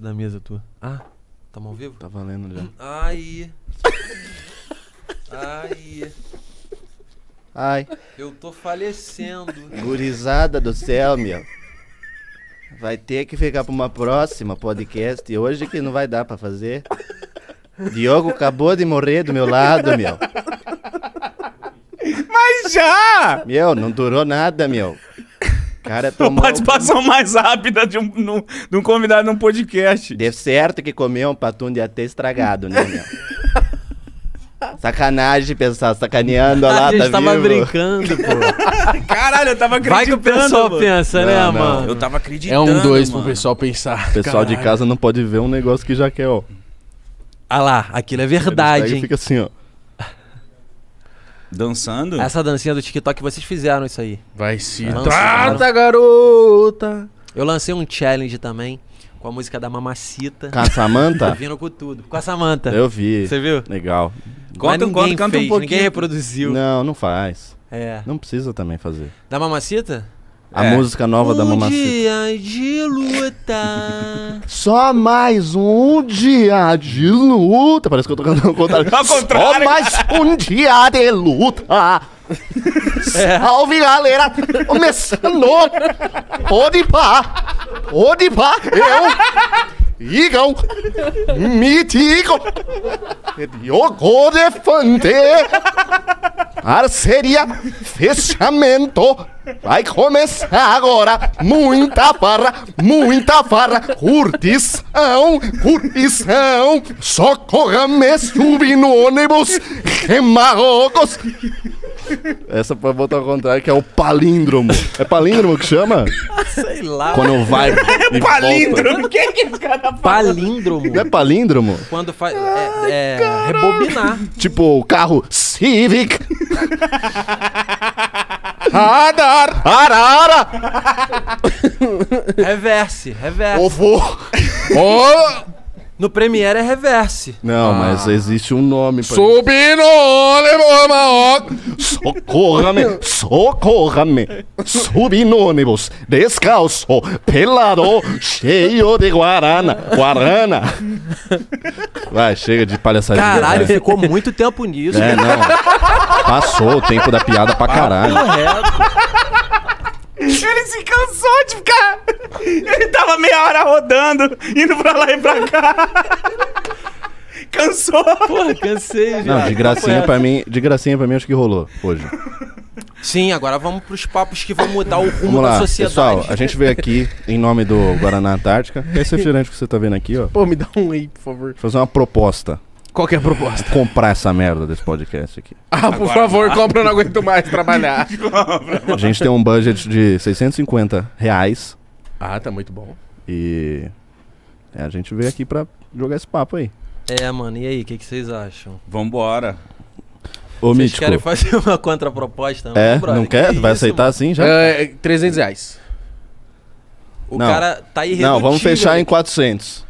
da mesa tua. Ah, tamo ao vivo? Tá valendo já. ai ai Ai. Eu tô falecendo. Gurizada do céu, meu. Vai ter que ficar pra uma próxima podcast. E hoje que não vai dar pra fazer. Diogo acabou de morrer do meu lado, meu. Mas já! Meu, não durou nada, meu. Cara, tomou... Participação mais rápida de um, num, de um convidado num podcast. Deu certo que comeu um patum de até estragado, né, meu? Sacanagem pensar, sacaneando lá, tá vivo. A gente tá tava brincando, pô. Caralho, eu tava acreditando. Vai que o pessoal mano. pensa, né, não, mano? Não. Eu tava acreditando, É um dois mano. pro pessoal pensar. O pessoal Caralho. de casa não pode ver um negócio que já quer, ó. Ah lá, aquilo é verdade, hein? fica assim, ó. Dançando? Essa dancinha do TikTok vocês fizeram isso aí. Vai se Lançaram. trata, garota! Eu lancei um challenge também com a música da Mamacita. Com a Samanta? Tá vindo com tudo. Com a Samanta. Eu vi. Você viu? Legal. É conta, Mas ninguém conta, canta fez, um pouquinho. Ninguém reproduziu. Não, não faz. É. Não precisa também fazer. Da Mamacita? A é. música nova um da Mamacita. Um dia de luta. Só mais um dia de luta. Parece que eu tô cantando ao contrário. Ao contrário. Só mais um dia de luta. É. Salve, galera! Começando! Pode pá! Pode pá! Eu... Igel! Meet Igel! Yogo Defante! Arceria, fechamento! Vai começar agora! Muita farra, muita farra! Curtição, curtição! Socorra-me, no ônibus! Remarrocos! Essa pra botar ao contrário, que é o palíndromo. É palíndromo que chama? Sei lá. Quando vai. É palíndromo? O que é que esse cara tá falando? Palíndromo. Não é palíndromo? Quando faz. é, é rebobinar. Tipo, o carro Civic. Radar! Arara! Reverse, reverse. Ovo! Oh! No Premiere é reverse. Não, ah. mas existe um nome pra Subindo ônibus, socorra-me, socorra-me. Subindo ônibus, descalço, pelado, cheio de guarana, guarana. Vai, chega de palhaçadinha. Caralho, vai. É. ficou muito tempo nisso. É, não. Passou o tempo da piada pra caralho. Correto. É, ele se cansou de ficar. Ele tava meia hora rodando, indo pra lá e pra cá. Cansou. Porra, cansei, já. Não, de gracinha pra mim, de gracinha pra mim acho que rolou hoje. Sim, agora vamos pros papos que vão mudar o rumo lá, da sociedade. Pessoal, a gente veio aqui em nome do Guaraná Antártica. Esse refrigerante é que você tá vendo aqui, ó. Pô, me dá um aí, por favor. Fazer uma proposta. Qual que é a proposta? Comprar essa merda desse podcast aqui. Ah, por Agora favor, vai. compra, eu não aguento mais trabalhar. a gente tem um budget de 650 reais. Ah, tá muito bom. E é, a gente veio aqui pra jogar esse papo aí. É, mano, e aí, o que, que, vocês acham? Vambora. Ô, Vocês Mítico. querem fazer uma contraproposta? É, não, não quer? Que Vai isso, aceitar mano? assim já? É, 300 reais. O não. cara tá irredutível. Não, vamos fechar em 400.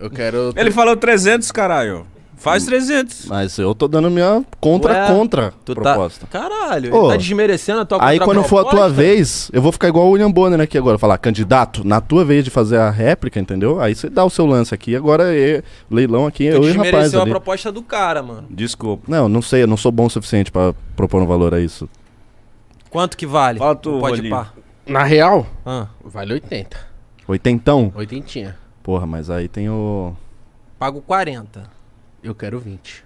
Eu quero... Ele falou 300, caralho. Faz 300. Hum. Mas eu tô dando minha contra-contra contra tá- proposta. Tá... Caralho, Ô, tá desmerecendo a tua Aí quando for a tua vez, eu vou ficar igual o William Bonner aqui agora, falar, candidato, na tua vez de fazer a réplica, entendeu? Aí você dá o seu lance aqui, agora é leilão aqui, tu eu e o rapaz ali. a proposta do cara, mano. Desculpa. Não, não sei, eu não sou bom o suficiente para propor um valor a isso. Quanto que vale? Fala pode pá. Na real, ah. vale 80. Oitentão? Oitentinha. Porra, mas aí tem o... Pago 40 eu quero 20.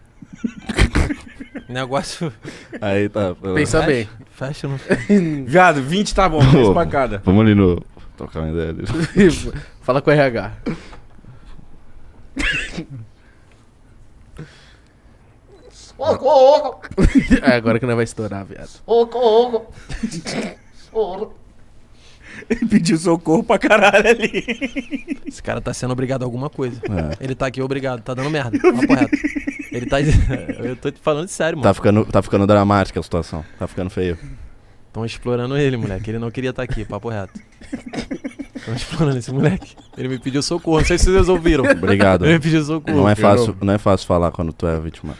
Negócio. Aí tá. Pensa bem. Fecha no. Viado, 20 tá bom, pra cada. Vamos ali no. Tocar uma ideia ali. Fala com o RH. Oco, oco. É agora que não vai estourar, viado. Oco, oco. Ouro. Ele pediu socorro pra caralho ali. Esse cara tá sendo obrigado a alguma coisa. É. Ele tá aqui obrigado, tá dando merda. Tá correto. Ele tá. Eu tô te falando sério, mano. Tá ficando, tá ficando dramática a situação. Tá ficando feio. Estão explorando ele, moleque. Ele não queria estar tá aqui, papo reto. Estão explorando esse moleque. Ele me pediu socorro. Não sei se vocês ouviram. Obrigado. Ele me pediu socorro. Não é fácil, não é fácil falar quando tu é vítima.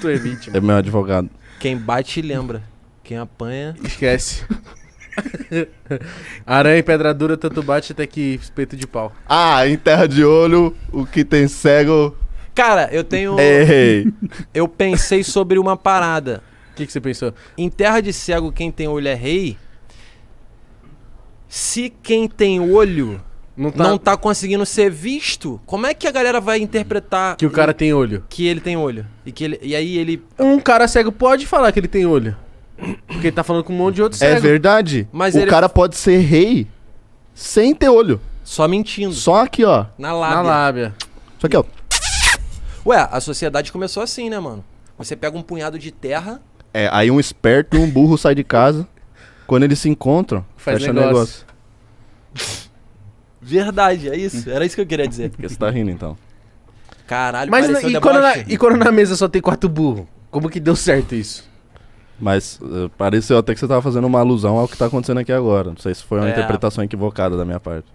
tu é vítima. É meu advogado. Quem bate lembra. Quem apanha. Esquece. Aranha e pedra dura, tanto bate até que espeto de pau. Ah, em terra de olho, o que tem cego. Cara, eu tenho. Ei. Eu pensei sobre uma parada. O que, que você pensou? Em terra de cego, quem tem olho é rei. Se quem tem olho não tá... não tá conseguindo ser visto, como é que a galera vai interpretar que o cara tem olho? Que ele tem olho. E, que ele... e aí ele. Um cara cego pode falar que ele tem olho. Porque ele tá falando com um monte de outros É cego. verdade. Mas o ele- cara pode ser rei sem ter olho. Só mentindo. Só aqui, ó. Na lábia. Na lábia. Só aqui, ó. Ué, a sociedade começou assim, né, mano? Você pega um punhado de terra, É, aí um esperto e um burro sai de casa. Quando eles se encontram, Faz fecha negócio. negócio. verdade, é isso. Era isso que eu queria dizer. Porque você tá rindo, então. Caralho, Mas e quando, na, e quando na mesa só tem quatro burros? Como que deu certo isso? Mas uh, pareceu até que você estava fazendo uma alusão ao que está acontecendo aqui agora. Não sei se foi uma é. interpretação equivocada da minha parte.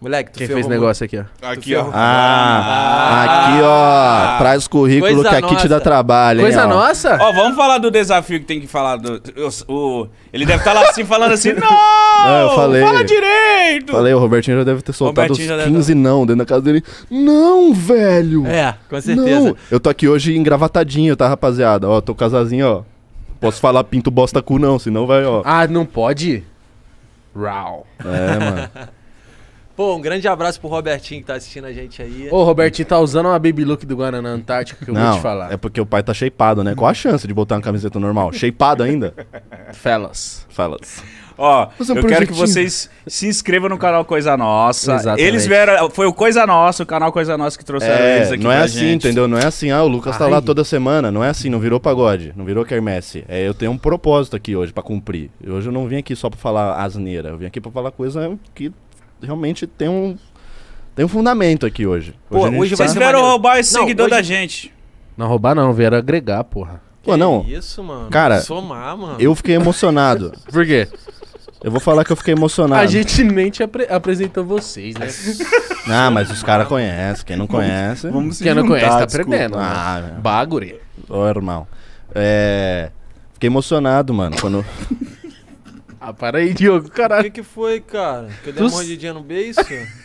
Moleque, tu Quem fez negócio aqui, ó? Aqui, ó. Ah, ah, aqui, ó. Traz currículo Coisa que aqui nossa. te dá trabalho, Coisa nossa? Ó, vamos falar do desafio que tem que falar do... O, o ele deve estar tá lá assim, falando assim, não! não é, eu falei. Fala direito! Falei, o Robertinho já deve ter soltado os 15 deve... Tá não dentro da casa dele. Não, velho! É, com certeza. Não. Eu tô aqui hoje engravatadinho, tá, rapaziada? Ó, tô casazinho, ó posso falar pinto bosta cu não, senão vai, ó. Ah, não pode? Raw. É, mano. Pô, um grande abraço pro Robertinho que tá assistindo a gente aí. Ô, Robertinho tá usando uma baby look do Guaraná Antártico que eu Não, vou te falar. É porque o pai tá shapeado, né? Qual a chance de botar uma camiseta normal? Shapeado ainda? Fellas. Fellas. Ó, eu quero que vocês se inscrevam no canal Coisa Nossa. Exatamente. Eles vieram. Foi o Coisa Nossa, o canal Coisa Nossa que trouxeram é, eles aqui. Não é assim, gente. entendeu? Não é assim, ah, o Lucas Ai. tá lá toda semana. Não é assim, não virou pagode, não virou Kermesse. É, eu tenho um propósito aqui hoje para cumprir. Hoje eu não vim aqui só pra falar asneira. Eu vim aqui pra falar coisa que realmente tem um, tem um fundamento aqui hoje. Pô, hoje, hoje tá vocês tá... vieram roubar esse não, seguidor hoje... da gente. Não roubar não, vieram agregar, porra. Que Pô, não. Isso, mano. Cara, somar, mano. Eu fiquei emocionado. Por quê? Eu vou falar que eu fiquei emocionado. A gente nem te apre apresentou vocês, né? ah, mas os caras conhecem. Quem não conhece. Vamos, vamos se Quem não conhece tá perdendo aprendendo. Né? Ah, né? Bagure. Ô, irmão. É. Fiquei emocionado, mano. Quando. Ah, para aí, Diogo, caralho. O que, que foi, cara? Que dar tu... de dinheiro no beijo?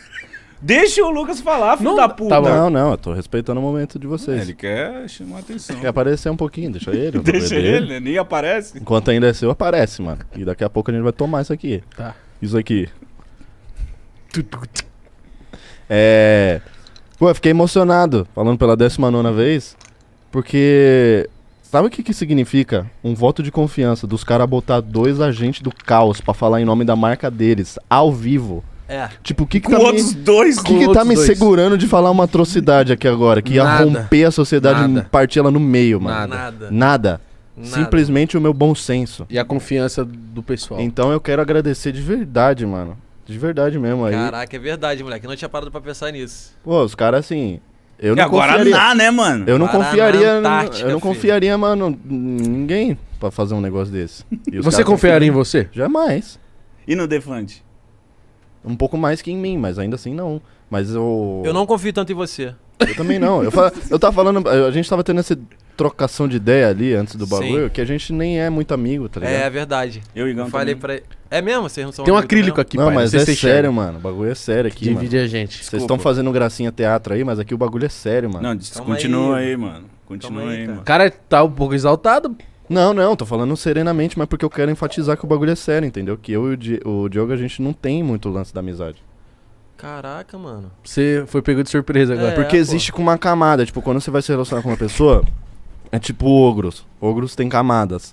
Deixa o Lucas falar, filho não, da puta. Tá não, não, eu tô respeitando o momento de vocês. ele quer chamar atenção. Quer aparecer um pouquinho, deixa ele. deixa ele, né? nem aparece. Enquanto ainda é seu, aparece, mano. E daqui a pouco a gente vai tomar isso aqui. Tá. Isso aqui. É. Pô, eu fiquei emocionado falando pela 19 vez, porque Sabe o que, que significa um voto de confiança dos caras botar dois agentes do caos para falar em nome da marca deles, ao vivo? É. Tipo, o que que com tá outros me, dois, que, que tá me dois. segurando de falar uma atrocidade aqui agora? Que Nada. ia romper a sociedade Nada. e partir ela no meio, mano. Nada. Nada. Nada. Simplesmente o meu bom senso. E a confiança do pessoal. Então eu quero agradecer de verdade, mano. De verdade mesmo aí. Caraca, é verdade, moleque. não tinha parado pra pensar nisso. Pô, os caras assim. Eu não é, confiaria. Guaraná, né, mano? Eu não confiaria. eu não filho. confiaria, mano, ninguém pra fazer um negócio desse. Você confiaria em você? Jamais. E no Defante? Um pouco mais que em mim, mas ainda assim não. Mas eu. Eu não confio tanto em você. Eu também não. Eu, eu tava falando, a gente tava tendo essa trocação de ideia ali antes do bagulho, Sim. que a gente nem é muito amigo, tá ligado? É, é verdade. Eu e Igão falei também. pra É mesmo? Vocês não são Tem um acrílico aqui, Não, pai, mas não é sério, mano. O bagulho é sério aqui, Divide mano. a gente. Vocês estão fazendo gracinha teatro aí, mas aqui o bagulho é sério, mano. Não, continua aí, aí, mano. Continua aí, aí cara. mano. Cara, tá um pouco exaltado. Não, não, tô falando serenamente, mas porque eu quero enfatizar que o bagulho é sério, entendeu? Que eu e o Diogo, a gente não tem muito lance da amizade. Caraca, mano. Você foi pego de surpresa agora. É, Porque é, existe pô. com uma camada. Tipo, quando você vai se relacionar com uma pessoa, é tipo ogros. Ogros tem camadas.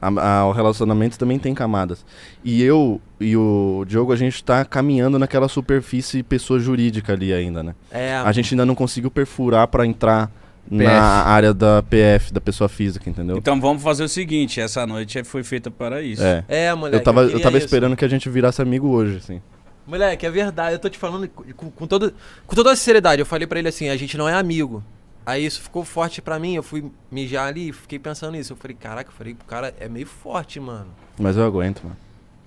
A, a, o relacionamento também tem camadas. E eu e o Diogo, a gente tá caminhando naquela superfície pessoa jurídica ali ainda, né? É, a gente ainda não conseguiu perfurar para entrar PF. na área da PF, da pessoa física, entendeu? Então vamos fazer o seguinte, essa noite foi feita para isso. É, é moleque, Eu tava, eu, eu tava esperando que a gente virasse amigo hoje, assim. Moleque, é verdade. Eu tô te falando com, com, todo, com toda a sinceridade. Eu falei para ele assim: a gente não é amigo. Aí isso ficou forte para mim. Eu fui mijar ali e fiquei pensando nisso. Eu falei: caraca, eu falei, o cara é meio forte, mano. Mas eu aguento, mano.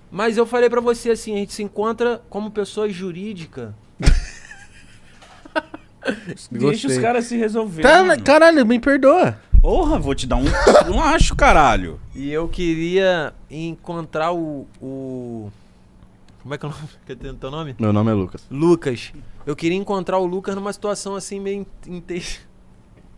Mas eu falei para você assim: a gente se encontra como pessoa jurídica. Gostei. Deixa os caras se resolver. Tá, mano. caralho, me perdoa. Porra, vou te dar um, um acho, caralho. E eu queria encontrar o, o como é que é o nome? Quer ter o teu nome? Meu nome é Lucas. Lucas. Eu queria encontrar o Lucas numa situação assim meio inte...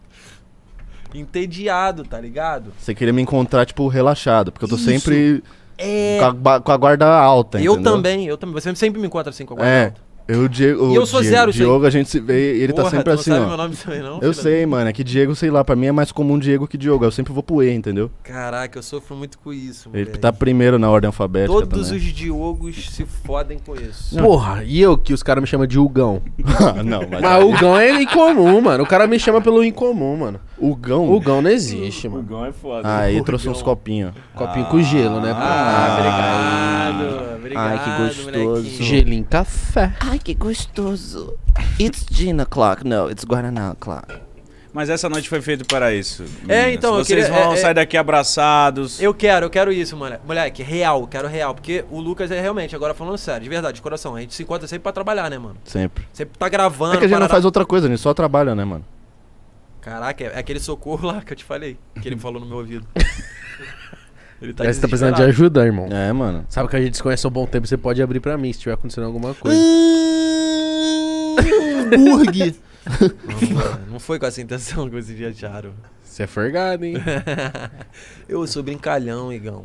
entediado, tá ligado? Você queria me encontrar, tipo, relaxado, porque eu tô Isso. sempre é... com, a, com, a, guarda alta, Eu entendeu? também, eu também. Você sempre me encontra assim com a guarda é. alta. Eu, Diego, e eu sou Diego, zero, Diogo, a gente se vê e ele tá Porra, tá sempre assim, ó. Também, não, eu sei, mano. É que Diego, sei lá, pra mim é mais comum Diego que Diogo. Eu sempre vou pro E, entendeu? Caraca, eu sofro muito com isso, Ele tá primeiro na ordem alfabética. Todos também. os Diogos se fodem com isso. Porra, e eu que os caras me chamam de Ugão. não, mas. Mas Ugão é incomum, mano. O cara me chama pelo incomum, mano. Ugão? Ugão não existe, mano. Ugão é foda. Aí ah, né? trouxe uns copinhos. Copinho ah, com gelo, né? Ah, ah obrigado. Obrigado. Ai, que gostoso. Gelinho café. Ai, que gostoso. It's Gina o'clock. No, it's Guaraná o'clock. Mas essa noite foi feita para isso. É, então, eu Vocês queria- vão é, é, sair daqui abraçados. Eu quero, eu quero isso, mano. Moleque, real, eu quero real. Porque o Lucas é realmente, agora falando sério, de verdade, de coração, a gente se encontra sempre pra trabalhar, né, mano? Sempre. Sempre tá gravando. É que a gente não faz outra coisa, a gente só trabalha, né, mano? Caraca, é, é aquele socorro lá que eu te falei, que ele falou no meu ouvido. Ele tá você tá precisando de ajuda, irmão. É, mano. Sabe que a gente se conhece há um bom tempo, você pode abrir pra mim se tiver acontecendo alguma coisa. Burg! não, não foi com essa intenção que vocês viajaram. Você é forgado, hein? eu sou brincalhão, Igão.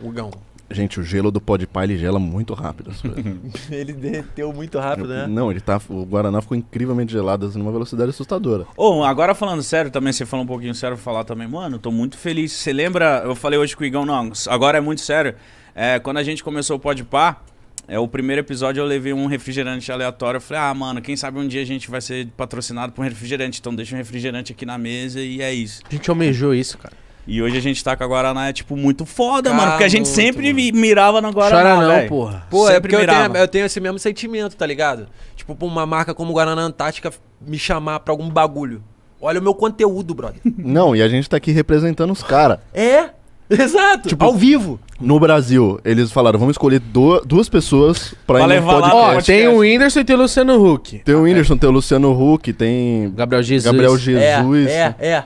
Igão. Gente, o gelo do pó de pá, ele gela muito rápido. ele derreteu muito rápido, né? Não, ele tá, o Guaraná ficou incrivelmente gelado, assim, numa velocidade assustadora. Ô, oh, agora falando sério também, você falou um pouquinho sério, falar também, mano, tô muito feliz. Você lembra, eu falei hoje com o Igão, não, agora é muito sério. É, quando a gente começou o pó de pá, é, o primeiro episódio eu levei um refrigerante aleatório. Eu falei, ah, mano, quem sabe um dia a gente vai ser patrocinado por um refrigerante. Então deixa um refrigerante aqui na mesa e é isso. A gente almejou isso, cara. E hoje a gente tá com a Guaraná, é, tipo, muito foda, mano. Porque a gente sempre mirava na Guaraná. Chora não, véio. porra. Pô, é sempre é porque eu tenho, eu tenho, esse mesmo sentimento, tá ligado? Tipo, uma marca como Guaraná Antártica me chamar pra algum bagulho. Olha o meu conteúdo, brother. Não, e a gente tá aqui representando os caras. É? Exato, tipo, ao vivo. No Brasil, eles falaram, vamos escolher duas pessoas pra ir no podcast. Ó, tem o Whindersson e tem o Luciano Huck. Tem o ah, Whindersson, é. tem o Luciano Huck, tem... Gabriel Jesus. Gabriel é, Jesus. É, é, é.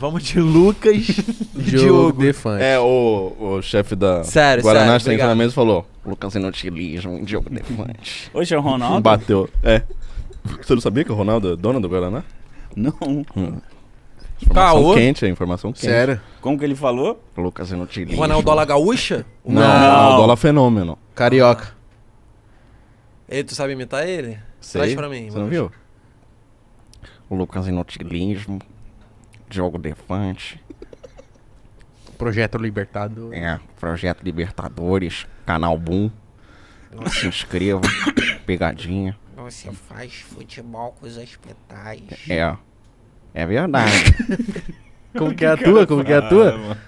Vamos de Lucas e Diogo. Diogo. Defante. É, o, o chefe da Sério, Guaraná sério, obrigado. na mesa falou: Lucas inutilismo, Diogo Defante. Hoje é o Ronaldo? Bateu. É. Você não sabia que o Ronaldo é dono do Guaraná? Não. Hum. Informação Caô? quente, é informação quente. Sério. Como que ele falou? Lucas inutilismo. Ronaldola Gaúcha? Não, Não. Ronaldola Fenômeno. Carioca. Ei, tu sabe imitar ele? Sei. Traz pra mim. Você não viu? viu? Lucas inutilismo, Diogo Defante. Projeto Libertador. É, Projeto Libertadores, Canal Boom. Nossa. Se inscreva, pegadinha. Você faz futebol com os hospitais. É. É verdade. Como que é a tua? Como que é a tua?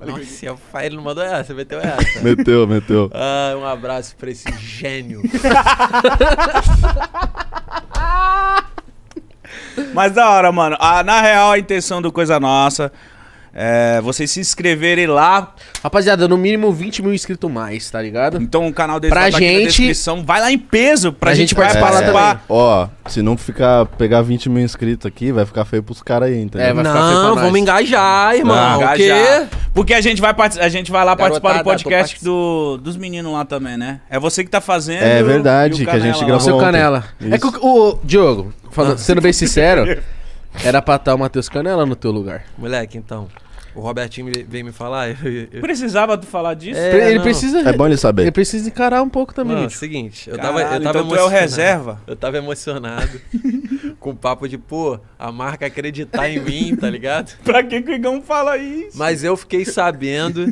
Nossa, eu falei, ele não mandou essa, meteu essa. meteu, meteu. Ah, um abraço pra esse gênio. Mas da hora, mano. Ah, na real, a intenção do Coisa Nossa é vocês se inscreverem lá. Rapaziada, no mínimo 20 mil inscritos mais, tá ligado? Então o canal desse pra tá gente... na descrição. Vai lá em peso pra, pra gente, gente participar é, lá também. Ó, se não ficar, pegar 20 mil inscritos aqui, vai ficar feio pros caras aí, entendeu? É, vai não, ficar feio pra nós. vamos engajar, irmão. Não, quê? Porque a gente vai, a gente vai lá Garotada, participar do podcast do, dos meninos lá também, né? É você que tá fazendo. É verdade, que a gente gravou. Seu Canela. É Isso. É que o, o Diogo, falando, sendo bem sincero, era pra estar tá o Matheus Canela no teu lugar. Moleque, então. O Robertinho veio me falar. Eu, eu... Precisava tu falar disso? É, ele não. precisa. É bom ele saber. Ele precisa encarar um pouco também. Não, é o seguinte, eu Caralho, tava, eu tava então emocionado. Tu é o reserva. Eu tava emocionado com o papo de, pô, a marca acreditar em mim, tá ligado? pra que, que o Igão fala isso? Mas eu fiquei sabendo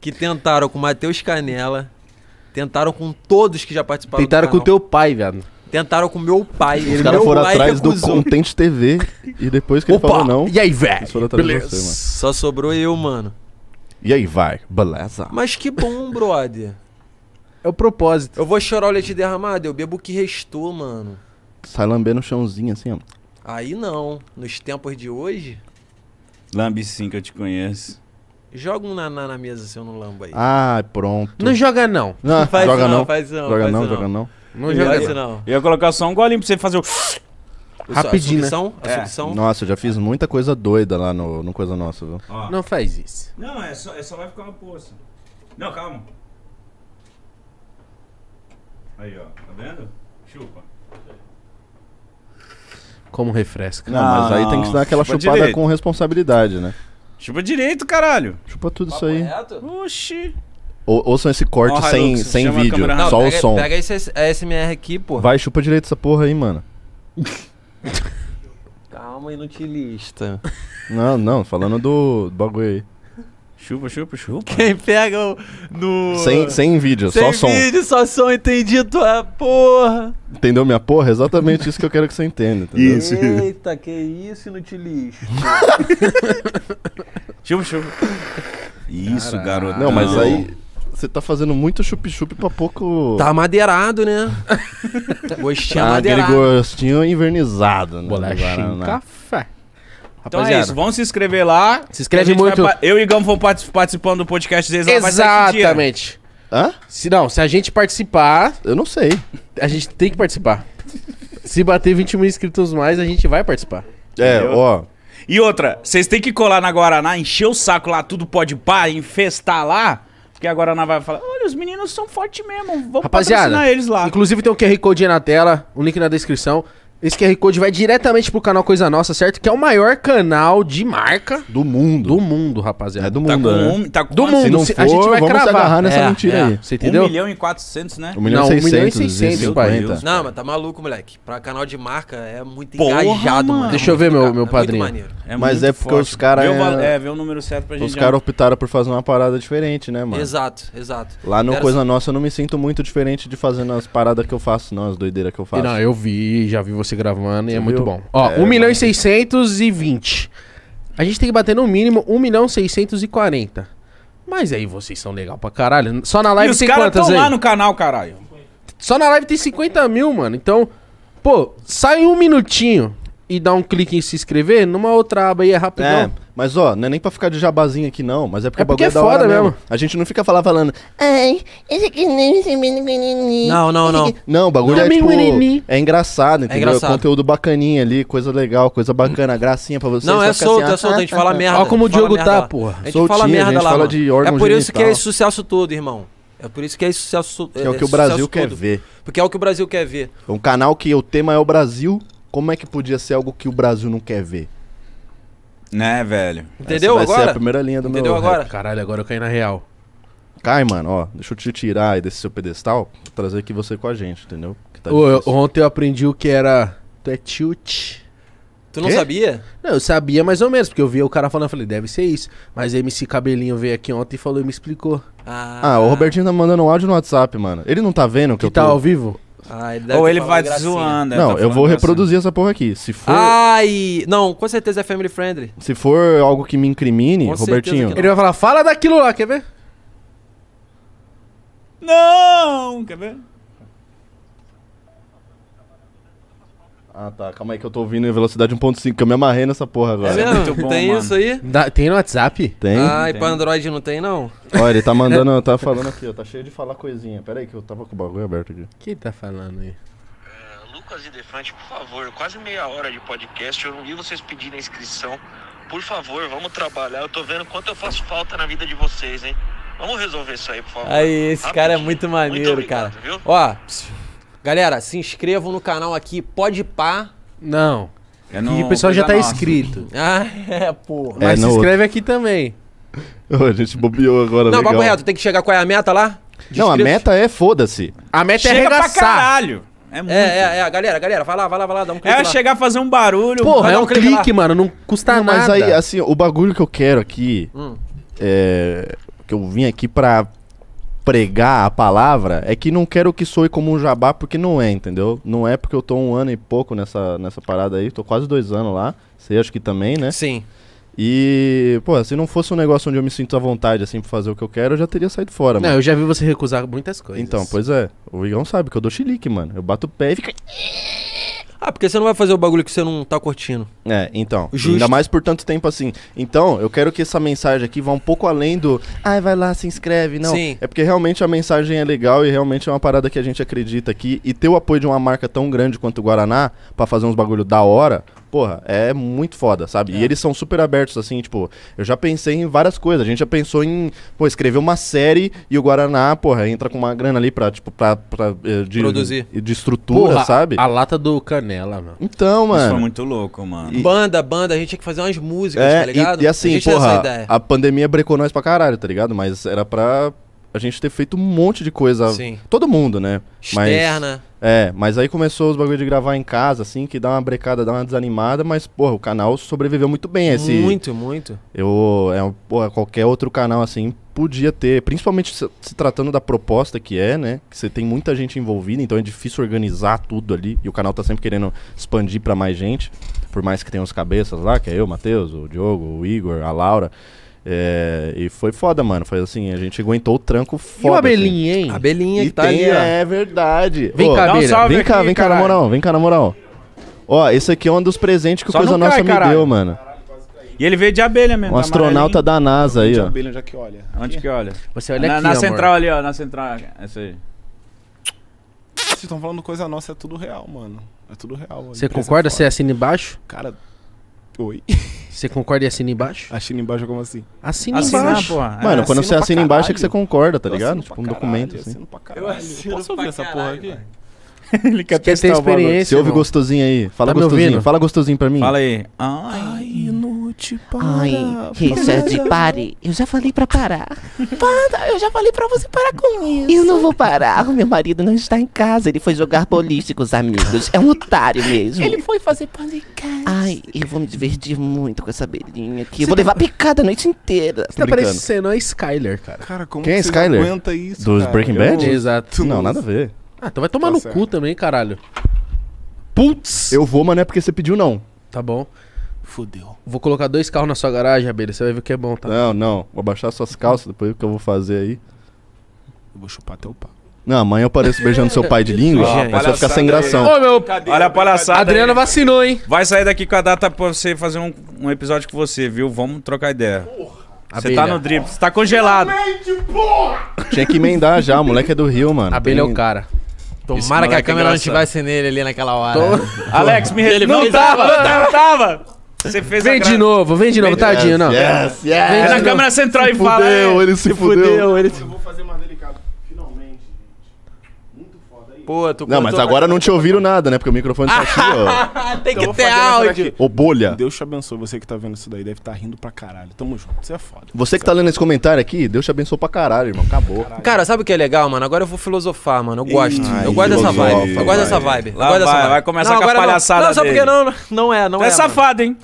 que tentaram com o Matheus Canela, tentaram com todos que já participaram. Tentaram com o teu pai, velho. Tentaram com meu pai. Os caras foram atrás recusou. do Content TV e depois que Opa, ele falou não. E aí, velho? Beleza. Você, Só sobrou eu, mano. E aí, vai. Beleza. Mas que bom, brother. é o propósito. Eu vou chorar o leite derramado, eu bebo o que restou, mano. Sai lambendo o chãozinho assim, ó. Aí não. Nos tempos de hoje. Lambe sim que eu te conheço. Joga um naná na mesa se eu não lambo aí. Ah, pronto. Não joga não. Não, faz joga não, não. Faz não. Joga faz não, não, joga não. Não esse, não. Eu ia colocar só um golinho pra você fazer o. Rapidinho, né? É. Nossa, eu já fiz muita coisa doida lá no, no Coisa Nossa, viu? Ó. Não faz isso. Não, é só, é só vai ficar uma poça. Não, calma. Aí, ó. Tá vendo? Chupa. Como refresca. Não, mas aí tem que dar aquela Chupa chupada direito. com responsabilidade, né? Chupa direito, caralho. Chupa tudo isso aí. Reto? Oxi. Ou, ouçam esse corte oh, sem, sem vídeo, não, só pega, o som. Pega esse SMR aqui, pô. Vai, chupa direito essa porra aí, mano. Calma, inutilista. Não, não, falando do, do bagulho aí. Chupa, chupa, chupa. Quem pega no. Sem, sem vídeo, sem só som. Sem vídeo, só som, entendi tua porra. Entendeu minha porra? Exatamente isso que eu quero que você entenda. Entendeu? Isso. Eita, que isso, inutilista. chupa, chupa. Isso, Caraca. garoto. Não, mas aí. Você tá fazendo muito chup-chup pra pouco. Tá madeirado, né? Gostinho ah, madeirado. Aquele gostinho invernizado, né? Bolachinho né? café. Então é Rapaziada. é isso, vão se inscrever lá. Se inscreve muito. eu e Gamo vão participando do podcast deles Exatamente. Hã? Se não, se a gente participar. Eu não sei. A gente tem que participar. se bater 20 mil inscritos mais, a gente vai participar. É, ó. E outra, vocês têm que colar na Guaraná, encher o saco lá, tudo pode pá, infestar lá. Porque agora a Ana vai falar, olha, os meninos são fortes mesmo, vamos Rapaziada, patrocinar eles lá. Inclusive tem um QR Code aí na tela, um link na descrição. Esse QR Code vai diretamente pro canal Coisa Nossa, certo? Que é o maior canal de marca do mundo. Do mundo, rapaziada. É do tá mundo, tá com, né? Tá com do mundo. Se não for, a gente vai vamos cravar. agarrar nessa é, mentira é. aí. Você entendeu? 1 milhão e 400, né? 1 milhão, não, milhão e 640. Tá. Tá. Não, mas tá maluco, moleque. Pra canal de marca é muito Porra, engajado, mano. Deixa eu ver é meu, meu é padrinho. É mas é porque forte. os caras... É-, é, vê o número certo pra gente. Os caras optaram por fazer uma parada diferente, né, mano? Exato, exato. Lá no Coisa Nossa eu não me sinto muito diferente de fazendo as paradas que eu faço, não, as doideiras que eu faço. Não, eu vi, já vi você você gravando e é muito bom. Ó, é, 1 é milhão e 620. A gente tem que bater no mínimo 1 milhão e 640. Mas aí vocês são legal pra caralho. Só na live e tem quantas aí? os caras lá no canal, caralho. Só na live tem 50 mil, mano. Então, pô, sai um minutinho e dar um clique em se inscrever, numa outra aba aí é rapidão. É, mas ó, não é nem pra ficar de jabazinho aqui não, mas é porque, é porque o bagulho é, é foda mesmo. mesmo. A gente não fica falando, falando, ai, esse aqui não, não, não. Não, o bagulho é, é tipo, é engraçado, é entendeu? É engraçado. conteúdo bacaninha ali, coisa legal, coisa bacana, gracinha pra vocês. Não, é solto, assim, é ah, solto, a gente tá, fala tá, tá. merda. Olha como o Diogo tá, porra. A gente Soltinha, fala merda a gente lá, fala de órgão É por isso que é esse sucesso todo, irmão. É por isso que é sucesso. É, é o que o Brasil quer ver. Porque é o que o Brasil quer ver. É um canal que o tema é o Brasil como é que podia ser algo que o Brasil não quer ver? Né, velho? Entendeu Essa vai agora? ser a primeira linha do Entendeu meu rap. agora? Caralho, agora eu caí na real. Cai, mano, ó. Deixa eu te tirar aí desse seu pedestal, trazer aqui você com a gente, entendeu? Que tá Ô, eu- ontem eu aprendi o que era. Tu é tilt. Tu não Quê? sabia? Não, eu sabia mais ou menos, porque eu via o cara falando, eu falei, deve ser isso. Mas MC Cabelinho veio aqui ontem e falou e me explicou. Ah. ah, o Robertinho tá mandando um áudio no WhatsApp, mano. Ele não tá vendo que, Que eu tá ao vivo? Ah, ele Ou ele vai zoando. Né? Não, tá eu vou reproduzir essa porra aqui. Se for. Ai! Não, com certeza é family friendly. Se for algo que me incrimine, com Robertinho. Ele vai falar, fala daquilo lá, quer ver? Não! Quer ver? Ah, tá. Calma aí que eu tô ouvindo em velocidade 1.5, que eu me amarrei nessa porra agora. É mesmo? Bom, tem mano. isso aí? Da, tem no WhatsApp? Tem. Ah, e pra Android não tem, não? Olha, ele tá mandando, tá falando aqui, ó. Tá cheio de falar coisinha. Pera aí que eu tava com o bagulho aberto aqui. Quem tá falando aí? É, Lucas e Defante, por favor, quase meia hora de podcast. Eu não vi vocês pedindo a inscrição. Por favor, vamos trabalhar. Eu tô vendo quanto eu faço falta na vida de vocês, hein? Vamos resolver isso aí, por favor. Aí, esse cara é muito maneiro, muito obrigado, cara. Viu? Ó, Galera, se inscrevam no canal aqui, pode pá. Não. É no... E o pessoal já tá inscrito. Ah, é, pô. É Mas se inscreve aqui também. a gente bobeou agora, Não, legal. papo reto, tem que chegar com é a meta lá? De Não, inscritos? a meta é foda-se. A meta é Chega é arregaçar. pra caralho. É, muito. é, é, é, galera, galera, vai lá, vai lá, vai lá, dá um clique. É lá. chegar a fazer um barulho. Porra, é um, um clique, clique mano, não custa não, nada. Mas aí, assim, o bagulho que eu quero aqui, hum. é, que eu vim aqui pra pregar a palavra é que não quero que soe como um jabá, porque não é, entendeu? Não é porque eu tô um ano e pouco nessa, nessa parada aí, tô quase dois anos lá. Você acha que também, né? Sim. E, pô, se não fosse um negócio onde eu me sinto à vontade, assim, pra fazer o que eu quero, eu já teria saído fora, mano. Não, eu já vi você recusar muitas coisas. Então, pois é. O Igão sabe que eu dou chilique, mano. Eu bato o pé e fica. Ah, porque você não vai fazer o bagulho que você não tá curtindo. É, então. Justo. Ainda mais por tanto tempo assim. Então, eu quero que essa mensagem aqui vá um pouco além do. Ai, ah, vai lá, se inscreve. Não. Sim. É porque realmente a mensagem é legal e realmente é uma parada que a gente acredita aqui. E ter o apoio de uma marca tão grande quanto o Guaraná para fazer uns bagulho da hora, porra, é muito foda, sabe? É. E eles são super abertos, assim, tipo, eu já pensei em várias coisas. A gente já pensou em, pô, escrever uma série e o Guaraná, porra, entra com uma grana ali pra, tipo, pra. pra eh, de, Produzir. De estrutura, porra, sabe? A lata do Canela, mano. Então, mano. Isso foi muito louco, mano. E... Banda, banda, a gente tinha que fazer umas músicas, é, tá ligado? E, e assim, a porra, a pandemia brecou nós pra caralho, tá ligado? Mas era pra a gente ter feito um monte de coisa. Sim. Todo mundo, né? Externa. Mas... É, mas aí começou os bagulho de gravar em casa, assim, que dá uma brecada, dá uma desanimada, mas, porra, o canal sobreviveu muito bem. Esse, muito, muito. Eu, é, porra, qualquer outro canal, assim, podia ter, principalmente se, se tratando da proposta que é, né? Que você tem muita gente envolvida, então é difícil organizar tudo ali, e o canal tá sempre querendo expandir para mais gente, por mais que tenha os cabeças lá, que é eu, o Matheus, o Diogo, o Igor, a Laura. É, e foi foda, mano. Foi assim, a gente aguentou o tranco foda. E o assim. abelhinha, assim. hein? Abelhinha que e tá tem, ali, É verdade. Vem Ô, cá, um Vem cá, vem cá, na moral. Vem cá, na moral. Ó, esse aqui é um dos presentes que Só o Coisa Nossa cai, me caralho. deu, mano. E ele veio de abelha mesmo. Um tá astronauta da NASA aí, ó. De abelha, onde é que olha? Onde que olha? Você olha na, aqui, Na amor. central ali, ó. Na central. Essa aí. Vocês estão falando coisa nossa, é tudo real, mano. É tudo real. Você concorda? Você assina embaixo? Cara, Oi. Você concorda e assina embaixo? Assina embaixo como assim? Assina Assinar, embaixo. Pô. Mano, quando você assina embaixo caralho. é que você concorda, tá ligado? Tipo um caralho, documento. Assim. Eu assino pra caralho. Eu assino Posso ouvir essa porra aqui? Mano. Ele quer, quer ter experiência. Você ouve gostosinho aí. Tá fala tá gostosinho. Fala gostosinho pra mim. Fala aí. Ai, Ai inútil. Para. Ai, Richard, para. É pare. Eu já falei pra parar. Para, eu já falei pra você parar com isso. Eu não vou parar. O meu marido não está em casa. Ele foi jogar boliche com os amigos. É um otário mesmo. Ele foi fazer pancada. Ai, eu vou me divertir muito com essa belinha aqui. Você eu vou tá levar picada a noite inteira. Você tá parecendo a Skyler, cara. Cara, como Quem é Skyler? aguenta isso, Dos cara? Breaking Bad? Eu... Exato. Não, nada a ver. Ah, então vai tomar tá no certo. cu também, caralho. Putz! Eu vou, mas não é porque você pediu, não. Tá bom. Fudeu. Vou colocar dois carros na sua garagem, Abelha. Você vai ver o que é bom, tá? Não, não. Vou abaixar suas calças depois o que eu vou fazer aí. Eu vou chupar teu pau. Não, amanhã eu pareço beijando seu pai de língua, ah, mas você vai ficar sem gração. Ô, meu... Cadê, Olha a palhaçada. Adriana vacinou, hein? Vai sair daqui com a data pra você fazer um, um episódio com você, viu? Vamos trocar ideia. Você tá no drip, você tá congelado. Tinha que emendar já, o moleque é do Rio, mano. Abelha Tem... é o cara. Tomara que a é câmera é não estivesse nele ali naquela hora. Tô... Alex, me ele Não tava, não tava! Você fez vem de novo, vem de novo, tadinho, não. Yes, yes. Vem é na câmera central se e fala. Fudeu, é, ele se fudeu. fudeu ele se... Eu vou fazer uma pô, tu Não, mas agora não te ouviram nada, né? Porque o microfone tá aqui, ó. Tem então que Então ter áudio. Ô, bolha. Deus te abençoe, você que tá vendo isso daí deve estar tá rindo pra caralho. Tamo junto, você é foda. Você que tá lendo esse comentário aqui, Deus te abençoe pra caralho, irmão. Acabou. Cara, sabe o que é legal, mano? Agora eu vou filosofar, mano. Eu gosto. Ai, eu gosto dessa vibe. Eu gosto dessa vibe. Lá eu gosto dessa vai, vibe. vai começar com a palhaçada Não, sabe por que não? Não é, não é. é safado, hein?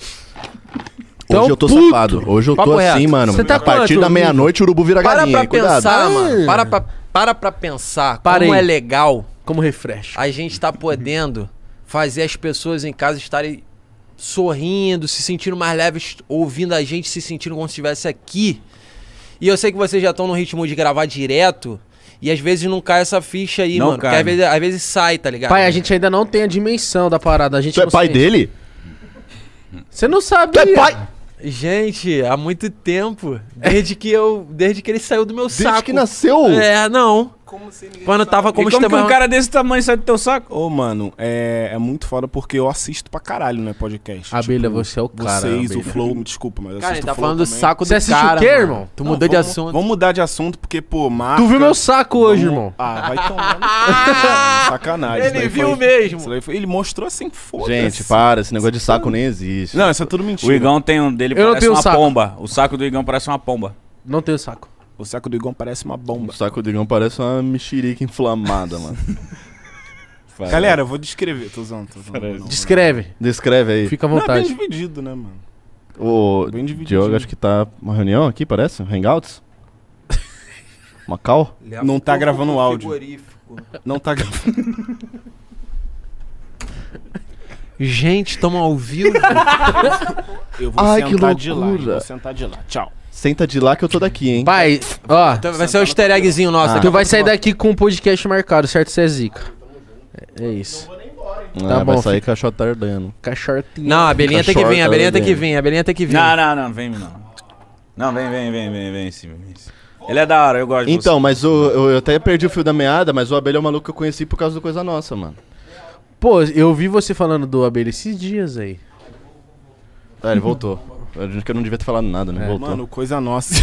Hoje eu tô tá safado. Hoje eu Papo tô assim, reto. assim, mano. Você tá a partir quanto, da meia-noite, o urubu vira Para galinha, pra Cuidado. pensar, mano. Ah. Para pra, para pra pensar como é legal como refresh. A gente está podendo fazer as pessoas em casa estarem sorrindo, se sentindo mais leves, ouvindo a gente, se sentindo como se estivesse aqui. E eu sei que vocês já estão no ritmo de gravar direto. E às vezes não cai essa ficha aí, não mano. Cai. Porque às né? vezes, às vezes, sai, tá ligado? Pai, a gente ainda não tem a dimensão da parada. A gente tu é pai sente. dele? Você não sabe. Tu é pai? Gente, há muito tempo. Desde que eu. Desde que ele saiu do meu desde saco. Desde que nasceu? É, não como se ninguém Mano, tava como, e como que um cara desse tamanho sai do teu saco? Ô, mano, é, é muito foda porque eu assisto pra caralho, né, podcast. Abelha, tipo, você é o cara. Vocês, o Flow, me desculpa, mas eu cara, assisto tá o Flow falando do saco Você assiste cara, o quê, mano? irmão? Tu mudou de assunto. Vamos mudar de assunto porque, pô, marca... Tu viu meu saco hoje, Vamos- irmão? Ah, vai tomar Sacanagem. Ele viu mesmo. foi- Ele mostrou assim, foda-se. Gente, para, esse negócio de saco nem existe. Não, isso é tudo mentira. O Igão tem um dele, parece uma pomba. O saco do Igão parece uma pomba. Não tenho saco. O saco do Igão parece uma bomba. O saco do Igão parece uma mexerica inflamada, mano. Galera, eu vou descrever. Tô usando, tô usando. não, Descreve. Descreve aí. Fica à Não, é bem vontade. dividido, né, mano? O Bem dividido. Diogo, acho que tá uma reunião aqui, parece? Hangouts? Macau? Leva é Não tá gravando o áudio. Não tá gravando. Gente, estamos ao vivo. Eu vou Ai, que sentar de lá. eu loucura. Vou sentar de lá. Tchau. Senta de lá que eu tô daqui, hein? Pai, ó. Então vai ser o easter eggzinho nosso. Ah. Tu vai tá sair daqui com o um podcast marcado, certo, Cê é zica? É, é isso. Não, ah, tá bom, vai sair fica... cachorro tardando. Cachorro... Não, a Belinha tem que vir, a Belinha tem que vir, a Belinha tem que vir. Não, não, não, vem não. Não, vem, vem, vem, vem, vem sim, vem sim. Ele é da hora, eu gosto Então, mas o, eu, eu até perdi o fio da meada, mas o Abelha é um maluco que eu conheci por causa do Coisa Nossa, mano. Pô, eu vi você falando do Abelha esses dias aí. Ah, ele voltou. Acho que eu não devia ter falado nada, né? É. Mano, coisa nossa.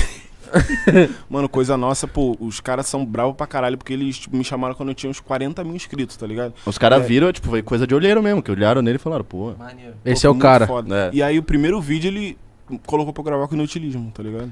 Mano, coisa nossa, pô, os caras são bravos pra caralho, porque eles tipo, me chamaram quando eu tinha uns 40 mil inscritos, tá ligado? Os caras é. viram, tipo, foi coisa de olheiro mesmo, que olharam nele e falaram, pô. Maneiro. Esse pô, é o cara. É. E aí o primeiro vídeo ele colocou pra gravar com inutilismo, tá ligado?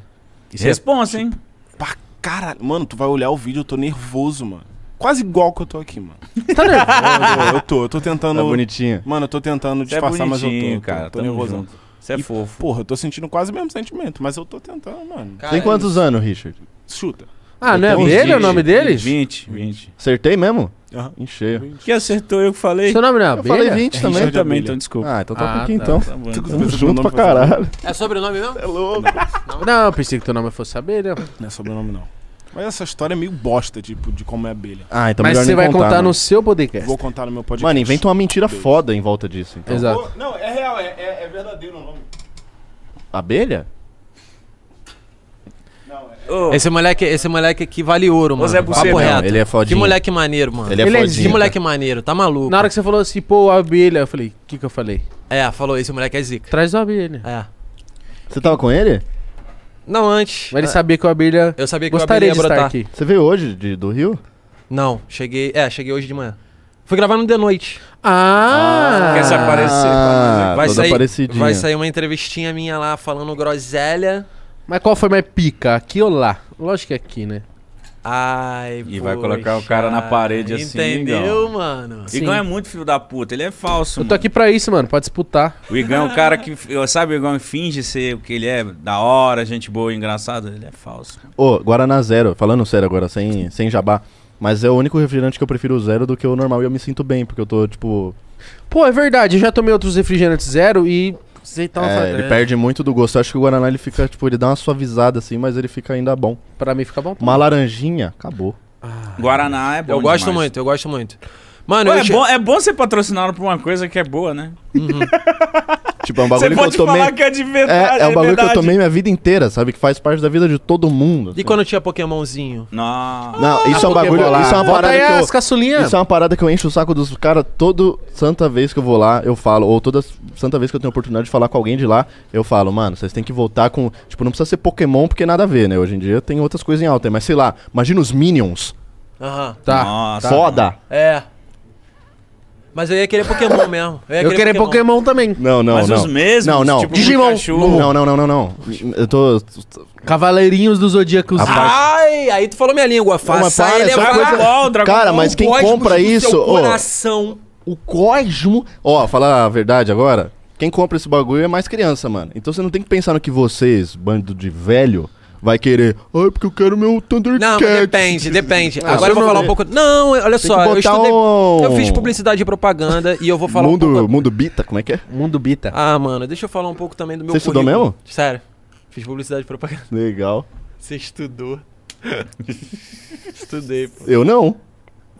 Isso é Responsa, tipo, hein? Pra caralho. Mano, tu vai olhar o vídeo, eu tô nervoso, mano. Quase igual que eu tô aqui, mano. Tá nervoso? eu, tô, eu tô tentando. Tá bonitinho. Mano, eu tô tentando é disfarçar, mas eu tô. Cara, tô, tô nervoso. Junto. Você é fofo. Porra, eu tô sentindo quase o mesmo sentimento, mas eu tô tentando, mano. Cara, Tem quantos anos, Richard? Chuta. Ah, não é dele o nome deles? 20, 20. Acertei mesmo? Aham. Encheu. Quem acertou eu que falei? Seu nome não é abelha? Eu falei 20 é, também. Eu também, então desculpa. Ah, então tá ah, um tá, pouquinho tá, então. Tá bom, então. junto pra caralho. É sobrenome não? É louco. não, pensei que teu nome fosse abelha. Não é sobrenome não. Mas essa história é meio bosta, tipo, de como é abelha. Ah, então Mas melhor você vai contar, contar no seu podcast. Vou contar no meu podcast. Mano, inventa uma mentira Deus. foda em volta disso, então. Exato. Vou... Não, é real, é, é, é verdadeiro o nome. Abelha? Oh. Esse, moleque, esse moleque aqui vale ouro, mano. Zé Papo não, reto. Ele é fodinho. Que moleque maneiro, mano. Ele é ele fodinho. Que moleque maneiro, tá maluco. Na hora que você falou assim, pô, abelha, eu falei, o que que eu falei? É, falou, esse moleque é zica. Traz a abelha. É. Você tava com ele? Não, antes. Mas ele sabia que o Abelha. Eu sabia que o Abelha ia brotar. Estar aqui. Você veio hoje de, do Rio? Não, cheguei. É, cheguei hoje de manhã. Fui gravar no de noite. Ah! ah quer se aparecer? Ah, vai, sair, vai sair uma entrevistinha minha lá falando groselha. Mas qual foi mais pica? Aqui ou lá? Lógico que é aqui, né? Ai, E poxa, vai colocar o cara na parede assim. Entendeu, mano? O Igão é muito filho da puta, ele é falso. Eu tô mano. aqui pra isso, mano, pra disputar. O Igão é um cara que. Sabe, o Igão finge ser o que ele é, da hora, gente boa, engraçado. Ele é falso. Ô, oh, Guaraná Zero, falando sério agora, sem, sem jabá. Mas é o único refrigerante que eu prefiro zero do que o normal e eu me sinto bem, porque eu tô, tipo. Pô, é verdade, eu já tomei outros refrigerantes zero e você então, é, ele é. perde muito do gosto. Eu acho que o Guaraná ele fica, tipo, ele dá uma suavizada assim, mas ele fica ainda bom. Pra mim fica bom. Uma laranjinha, acabou. Ah, Guaraná é bom. Eu demais. gosto muito, eu gosto muito. Mano, Ué, é, che... bom, é bom ser patrocinado por uma coisa que é boa, né? Uhum. tipo, é um bagulho pode que eu tomei. Falar que é, de é, verdade, é, é um bagulho é que eu tomei minha vida inteira, sabe? Que faz parte da vida de todo mundo. E assim. quando tinha Pokémonzinho? Não. Não, ah, isso ah, é um bagulho. Lá. Isso é uma parada que eu, as Isso é uma parada que eu encho o saco dos caras toda santa vez que eu vou lá, eu falo, ou toda santa vez que eu tenho a oportunidade de falar com alguém de lá, eu falo, mano, vocês têm que voltar com. Tipo, não precisa ser Pokémon porque nada a ver, né? Hoje em dia tem outras coisas em alta, mas sei lá, imagina os Minions. Aham. Tá. Nossa, Foda. É. Mas eu ia querer Pokémon mesmo. Eu ia querer, eu queria Pokémon. Pokémon. também. Não, não, Mas não. os mesmos? Não, não. Tipo Digimon. Pikachu. Não, não, não, não, não. Eu tô... Cavaleirinhos do Zodíaco. Ah, Ai, aí tu falou minha língua. Faça para, ele é coisa... Dragon Cara, mas quem compra isso... O coração. O Cosmo... Ó, oh, falar a verdade agora... Quem compra esse bagulho é mais criança, mano. Então você não tem que pensar no que vocês, bando de velho vai querer, ai, porque eu quero meu Thundercat. Não, depende, depende. Ah, Agora eu vou falar um pouco. Não, olha Tem só, eu estudei. Um... Eu fiz publicidade e propaganda e eu vou falar mundo, um pouco. Mundo Bita, como é que é? Mundo Bita. Ah, mano, deixa eu falar um pouco também do meu Você estudou mesmo? Sério. Fiz publicidade e propaganda. Legal. Você estudou. Estudei, pô. Eu não.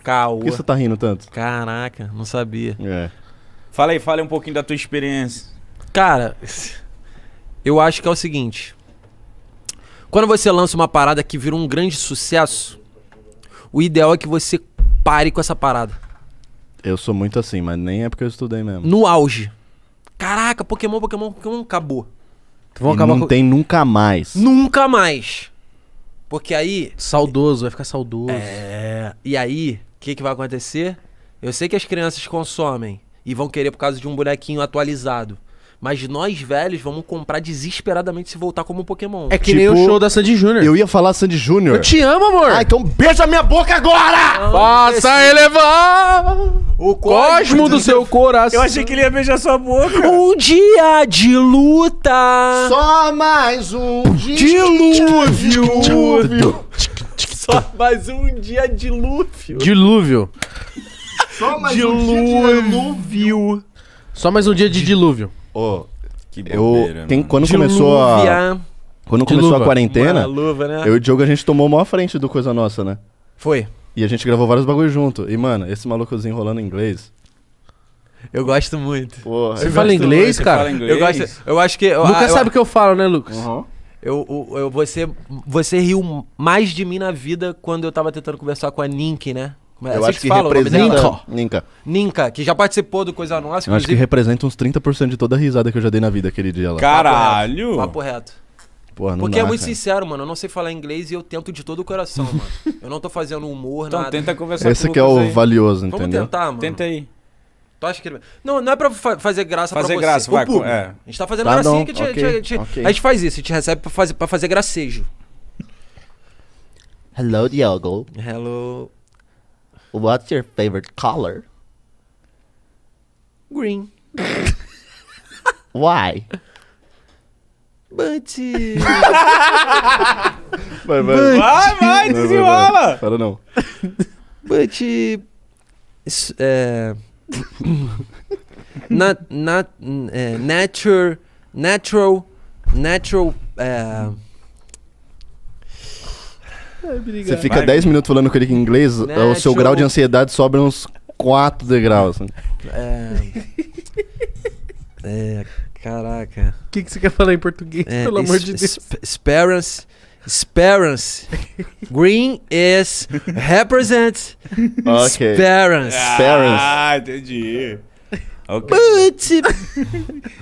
Caô. Por que você tá rindo tanto? Caraca, não sabia. É. Fala aí, fala aí um pouquinho da tua experiência. Cara, eu acho que é o seguinte. Quando você lança uma parada que vira um grande sucesso, o ideal é que você pare com essa parada. Eu sou muito assim, mas nem é porque eu estudei mesmo. No auge. Caraca, Pokémon, Pokémon, Pokémon acabou. Então, e não com... tem nunca mais. Nunca mais. Porque aí. Saudoso, vai ficar saudoso. É. E aí, o que, que vai acontecer? Eu sei que as crianças consomem e vão querer por causa de um bonequinho atualizado. Mas nós velhos vamos comprar desesperadamente se voltar como Pokémon. É que tipo, nem o tipo, show da Sandy Júnior. Eu ia falar Sandy Júnior. Eu te amo, amor. Ah, então beija minha boca agora! Não, Faça esse... elevar o cosmo do seu coração. Eu achei que ele ia beijar sua boca. Um dia de luta. Só mais um dilúvio. dilúvio. Só mais um dia dilúvio. Dilúvio. Só mais dilúvio. um dia de dilúvio. Só mais um dia de dilúvio. Ô, que bobeira, eu, tem, quando começou a. Quando começou a quarentena, luva, né? eu e o Diogo a gente tomou maior frente do Coisa Nossa, né? Foi. E a gente gravou vários bagulhos junto. E, mano, esse malucozinho rolando em inglês. Eu gosto muito. Porra, Você eu fala gosto inglês, muito. cara? Você fala inglês? Eu gosto. Eu acho que. nunca eu, sabe o que eu falo, né, Lucas? Uhum. Eu, eu, eu, você, você riu mais de mim na vida quando eu tava tentando conversar com a Nink, né? Como é eu acho que, que fala representa... Ninka. Ninka, que já participou do Coisa Nossa. Eu acho que representa uns 30% de toda a risada que eu já dei na vida aquele dia lá. Caralho! Papo reto. Porque é dá, é muito cara. sincero, mano. Eu não sei falar inglês e eu tento de todo o coração, mano. Eu não tô fazendo humor, então, nada. Então tenta conversar Esse com que é o aí. valioso, entendeu? Vamos tentar, mano. Tenta aí. Tu acha que ele... Não, não é pra fa fazer graça fazer pra graça, você. Fazer graça, vai. É. A gente tá fazendo tá gracinha que okay, te, te, okay. A gente faz isso, a gente recebe pra fazer, pra fazer gracejo. Hello, Diogo. Hello. What's your favorite color? Green. Why? Butch. Vai, vai. Vai, vai, desenrola. Para não. But it's, uh, not not uh, natural natural uh, Você fica 10 minutos falando com ele em inglês, né, o seu grau de ansiedade sobra uns 4 degraus. Assim. É. é caraca. O que, que você quer falar em português, é, pelo amor de Deus? Esperance. Sparence. Green is represent okay. Sparence. Ah, entendi. Okay. But...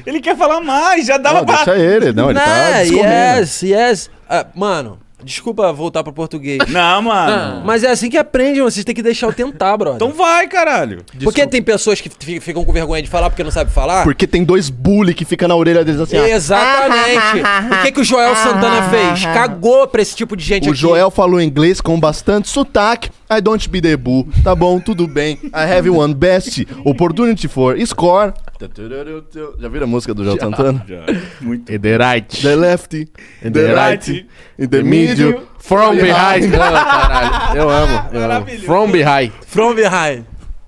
ele quer falar mais, já dava não, pra... Deixa ele, não, ele não, tá yes, yes. Uh, mano, Desculpa voltar pro português. Não, mano. Ah, mas é assim que aprende, mano. Vocês têm que deixar eu tentar, brother. Então vai, caralho. Porque tem pessoas que ficam com vergonha de falar porque não sabe falar. Porque tem dois bully que fica na orelha deles assim. ó. Exatamente. o que, que o Joel ah, Santana ah, fez? Cagou pra esse tipo de gente O aqui. Joel falou inglês com bastante sotaque. I don't be the boo. Tá bom, tudo bem. I have one best opportunity for score. Tá, já viram a música do João Santana? Já. Muito. In the right. The left. In the, right. In the middle. From behind. caralho. Eu amo. Eu amo. From behind. From behind.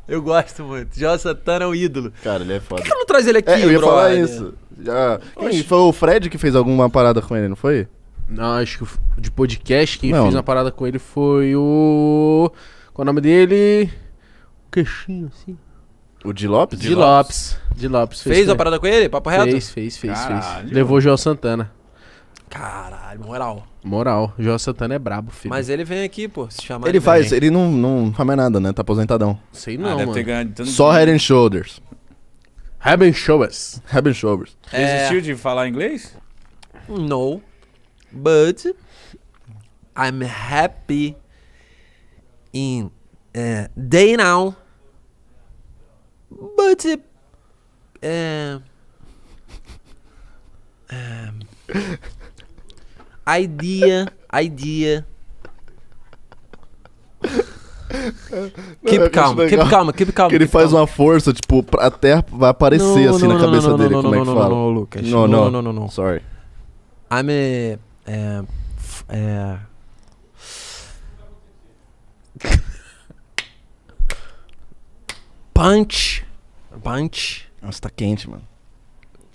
Eu gosto muito. João Santana é um ídolo. Cara, ele é foda. Por que, que não traz ele é, aqui, é, Eu ia falar isso. Já... Quem, foi o Fred que fez alguma parada com ele, não foi? Não, acho que de podcast quem não. fez uma parada com ele foi o. Qual é o nome dele? O queixinho, assim. O de Lopes? De, Lopes. De Lopes. Fez, fez a parada com ele? Papo reto? Fez, fez, fez. Caralho. fez. Levou o Joel Santana. Caralho, moral. Moral. Joel Santana é brabo, filho. Mas ele vem aqui, pô, se chamar. Ele, ele faz, vem. ele não, não faz mais nada, né? Tá aposentadão. Sei ah, não, ah, mano. Ganho, Só Head and Shoulders. Head and Shoulders. Head and Shoulders. É... Desistiu de falar inglês? No. But I'm happy in uh, day now. But eh, é, É... ideia, idea, idea. Keep é calm, keep calm, keep calm. ele faz uma força, tipo, a terra vai aparecer assim na cabeça dele, como é que fala? Não, não, não, Lucas. Não, não, não, não. Sorry. I'm a, uh, Punch. Punch. Nossa, tá quente, mano.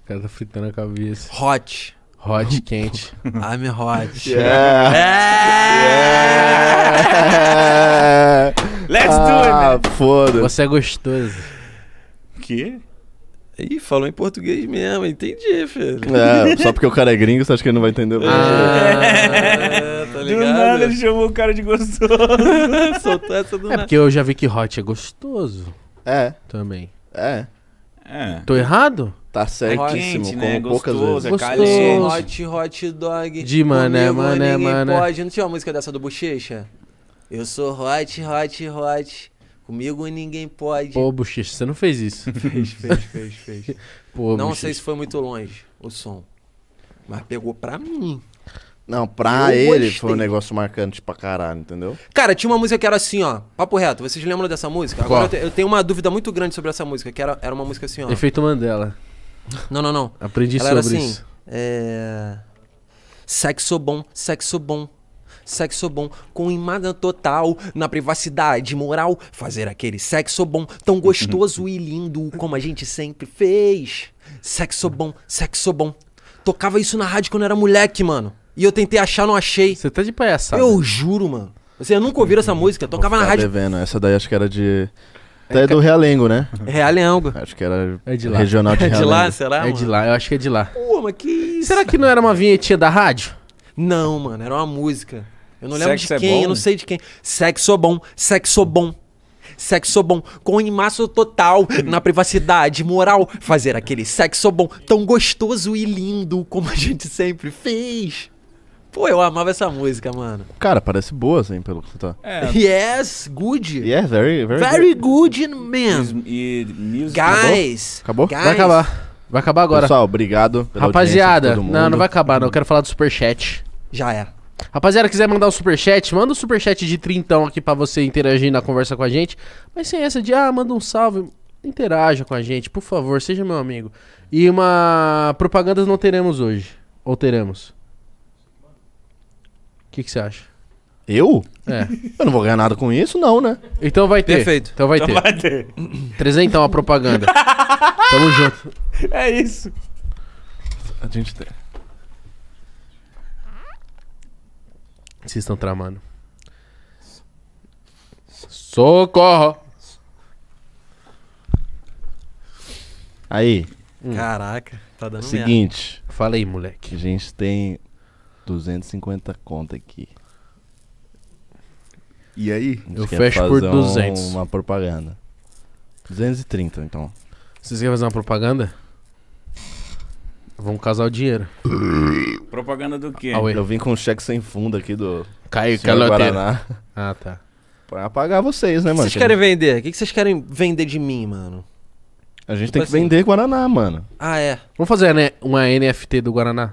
O cara tá fritando a cabeça. Hot. Hot, quente. I'm hot. Yeah. yeah. É! yeah. Let's ah, do it, Ah, foda Você é gostoso. Que? Ih, falou em português mesmo, entendi, filho. É, só porque o cara é gringo, você acha que ele não vai entender o ah, é, tá ligado? Do nada ele chamou o cara de gostoso. Soltou essa do é nada. porque eu já vi que hot é gostoso. É. Também. É. É. Tô errado? Tá é certíssimo, quente, né? como poucas Gostoso, vezes. é calente. Hot, hot dog. De mané, Comigo, mané, ninguém mané. pode. Não tinha uma música dessa do Bochecha? Eu sou hot, hot, hot. Comigo ninguém pode. Pô, Bochecha, você não fez isso. fez, fez, fez, fez. Pô, não sei se foi muito longe o som. Mas pegou pra mim. Não, pra Eu ele gostei. foi um negócio marcante pra caralho, entendeu? Cara, tinha uma música que era assim, ó. Papo reto, vocês lembram dessa música? Agora eu, te, eu, tenho uma dúvida muito grande sobre essa música, que era, era uma música assim, ó. Efeito Mandela. Não, não, não. Aprendi Ela sobre era assim, isso. É... Sexo bom, sexo bom. Sexo bom, com imada total, na privacidade moral, fazer aquele sexo bom, tão gostoso e lindo como a gente sempre fez. Sexo bom, sexo bom. Tocava isso na rádio quando eu era moleque, mano. E eu tentei achar, não achei. Você tá de palhaçada. Eu juro, mano. Você nunca ouviu essa música, tocava na rádio. Devendo. Essa daí acho que era de. Até é, é do Realengo, né? É Realengo. Acho que era é de lá. regional de Realengo. É de lá, será? É mano? de lá, eu acho que é de lá. Pô, mas que isso? Será que não era uma vinhetinha da rádio? Não, mano, era uma música. Eu não lembro sexo de é quem, é bom, eu não sei de quem. Sexo bom, sexo bom. Sexo bom, com imaço total, na privacidade moral. Fazer aquele sexo bom tão gostoso e lindo como a gente sempre fez. Pô, eu amava essa música, mano. Cara, parece boa, assim, pelo que você tá. É. Yes, good. Yes, very, very, very good, man. E, e Guys. Acabou? Acabou? Guys. Vai acabar. Vai acabar agora. Pessoal, obrigado. Rapaziada, não, não vai acabar, não. Eu quero falar do superchat. Já é. Rapaziada, quiser mandar um superchat, manda um superchat de trintão aqui para você interagir na conversa com a gente. Mas sem essa de, ah, manda um salve. Interaja com a gente, por favor, seja meu amigo. E uma. Propagandas não teremos hoje. Ou teremos? O que você acha? Eu? É. Eu não vou ganhar nada com isso, não, né? Então vai ter. Perfeito. Então vai então ter. Então vai ter. Trezentão a propaganda. Tamo junto. É isso. A gente tem. Vocês estão tramando. Socorro! Aí. Caraca, tá dando Seguinte. Merda. Fala aí, moleque. A gente tem 250 conto aqui. E aí? Eu fecho por 200. Uma propaganda. 230, então. Vocês querem fazer uma propaganda? Vamos casar o dinheiro. Propaganda do quê? Eu vim com um cheque sem fundo aqui do Caio Guaraná. Ah, tá. Pra pagar vocês, né, mano? vocês querem vender? O que vocês querem vender de mim, mano? A gente tipo tem que assim. vender Guaraná, mano. Ah, é. Vamos fazer né, uma NFT do Guaraná?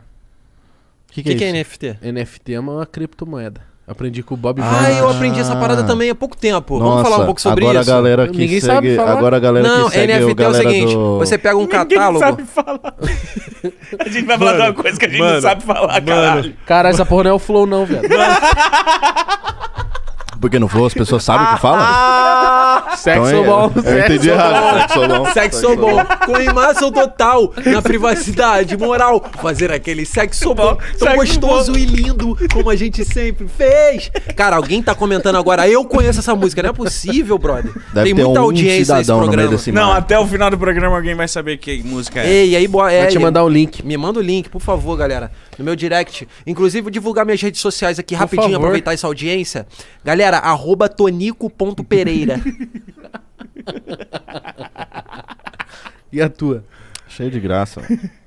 O que, que, que, é, que é NFT? NFT é uma criptomoeda. Aprendi com o Bob Ah, Jones. eu aprendi essa parada também há pouco tempo. Nossa, Vamos falar um pouco sobre agora isso. A galera que Ninguém segue, sabe falar. Agora a galera Não, que segue NFT é o seguinte: do... você pega um Ninguém catálogo. Sabe falar. a gente vai falar mano, de uma coisa que a gente mano, não sabe falar, mano. caralho. Cara, essa porra não é o flow, não, velho. porque não for, as pessoas sabem o que ah, falam ah. então Sexo então, bom. Eu, eu entendi errado. Sexo bom. Sexo bom. Com imação total, na privacidade, moral. Fazer aquele sexo bom tão sexo gostoso bom. e lindo como a gente sempre fez. Cara, alguém tá comentando agora. Eu conheço essa música. Não é possível, brother. Deve Tem muita um audiência nesse programa. Desse não, até o final do programa alguém vai saber que música é. Ei, aí, boa. É, te mandar o link. Me manda o link, por favor, galera no meu direct. Inclusive, vou divulgar minhas redes sociais aqui Por rapidinho, favor. aproveitar essa audiência. Galera, arroba tonico.pereira. e a tua? Cheio de graça.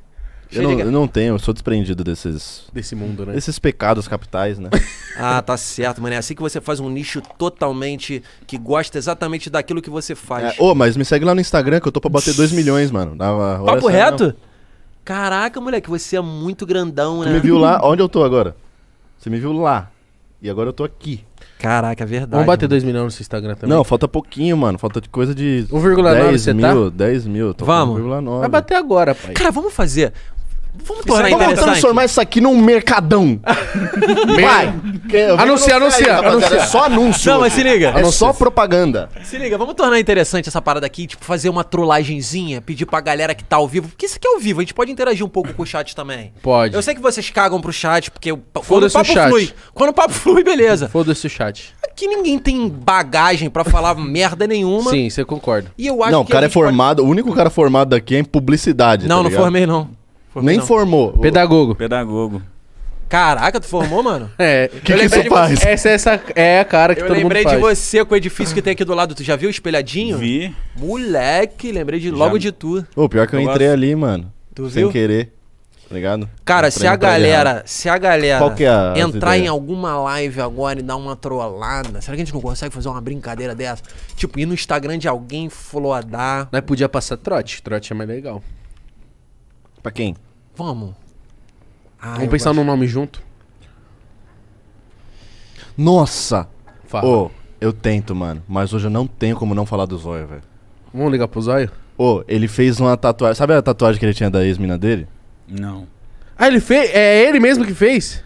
Eu não, eu não, tenho, eu sou desprendido desses. Desse mundo, né? Desses pecados capitais, né? ah, tá certo, mano. É assim que você faz um nicho totalmente que gosta exatamente daquilo que você faz. É, ô, é, oh, mas me segue lá no Instagram que eu tô pra bater 2 milhões, mano. Papo reto? Não. Caraca, moleque, você é muito grandão, né? Você me viu lá, onde eu tô agora? Você me viu lá. E agora eu tô aqui. Caraca, é verdade. Vamos bater 2 milhões no seu Instagram também? Não, falta pouquinho, mano. Falta de coisa de. 1,9 10 tá? mil, tá? 10 mil. Tô vamos. 1,9. Vai bater agora, pai. Cara, vamos fazer. Vamos é tornar Vamos transformar isso aqui num mercadão. Vai. Anuncia, anuncia, anuncia. É só anúncio. Não, mas se liga. É só propaganda. Se liga, vamos tornar interessante essa parada aqui, tipo, fazer uma trollagenzinha, pedir pra galera que tá ao vivo. Porque isso aqui é ao vivo, a gente pode interagir um pouco com o chat também. Pode. Eu sei que vocês cagam pro chat, porque quando o papo o chat. flui. Quando o papo flui, beleza. Foda-se o chat. Aqui ninguém tem bagagem pra falar merda nenhuma. Sim, você concorda. E eu acho Não, o cara é formado, pode... o único cara formado daqui é em publicidade. Não, tá não formei, não. Nem formou. Pedagogo. Pedagogo. Caraca, tu formou, mano? É. O que, que isso faz? Essa, é essa é a cara que eu todo mundo faz. Eu lembrei de você com o edifício que tem aqui do lado. Tu já viu o espelhadinho? Vi. Moleque, lembrei de, já. logo de tu. Ô, pior que eu, eu entrei gosto. ali, mano. Tu sem viu? Sem querer. Tá ligado? Cara, se a galera, se a galera Qual que é a entrar em alguma live agora e dar uma trollada, será que a gente não consegue fazer uma brincadeira dessa? Tipo, ir no Instagram de alguém flodar. Nós podia passar trote, trote é mais legal. Pra quem? Vamos. Ah, Vamos pensar no num nome junto? Nossa! Fala. Ô, eu tento, mano. Mas hoje eu não tenho como não falar do Zóio, velho. Vamos ligar pro Zóio? Ô, ele fez uma tatuagem. Sabe a tatuagem que ele tinha da ex-mina dele? Não. Ah, ele fez? É ele mesmo que fez?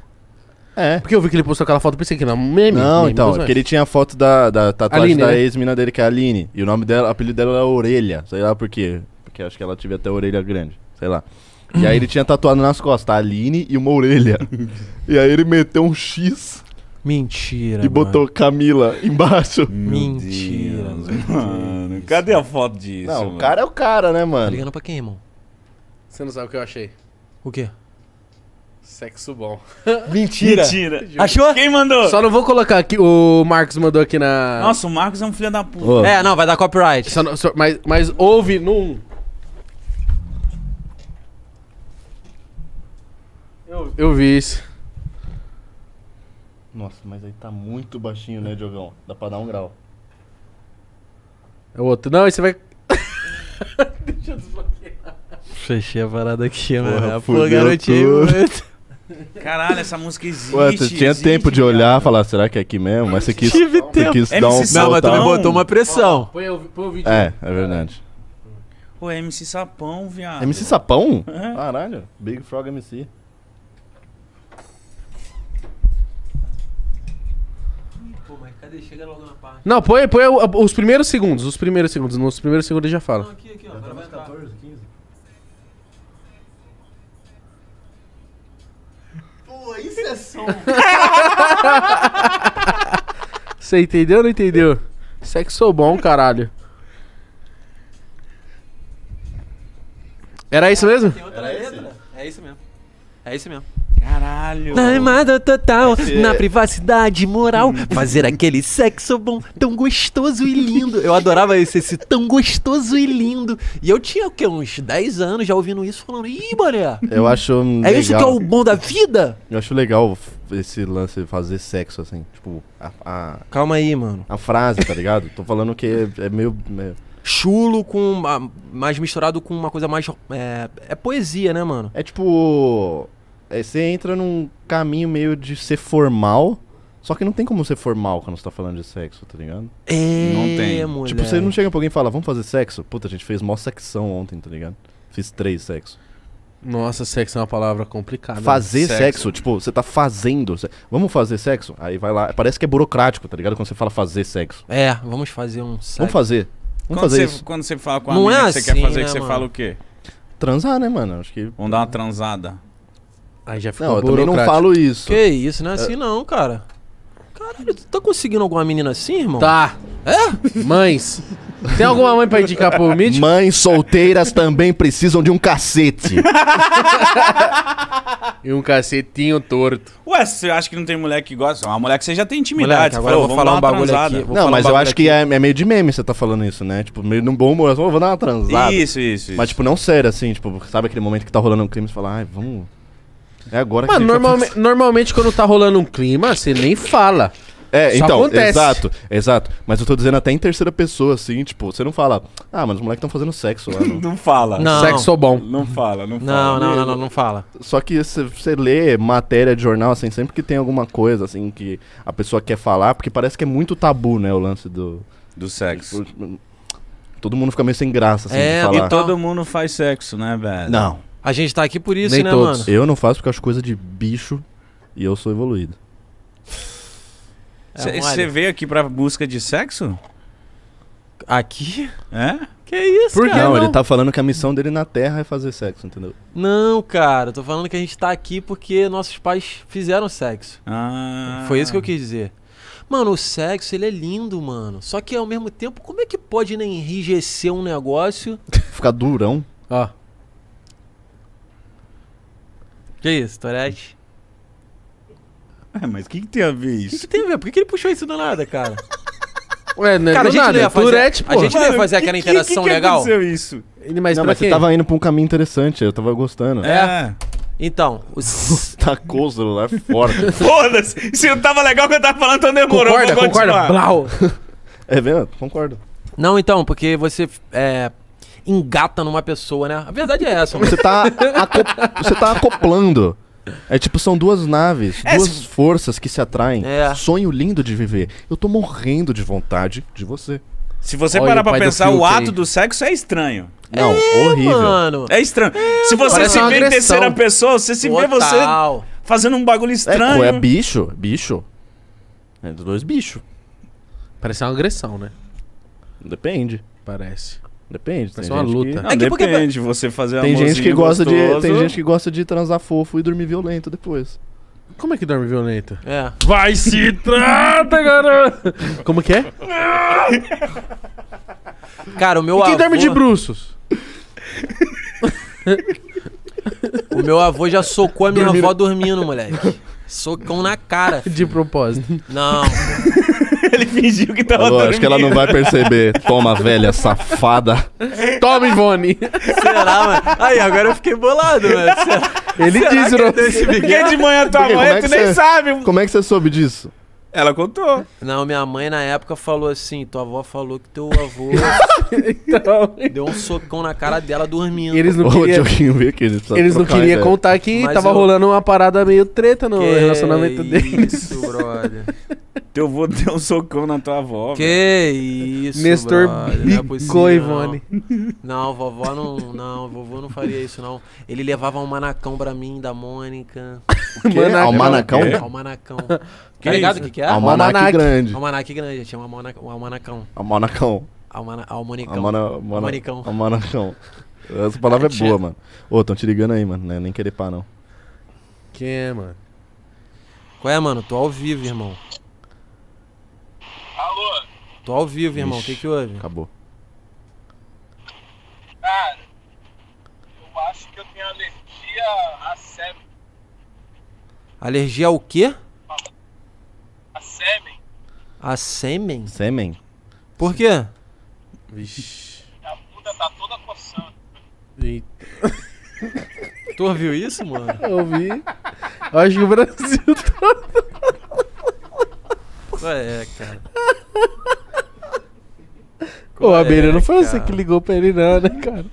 É. Porque eu vi que ele postou aquela foto, pensei que era meme. Não, meme então, porque ele tinha a foto da, da tatuagem Aline, da né? ex-mina dele, que é a Aline. E o nome dela, o apelido dela era Orelha. Sei lá por quê. Porque acho que ela tive até orelha grande. Sei lá. E aí ele tinha tatuado nas costas a Aline e uma orelha. e aí ele meteu um X. Mentira. E botou mano. Camila embaixo. Mentira. Deus, mano, cadê a foto disso? Não, mano? o cara é o cara, né, mano? Tá ligando pra quem, irmão? Você não sabe o que eu achei. O quê? Sexo bom. Mentira. Mentira. Achou? Quem mandou? Só não vou colocar aqui. O Marcos mandou aqui na. Nossa, o Marcos é um filho da puta. Oh. É, não, vai dar copyright. Só só, mas, mas ouve num. Eu, vi isso. Nossa, mas aí tá muito baixinho, né, Diogão? Dá pra dar um grau. É o outro. Não, você vai. Deixa eu desbloquear. Fechei a parada aqui, Porra, mano. Pô, garotinho. Caralho, essa música existe. Ué, você tinha existe, tempo de olhar e falar, será que é aqui mesmo? Mas você quis, Tive você tempo. quis dar um Sapão. Não, mas tu me botou uma pressão. põe, o, põe o vídeo. É, é verdade. Pô, é MC Sapão, viado. MC Sapão? É. Caralho, Big Frog MC. Chega logo na parte. Não, põe, põe os primeiros segundos, os primeiros segundos. Nos primeiros segundos ele já fala. aqui, aqui, ó. agora vai 14, 15. Pô, isso é som. Você entendeu ou não entendeu? Sexo bom, caralho. Era isso mesmo? Era é isso mesmo. É isso mesmo. Caralho. Na total, na privacidade moral, fazer aquele sexo bom, tão gostoso e lindo. Eu adorava esse, esse tão gostoso e lindo. E eu tinha o quê? Uns 10 anos já ouvindo isso, falando, ih, mané. Eu acho. É legal. isso que é o bom da vida? Eu acho legal esse lance de fazer sexo, assim. Tipo, a, a, Calma aí, mano. A frase, tá ligado? Tô falando que é, é meio. É Chulo com. mais misturado com uma coisa mais. É, é poesia, né, mano? É tipo é, você entra num caminho meio de ser formal. Só que não tem como ser formal quando você tá falando de sexo, tá ligado? É, não tem. Mulher. Tipo, você não chega pra alguém e fala, vamos fazer sexo? Puta, a gente fez mó secção ontem, tá ligado? Fiz três sexos Nossa, sexo é uma palavra complicada. Fazer sexo, sexo tipo, você tá fazendo. Vamos fazer sexo? Aí vai lá. Parece que é burocrático, tá ligado? Quando você fala fazer sexo. É, vamos fazer um sexo. Vamos fazer. Vamos quando fazer você, isso. Quando você fala com a não é que você assim, quer fazer, né, que você fala o quê? Transar, né, mano? Acho que. Vamos dar uma transada. Aí já ficou Não, eu também não falo isso. Que isso, não é assim não, cara. Caralho, tu tá conseguindo alguma menina assim, irmão? Tá. É? Mães. Tem alguma mãe pra indicar pro Mítico? Mães solteiras também precisam de um cacete. E um cacetinho torto. Ué, você acha que não tem mulher que gosta? Uma mulher que você já tem intimidade. Moleque, Você agora eu vou vamos falar um bagulho transada." aqui. Vou Não, um mas eu acho que é, é meio de meme você tá falando isso, né? Tipo, meio num bom humor, eu vou dar uma transada. Isso, isso, isso. Mas, tipo, não sério, assim, tipo, sabe aquele momento que tá rolando um crime você fala, ai, vamos é agora Mas que normalme, normalmente quando tá rolando um clima, você nem fala. É, Só então, acontece. exato, exato. Mas eu tô dizendo até em terceira pessoa, assim, tipo, você não fala, ah, mas os moleques estão fazendo sexo lá. no-" Não fala. Não. Sexo é bom. Não fala, não Não, fala. não, não, não, não fala. Só que você- lê matéria de jornal, assim, sempre que tem alguma coisa, assim, que a pessoa quer falar, porque parece que é muito tabu, né, o lance do... Do sexo. Todo mundo fica meio sem graça, assim, É, de falar. E todo mundo faz sexo, né, velho? Não, a gente tá aqui por isso, Nem né, todos. mano? Eu não faço porque as acho coisa de bicho e eu sou evoluído. Você é veio aqui pra busca de sexo? Aqui? É? Que isso, Por cara? Não, não, ele tá falando que a missão dele na Terra é fazer sexo, entendeu? Não, cara, tô falando que a gente tá aqui porque nossos pais fizeram sexo. Ah. Foi isso que eu quis dizer. Mano, o sexo, ele é lindo, mano. Só que ao mesmo tempo, como é que pode né, enrijecer um negócio? Ficar durão. Ó. Ah. Que isso, Tourette? É, mas o que, que tem a ver isso? O que, que tem a ver? Por que, que ele puxou isso do nada, cara? Ué, não é Cara, a gente nada, não é fazer- Tourette, a gente- não ia fazer aquela interação que legal? Que aconteceu isso? Ele- Mas Não, pra mas você tava indo pra um caminho interessante, eu tava gostando. É. é. Então, os... Tacou tá o celular fora. Foda-se! Se não tava legal que eu tava falando, então demorou. concorda, concorda, continuar. Blau. é vendo? Concordo. Não, então, porque você é, engata numa pessoa, né? A verdade é essa, mano. Você tá, você tá acoplando. É tipo, são duas naves, é, duas se... forças que se atraem. É. Sonho lindo de viver. Eu tô morrendo de vontade de você. Se você Olha, parar pra pensar, o ato do sexo é estranho. Não, é, horrível. Mano. É estranho. É, se você é se vê em terceira pessoa, você se Total. vê você fazendo um bagulho é, estranho. É, bicho, bicho. É dos dois bichos. Parece uma agressão, né? Depende. Parece. Depende, tem uma luta. É que... é que depende, você fazer tem gente que gosta gostoso. de Tem gente que gosta de transar fofo e dormir violento depois. Como é que dorme violento? É. Vai se trata, garoto! Como que é? Cara, o meu e quem avô... dorme de bruços? o meu avô já socou a minha avó dormindo, moleque. Socão na cara. Filho. De propósito. Não. Ele fingiu que tava Alô, Acho que ela não vai perceber. Toma, velha safada. Toma, Ivone. Será, mano? Aí, agora eu fiquei bolado, mano. Será, Ele será disse, que é não. Porque de manhã tua mãe, é tu nem sabe. Como é que você soube disso? Ela contou. Não, minha mãe na época falou assim: tua avó falou que teu avô então... deu um socão na cara dela dormindo. Eles não queriam. ver que eles não queriam contar que Mas tava eu... rolando uma parada meio treta no que relacionamento deles. Isso, brother. Teu avô deu um socão na tua avó. Que isso, Nestor é Bicô, Ivone. Não, vovó não. Não, vovô não faria isso, não. Ele levava um manacão pra mim, da Mônica. Manacão. Almanacão? Almanacão. Que tá ligado o que, que é? Almanac, almanac grande. Almanac grande, tinha uma almanac, um almanacão. Almanacão. Almana, almanicão. Almana, almana, almanicão. Almanacão. Essa palavra é boa, mano. Ô, tão te ligando aí, mano. Né? Nem querer pá, não. Quem é, mano? Qual é, mano? Tô ao vivo, irmão. Alô? Tô ao vivo, irmão. O que que houve? Acabou. Cara, eu acho que eu tenho alergia a sebo. Alergia ao quê? A sêmen? Sêmen. Por quê? Vixe. A puta tá toda coçando. Eita. tu ouviu isso, mano? Eu ouvi. Eu acho que o Brasil todo. Tá é, cara? Qual Ô, a é, não foi cara? você que ligou pra ele, não, né, cara?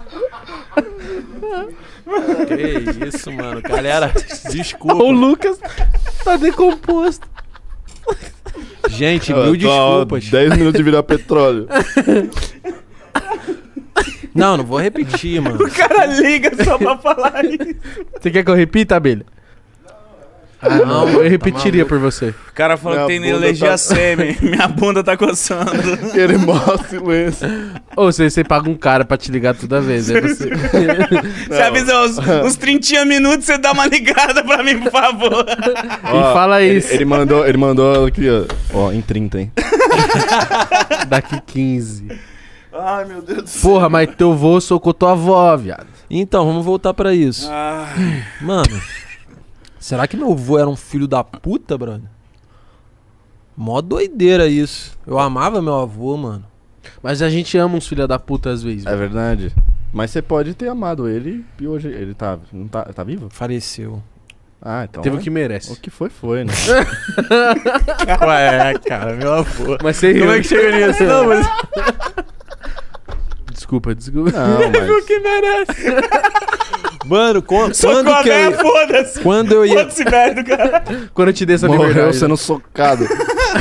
Que isso, mano. Galera, desculpa. O Lucas tá decomposto. Gente, eu mil desculpas. 10 minutos de virar petróleo. Não, não vou repetir, mano. O cara liga só pra falar isso. Você quer que eu repita, abelha? Ah, não, eu tá repetiria tá por você. O cara falou Minha que tem alergia tá... Minha bunda tá coçando. Ele mostra silêncio. Ou seja, você paga um cara pra te ligar toda vez. é você... você avisa uns, uns 30 minutos, você dá uma ligada pra mim, por favor. Ó, e fala isso. Ele, ele, mandou, ele mandou aqui, ó. Ó, em 30, hein? Daqui 15. Ai, meu Deus do céu. Porra, mas teu vô socou tua avó, viado. Então, vamos voltar pra isso. Ah. Mano. Será que meu avô era um filho da puta, brother? Mó doideira isso. Eu amava meu avô, mano. Mas a gente ama uns filha da puta às vezes. É mano. verdade. Mas você pode ter amado ele e hoje ele tá, não tá, tá vivo? Faleceu. Ah, então. Teve o é. que merece. O que foi, foi, né? Ué, cara, meu avô. Mas você Como é que chega nisso? não, mas. Desculpa, desculpa. Não, mas... Viu que merece. Mano, quando, quando que né? eu ia... foda-se. Quando eu ia... Foda-se, merda, cara. Quando eu te dei essa Morreu liberdade. sendo socado.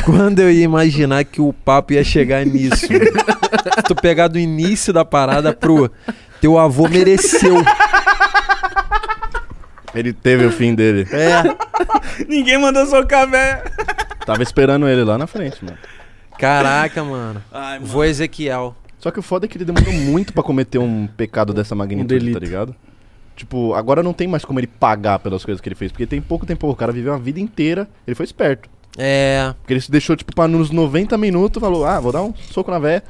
quando eu ia imaginar que o papo ia chegar nisso? Se tu pegar do início da parada pro... Teu avô mereceu. Ele teve o fim dele. É. Ninguém mandou socar, velho. Né? Tava esperando ele lá na frente, mano. Caraca, mano. Ai, mano. Vou Ezequiel. Só que o foda é que ele demorou muito para cometer um pecado dessa magnitude, um tá ligado? Tipo, agora não tem mais como ele pagar pelas coisas que ele fez, porque tem pouco tempo. O cara viveu uma vida inteira, ele foi esperto. É. Porque ele se deixou, tipo, pra nos 90 minutos, falou, ah, vou dar um soco na véia.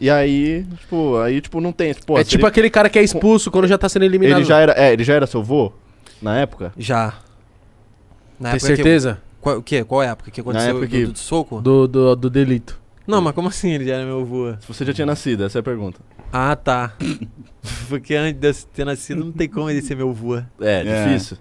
E aí, tipo, aí, tipo, não tem. Pô, é tipo ele... aquele cara que é expulso quando já tá sendo eliminado. Ele já era, é, ele já era seu vô na época? Já. Na tem certeza? Que, qual, o quê? Qual é a época que aconteceu? Na época do, que... do, do soco? Do, do, do delito. Não, mas como assim ele já era meu avô? Se você já tinha nascido, essa é a pergunta. Ah, tá. Porque antes de eu ter nascido, não tem como ele ser meu avô. É, é. difícil.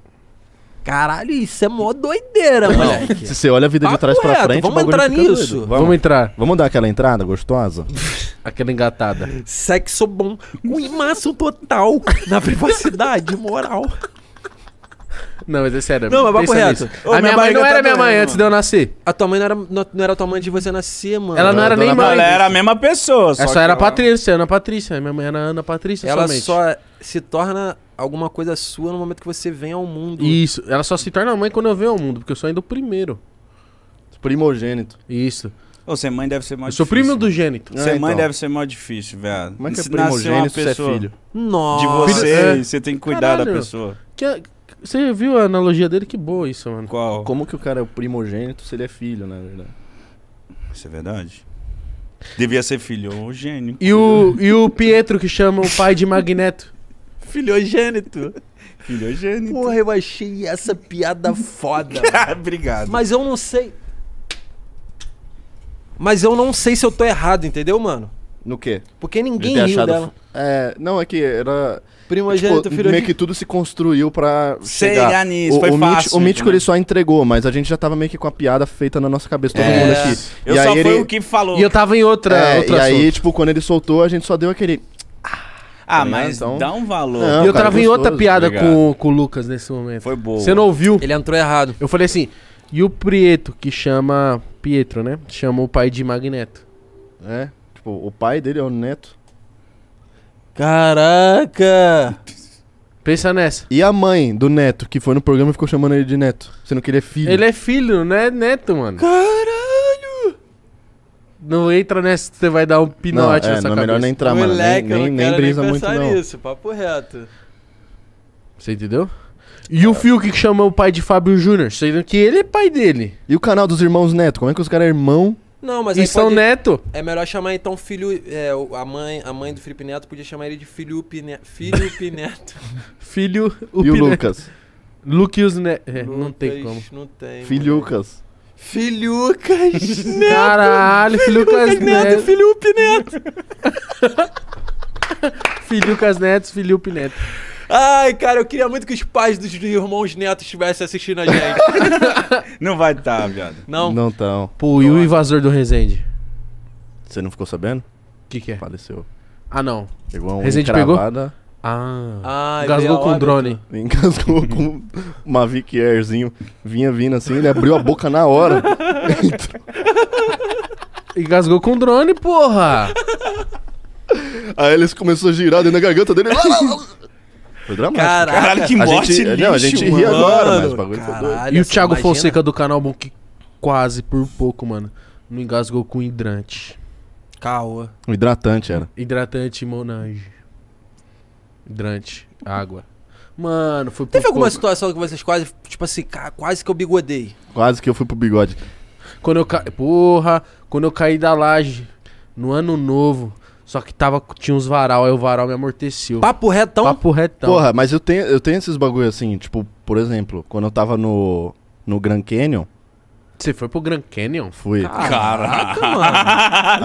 Caralho, isso é mó doideira, mano. Se você olha a vida de ah, trás correto, pra frente, vamos entrar nisso. Vamos. vamos. entrar. Vamos dar aquela entrada gostosa? aquela engatada. Sexo bom. Com imaço total. na privacidade moral. Não, mas é sério. Não, mas papo reto. Ô, a minha, mãe não tá era minha mãe mano. Tá antes de eu nascer. A tua mãe não era, não, era tua mãe de você nascer, mano. Ela não, não era nem mãe. Ela era a mesma pessoa. É só ela só era ela... Patrícia, Ana Patrícia. Minha mãe era Ana Patrícia Ela somente. só se torna alguma coisa sua no momento que você vem ao mundo. Isso. Ela só se torna mãe quando eu venho ao mundo, porque eu sou ainda o primeiro. Primogênito. Isso. Ô, ser mãe deve ser mais difícil. Eu sou primo do gênito. Ser é, mãe então. deve ser mais difícil, velho. Mas é que é primogênito se é filho? Nossa. De você, é. você tem que cuidar Caralho. da pessoa. Que, é você viu a analogia dele? Que boa isso, mano. Qual? Como que o cara é o primogênito se ele é filho, né, na verdade? Isso é verdade. Devia ser filhogênito. E o, e o Pietro que chama o pai de Magneto? filhogênito. Filhogênito. Porra, eu achei essa piada foda. Obrigado. Mas eu não sei. Mas eu não sei se eu tô errado, entendeu, mano? No quê? Porque ninguém De riu achado... dela. É, não, é que era. Primogênito, tipo, filho meio de... que tudo se construiu pra chegar. chegar é nisso, o, foi o fácil. Mítico, o Mítico, ele só entregou, mas a gente já tava meio que com a piada feita na nossa cabeça, todo é. mundo aqui. Eu e só aí fui ele... o que falou. E eu tava em outra, é, outra E assunto. aí, tipo, quando ele soltou, a gente só deu aquele... Ah, ah tá mas então... dá um valor. Não, eu tava em outra piada com, com o Lucas nesse momento. Foi boa. Você não ouviu? Ele entrou errado. Eu falei assim, e o Prieto, que chama... Pietro, né? Chama o pai de Magneto. É, tipo, o pai dele é o neto. Caraca! Pensa nessa. E a mãe do neto, que foi no programa e ficou chamando ele de neto, sendo que ele é filho. Ele é filho, não é neto, mano. Caralho! Não entra nessa, você vai dar um pinote não, é, nessa não cabeça. É melhor nem entrar, mano. Moleque, nem, nem, nem brisa nem muito, não. Isso, papo reto. Você entendeu? E o Fiuk que chamou o pai de Fábio Júnior, sendo que ele é pai dele. E o canal dos irmãos Neto, como é que os caras é irmão não, mas e São pode... Neto. É melhor chamar então filho. É, a, mãe, a mãe do Felipe Neto podia chamar ele de filho Upineto. Filho Upineto. filho Upineto. E o Lucas. Lucius Neto. É, não tem como. Não tem. Filhucas. Mano. Filhucas Neto. Caralho, Filhucas, Filhucas Neto. Neto. Filho Lucas Filhucas Neto, Filho Neto. Ai, cara, eu queria muito que os pais dos irmãos netos estivessem assistindo a gente. não vai estar, tá, viado. Não? Não estão. Pô, e o invasor do Resende? Você não ficou sabendo? O que, que é? Faleceu. Ah, não. Pegou uma Resende Pegou? Ah, ah engasgou com o é drone. Engasgou com uma Vic Airzinho. Vinha vindo assim, ele abriu a boca na hora. engasgou com o drone, porra! Aí eles começaram a girar dentro da garganta dele. Foi dramático. Caraca. Caralho, que morte gente, lixo, Não, a gente mano. ri agora, mas o bagulho Caralho, foi doido. E o Thiago imagina? Fonseca do canal Bom, que quase por pouco, mano, não engasgou com hidrante. Caua. o hidratante era. Hidratante Monange. Hidrante, água. Mano, foi por Teve alguma situação que vocês quase, tipo assim, quase que eu bigodei? Quase que eu fui pro bigode. Quando eu caí. Porra, quando eu caí da laje, no ano novo, só que tava, tinha uns varal, aí o varal me amorteceu. Papo retão? Papo retão. Porra, mas eu tenho, eu tenho esses bagulho assim, tipo, por exemplo, quando eu tava no, no Grand Canyon. Você foi pro Grand Canyon? Fui. Caraca, mano.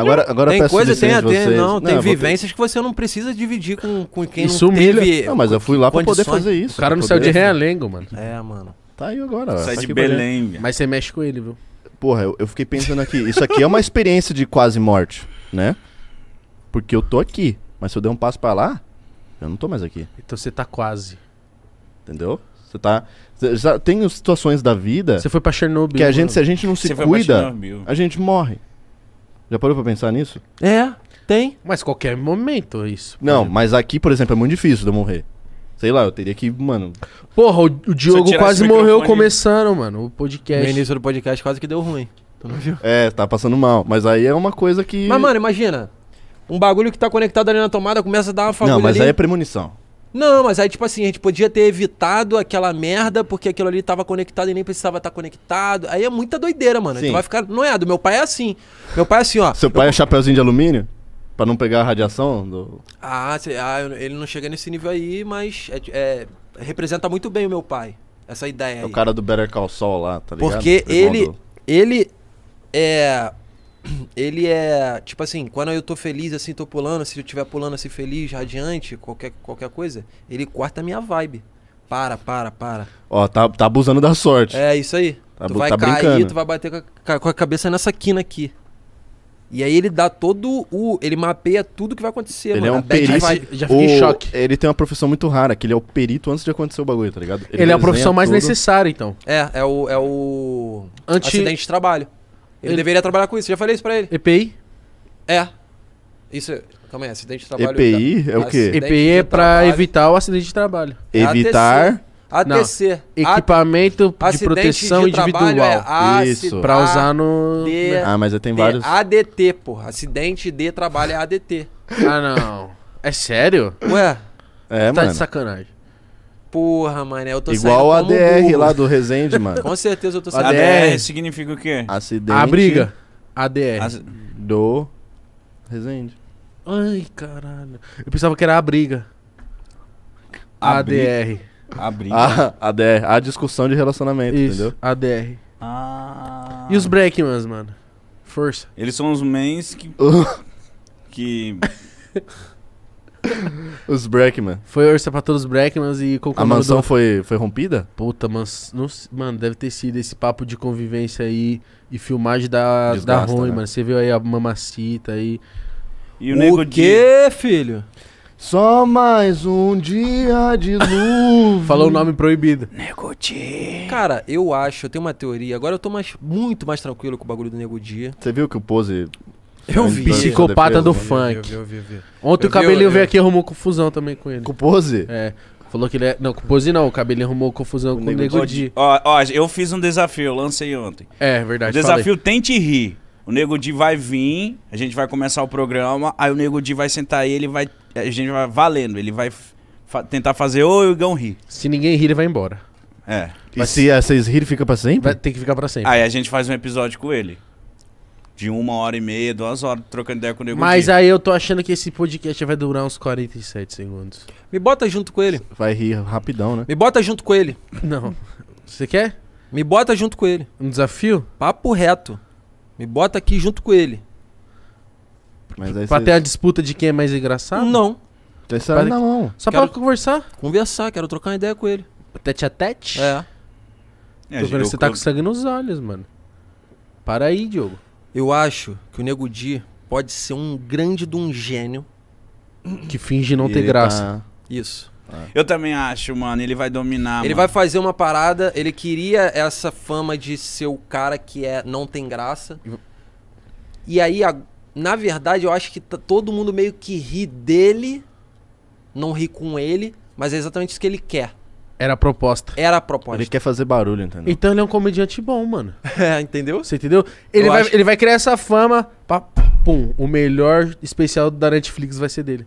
Agora, agora tem coisa, tem a não, não, tem vivências ter... que você não precisa dividir com, com quem Isso não humilha. teve. Não, mas eu fui lá condições. pra poder fazer isso. O cara não saiu de realengo, mano. É, mano. Tá aí agora. Sai de Belém. Mas você mexe com ele, viu? Porra, eu, eu fiquei pensando aqui. Isso aqui é uma experiência de quase morte, né? Porque eu tô aqui. Mas se eu der um passo para lá, eu não tô mais aqui. Então você tá quase. Entendeu? Você tá. já tem situações da vida. Você foi pra Chernobyl. Que a gente, se a gente não se cuida, a gente morre. Já parou pra pensar nisso? É, tem. Mas qualquer momento é isso. Não, exemplo. mas aqui, por exemplo, é muito difícil de eu morrer. Sei lá, eu teria que, mano. Porra, o, o Diogo quase morreu começando, mano, o podcast. No início do podcast quase que deu ruim. Tu não viu? É, tá passando mal. Mas aí é uma coisa que. Mas, mano, imagina. Um bagulho que tá conectado ali na tomada começa a dar uma fagulha Não, mas ali. aí é premonição. Não, mas aí, tipo assim, a gente podia ter evitado aquela merda, porque aquilo ali tava conectado e nem precisava estar tá conectado. Aí é muita doideira, mano. Então Sim. vai ficar. Não é, do meu pai é assim. Meu pai é assim, ó. Seu pai eu... é chapeuzinho de alumínio? Pra não pegar a radiação? Do... Ah, cê, ah, ele não chega nesse nível aí, mas é, é, representa muito bem o meu pai. Essa ideia é aí. É o cara do Better Call Saul lá, tá ligado? Porque ele, do... ele é ele é, tipo assim, quando eu tô feliz, assim, tô pulando, se eu estiver pulando assim, feliz, radiante, qualquer, qualquer coisa, ele corta a minha vibe. Para, para, para. Ó, tá, tá abusando da sorte. É, isso aí. Tá, tu vai tá cair, brincando. tu vai bater com a, cabeça nessa quina aqui. E aí ele dá todo o. Ele mapeia tudo que vai acontecer, Ele é mano. é um perito. vai- Já fiquei em choque. Ele tem uma profissão muito rara, que ele é o perito antes de acontecer o bagulho, tá ligado? Ele, é a profissão mais tudo. necessária, então. É, é o. É o. Anti- Acidente de trabalho. Ele, deveria trabalhar com isso, já falei isso pra ele. EPI? É. Isso. Calma aí, acidente de trabalho. EPI é, é o quê? EPI é pra evitar o acidente de trabalho. É é evitar. ATC. Não, equipamento a... de proteção de individual. É Isso. Pra usar no. De... Né? Ah, mas tem vários. ADT, pô. Acidente de trabalho é ADT. Ah, não. É sério? Ué. É, tá mano. de sacanagem porra, mané, eu tô Igual o ADR burro. lá do Resende, mano. Com certeza eu tô saindo. ADR significa o quê? Acidente. A briga. ADR. Ac... Do Resende. Ai, caralho. Eu pensava que era a briga. A ADR. A briga. A, ADR. A discussão de relacionamento, Isso, entendeu? ADR. Ah. E os Breakmans, mano? Força. Eles são os mens que. que. Os Breckman. Foi orça pra todos os Breckmans e... Qual é a mansão foi, foi rompida? Puta, mas. Não... mano, deve ter sido esse papo de convivência aí e filmagem da, da ruim, né? mano. Você viu aí a mamacita aí. E o, o nego quê, de... filho? Só mais um dia de luva. Falou o nome proibido. Nego Dia. Cara, eu acho, eu tenho uma teoria. Agora eu tô mais, muito mais tranquilo com o bagulho do Nego Dia. Você viu que o Pose eu vi. Psicopata do funk. Eu vi, eu vi, Ontem o cabelinho veio aqui e arrumou confusão também com ele. Com pose? É. Falou que ele é. Não, com pose não, o cabelinho arrumou confusão com o Nego Di. Ó, ó, eu fiz um desafio, lancei ontem. É, verdade. O desafio falei. tente rir. O Nego Di vai vir, a gente vai começar o programa, aí o Nego Di vai sentar aí, ele vai. A gente vai valendo, ele vai fa tentar fazer ou o Igão rir. Se ninguém rir, ele vai embora. É. E Mas se eh, vocês rirem, fica pra sempre? Vai ter que ficar pra sempre. Aí a gente faz um episódio com ele de uma hora e meia, duas horas, trocando ideia com o nego. Mas aí eu tô achando que esse podcast vai durar uns 47 segundos. Me bota junto com ele. Vai rir rapidão, né? Me bota junto com ele. Não. Você quer? Me bota junto com ele. Um desafio? Papo reto. Me bota aqui junto com ele. Mas aí pra cê... ter a disputa de quem é mais engraçado? Não. Então isso pra... Só quero... pra conversar? Conversar, quero trocar uma ideia com ele. Tete a tete? É. é Tô vendo que você tá com sangue nos olhos, mano. Para aí, Diogo. Eu acho que o Nego Di pode ser um grande de um gênio. Que finge não e ter graça. Tá... Isso. É. Eu também acho, mano. Ele vai dominar. Ele mano. vai fazer uma parada. Ele queria essa fama de ser o cara que é não tem graça. E aí, a, na verdade, eu acho que todo mundo meio que ri dele, não ri com ele, mas é exatamente isso que ele quer. Era a proposta. Era a proposta. Ele quer fazer barulho, entendeu? Então ele é um comediante bom, mano. é, entendeu? Você entendeu? Ele vai, acho... ele vai criar essa fama. Pá, pum, o melhor especial da Netflix vai ser dele.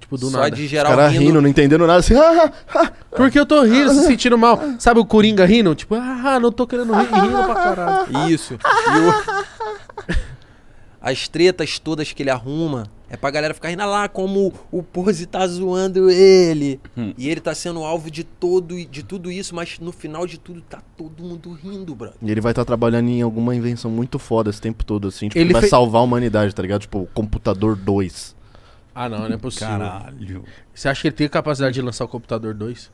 Tipo, do Só nada. de geral. O cara rindo. rindo, não entendendo nada, assim. Ah, ah, ah. Porque eu tô rindo, se sentindo mal. Sabe o Coringa rindo? Tipo, ah, não tô querendo rir, rindo pra caralho. Isso. E o as tretas todas que ele arruma é pra galera ficar rindo ah lá como o Pose tá zoando ele. Hum. E ele tá sendo alvo de todo de tudo isso, mas no final de tudo tá todo mundo rindo, bro. E ele vai estar tá trabalhando em alguma invenção muito foda esse tempo todo, assim. Tipo, ele vai fe... salvar a humanidade, tá ligado? Tipo, computador 2. Ah, não, não é possível. Caralho. Você acha que ele tem capacidade de lançar o computador 2?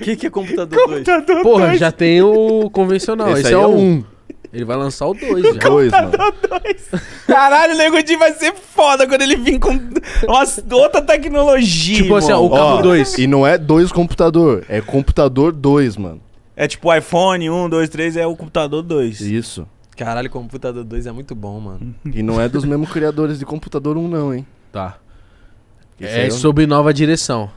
O que, que é computador 2? Porra, dois? já tem o convencional. Esse, esse é, é o 1. Um. Ele vai lançar o 2 já. Dois, tá mano. Dois. Caralho, o Nego Di vai ser foda quando ele vir com Nossa, outra tecnologia. Tipo assim, ó, o cabo 2. E não é dois computador, é computador 2, mano. É tipo iPhone 1, 2, 3, é o computador 2. Isso. Caralho, computador 2 é muito bom, mano. E não é dos mesmos criadores de computador 1, não, hein? Tá. Esse é sobre nova direção.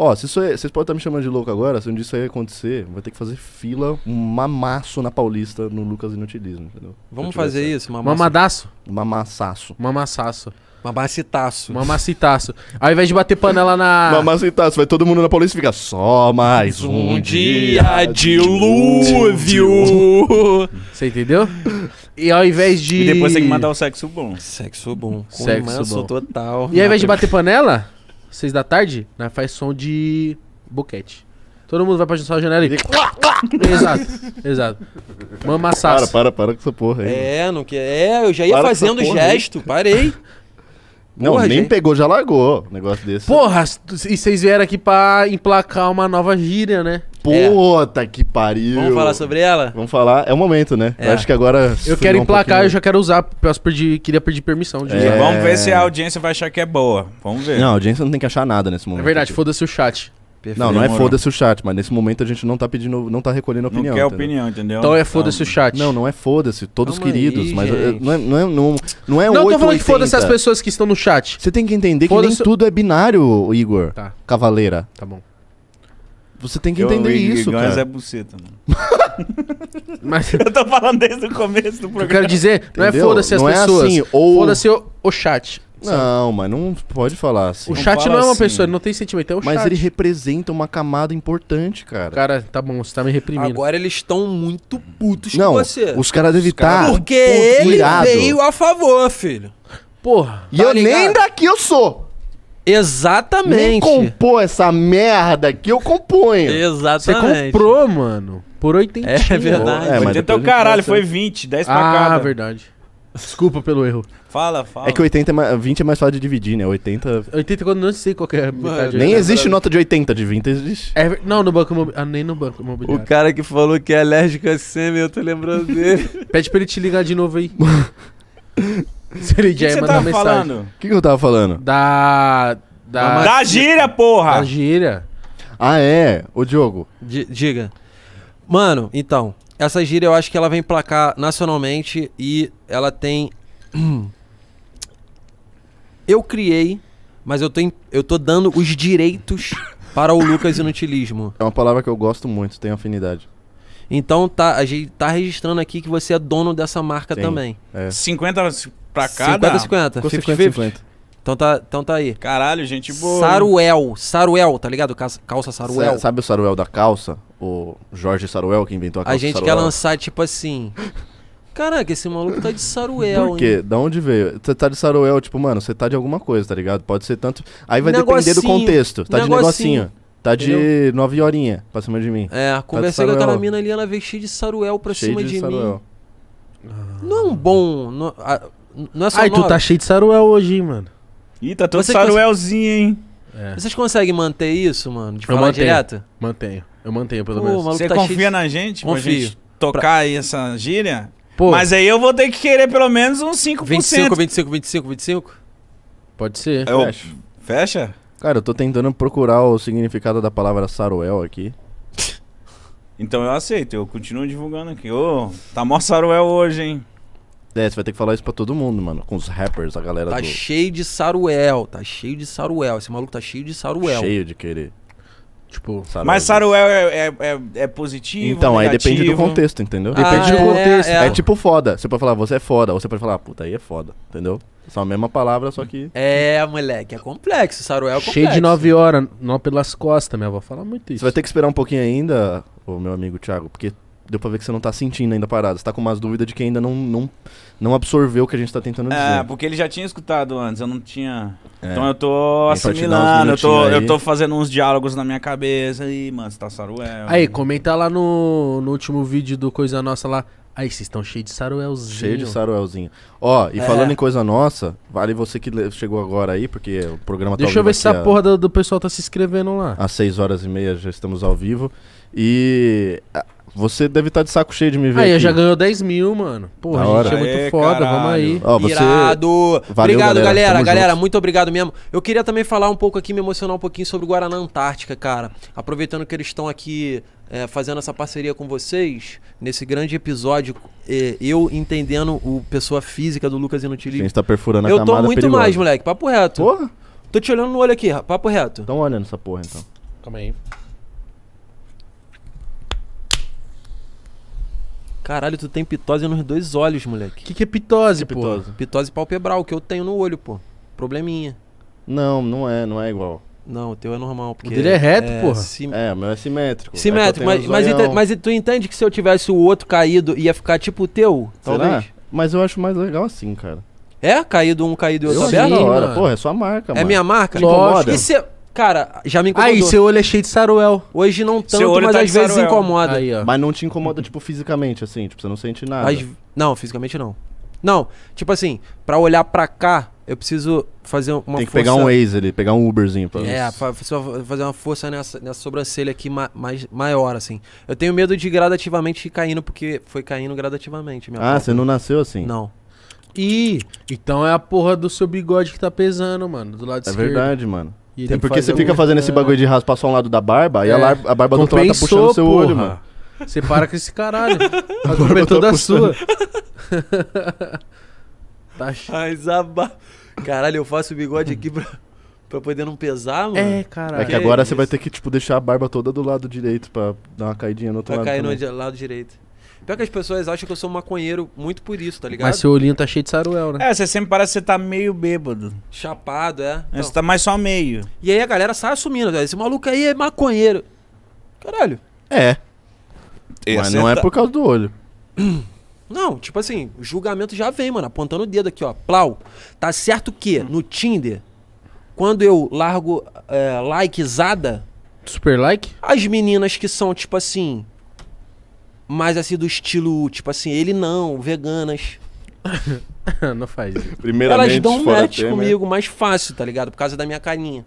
Ó, se isso vocês podem estar tá me chamando de louco agora, se um dia isso aí acontecer, vai ter que fazer fila, um mamaço na Paulista no Lucas Inutilismo, entendeu? Vamos fazer certo. isso, mamaço. Mamadaço? Mamassaço. Mamassaço. Mamacitaço. Mamacitaço. Ao invés de bater panela na. Mamacitaço, vai todo mundo na Paulista e fica só mais um, um dia dilúvio. Você entendeu? E ao invés de. E depois tem que mandar o sexo bom. Sexo bom. Sexo Comanço bom. total. E ao invés de bater panela, seis da tarde, né, faz som de boquete. Todo mundo vai pra sua janela e. exato, exato. Mama Para, para, para com essa porra aí. É, não que... é eu já ia para fazendo gesto, aí. parei. Não, Porra, nem gente. pegou, já largou. Um negócio desse. Porra, e vocês vieram aqui pra emplacar uma nova gíria, né? Puta é. que pariu. Vamos falar sobre ela? Vamos falar. É o momento, né? É. Eu acho que agora. Eu quero emplacar, um eu já quero usar. Eu perdi, queria pedir permissão de é. Vamos ver se a audiência vai achar que é boa. Vamos ver. Não, a audiência não tem que achar nada nesse é momento. É verdade, foda-se o chat. Perfeito. Não, não é foda-se o chat, mas nesse momento a gente não tá pedindo, não tá recolhendo opinião. Não quer entendeu? opinião, entendeu? Então é foda-se o chat. Não, não é foda-se, todos Calma queridos, aí, mas eh, não é, não é, não, não é Não, 8, tô falando que foda-se as pessoas que estão no chat. Você tem que entender que nem tudo é binário, Igor. Tá. Cavaleira. Tá bom. Você tem que entender eu, isso, cara. Mas é buceta, mano. Mas... Eu tô falando desde o começo do programa. Eu quero dizer, não é Entendeu? é foda-se as não é pessoas. É assim, ou... Foda-se o, o chat. Não, mas não pode falar assim. O Não chat não é uma assim. pessoa, ele não tem sentimento, é o Mas chat. ele representa uma camada importante, cara. Cara, tá bom, você tá me reprimindo. Agora eles estão muito putos não, com você. Não, os caras devem estar. Tá Porque ele irado. veio a favor, filho. Porra. Tá e Tá eu nem daqui eu sou. Nem Exatamente. compor essa merda que eu componho. Você comprou, mano, por 80 É verdade. É, mas 80 é o caralho, foi 20, 10 pra Ah, cada. verdade. Desculpa pelo erro. Fala, fala. É que 80 é mais, 20 é mais fácil de dividir, né? 80. 80 é quando não sei qual é. Mano, nem existe nota de 80 de 20, existe. É, não, no banco imobiliário. Ah, nem no banco imobiliário. O cara que falou que é alérgico a sêmen, eu tô lembrando dele. Pede pra ele te ligar de novo aí. Se ele já ia mandar mensagem. Falando? O que, que eu tava falando? Da. Da, da gíria, porra! Da gíria. Ah, é? Ô, Diogo. D diga. Mano, então, essa gira eu acho que ela vem placar nacionalmente e ela tem. Eu criei, mas eu, tenho, eu tô dando os direitos para o Lucas Inutilismo. É uma palavra que eu gosto muito, tenho afinidade. Então tá, a gente tá registrando aqui que você é dono dessa marca Sim, também. É. 50 pra cada? 50 50. 50, 50. 50. Então tá, então tá aí. Caralho, gente boa. Saruel. Saruel, tá ligado? Calça Saruel. Cê sabe o Saruel da calça? o Jorge Saruel que inventou a calça A gente Saruel. quer lançar, tipo assim. Caraca, esse maluco tá de Saruel, Por quê? Hein? Da onde veio? Você tá de Saruel, tipo, mano, você tá de alguma coisa, tá ligado? Pode ser tanto. Aí vai negocinho, depender do contexto. Tá negocinho. de negocinho. Tá de Entendeu? nove horinha pra cima de mim. É, tá conversei tá com aquela mina ali, ela veio cheia de Saruel pra cheio cima de, de Saruel. mim. Ah. Não é um bom. Não, a, não é só Ai, nove. tu tá cheio de Saruel hoje, hein, mano. Ih, tá todo Saruelzinho, cons... hein? É. Vocês conseguem manter isso, mano? De forma direta. Mantenho. Eu mantenho, pelo Pô, menos. Você tá confia cheio... na gente? Confio. Pra gente tocar pra... aí essa gíria? Pô, Mas aí eu vou ter que querer pelo menos uns 5%. 25, 25, 25, 25? Pode ser. Eu... Fecha. Fecha? Cara, eu tô tentando procurar o significado da palavra saruel aqui. Então eu aceito, eu continuo divulgando aqui. Ô, oh, tá mó saruel hoje, hein? É, você vai ter que falar isso pra todo mundo, mano. Com os rappers, a galera tá do... Tá cheio de saruel, tá cheio de saruel. Esse maluco tá cheio de saruel. Cheio de querer. Tipo, Saruel. Mas Saruel é, é, é, é positivo? Então, aí depende do contexto, entendeu? Ah, depende do é, é, contexto. É, é tipo foda. Você pode falar, você é foda. Ou você pode falar, puta, aí é foda, entendeu? Só a mesma palavra, só que. É, moleque, é complexo. Saruel é complexo. Cheio de 9 horas, não pelas costas, minha avó fala muito isso. Você vai ter que esperar um pouquinho ainda, o meu amigo Thiago, porque deu pra ver que você não tá sentindo ainda a parada. Você tá com umas dúvidas de que ainda não, não não absorveu o que a gente tá tentando é, dizer. É, porque ele já tinha escutado antes, eu não tinha. É. Então eu tô assimilando, eu tô, eu tô fazendo uns diálogos na minha cabeça. e mano, você tá saruel. Aí, comenta lá no, no último vídeo do Coisa Nossa lá. Aí, vocês estão cheios de saruelzinho. Cheio de saruelzinho. Ó, e é. falando em coisa nossa, vale você que chegou agora aí, porque o programa Deixa tá Deixa eu ver se a porra do, do pessoal tá se inscrevendo lá. Às 6 horas e meia já estamos ao vivo. E ah, você deve estar tá de saco cheio de me ver. Aí, aqui. já ganhou 10 mil, mano. Porra, da a gente é muito Aê, foda, caralho. vamos aí. Ó, você... Irado. Valeu, obrigado, galera. Galera, galera muito obrigado mesmo. Eu queria também falar um pouco aqui, me emocionar um pouquinho sobre o Guaraná Antártica, cara. Aproveitando que eles estão aqui é, fazendo essa parceria com vocês, nesse grande episódio, é, eu entendendo o pessoa física do Lucas Inutilismo. A gente tá perfurando a Eu tô muito perigosa. mais, moleque, papo reto. Porra? Tô te olhando no olho aqui, papo reto. Então olhando essa porra, então. Calma aí. Caralho, tu tem pitose nos dois olhos, moleque. O que, que é pitose, que pitose? pô? Pitose palpebral, que eu tenho no olho, pô. Probleminha. Não, não é, não é igual. Não, o teu é normal. Porque o dele é reto, é, porra. Sim... É, o meu é simétrico. É simétrico, é mas, mas, mas, tu entende que se eu tivesse o outro caído ia ficar tipo o teu? Será? Mas eu acho mais legal assim, cara. É? Caído um, caído e outro aberto? Porra, é sua marca, É minha marca? Lógico. E se... Cara, já me incomodou. Aí, seu olho é cheio de saruel. Hoje não tanto, mas tá às vezes saruel. incomoda. Aí, ó. Mas não te incomoda, tipo, fisicamente, assim? Tipo, você não sente nada. Não, fisicamente não. Não, tipo assim, pra olhar pra cá, eu preciso fazer uma Tem que força... pegar um Waze ali, pegar um Uberzinho pra É, pra- fazer uma força nessa, nessa sobrancelha aqui ma- mais, maior, assim. Eu tenho medo de gradativamente ir caindo, porque foi caindo gradativamente. Minha Ah, própria. você não nasceu assim? Não. E então é a porra do seu bigode que tá pesando, mano, do lado É esquerdo. verdade, mano. E tem porque você fica fazendo esse bagulho de raspar só um lado da barba, é. e a, é. lar, a barba Compensou, do outro lado tá puxando seu olho, mano. Você para com esse caralho. A barba é toda sua. tá Mas a ba... Caralho, eu faço o bigode aqui pra... pra poder não pesar, mano. É, caralho. É que agora é você vai ter que, tipo, deixar a barba toda do lado direito pra dar uma caidinha no outro pra lado. Pra cair também. no lado direito. Pior que as pessoas acham que eu sou um maconheiro muito por isso, tá ligado? Mas seu olhinho tá cheio de saruel, né? É, você sempre parece que você tá meio bêbado. Chapado, é. é então, você tá mais só meio. E aí a galera sai assumindo, esse maluco aí é maconheiro. Caralho. É. Mas não é tá... é por causa do olho. Não, tipo assim, o julgamento já vem, mano, apontando o dedo aqui, ó. Plau. Tá certo que hum. no Tinder, quando eu largo é, likezada. Super like? As meninas que são, tipo assim, mas assim, do estilo, tipo assim, ele não, veganas. não faz isso. Primeiramente, Elas dão match tema, comigo mais fácil, tá ligado? Por causa da minha carinha.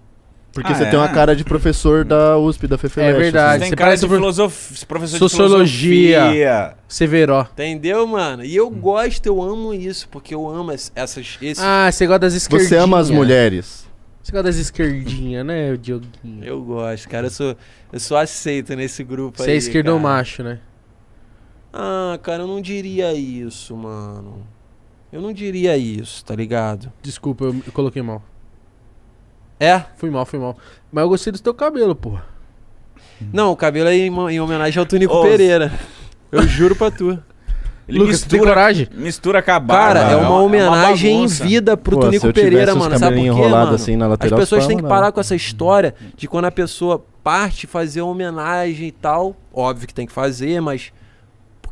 Porque ah, você é? tem uma cara de professor da USP, da FEFELESH. É verdade. Assim. Você tem você cara de filosofia professor Sociologia. de filosofia. Severó. Entendeu, mano? E eu gosto, eu amo isso, porque eu amo essas... Esses... Ah, você gosta das esquerdinhas. Você ama as mulheres. Você gosta das esquerdinhas, né, Dioguinho? Eu gosto, cara. Eu sou, eu sou aceito nesse grupo você é aí, Você é esquerdo macho, né? Ah, cara, eu não diria isso, mano. Eu não diria isso, tá ligado? Desculpa, eu, eu coloquei mal. É? Fui mal, fui mal. Mas eu gostei do teu cabelo, porra. Não, o cabelo é em, em homenagem ao Tunico oh. Pereira. Eu juro pra tu. Ele Lucas, mistura, coragem? mistura acabada. Cara, é, é uma homenagem é uma em vida pro Pô, Tunico Pereira, mano. Sabe por quê, mano? Assim na lateral, As pessoas têm que parar não. com essa história de quando a pessoa parte fazer uma homenagem e tal. Óbvio que tem que fazer, mas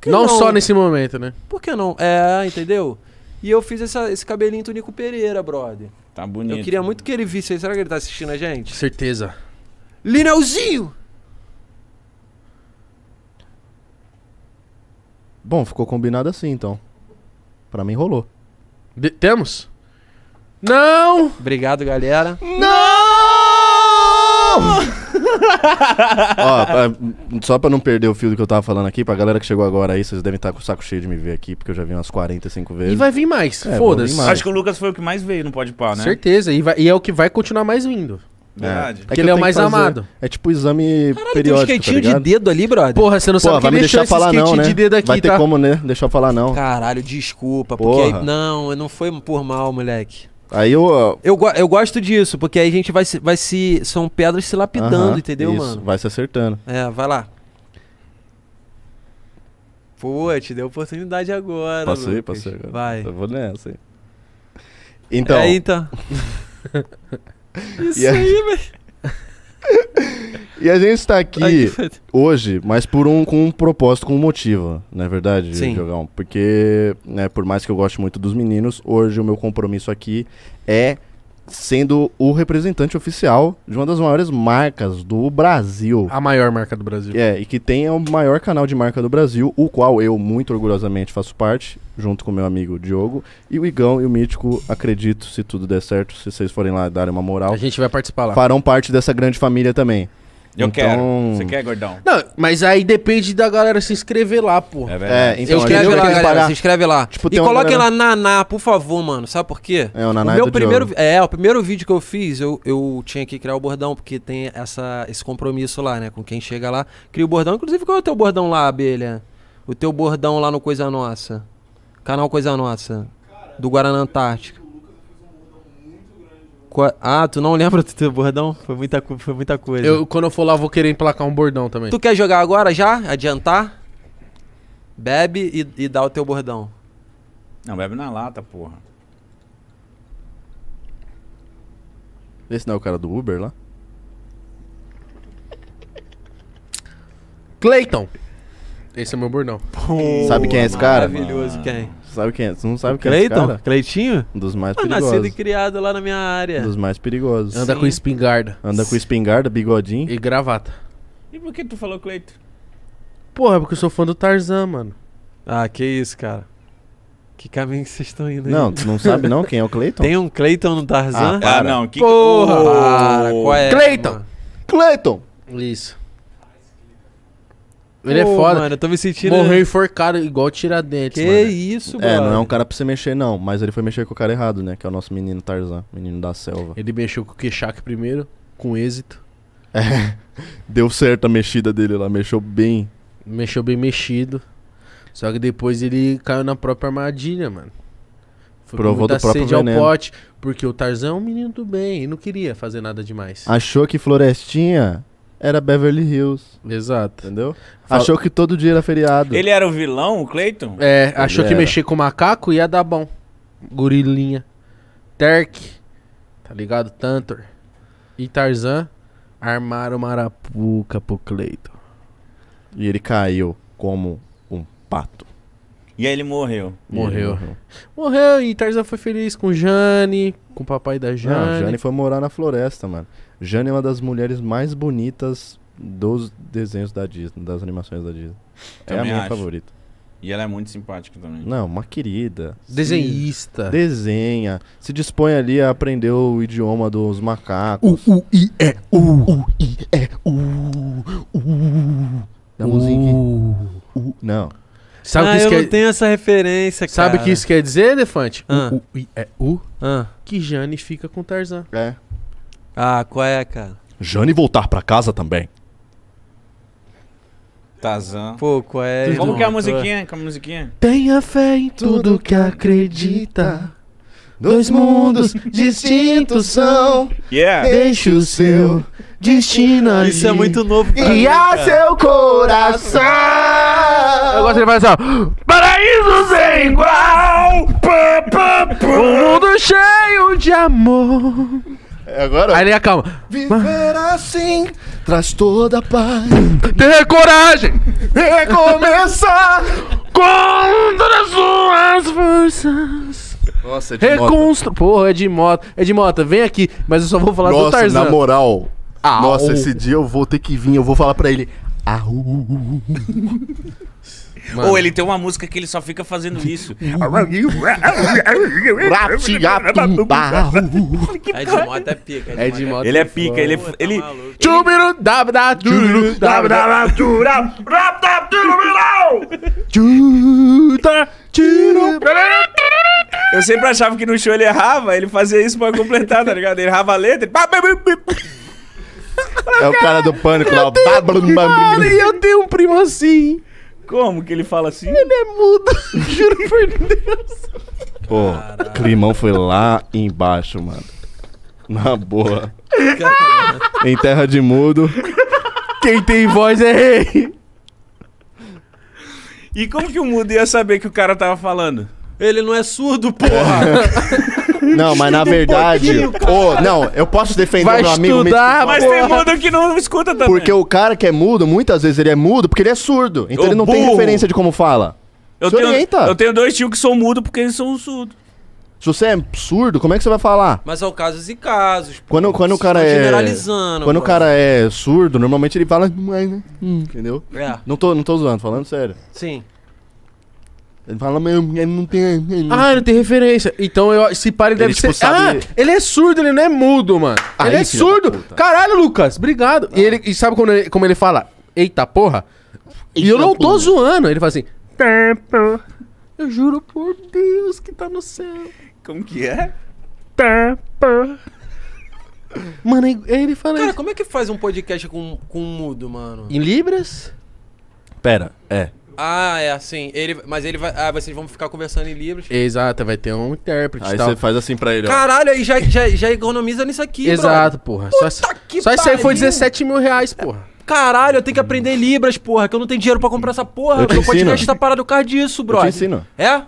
não, não, só nesse momento, né? Por que não? É, entendeu? E eu fiz essa, esse cabelinho do Nico Pereira, brother. Tá bonito. Eu queria muito que ele visse aí. Será que ele tá assistindo a gente? Certeza. Linelzinho! Bom, ficou combinado assim, então. Pra mim rolou. De temos? Não! Obrigado, galera. Não! Ó, pra- só pra não perder o fio do que eu tava falando aqui, pra galera que chegou agora aí, vocês devem estar tá com o saco cheio de me ver aqui, porque eu já vi umas 45 vezes. E vai vir mais, É, foda-se. mais. Acho que o Lucas foi o que mais veio no Pode Pá, né? Certeza, e, vai- e é o que vai continuar mais vindo. Verdade. É, é que ele é o mais amado. É tipo exame Tem um periódico, tá de dedo ali, brother. Porra, você não Pô, sabe vai quem me deixar falar não, né? de dedo aqui, vai ter tá? como, né? Deixa eu falar não. Caralho, desculpa, porque Porra. aí- não, não foi por mal, moleque. Aí eu. Eu, eu gosto disso, porque aí a gente vai se. Vai se são pedras se lapidando, uh -huh, entendeu, isso, mano? Vai se acertando. É, vai lá. Pô, te deu oportunidade agora. Passei, Lucas. passei agora. Vai. Eu vou nessa aí. Então. É, então. isso aí, velho. E a gente está aqui hoje, mas por um, com um propósito, com um motivo, não é verdade, Sim. Diogão? Porque, né, por mais que eu goste muito dos meninos, hoje o meu compromisso aqui é sendo o representante oficial de uma das maiores marcas do Brasil. A maior marca do Brasil. É, e que tem o maior canal de marca do Brasil, o qual eu muito orgulhosamente faço parte, junto com meu amigo Diogo, e o Igão e o Mítico, acredito, se tudo der certo, se vocês forem lá darem uma moral. A gente vai participar lá. Farão parte dessa grande família também. Eu então... quero. Você quer, gordão? Não, mas aí depende da galera se inscrever lá, pô. É, é verdade. É, então, se inscreve lá, galera. Parar. Se inscreve lá. Tipo, e coloquem galera... lá Naná, por favor, mano. Sabe por quê? É, o Naná o é meu é primeiro, É, o primeiro vídeo que eu fiz, eu, eu tinha que criar o bordão, porque tem essa, esse compromisso lá, né? Com quem chega lá, cria o bordão. Inclusive, qual é o teu bordão lá, abelha? O teu bordão lá no Coisa Nossa? Canal Coisa Nossa. Do Guarana Antártica. Ah, tu não lembra do teu bordão? Foi muita, foi muita coisa. Eu, quando eu for lá, vou querer emplacar um bordão também. Tu quer jogar agora já? Adiantar? Bebe e, e dá o teu bordão. Não, bebe na lata, porra. Esse não é o cara do Uber lá? Clayton. Esse é meu bordão. Pô, Sabe quem é esse cara? Maravilhoso, quem? Sabe quem é? Tu não sabe quem é esse cara? Cleitinho? Um dos mais perigosos. Ah, nascido e criado lá na minha área. Um dos mais perigosos. Anda Sim. com espingarda. Anda com espingarda, bigodinho. E gravata. E por que tu falou Cleiton? Porra, é porque eu sou fã do Tarzan, mano. Ah, que isso, cara. Que caminho que vocês estão indo aí? Não, tu não sabe não quem é o Cleiton? Tem um Cleiton no Tarzan? Ah, ah não. Que... Porra! Para, qual é? Cleiton! Cleiton! Isso. Ele é Pô, é foda. Mano, eu tô me sentindo. Morreu enforcado, igual Tiradentes. Que mano. isso, mano. É, não é um cara pra você mexer, não. Mas ele foi mexer com o cara errado, né? Que é o nosso menino Tarzan, menino da selva. Ele mexeu com o Quechac primeiro, com êxito. É. Deu certo a mexida dele lá, mexeu bem. Mexeu bem mexido. Só que depois ele caiu na própria armadilha, mano. Foi Provou do próprio sede veneno. ao pote, porque o Tarzan é um menino do bem e não queria fazer nada demais. Achou que florestinha era Beverly Hills. Exato. Entendeu? Achou que todo dia era feriado. Ele era o vilão, o Clayton? É, achou Ele que era. mexer com o macaco ia dar bom. Gorilinha. Terk, tá ligado? Tantor. E Tarzan armaram uma arapuca pro Cleiton. E ele caiu como um pato. E aí ele morreu. Morreu. Ele morreu. morreu e Tarzan foi feliz com Jane, com o papai da Jane. Não, Jane foi morar na floresta, mano. Jane é uma das mulheres mais bonitas dos desenhos da Disney, das animações da Disney. Também é a minha acho. favorita. E ela é muito simpática também. Não, uma querida. Desenhista. desenha. Se dispõe ali a aprender o idioma dos macacos. U, U, I, E, U, U, I, E, U, U. Da musiquinha. U. Não. Sabe ah, que isso eu quer... não tenho essa referência, Sabe o que isso quer dizer, Elefante? Ah. O, o, é o ah. que Jane fica com Tarzan. É. Ah, qual é, cara? Jane voltar pra casa também. Tarzan. Pô, qual é? Como que é a musiquinha? Com a musiquinha? Tenha fé em tudo que acredita. Dois mundos distintos são. Yeah. Deixa o seu destino ali. Isso é muito novo pra Guiar mim, seu coração. Eu gosto de fazer assim, Paraíso sem igual. Pá, pá, pá. Um mundo cheio de amor. É agora? Aí ele calma. Viver assim traz toda a paz. Ter coragem. Recomeçar contra suas forças. Nossa, é Edmota. Reconstru... Porra, é Edmota. É Edmota, vem aqui. Mas eu só vou falar do Nossa, Tarzan. na moral. Ah, nossa, esse dia eu vou ter que vir, eu vou falar pra ele. Ah, uh, uh, uh, Au. Mano. Ou ele tem uma música que ele só fica fazendo isso. é de moto é pica. É de é moto. É ele é pica, ele. É Pô, ele... Tá eu sempre achava que no show ele errava, ele fazia isso pra completar, tá ligado? Ele errava a letra. É o cara do pânico lá. Eu tenho um primo assim. Como que ele fala assim? Ele é mudo, juro por Deus. Pô, Caraca. Climão foi lá embaixo, mano. Na boa. Em terra de mudo, quem tem voz é rei. E como que o mudo ia saber que o cara tava falando? Ele não é surdo, porra! Não, mas na verdade. Um oh, não, eu posso defender Vai meu amigo. Estudar, mas tem mudo que não escuta também. Porque o cara que é mudo, muitas vezes ele é mudo porque ele é surdo. Então ele não burro. tem referência de como fala. Eu tenho, orienta. eu tenho dois tios que são mudo porque eles são surdos. Se você é surdo, como é que você vai falar? Mas são é casos e casos. Pô. Quando, quando o cara é. Generalizando. Quando pô. o cara é surdo, normalmente ele fala. Né? Hum, entendeu? É. Não, tô, não tô zoando, falando sério. Sim. Ele fala, mas ele não tem. Ah, não tem referência. Então eu, pai ele, deve tipo, ser. Sabe... Ah, ele é surdo, ele não é mudo, mano. ele é surdo. Caralho, Lucas, obrigado. Ah. E, ele, e sabe quando ele, como ele fala? Eita porra. Eita, e eu não tô porra. zoando. Ele fala assim. Tempo. Tá, eu juro por Deus que tá no céu. Como que é? Tempo. Tá, mano, ele fala. Cara, isso. como é que faz um podcast com, com um mudo, mano? Em Libras? Pera, é. Ah, é assim. Ele, mas ele vai. Ah, vocês vão ficar conversando em livros. Exato, vai ter um intérprete. Aí você faz assim pra ele, ó. Caralho, aí já, já, já economiza nisso aqui, Exato, porra. Puta só que só isso aí foi 17 mil reais, é, porra. Caralho, eu tenho que aprender Libras, porra, que eu não tenho dinheiro pra comprar essa porra. Eu te meu ensino. podcast tá parado por causa disso, bro. Eu te ensino. É?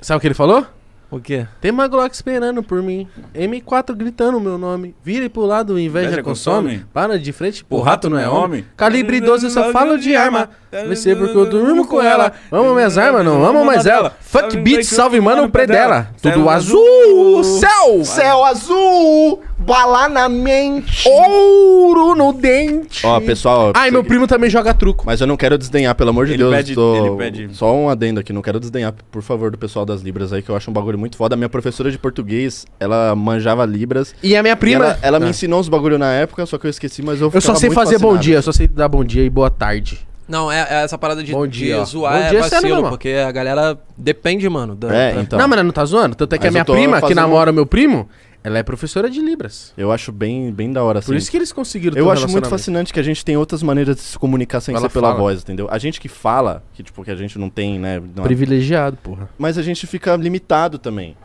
Sabe o que ele falou? O quê? Tem uma Glock esperando por mim. M4 gritando o meu nome. Vire pro lado, inveja, inveja consome. consome. Para de frente, pô, o rato não é, é homem. Calibre 12, eu só falo de arma. Vai ser porque eu durmo com ela. Amo minhas armas, não amo mais ela. Fuck beat, salve mano, dela. Tudo azul, céu! Céu azul! bala na mente, ouro no dente. Ó, pessoal. Ai, meu primo também joga truco. Mas eu não quero desdenhar, pelo amor de Ele Deus. pede- tô- ele pede- Só um adendo aqui, não quero desdenhar, por favor, do pessoal das Libras aí, que eu acho um bagulho muito foda. A minha professora de português, ela manjava Libras. E a minha prima. ela me ah. ensinou uns bagulhos na época, só que eu esqueci, mas eu Eu só sei muito fazer bom dia, eu só sei dar bom dia e boa tarde. Não, é, é essa parada de, Bom dia, de zoar Bom é dia, sério, vacilo, porque a galera depende, mano. da- É, então. Não, mas ela não tá zoando? Tanto é que Mas a minha prima, que namora o meu primo, ela é professora de Libras. Eu acho bem, bem da hora, assim. Por isso que eles conseguiram Eu acho muito fascinante que a gente tem outras maneiras de se comunicar sem Ela ser pela fala. voz, entendeu? A gente que fala, que tipo, que a gente não tem, né? não é- Privilegiado, porra. Mas a gente fica limitado também.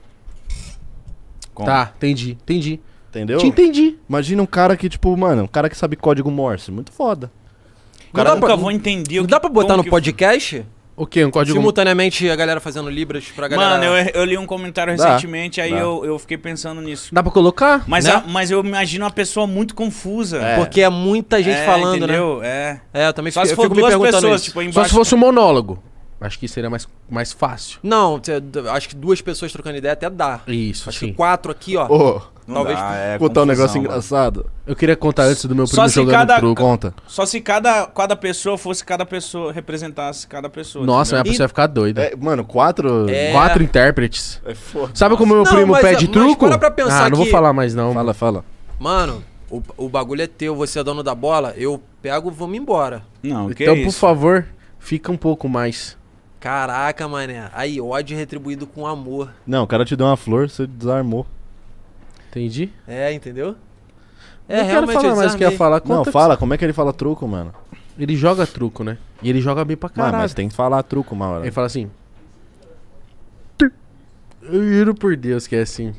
Como? Tá, entendi, entendi. Entendeu? Te entendi. Imagina um cara que, tipo, mano, um cara que sabe código Morse. Muito foda. Cara, Não dá nunca pra- vou entender o que- dá pra botar como no que- podcast? O quê? Um código... Simultaneamente a galera fazendo libras pra galera... Mano, eu, eu li um comentário Dá. recentemente, aí Dá. eu, eu fiquei pensando nisso. Dá pra colocar? Mas, né? a, mas eu imagino uma pessoa muito confusa. É. Porque é muita gente é, falando, né? entendeu? né? É. É, eu também Só fico, se for duas pessoas, isso. tipo, Só se fosse um monólogo. Acho que seria mais, mais fácil. Não, acho que duas pessoas trocando ideia até dá. Isso, Acho sim. que quatro aqui, ó. Oh. Não Talvez. Dá, é contar um negócio mano. engraçado. Eu queria contar antes do meu primo jogo cada, truco. Conta. Só se cada, cada pessoa fosse cada pessoa, representasse cada pessoa. Nossa, entendeu? a pessoa ia ficar doida. É, mano, quatro, é... quatro intérpretes. É foda. Sabe como meu não, primo mas, pede mas truco? Para pra pensar ah, não que... vou falar mais não. Fala, fala. Mano, o, o bagulho é teu, você é dono da bola, eu pego, vou me embora. Não, Então, por favor, fica um pouco mais. Caraca, mané. Aí, ódio retribuído com amor. Não, o cara te deu uma flor, você desarmou. Entendi. É, entendeu? É, não quero falar mais que ia falar. Conta não, fala, que... como é que ele fala truco, mano? Ele joga truco, né? E ele joga bem pra caralho. Ah, mas tem que falar truco uma hora. Ele fala assim. Eu juro por Deus que é assim.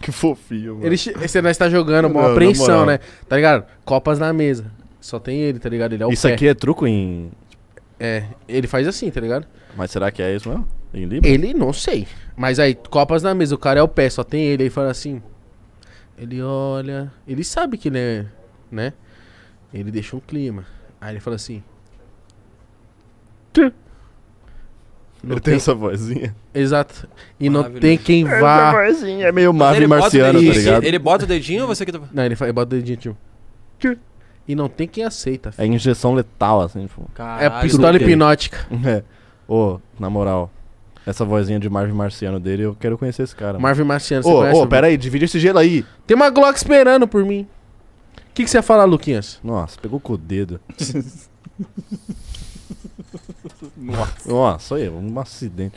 Que fofinho, mano. Ele, você nós tá jogando, uma apreensão, né? Tá ligado? Copas na mesa. Só tem ele, tá ligado? Ele é o Isso pé. aqui é truco em. É, ele faz assim, tá ligado? Mas será que é isso mesmo? Em Libra? Ele não sei. Mas aí, copas na mesa, o cara é o pé, só tem ele. Aí fala assim. Ele olha. Ele sabe que ele é. Né? Ele deixa um clima. Aí ele fala assim. Tchim. Não ele tem... tem... essa vozinha. Exato. E não tem quem vá. Essa é meio Marvin marciano, tá ligado? Ele bota o dedinho ou você que tá. Não, ele, fala, ele bota o dedinho, tipo. E não tem quem aceita. Filho. É injeção letal, assim, tipo. É Caralho, é pistola hipnótica. É. Ô, oh, na moral essa vozinha de Marvin Marciano dele, eu quero conhecer esse cara. Marvin Marciano, você Ô, conhece? ô, pera aí, divide esse gelo aí. Tem uma Glock esperando por mim. O que, que você ia falar, Luquinhas? Nossa, pegou com o dedo. Nossa. Nossa, olha, um acidente.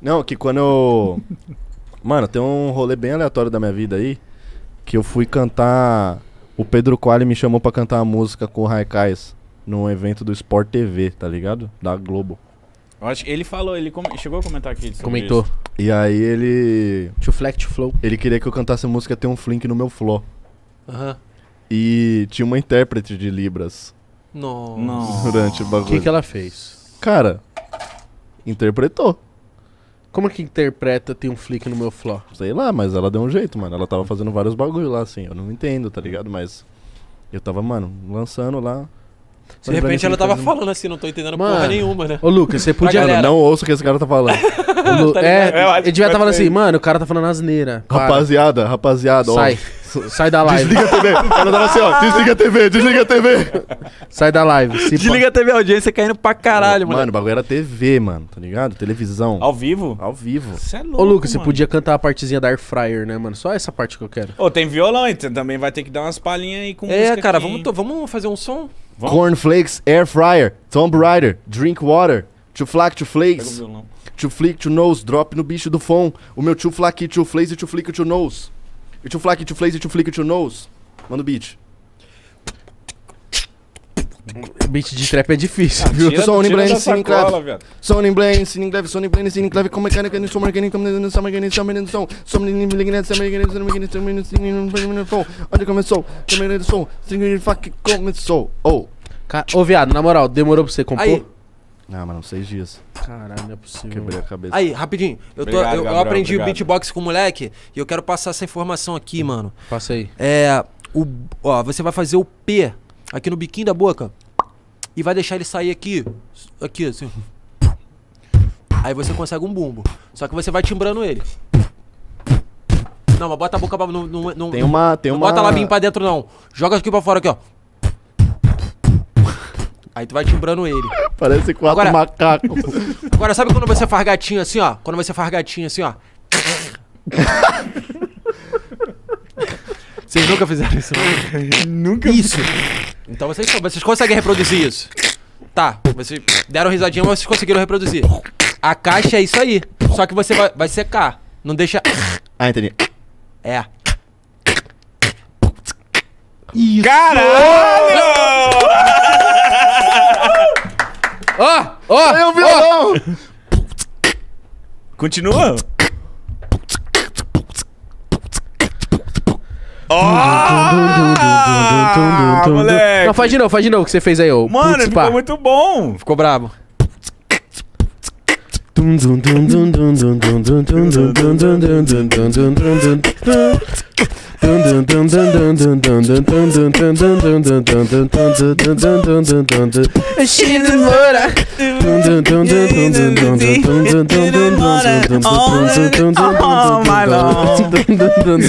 Não, que quando eu... Mano, tem um rolê bem aleatório da minha vida aí, que eu fui cantar... O Pedro Quali me chamou pra cantar a música com o Raikais num evento do Sport TV, tá ligado? Da Globo. Eu acho que ele falou, ele com... chegou a comentar aqui. Comentou. Isso. E aí ele. To flex, to flow. Ele queria que eu cantasse a música Tem um Flink no meu flow. Aham. Uh -huh. E tinha uma intérprete de Libras. Nossa. Durante o bagulho. O que, que ela fez? Cara, interpretou. Como que interpreta tem um flick no meu flow? Sei lá, mas ela deu um jeito, mano. Ela tava fazendo vários bagulho lá, assim. Eu não entendo, tá ligado? Mas eu tava, mano, lançando lá. De repente ela tava falando assim, não tô entendendo Mano, porra nenhuma, né? Ô, Lucas, você podia. Mano, não ouço o que esse cara tá falando. Lu... tá é, ele devia estar falando assim, mano, o cara tá falando asneira. Rapaziada, rapaziada, Sai. ó. Sai da live. Desliga a TV. Ela tava assim, ó. Desliga a TV, desliga a TV. Sai da live. Se desliga pa... a TV, a audiência tá caindo pra caralho, mano. Mano, o bagulho era TV, mano, tá ligado? Televisão. Ao vivo? Ao vivo. Você é louco. Ô, Lucas, mano. você podia cantar a partezinha da Air Fryer, né, mano? Só essa parte que eu quero. Ô, tem violão, então também vai ter que dar umas palhinhas aí com É, cara, aqui. vamos, vamos fazer um som? Vamos? Cornflakes, Air Fryer, Tomb Raider, Drink Water, To Flack, To Flakes, To Flick, To Nose, Drop no bicho do fone. O meu To Flak, To Flakes e To Flick, To Nose. E To Flack, To Flakes e To Flick, To Nose. Manda o beat. Beat de trap é difícil, ah, viu? Sony Blaine, Sonic Clave. Sony Blaine, Sonic Clave, Sony Blaine, Sonic Clave, como é que é que eu sou marcando, como é que eu sou marcando, sou marcando, sou marcando, sou marcando, sou marcando, sou marcando, sou marcando, sou marcando, sou marcando, onde começou, sou marcando, sou, sou fuck começou, oh. Ô, viado, na moral, demorou pra você compor? Aí. Ah, mano, seis dias. Caralho, não é possível. Quebrei a cabeça. Aí, rapidinho. Eu, tô, obrigado, eu, Gabriel, eu, aprendi obrigado. beatbox com o moleque e eu quero passar essa informação aqui, mano. Passa aí. É. O, ó, você vai fazer o P Aqui no biquinho da boca. E vai deixar ele sair aqui. Aqui, assim. Aí você consegue um bumbo. Só que você vai timbrando ele. Não, mas bota a boca pra. Não, não, não tem uma. Tem não uma... Bota lá bem pra dentro, não. Joga aqui pra fora, aqui, ó. Aí tu vai timbrando ele. Parece quatro agora, macacos. Agora, sabe quando você faz gatinho assim, ó? Quando você faz gatinho assim, ó. Vocês nunca fizeram isso, Nunca. Isso. Então vocês, vocês conseguem reproduzir isso. Tá, vocês deram risadinha, mas vocês conseguiram reproduzir. A caixa é isso aí. Só que você vai, vai secar. Não deixa. Ah, entendi. É. Isso. Caralho! Ó! Ó! É ó! Continua! Ah, moleque. Não, faz de novo, faz de novo o que você fez aí, ô. Mano, Putz, ficou pá. muito bom. Ficou brabo. She's a my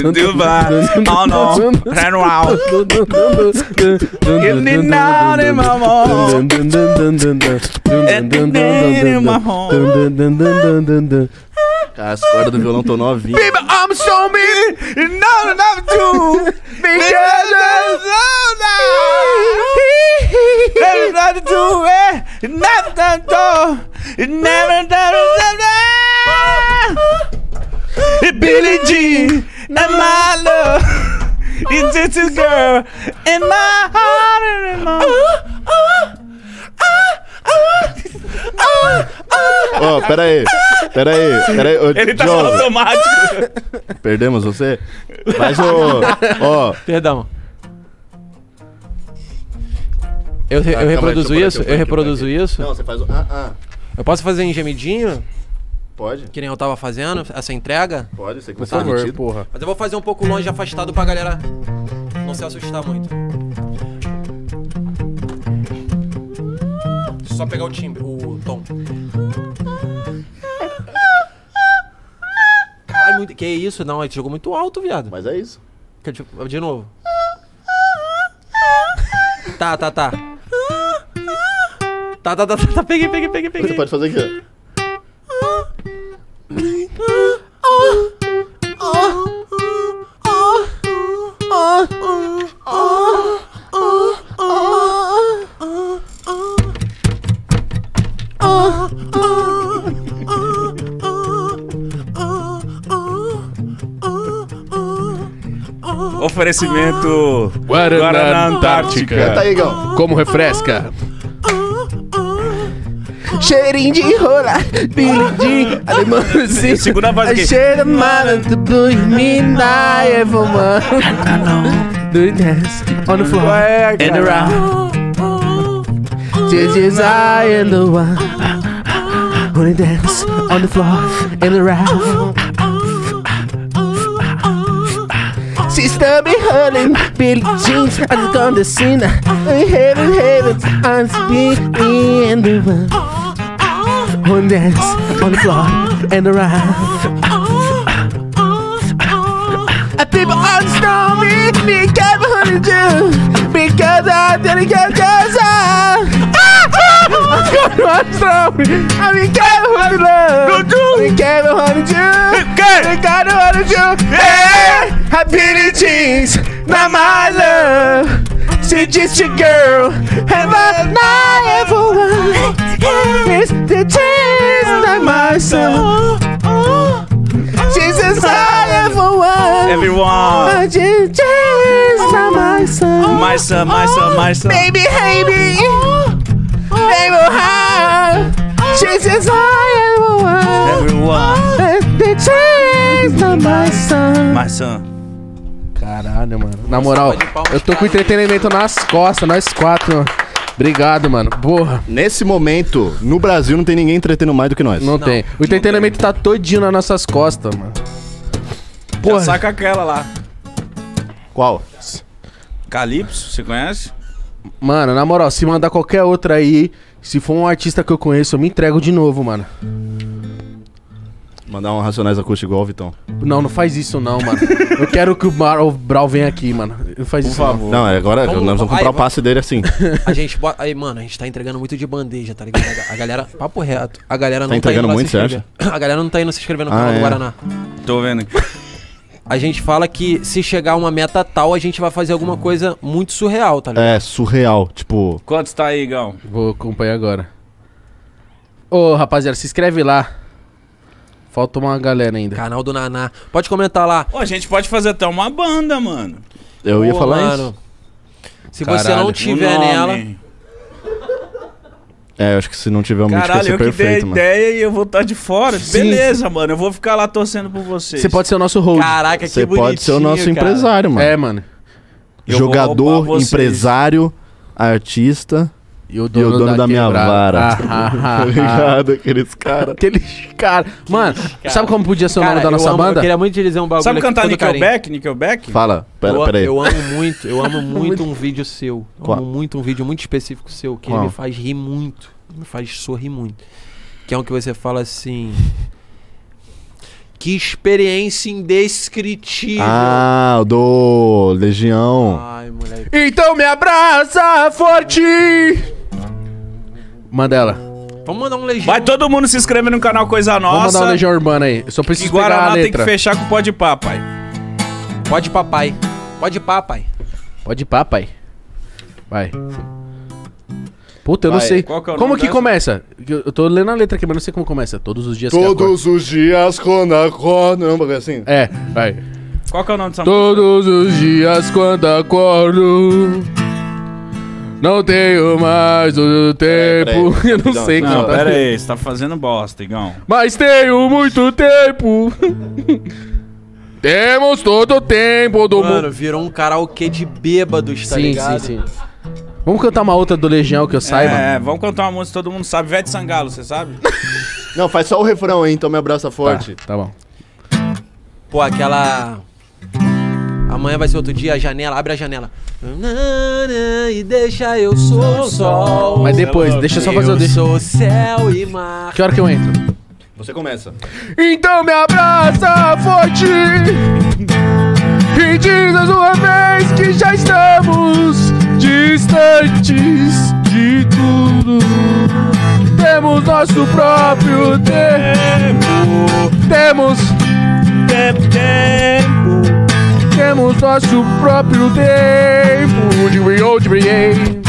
Give me in my And in my home. dan, dan, As cordas do violão tô novinhas. Baby, I'm so mean, you know enough to because I'm so down. Never done it, never done never do, Billie Jean, and my love. It's just a girl in my heart and my. Ah, ah, oh, peraí. Peraí, peraí. Oh, Ele tá no automático. Perdemos você? Mas o. Ó. Perdão. Eu, Ah, eu reproduzo isso? Eu eu reproduzo isso? Não, você faz o. Ah, ah. Eu posso fazer em gemidinho, Pode? que nem eu tava fazendo, essa entrega? Pode, você que Por você tá favor, porra. Mas eu vou fazer um pouco longe, afastado pra galera não se assustar muito. só pegar o timbre, o tom. Caralho, muito... que isso? Não, ele jogou muito alto, viado. Mas é isso. Tipo, de novo. Tá, tá, tá. Tá, tá, tá, tá, tá. Peguei, peguei, peguei, peguei. Você pode fazer aqui, ó. Ah. Oferecimento Guaraná, Guaraná Antártica. Canta aí, Como refresca. Cheirinho de rola, bilindinho, alemãozinho. Segunda voz aqui. Cheira malandro, menina, Evoman. Do dance on the floor and around. This is I and the one. Only dance on the floor and around. Sister be holding hurling Billy jeans and gone to sin Heaven, heaven, I'm speaking in the world One dance on the floor and around I'm I'm storm with me, God behind you Because I didn't get cause I God on storm I mean God behind I mean God behind you God behind you Yeah Abilities, not my love. She's just your girl. Have I not ever won? Miss the chance, not my son. Jesus, I ever won. Everyone. I just, not my son. My son, my son, my son. Baby, hey me. Baby, hi. Jesus, I ever won. Everyone. The chance, not my son. My son. Caralho, mano. Na moral, eu tô com né? entretenimento nas costas, nós quatro. Obrigado, mano. Porra. Nesse momento, no Brasil não tem ninguém entretendo mais do que nós. Não, não tem. O entretenimento tá todinho nas nossas costas, mano. Porra. Já saca aquela lá. Qual? Calypso, você conhece? Mano, na moral, se mandar qualquer outra aí, se for um artista que eu conheço, eu me entrego de novo, mano. Mandar um Racionais Acústico igual, Vitão. Não, não faz isso não, mano. Eu quero que o Marlon Brau venha aqui, mano. Não faz Por isso favor. não. Não, é agora Vamos- nós vamos comprar o passe dele assim. A gente bota. Aí, mano, a gente tá entregando muito de bandeja, tá ligado? A galera. Papo reto. A galera tá não tá entregando indo muito, se A galera não tá indo se inscrever no Ah, canal do é. Guaraná. Tô vendo aqui. A gente fala que se chegar a uma meta tal, a gente vai fazer alguma coisa muito surreal, tá ligado? É, surreal. Tipo, Quantos tá aí, Gal? Vou acompanhar agora. Ô, rapaziada, se inscreve lá. Falta uma galera ainda. Canal do Naná. Pode comentar lá. Pô, a gente pode fazer até uma banda, mano. Eu Pô, ia falar mano. isso. Se Caralho. você não tiver nela. É, eu acho que se não tiver uma Caralho, música, vai ser perfeito, eu que dei a ideia e eu vou estar tá de fora. Sim. Beleza, mano. Eu vou ficar lá torcendo por vocês. Você pode ser o nosso host. Caraca, você que Você pode ser o nosso cara. empresário, mano. É, mano. Eu Jogador, empresário, artista... E o dono, e o dono da, da minha vara. Ah, tá ah, ah, ligado? Aqueles caras. Aqueles caras. Mano, cara. sabe como podia ser o nome cara, da nossa amo, banda? Eu queria muito dizer um bagulho. Sabe cantar Nickelback? Nickelback? Fala, pera, eu, pera aí. Eu amo muito, eu amo muito um vídeo seu. Qual? amo muito um vídeo muito específico seu, que Qual? ele me faz rir muito. Me faz sorrir muito. Que é um que você fala assim. Que experiência indescritível. Ah, do Legião. Ai, moleque. Então me abraça forte. Mandela. Vamos mandar um Legião. Vai todo mundo se inscrever no canal Coisa Nossa. Vamos mandar um Legião Urbana aí. Eu só preciso pegar a letra. tem que fechar com Pode Pá, pai. Pode papai. Pode papai. Pode papai. Vai. Puta, eu Vai, não sei. qual que é o como nome que dessa? começa? Eu tô lendo a letra aqui, mas não sei como começa. Todos os dias. que é os dias, quando acordo. Não, bagulho assim. É, vai. Qual que é o nome dessa Todos os dias quando acordo. Não tenho mais o tempo. peraí. Eu não Rapidão. sei Não, pera aí, você tá fazendo bosta, Igão. Mas tenho muito tempo. Temos todo o tempo do mundo. Mano, virou um karaokê de bêbados, tá Sim, ligado? sim, sim. Vamos cantar uma outra do Legião que eu saiba? É, vamos cantar uma música que todo mundo sabe. Vete Sangalo, você sabe? Não, faz só o refrão aí, então me abraça tá, forte. Tá, tá bom. Pô, aquela. Amanhã vai ser outro dia, a janela, abre a janela. E deixa eu sou sol. Mas depois, deixa eu só fazer o deixa. Eu sou céu e mar. Que hora que eu entro? Você começa. Então me abraça forte e diz mais uma vez que já estamos distantes de tudo. Temos nosso próprio tempo. Temos tempo, Temos nosso próprio tempo. De Rio de Brienne.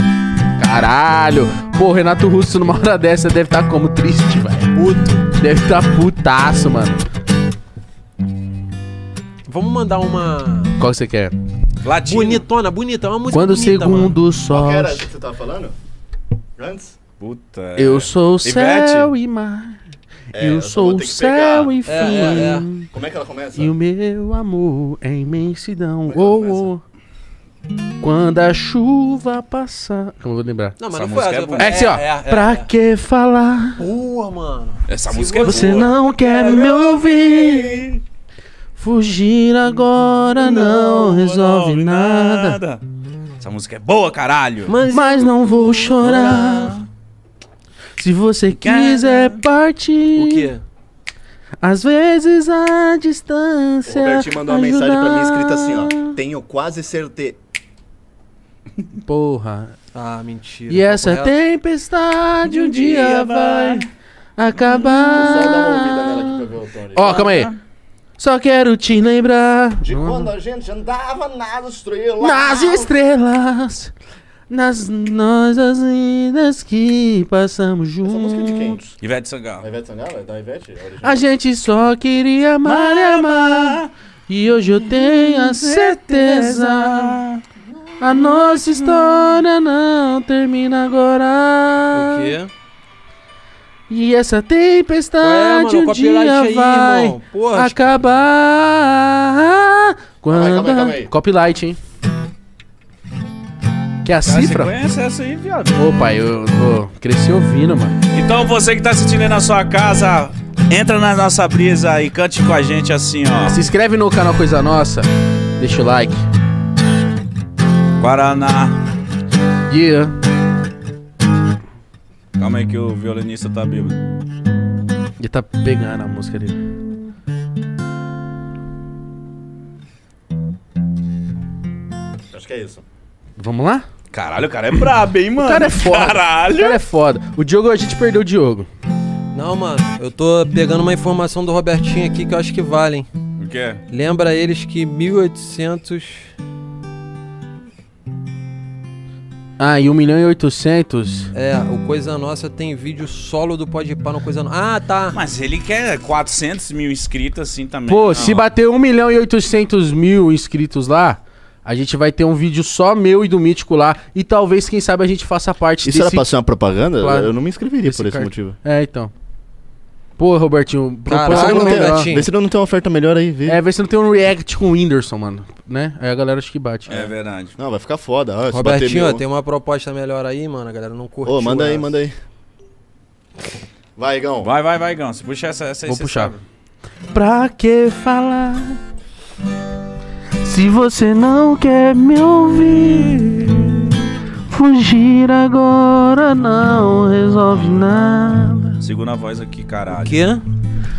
Caralho. Pô, Renato Russo numa hora dessa deve estar tá como triste, velho. Puto. Deve estar tá putaço, mano. Vamos mandar uma. Qual que você quer? Latino. Bonitona, bonita, é uma música Quando o segundo mano. sol. Qual era que você tava falando? Antes? Puta. É. Eu sou o céu e mar. É, eu, sou o céu e é, fim. É, é, Como é que ela começa? E o meu amor é imensidão. Oh, oh. Quando a chuva passar. Como eu vou lembrar? Não, mas essa não música foi essa. É, é assim, ó. É, é, pra que falar? Boa, mano. Essa música é boa. Você não quer me ouvir. Fugir agora não, não resolve não, nada. nada. Essa música é boa, caralho. Mas, Mas não vou chorar. Se você quiser né? partir. O quê? Às vezes a distância. O Robertinho mandou uma mensagem pra mim escrita assim, ó. Tenho quase certeza. Porra. Ah, mentira. E tá essa tempestade um dia vai acabar. Só dá uma ouvida nela aqui pra ver o Tony. Ó, oh, calma aí. Só quero te lembrar. De quando a gente andava nas estrelas. Nas estrelas. Nas nossas vidas que passamos juntos. Essa música é de quem? Ivete Sangalo. A Ivete Sangalo? É da Ivete? É original. A gente só queria amar e amar. E hoje eu tenho a certeza. A nossa história não termina agora. O quê? E essa tempestade é, mano, um dia aí, vai Porra, acabar. Quando... Calma aí, calma aí, Copyright, hein? Que é a cifra? essa aí, viado? Opa, eu, eu cresci ouvindo, mano. Então você que tá assistindo aí na sua casa, entra na nossa brisa e cante com a gente assim, ó. Se inscreve no canal Coisa Nossa, deixa o like. Guaraná. Yeah. Calma aí que o violinista tá bêbado. Ele tá pegando a música ali. Acho que é isso. Vamos lá? Caralho, o cara é brabo, hein, mano? O cara é foda. Caralho. O cara é foda. O Diogo, a gente perdeu o Diogo. Não, mano, eu tô pegando uma informação do Robertinho aqui que eu acho que vale, hein? O que é? Lembra eles que 1800... Ah, e 1 milhão e 800? É, o Coisa Nossa tem vídeo solo do Pode Pá no Coisa Nossa. Ah, tá. Mas ele quer 400 mil inscritos assim também. Pô, se bater 1 milhão e 800 mil inscritos lá, a gente vai ter um vídeo só meu e do Mítico lá. E talvez, quem sabe, a gente faça parte Isso desse... era pra ser uma propaganda? Claro. Eu não me inscreveria Esse por esse motivo. É, então. Pô, Robertinho, propõe Caralho, Vê se não tem uma oferta melhor aí, vê. É, vê se não tem um react com o Whindersson, mano. Né? Aí a galera acho que bate. É verdade. Não, vai ficar foda. Ó, se bater ó, tem uma proposta melhor aí, mano. A galera não curtiu. Ô, manda aí, manda aí. Vai, gão! Vai, vai, vai, Gão. Se puxar essa, essa aí, Vou puxar. sabe. Pra que falar se você não quer me ouvir? Fugir agora não resolve nada. Segunda a voz aqui, caralho. O quê?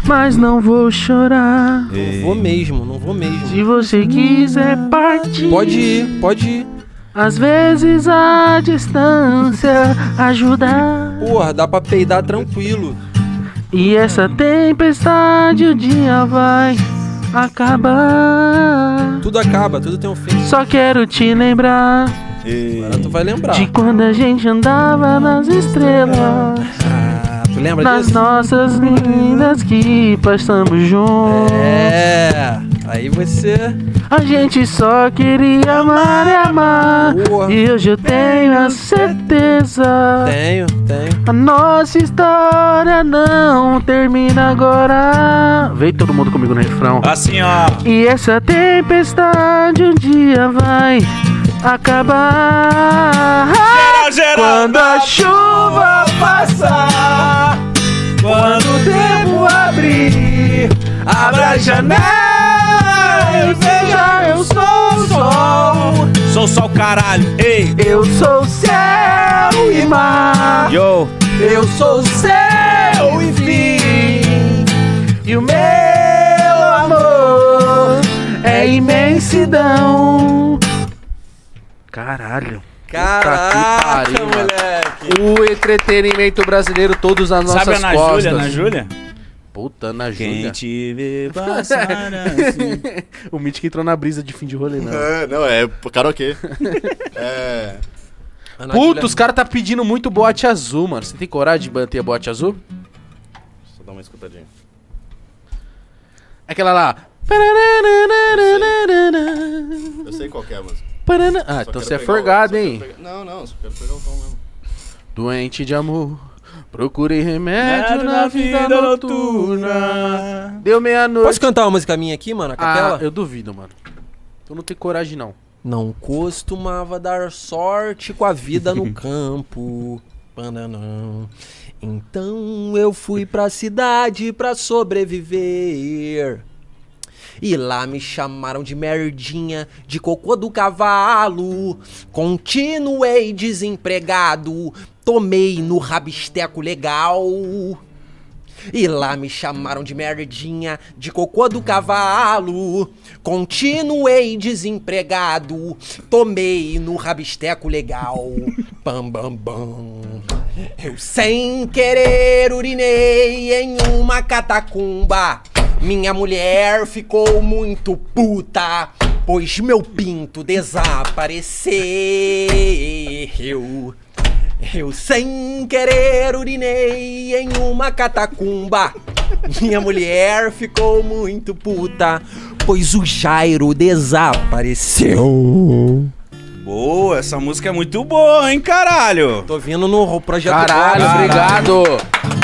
Mas não vou chorar. Ei. Não vou mesmo, não vou mesmo. Se você quiser partir. Pode ir, pode ir. Às vezes a distância ajuda. Porra, dá pra peidar tranquilo. E essa tempestade o dia vai acabar. Tudo acaba, tudo tem um fim. Só quero te lembrar. Ei. Agora tu vai lembrar. De quando a gente andava nas estrelas. Tu lembra Nas disso? nossas meninas que passamos juntos. É. Aí você. A gente só queria amar e amar. Boa. E hoje eu tenho a certeza. Tenho, tenho. A nossa história não termina agora. Veio todo mundo comigo no refrão. Assim, ó. E essa tempestade um dia vai acabar geral. Quando a chuva passar, quando o tempo abrir, abra a janela e veja, eu sou o sol. Sou sol, caralho, ei. Eu sou céu e mar. Yo. Eu sou céu, e fim, E o meu amor é imensidão. Caralho. Caraca, pariu, moleque! O entretenimento brasileiro, todos as nossas Sabe a Ana Júlia, Ana Júlia? Puta, Ana Júlia. Quem te vê passar assim. o Mitch que entrou na brisa de fim de rolê, não. Né? É, não, é karaokê. é... Ana Puta, os caras tá pedindo muito boate azul, mano. Você tem coragem de bater a boate azul? Só dar uma escutadinha. Aquela lá. Eu sei, Eu sei qual é a música. Parana. Ah, só então você é forgado, hein? Pegar... Não, não, só quero pegar o tom mesmo. Doente de amor. procure remédio na, vida, noturna. noturna. Deu meia-noite. Posso cantar uma música minha aqui, mano? A ah, capela? Ah, eu duvido, mano. Eu não tenho coragem, não. Não costumava dar sorte com a vida no campo. Bananão. Então eu fui pra cidade pra sobreviver. E lá me chamaram de merdinha, de cocô do cavalo. Continuei desempregado, tomei no rabisteco legal. E lá me chamaram de merdinha, de cocô do cavalo. Continuei desempregado, tomei no rabisteco legal. Bam, bam, bam. Eu sem querer urinei em uma catacumba. Minha mulher ficou muito puta, pois meu pinto desapareceu. Eu sem querer urinei em uma catacumba. Minha mulher ficou muito puta, pois o Jairo desapareceu. Boa, essa música é muito boa, hein, caralho? Tô vindo no projeto. Caralho, caralho. obrigado.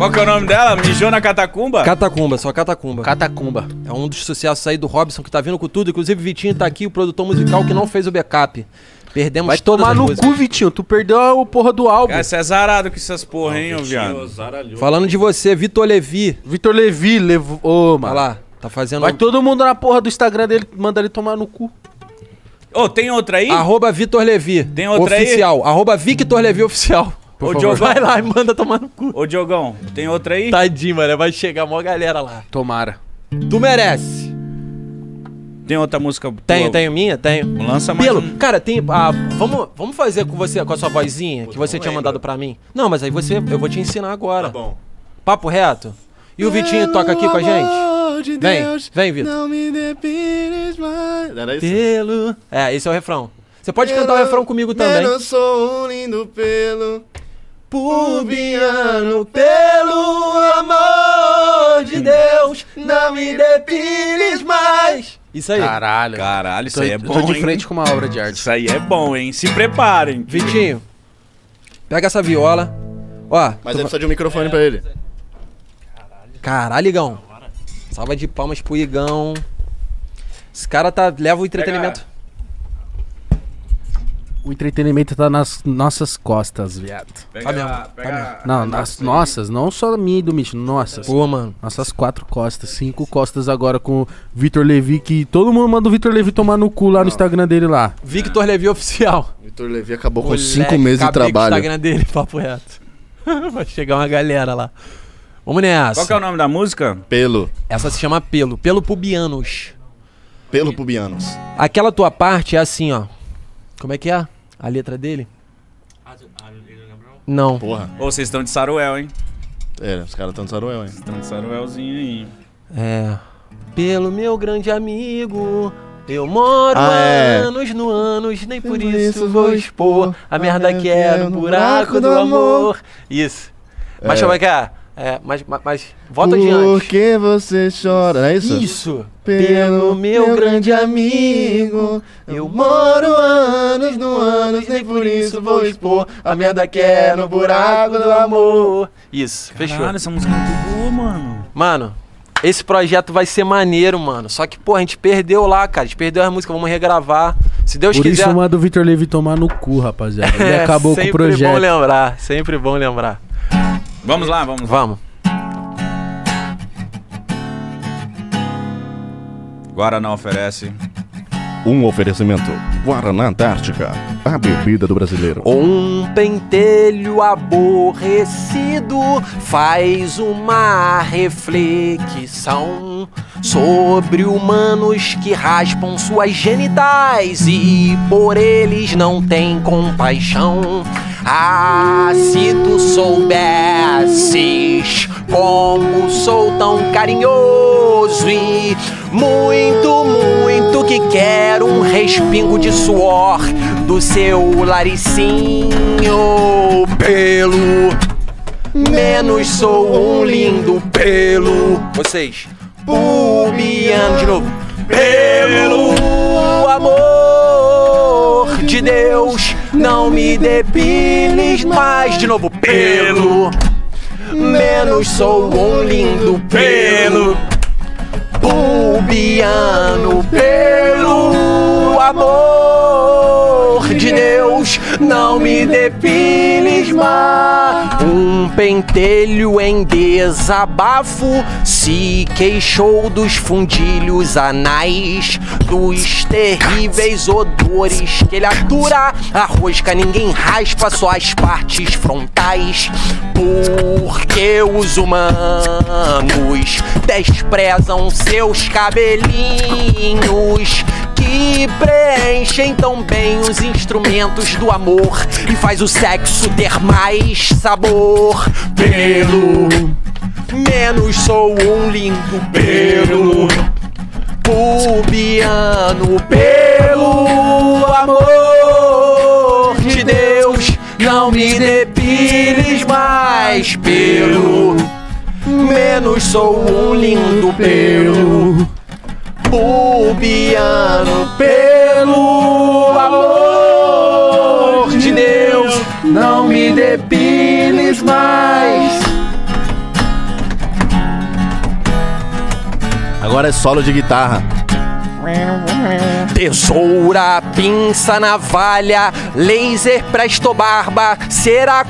Qual que é o nome dela? Mijou na Catacumba? Catacumba, só Catacumba. Catacumba. É um dos sucessos aí do Robson que tá vindo com tudo. Inclusive, Vitinho tá aqui, o produtor musical que não fez o backup. Perdemos Vai todas tomar as no músicas. cu, Vitinho. Tu perdeu o porra do álbum. Cara, você é zarado com essas porra, hein, ô viado. Falando de você, Vitor Levi. Vitor Levi levou... Ô, mano. Olha lá, tá fazendo... Vai todo mundo na porra do Instagram dele, manda ele tomar no cu. Ô, tem outra aí? Arroba Vitor Levi. Tem outra oficial. aí? Oficial. Arroba Victor Levi Oficial. Por Ô, Diogão, vai lá e manda tomar no cu. Ô, Diogão, tem outra aí? Tadinho, mano. Vai chegar uma galera lá. Tomara. Tu merece. Tem outra música? Tenho, tenho minha? Tenho. Lança mais. Pelo, um. cara, tem. Ah, vamos, vamos fazer com você, com a sua vozinha que você tinha lembro. mandado pra mim. Não, mas aí você. Eu vou te ensinar agora. Tá bom. Papo reto? E o Vitinho toca aqui com a gente? De vem, Deus, vem, Vitor. Não me depires mais. Era isso? Pelo. É, esse é o refrão. Você pode pelo, cantar o refrão comigo também. Eu sou um lindo pelo. Pubiano, pelo amor de Deus, não me depines mais. Isso aí. Caralho. Caralho, isso tô, aí é bom. Tô de hein? frente com uma obra de arte. Isso aí é bom, hein? Se preparem. Vitinho, pega essa viola. Ó. Mas ele precisa de um microfone é, pra ele. Caralho. Caralho, Igão. Salva de palmas pro Igão. Esse cara tá, leva o entretenimento. O entretenimento tá nas nossas costas, viado. Pega, tá Pega, tá não, nas nossas, aí. não só a minha e do Mitch, nossas. Pô, mano. Nossas quatro costas, cinco costas agora com o Vitor Levi, que todo mundo manda o Vitor Levi tomar no cu lá no Instagram dele lá. Victor é. Levi oficial. Vitor Levi acabou Moleque, com cinco meses de trabalho. o Instagram dele, papo reto. Vai chegar uma galera lá. Vamos nessa. Qual que é o nome da música? Pelo. Essa se chama Pelo. Pelo Pubianos. Pelo Pubianos. Aquela tua parte é assim, ó. Como é que é? a letra dele? Ah, ah, não. Porra. Ô, vocês estão de Saruel, hein? É, os caras estão de Saruel, hein? estão de Saruelzinho aí. É. Pelo meu grande amigo, eu moro ah, é. anos no anos, nem por isso, isso vou expor a merda que é era é o buraco do amor. amor. Isso. É. Mas, é. chama cá. É, mas, mas, mas volta Por adiante. Por que você chora? Não é isso? Isso. Pelo, meu grande amigo, eu moro anos no anos, nem por isso vou expor a merda que é, é no buraco do amor. Isso, Caralho, fechou. essa música é muito boa, mano. Mano, esse projeto vai ser maneiro, mano. Só que, pô, a gente perdeu lá, cara. A gente perdeu a música. vamos regravar. Se Deus Por quiser. Por isso, manda do Victor Levy tomar no cu, rapaziada. Ele é, acabou com o projeto. Sempre bom lembrar, sempre bom lembrar. Vamos lá, vamos. Vamos. Guaraná oferece um oferecimento. Guaraná Antártica, a bebida do brasileiro. Um pentelho aborrecido faz uma reflexão sobre humanos que raspam suas genitais e por eles não tem compaixão. Ah, se tu soubesses como sou tão carinhoso e muito, muito que quero um respingo de suor do seu laricinho pelo. Menos sou um lindo pelo. Vocês. Pubiano de novo. Pelo amor de Deus, não me depiles mais. De novo, pelo. Menos sou um lindo pelo. Pubiano, pelo amor não me depiles mais. Um pentelho em desabafo se queixou dos fundilhos anais, dos terríveis odores que ele atura. A rosca ninguém raspa, só as partes frontais. Porque os humanos desprezam seus cabelinhos que preenchem tão bem os instrumentos do amor e faz o sexo ter mais sabor. Pelo menos sou um lindo pelo pubiano pelo amor de Deus. Não me depiles mais pelo menos sou um lindo pelo o pelo amor de Deus. Não me depiles mais. Agora é solo de guitarra. Tesoura, pinça, navalha, laser pra estobarba,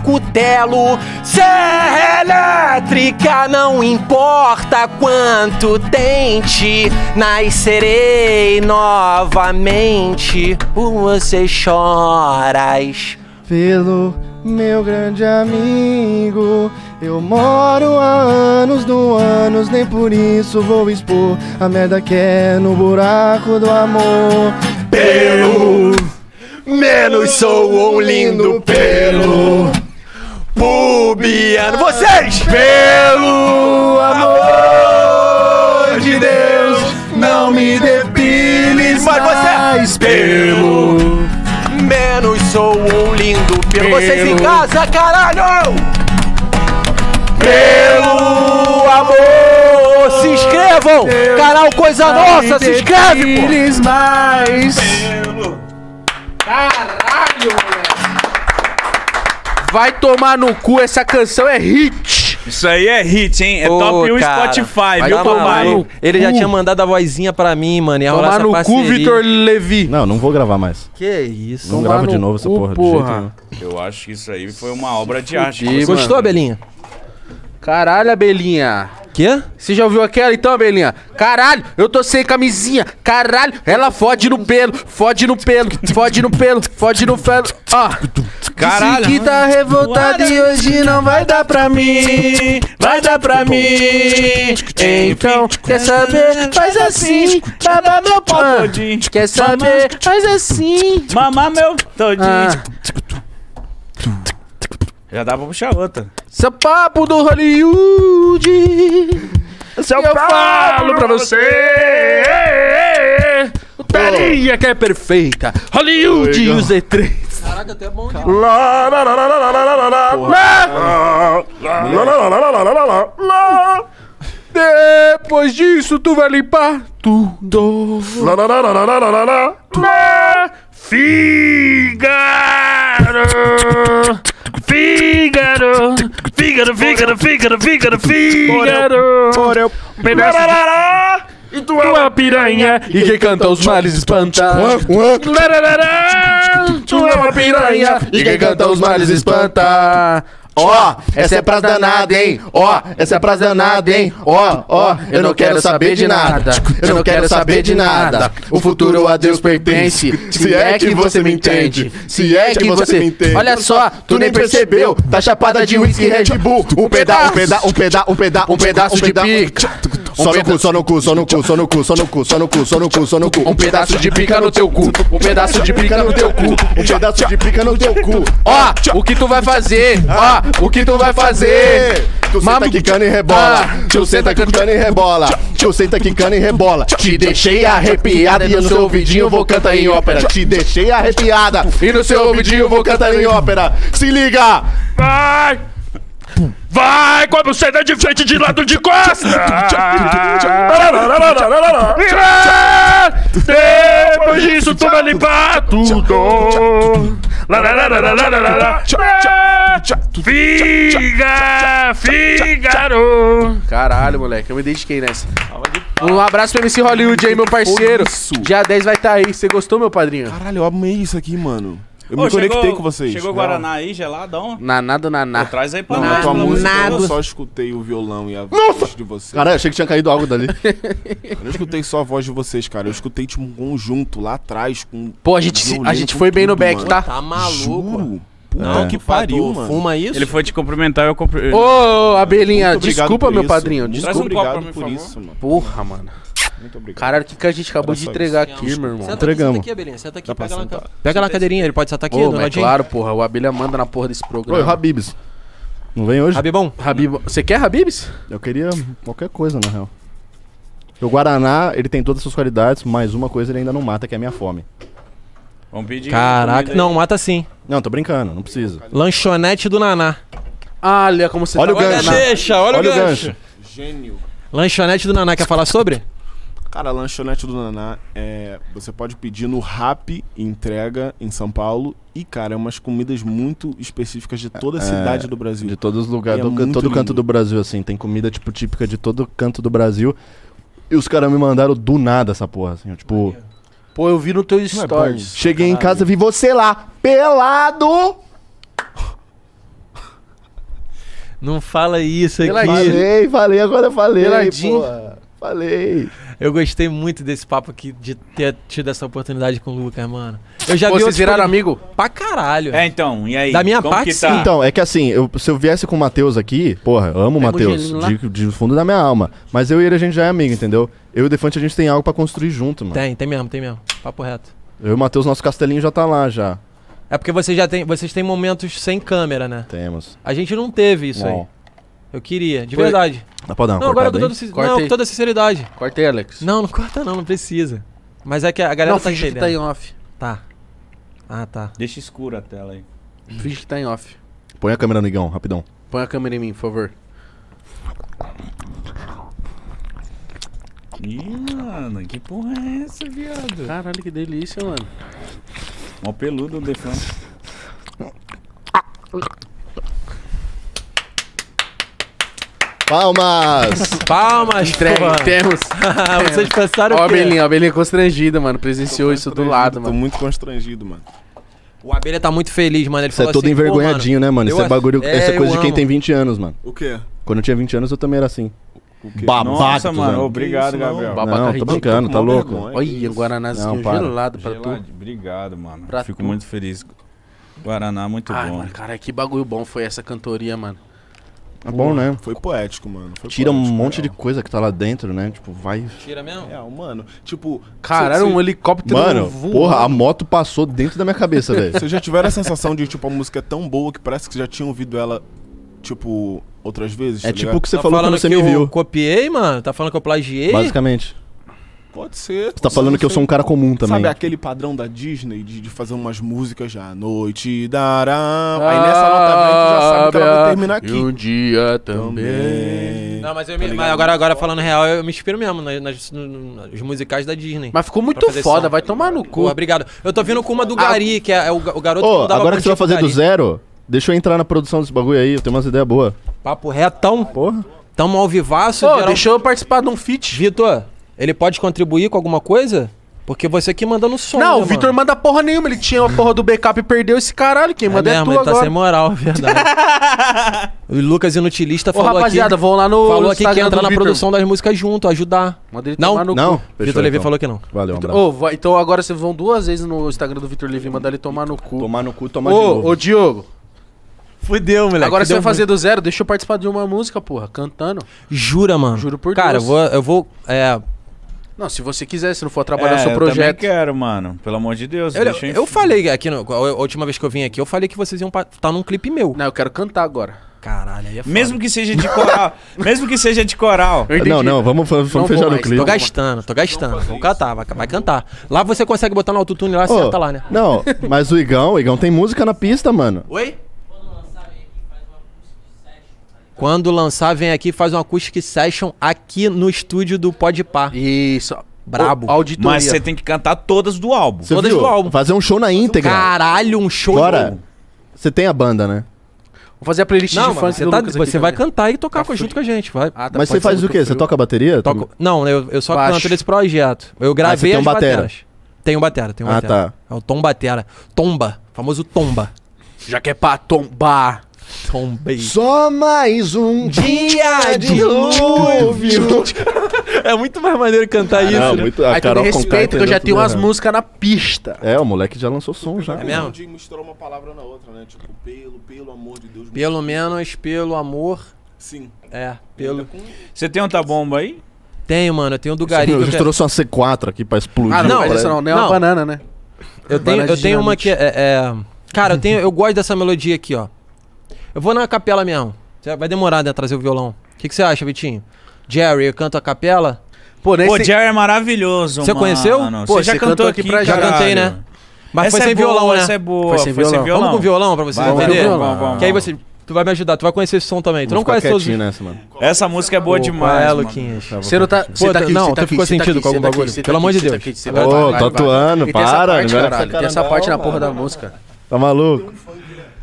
cutelo? Serra elétrica, não importa quanto tente, nascerei novamente. Você choras pelo meu grande amigo. Eu moro há anos do anos, nem por isso vou expor a merda que é no buraco do amor. Pelo menos sou um lindo pelo pubiano. Vocês! Pelo amor de Deus, não me depiles Mas mais. Pelo menos sou um lindo pelo. Vocês em casa, caralho! Pelo amor! Se inscrevam! Deus, Canal Coisa Nossa, se inscreve, pô! mais. Pelo... Caralho, Vai tomar no cu, essa canção é hit. Isso aí é hit, hein? É top 1 cara, Spotify, viu, Tomari? Ele já tinha mandado a vozinha pra mim, mano. Ia tomar no cu, Vitor Levi. Não, não vou gravar mais. Que isso, Não grava de novo essa porra, porra, jeito Eu acho que isso aí foi uma obra de arte. Gostou, Belinha? Caralho, Belinha. Quê? Você já ouviu aquela então, abelhinha? Caralho, eu tô sem camisinha. Caralho, ela fode no pelo, fode no pelo, fode no pelo, fode no pelo. Ó. Caralho. Disse que tá revoltada e hoje não vai dar pra mim. Vai dar pra mim. Então, quer saber? Faz assim. Tava meu pau ah, Quer saber? Faz assim. Mamar meu todinho. Ah. Já dá pra puxar outra. Esse é papo do Hollywood. Esse é o eu falo pra você. você. Putaria que é perfeita. Hollywood e o z 3 Caraca, até é bom demais. Depois disso tu vai limpar tudo. figa. Fígaro! Fígaro! Fígaro, Fígaro, Fígaro, Fígaro, Fígaro! Moreu! E tu é uma piranha E quem canta os males espanta Tu é uma piranha E quem canta os males espanta Ó, essa é, é pra danada, hein? Ó, essa é pra danada, hein? Ó, ó, eu não quero saber de nada. Eu não quero saber de nada. O futuro a Deus pertence. Se é que você me entende. Se é que você me entende. Olha só, tu nem percebeu. Tá chapada de whisky Red tá Bull. Um pedaço, um pedaço, um pedaço, um pedaço, um pedaço de pica. Só no cu, só no cu, só no cu, só no cu, só no cu, só no cu, só no cu, só no cu. Um pedaço de pica no teu cu. Um pedaço de pica no teu cu. Um pedaço de pica no teu cu. Ó, o que tu vai fazer? Ah, ó o que tu vai fazer? Tu senta Mamu, ah, quicando e rebola, Tu senta quicando e rebola, Tu senta quicando e rebola. Te deixei arrepiada e no seu ouvidinho vou cantar em ópera. Te deixei arrepiada e no seu ouvidinho vou cantar em ópera. Se liga! Vai! Vai com a buceta de frente de lado de costa! Depois disso tu vai limpar tudo! Figa, Figaro! Caralho, moleque, eu me dediquei nessa. Um abraço pra MC Hollywood aí, meu parceiro. Dia 10 vai estar tá aí. Você gostou, meu padrinho? Caralho, eu amei isso aqui, mano. Eu Ô, me chegou, conectei com vocês. Chegou o Guaraná aí, geladão? Nanado Naná. Pô, traz aí pra Não, nós. tua música eu só escutei o violão e a Nossa! voz de vocês. Cara, achei que tinha caído algo dali. eu não escutei só a voz de vocês, cara. Eu escutei tipo um conjunto lá atrás com. Pô, a gente, violino, a gente foi bem no back, mano. tá? Tá maluco. Juro. Puta não, que pariu, mano. Fuma isso? Ele foi te cumprimentar, eu cumprimentei. Ô, oh, abelhinha, desculpa, meu isso. padrinho. desculpa. Traz um copo pra mim, por, por isso, mano. Porra, mano. Muito obrigado. Caralho, o que, que a gente acabou de entregar aqui, meu irmão? Senta Entregamos. aqui, senta aqui, Senta aqui, pega lá. a cadeirinha, ele pode sentar aqui, Ô, mas claro, porra, o Abelha manda na porra desse Oi, O Habibs. Não vem hoje? Rabibão, Habib, você quer Habibs? Eu queria qualquer coisa, na real. O Guaraná, ele tem todas as suas qualidades, mas uma coisa ele ainda não mata, que é a minha fome. Vamos pedir. caraca. Não, mata sim. Não, tô brincando, não precisa. Lanchonete do Naná. Ah, olha como você Olha tá o gancho. deixa, olha, Olha o gancho. Gênio. Lanchonete do Naná, quer falar sobre? Cara, a lanchonete do Naná, é, você pode pedir no Rap Entrega em São Paulo. E, cara, é umas comidas muito específicas de toda a é, cidade é, do Brasil. De todos os lugares, é do, todo lindo. canto do Brasil, assim. Tem comida, tipo, típica de todo canto do Brasil. E os caras me mandaram do nada essa porra, assim. tipo... Pô, eu vi no teu é stories. Cheguei Caralho. em casa, vi você lá, pelado! Não fala isso aqui. Falei, falei, agora falei. Peladinho. Falei. Eu gostei muito desse papo aqui, de ter tido essa oportunidade com o Lucas, mano. Eu já Pô, vi vocês viraram amigo? Pra caralho. É, então, e aí? Da minha como parte, que tá? Então, é que assim, eu, se eu viesse com o Matheus aqui, porra, amo o Matheus, de, de, fundo da minha alma. Mas eu e ele, a gente já é amigo, entendeu? Eu e o Defante, a gente tem algo pra construir junto, mano. Tem, tem mesmo, tem mesmo. Papo reto. Eu e o Matheus, nosso castelinho já tá lá, já. É porque vocês já têm, vocês têm momentos sem câmera, né? Temos. A gente não teve isso aí. Eu queria, de Foi. verdade. Dá pra dar uma não, agora com toda, não, com toda sinceridade. Cortei, Alex. Não, não corta não, não precisa. Mas é que a galera não, tá finge que tá em off. Tá. Ah, tá. Deixa escura a tela aí. Finge que tá em off. Põe a câmera, amigão, rapidão. Põe a câmera em mim, por favor. Ih, mano, que porra é essa, viado? Caralho, que delícia, mano. Mó peludo o defante. Palmas! Palmas, Entregue, temos. Vocês pensaram ó, o quê? Ó, Belinha, ó, constrangida, mano. Presenciou isso do lado, mano. Tô muito constrangido, mano. O Abelha tá muito feliz, mano. Ele Você é todo assim, envergonhadinho, mano, né, mano? Isso é bagulho, é, essa coisa de quem tem 20 anos, mano. O quê? Quando eu tinha 20 anos, eu também era assim. Babaca, Nossa, mano. mano. Obrigado, isso, Gabriel. Babaca, não, tô tá brincando, tá, tá louco? Olha, o Guaranazinho gelado pra tu. Obrigado, mano. Fico muito feliz. Guaraná, muito bom. Ai, mano, cara, que bagulho bom foi essa cantoria, mano. É bom, né? Foi poético, mano. Foi Tira poético, um monte real. de coisa que tá lá dentro, né? Tipo, vai. Tira mesmo? É, mano. Tipo, caralho, um helicóptero. Mano, porra, a moto passou dentro da minha cabeça, velho. Vocês já tiveram a sensação de, tipo, a música é tão boa que parece que já tinha ouvido ela, tipo, outras vezes? É tá tipo o que você tá falou quando você me viu. Eu copiei, mano? Tá falando que eu plagiei? Basicamente. Pode ser. Tu tá falando que eu sou um cara comum também. Sabe aquele padrão da Disney de, de fazer umas músicas já? Noite dará. Ah, aí nessa nota tu já sabe que ela vai terminar aqui. E um dia também. Não, mas, eu tá me, mas agora, agora falando real, eu me inspiro mesmo nas, nas, nas musicais da Disney. Mas ficou muito foda, vai tomar no cu. Oh, obrigado. Eu tô vindo com uma do Gari, ah, que é, é o, o garoto oh, que Agora que você vai fazer do, do zero, deixa eu entrar na produção desse bagulho aí, eu tenho umas ideias boas. Papo retão. Porra. Tamo ao vivaço. Pô, geral... deixa eu participar de um feat. Vitor. Ele pode contribuir com alguma coisa? Porque você aqui manda no som. Não, né, o Vitor manda porra nenhuma. Ele tinha a porra do backup e perdeu esse caralho. Quem é manda é mesmo, é tu ele tá agora. tá sem moral, é verdade. o Lucas Inutilista Ô, falou rapaziada, aqui. vão lá no. Falou aqui que entra na Victor. produção das músicas junto, ajudar. Manda ele não, tomar no não. cu. Vitor então. falou que não. Valeu, Victor, um oh, então agora vocês vão duas vezes no Instagram do Vitor Levi mandar ele tomar no cu. Tomar no cu, tomar oh, de novo. Ô, Diogo. Fudeu, moleque. Agora você vai fazer do zero, deixa eu participar de uma música, porra, cantando. Jura, mano. Juro por Cara, Deus. Cara, eu vou. Eu vou é, não, se você quiser, se não for trabalhar é, seu projeto. Eu quero, mano. Pelo amor de Deus. Eu, eu, eu falei aqui, no, a última vez que eu vim aqui, eu falei que vocês iam estar tá num clipe meu. Não, eu quero cantar agora. Caralho, aí é foda. Mesmo que seja de coral. mesmo que seja de coral. Não, não, vamos, vamos não fechar no clipe. Tô gastando, tô gastando. Vou cantar, vai, vai, cantar. Lá você consegue botar no autotune lá, oh, lá, né? Não, mas o Igão, o Igão tem música na pista, mano. Oi? Quando lançar, vem aqui e faz uma acoustic session aqui no estúdio do Podpar. Isso. Brabo. O, auditoria. Mas você tem que cantar todas do álbum. todas viu? do álbum. Fazer um show na íntegra. Caralho, um show Agora, Você tem a banda, né? Vou fazer a playlist não, de fãs você, tá, você vai também. cantar e tocar tá junto com a gente. Vai. Ah, tá, mas você faz o quê? Você toca bateria? Toco, não, eu, eu só Baixo. canto nesse projeto. Eu ah, gravei ah, tem um as batera. bateras. um batera, ah, batera. Ah, tá. É o Tom Batera. Tomba, famoso Tomba. Já que é pra tombar. Tombei. Só mais um dia de dilúvio. é muito mais maneiro cantar isso. né? muito, a Aí Carol tu respeito que eu já tenho umas né? músicas na pista. É, o moleque já lançou som já. É mesmo? De misturar uma palavra na outra, né? Tipo, pelo, pelo amor de Deus. Pelo menos, pelo amor. Sim. É, pelo. Você tem outra bomba aí? Tenho, mano. Eu tenho do Gariga. Eu já trouxe uma C4 aqui pra explodir. Ah, não, né? não, isso não, não é uma banana, né? Eu tenho, eu tenho uma que é, é, é... Cara, eu, tenho, eu gosto dessa melodia aqui, ó. Eu vou na capela mesmo. Vai demorar né, trazer o violão. O que, que você acha, Vitinho? Jerry, eu canto a capela? Pô, Pô Jerry é maravilhoso, Você conheceu? Pô, você já cantou aqui, aqui pra Já caralho. cantei, né? Mas essa foi é sem é violão, boa, né? Essa é boa. Foi sem, foi violão. sem violão. Vamos com violão pra vocês entenderem? Vamos, vamos, vamos. Que aí você... Tu vai me ajudar, tu vai conhecer esse som também. Tu não conhece todos. Nessa, mano. Essa música é boa Pô, demais. É, Luquinhas. Tá, você não tá. tá aqui, não, tu ficou sentido com algum bagulho. Tá Pelo amor de tá Deus. Ô, tô atuando, para. Tem essa né? parte na porra da música. Tá maluco?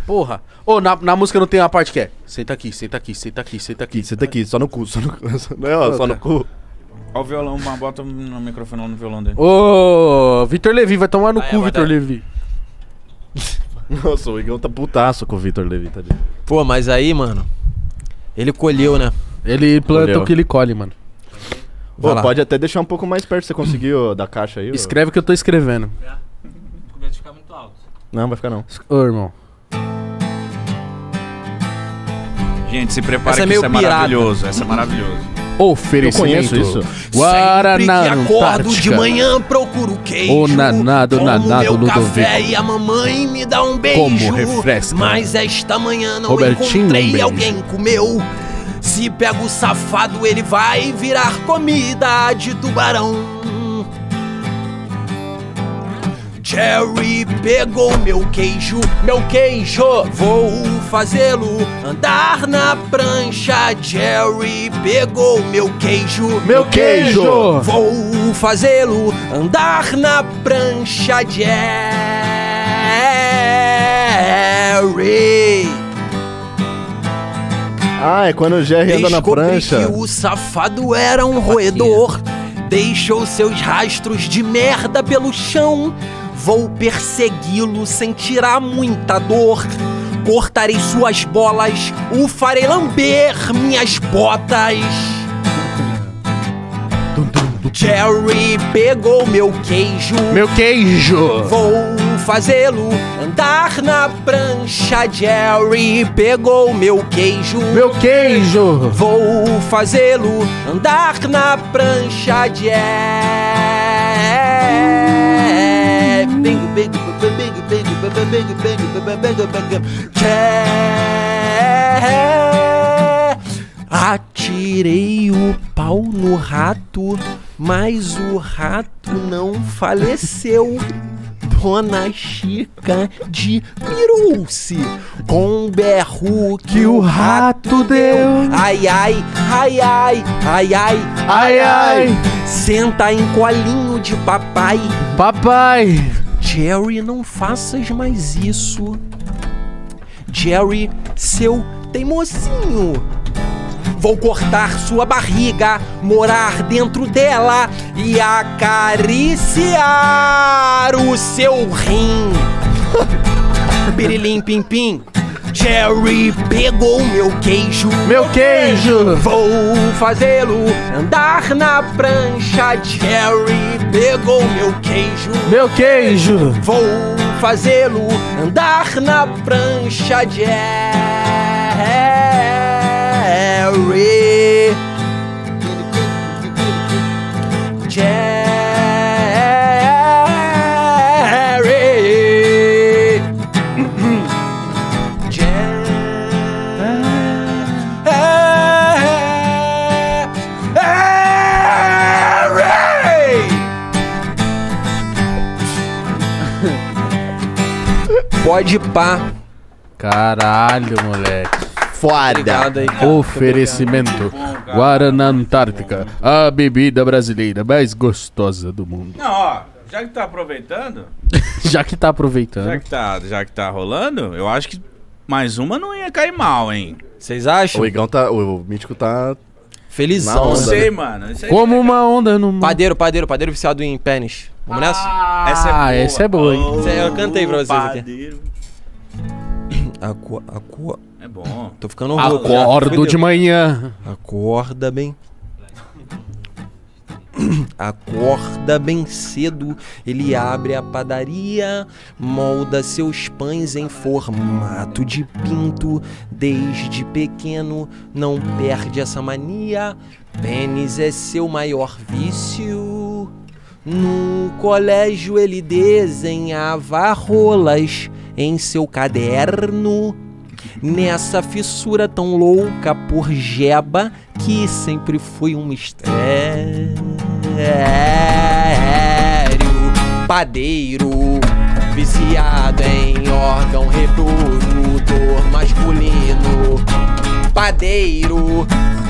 Porra. Ô, oh, na, na música não tem uma parte que é. Senta aqui, senta aqui, senta aqui, senta aqui. Senta aqui, só no cu, só no cu. Não é, ó, só no cu. Olha o violão, uma, bota no microfone no violão dele. Ô, Vitor Levi, vai tomar no Aí, cu, Vitor Levi. Nossa, o Igão tá putaço com o Vitor Levi, tá ligado? Pô, mas aí, mano, ele colheu, né? Ele planta colheu. o que ele colhe, mano. Pô, pode até deixar um pouco mais perto, você conseguiu da caixa aí. Escreve o ou... que eu tô escrevendo. Começa a ficar muito alto. Não, vai ficar não. Ô, irmão. Gente, se prepara Essa é que meio isso é pirata. maravilhoso. Essa é maravilhoso. Oferecimento. Eu conheço isso. Guaraná Sempre que acordo de manhã procuro queijo. O nanado, nanado, meu Ludovico. café e a mamãe me dá um beijo. Como refresca. Mas esta manhã não Robertinho encontrei alguém comeu. Se pega o safado, ele vai virar comida de tubarão. Jerry pegou meu queijo, meu queijo, vou fazê-lo andar na prancha. Jerry pegou meu queijo, meu queijo, vou fazê-lo andar na prancha. Jerry. Ah, é quando o Jerry anda na prancha. que o safado era um roedor. Deixou seus rastros de merda pelo chão. Vou persegui-lo sem tirar muita dor. Cortarei suas bolas, o farei lamber minhas botas. Jerry pegou meu queijo. Meu queijo! Vou fazê-lo andar na prancha. Jerry pegou meu queijo. Meu queijo! Vou fazê-lo andar na prancha. Jerry big big big big big big big big Atirei o pau no rato, mas o rato não faleceu. Dona Chica de pirou com o berro que o rato deu. Ai, ai, ai, ai, ai, ai, ai, ai. Senta em colinho de papai. Papai. Jerry, não faças mais isso. Jerry, seu teimosinho. Vou cortar sua barriga, morar dentro dela e acariciar o seu rim. Pirilim pim pim. Jerry pegou meu queijo. Meu queijo! Vou fazê-lo andar na prancha. Jerry pegou meu queijo. Meu queijo! Vou fazê-lo andar na prancha. Jerry. Pode pá. Caralho, moleque. Foda. Aí, Oferecimento. Bom, Guarana Antártica. A bebida brasileira mais gostosa do mundo. Não, ó. Já que tá aproveitando. já que tá aproveitando. Já que tá, já que tá rolando, eu acho que mais uma não ia cair mal, hein? Vocês acham? O Igão tá. O Mítico tá. Felizão. Não né? sei, mano. Como é uma onda no. Padeiro, padeiro, padeiro viciado em pênis. Vamos nessa? Ah, essa é boa. Essa é boa, hein? Oh, eu cantei pra vocês aqui. Acua, acua. É bom. Tô ficando louco. Acordo de manhã. Acorda bem. Acorda bem cedo, ele abre a padaria, molda seus pães em formato de pinto. Desde pequeno não perde essa mania. Pênis é seu maior vício. No colégio ele desenhava rolas em seu caderno. Nessa fissura tão louca por Jeba, que sempre foi um mistério. Padeiro, viciado em órgão reprodutor masculino. Padeiro,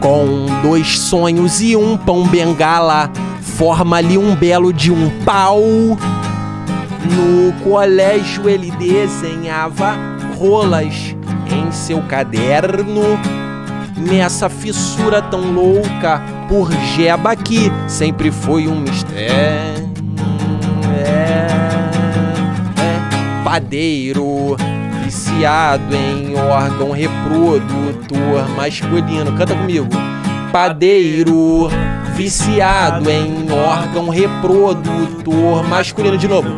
Com dois sonhos e um pão bengala, forma-lhe um belo de um pau. No colégio ele desenhava rolas em seu caderno. Nessa fissura tão louca, por Jeba que sempre foi um mistério. É, é, padeiro viciado em órgão reprodutor masculino. Canta comigo. Padeiro, viciado em órgão reprodutor masculino. De novo.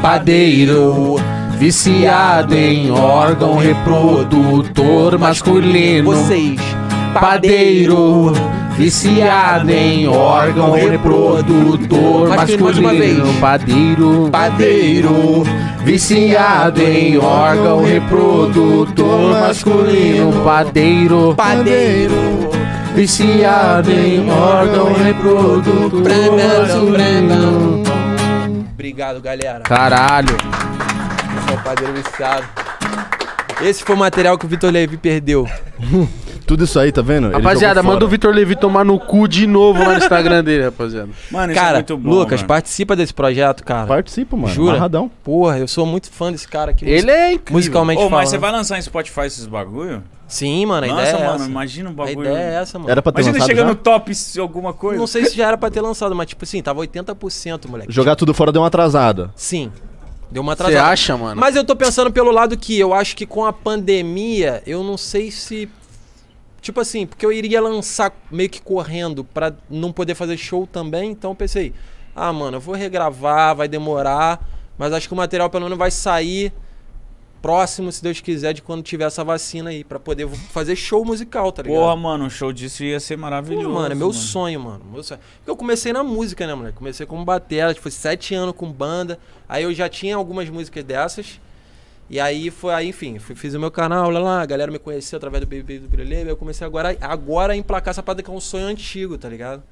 Padeiro, viciado em órgão reprodutor masculino. Vocês. Padeiro Viciada em órgão reprodutor masculino, padeiro, padeiro. Viciada em órgão reprodutor masculino, padeiro, padeiro. Viciado em órgão reprodutor Brandão, Brandão. Obrigado, galera. Caralho. Eu sou um padeiro viciado. Esse foi o material que o Vitor Levi perdeu. Tudo isso aí, tá vendo? rapaziada, manda o Vitor Levi tomar no cu de novo lá no Instagram dele, rapaziada. Mano, isso é cara, é muito bom. Lucas, mano. participa desse projeto, cara. Participa, mano. Jura? Marradão. Porra, eu sou muito fã desse cara aqui. Ele é incrível. Musicalmente Ô, mas você vai lançar em Spotify esses bagulho? Sim, mano, a Nossa, ideia é mano, é essa. imagina o bagulho. A ideia é essa, mano. Era pra ter imagina lançado chegando já? no top alguma coisa. Não sei se já era pra ter lançado, mas tipo assim, tava 80%, moleque. Jogar tudo fora deu uma atrasada. Sim. Deu uma atrasada. Você acha, mano? Mas eu tô pensando pelo lado que eu acho que com a pandemia, eu não sei se. Tipo assim, porque eu iria lançar meio que correndo pra não poder fazer show também. Então eu pensei, ah, mano, eu vou regravar, vai demorar. Mas acho que o material pelo menos vai sair próximo, se Deus quiser, de quando tiver essa vacina aí, para poder fazer show musical, tá ligado? Porra, mano, um show disso ia ser maravilhoso. Pô, mano, é meu mano. sonho, mano. Meu sonho. Porque eu comecei na música, né, moleque? Comecei como batera, tipo, sete anos com banda. Aí eu já tinha algumas músicas dessas. E aí foi, aí, enfim, fui, fiz o meu canal, lá, lá, a galera me conheceu através do Baby do Brilhê, eu comecei agora, agora a emplacar essa parada que é um sonho antigo, tá ligado?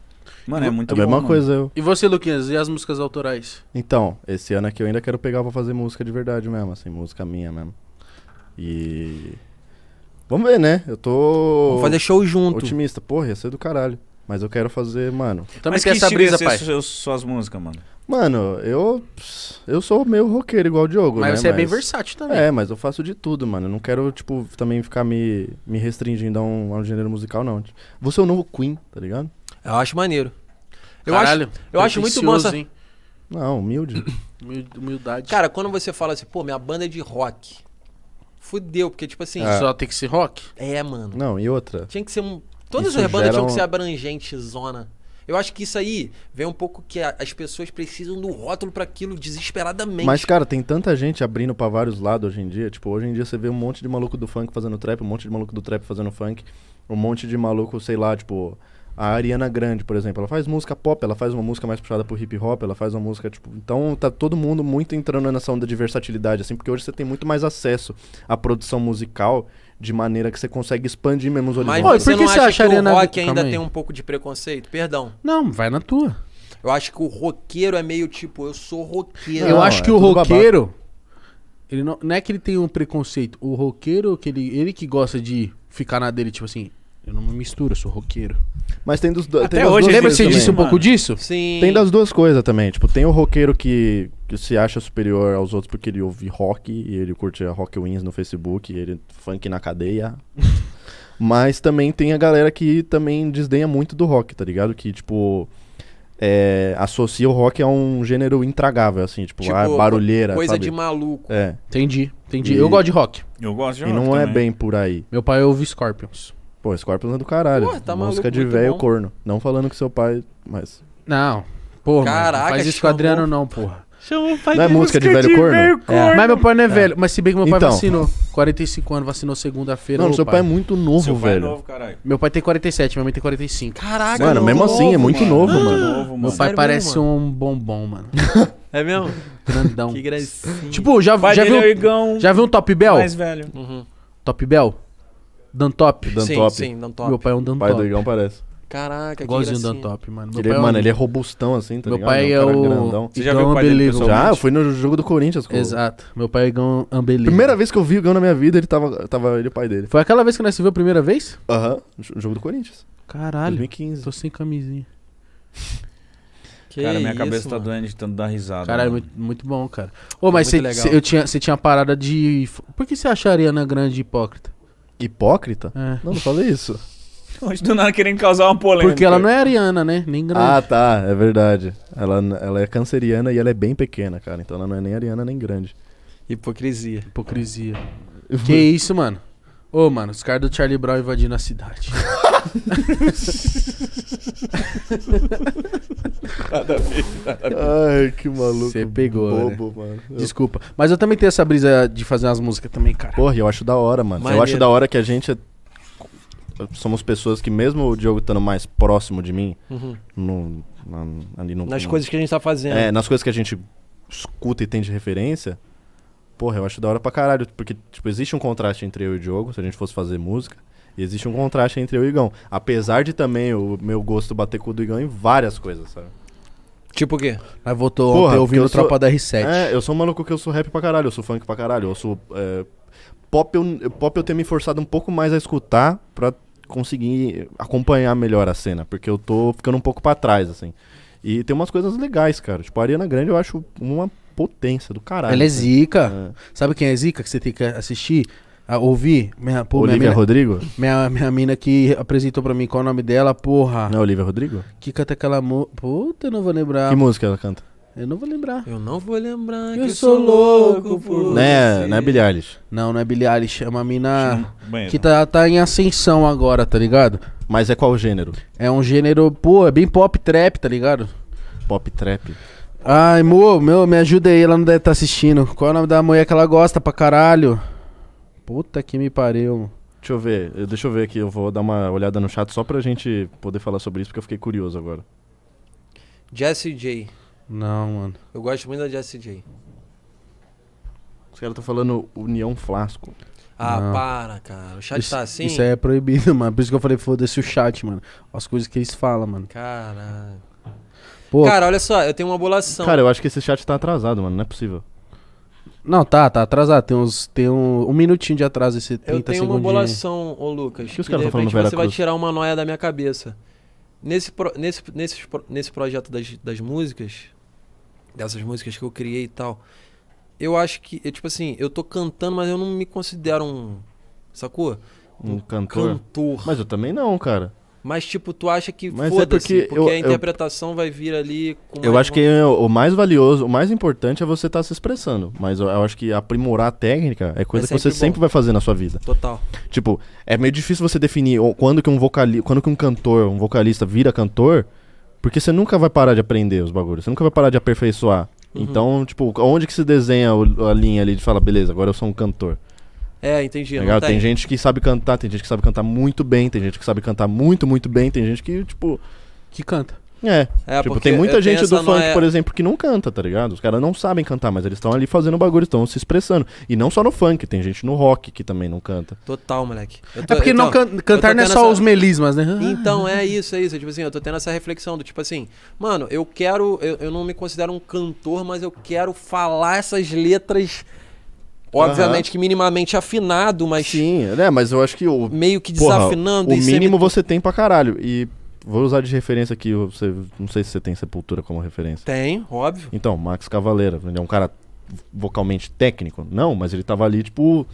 Mano, é muito é a bom. mesma mano. coisa eu. E você, Luquinhas, e as músicas autorais? Então, esse ano aqui eu ainda quero pegar pra fazer música de verdade mesmo, assim, música minha mesmo. E. Vamos ver, né? Eu tô. Vamos fazer show junto. Otimista, porra, ia ser do caralho. Mas eu quero fazer, mano. Também Mas que essa brisa, pai. Suas, as músicas, mano. Mano, eu eu sou meio roqueiro igual o Diogo, mas né? você mas, é bem versátil também. É, mas eu faço de tudo, mano. Eu não quero, tipo, também ficar me, me restringindo a um, a um gênero musical, não. Tipo, vou ser o novo Queen, tá ligado? Eu acho maneiro. Eu Caralho, acho, eu acho muito bom Não, humilde. Humildade. Cara, quando você fala assim, pô, minha banda é de rock. Fudeu, porque tipo assim. É. Só tem que ser rock? É, mano. Não, e outra? Tinha que ser um. Todas isso as bandas tinham que ser abrangente, zona. Eu acho que isso aí vem um pouco que a, as pessoas precisam do rótulo para aquilo desesperadamente. Mas, cara, tem tanta gente abrindo para vários lados hoje em dia. Tipo, hoje em dia você vê um monte de maluco do funk fazendo trap, um monte de maluco do trap fazendo funk, um monte de maluco, sei lá, tipo. A Ariana Grande, por exemplo, ela faz música pop, ela faz uma música mais puxada pro hip hop, ela faz uma música, tipo. Então tá todo mundo muito entrando nessa onda de versatilidade, assim, porque hoje você tem muito mais acesso à produção musical de maneira que você consegue expandir mesmo os horizontes. Mas por que você acha que o rock ainda tem um pouco de preconceito? Perdão. Não, vai na tua. Eu acho que o roqueiro é meio tipo, eu sou roqueiro. eu não, acho é que é o roqueiro. Ele não, não é que ele tem um preconceito. O roqueiro, que ele, ele que gosta de ficar na dele, tipo assim, eu não me misturo, eu sou roqueiro. Mas tem dos Até hoje, lembra que você disse um pouco disso? Sim. Tem das duas coisas também. Tipo, tem o roqueiro que, que se acha superior aos outros porque ele ouve rock e ele curte a Rock Wins no Facebook, ele funk na cadeia. Mas também tem a galera que também desdenha muito do rock, tá ligado? Que, tipo. É, associa o rock a um gênero intragável, assim, tipo, tipo ah, barulheira. Coisa sabe? de maluco. É. Entendi, entendi. E... Eu gosto de rock. Eu gosto de rock. E não é também. é bem por aí. Meu pai ouve Scorpions. Pô, Scorpions é do caralho. Pô, tá maluco, Música de velho é corno. Não falando que seu pai, mas. Não. Porra, Caraca, mano, faz isso com o Adriano, não, porra. Chama o pai Não é música de velho corno? Velho é. corno. É. Mas meu pai não é, é, velho. Mas se bem que meu pai então. vacinou. 45 anos, vacinou segunda-feira. Não, seu pai. é muito novo, seu velho. Pai é novo, caralho. Meu pai tem 47, minha mãe tem 45. Caraca, Mano, é novo, mesmo assim, é muito novo, ah, mano. Ah, novo, mano. Meu pai Sério parece mesmo, mano? um bombom, mano. É mesmo? Grandão. que gracinha. Tipo, já, já viu. É já viu um Top Bell? Mais velho. Uhum. Top Bell? Dantop. Top, Sim, sim, Top. Meu pai é um Dan pai do Igão parece. Caraca, Igualzinho que Igualzinho Dantop, mano. Meu Ele, pai é um- mano, ele é robustão assim, tá Meu ligado? pai é um o- Você já Igão viu o Unbelievable. Já, eu fui no jogo do Corinthians. Com... Exato. Meu pai é Igão Ambelino. Primeira vez que eu vi o Igão na minha vida, ele tava, tava ele o pai dele. Foi aquela vez que nós se viu a primeira vez? Aham, no jogo do Corinthians. Caralho, 2015. tô sem camisinha. Que Cara, minha isso, cabeça tá doendo de tanto dar risada. Caralho, muito, muito bom, cara. Ô, mas você tinha, tinha parada de. Por que você acharia na Grande hipócrita? Hipócrita? É. Não, não falei isso. Hoje do nada querendo causar uma polêmica. Porque ela não é ariana, né? Nem grande. Ah, tá, é verdade. Ela, ela é canceriana e ela é bem pequena, cara. Então ela não é nem ariana nem grande. Hipocrisia. Hipocrisia. que isso, mano? Ô, mano, os caras do Charlie Brown invadindo a cidade. nada a ver, nada Ai, que maluco. Você pegou, né? bobo, né? mano. Desculpa. Mas eu também tenho essa brisa de fazer umas músicas também, cara. Porra, eu acho da hora, mano. Maneiro. Eu acho da hora que a gente é... somos pessoas que, mesmo o Diogo estando mais próximo de mim, uhum. no, ali no, nas no... coisas que a gente tá fazendo. É, nas coisas que a gente escuta e tem de referência. Porra, eu acho da hora pra caralho. Porque, tipo, existe um contraste entre eu e o Diogo, se a gente fosse fazer música. E existe um contraste entre eu e o Igão. Apesar de também o meu gosto bater com o do Igão em várias coisas, sabe? Tipo o quê? Aí voltou Porra, ontem ouvindo eu sou, Tropa da R7. É, eu sou um maluco que eu sou rap pra caralho, eu sou funk pra caralho, eu sou... É, pop, eu, pop eu tenho me forçado um pouco mais a escutar pra conseguir acompanhar melhor a cena, porque eu tô ficando um pouco pra trás, assim. E tem umas coisas legais, cara. Tipo, a Ariana Grande eu acho uma potência do caralho. Ela é zica. É. Sabe quem é zica que você tem que assistir? Ah, ouvi? Minha, pô, Olivia minha mina, Rodrigo? Minha, minha mina que apresentou pra mim qual é o nome dela, porra. Não é Olivia Rodrigo? Que canta aquela música. Puta, eu não vou lembrar. Que música ela canta? Eu não vou lembrar. Eu não vou lembrar. Eu sou louco por. Né, não é Billie Não, não é Billie Eilish. É uma mina que tá, tá em ascensão agora, tá ligado? Mas é qual gênero? É um gênero, pô, é bem pop trap, tá ligado? Pop trap. Ai, mo, meu, me ajuda aí, ela não deve estar tá assistindo. Qual é o nome da mulher que ela gosta pra caralho? Puta que me pariu. Deixa eu ver, eh, deixa eu ver aqui, eu vou dar uma olhada no chat só pra gente poder falar sobre isso, porque eu fiquei curioso agora. Jesse J. Não, mano. Eu gosto muito da Jesse J. Os caras estão falando União Flasco. Ah, Não. para, cara. O chat isso, tá assim? Isso aí é proibido, mano. Por isso que eu falei, foda-se o chat, mano. As coisas que eles falam, mano. Caralho. Cara, olha só, eu tenho uma bolação. Cara, eu acho que esse chat tá atrasado, mano. Não é possível. Não, tá, tá atrasado. Tem, uns, tem um, um minutinho de atraso esse 30 segundos. Eu tenho uma bolação, ô Lucas. Que, que os caras estão falando você Veracruz? vai tirar uma noia da minha cabeça. Nesse, pro, nesse, nesse, nesse projeto das, das músicas, dessas músicas que eu criei e tal, eu acho que, eu, tipo assim, eu tô cantando, mas eu não me considero um. Sacou? Um, um cantor. cantor. Mas eu também não, cara. Mas, tipo, tu acha que é foda-se, é porque, porque eu, a interpretação eu, vai vir ali com. Eu acho vontade. que é o mais valioso, o mais importante é você estar tá se expressando. Mas eu, eu, acho que aprimorar a técnica é coisa é que você bom. sempre vai fazer na sua vida. Total. Tipo, é meio difícil você definir quando que um vocalista. Quando que um cantor, um vocalista vira cantor, porque você nunca vai parar de aprender os bagulhos, você nunca vai parar de aperfeiçoar. Uhum. Então, tipo, onde que se desenha a linha ali de falar, beleza, agora eu sou um cantor? É, entendi. Legal? Tem. tem. gente que sabe cantar, tem gente que sabe cantar muito bem, tem gente que sabe cantar muito, muito bem, tem gente que, tipo. Que canta. É. é tipo, tem muita gente do funk, é... por exemplo, que não canta, tá ligado? Os caras não sabem cantar, mas eles estão ali fazendo bagulho, estão se expressando. E não só no funk, tem gente no rock que também não canta. Total, moleque. É tô, é porque então, não can cantar não é só essa... os melismas, né? Ah. Então, é isso, é isso. Tipo assim, eu tô tendo essa reflexão do tipo assim, mano, eu quero. Eu, eu não me considero um cantor, mas eu quero falar essas letras Obviamente uhum. que minimamente afinado, mas. Sim, né? Mas eu acho que o. Meio que porra, desafinando. o mínimo você tem pra caralho. E vou usar de referência aqui, você, não sei se você tem Sepultura como referência. Tem, óbvio. Então, Max Cavaleira, ele é um cara vocalmente técnico? Não, mas ele tava ali, tipo,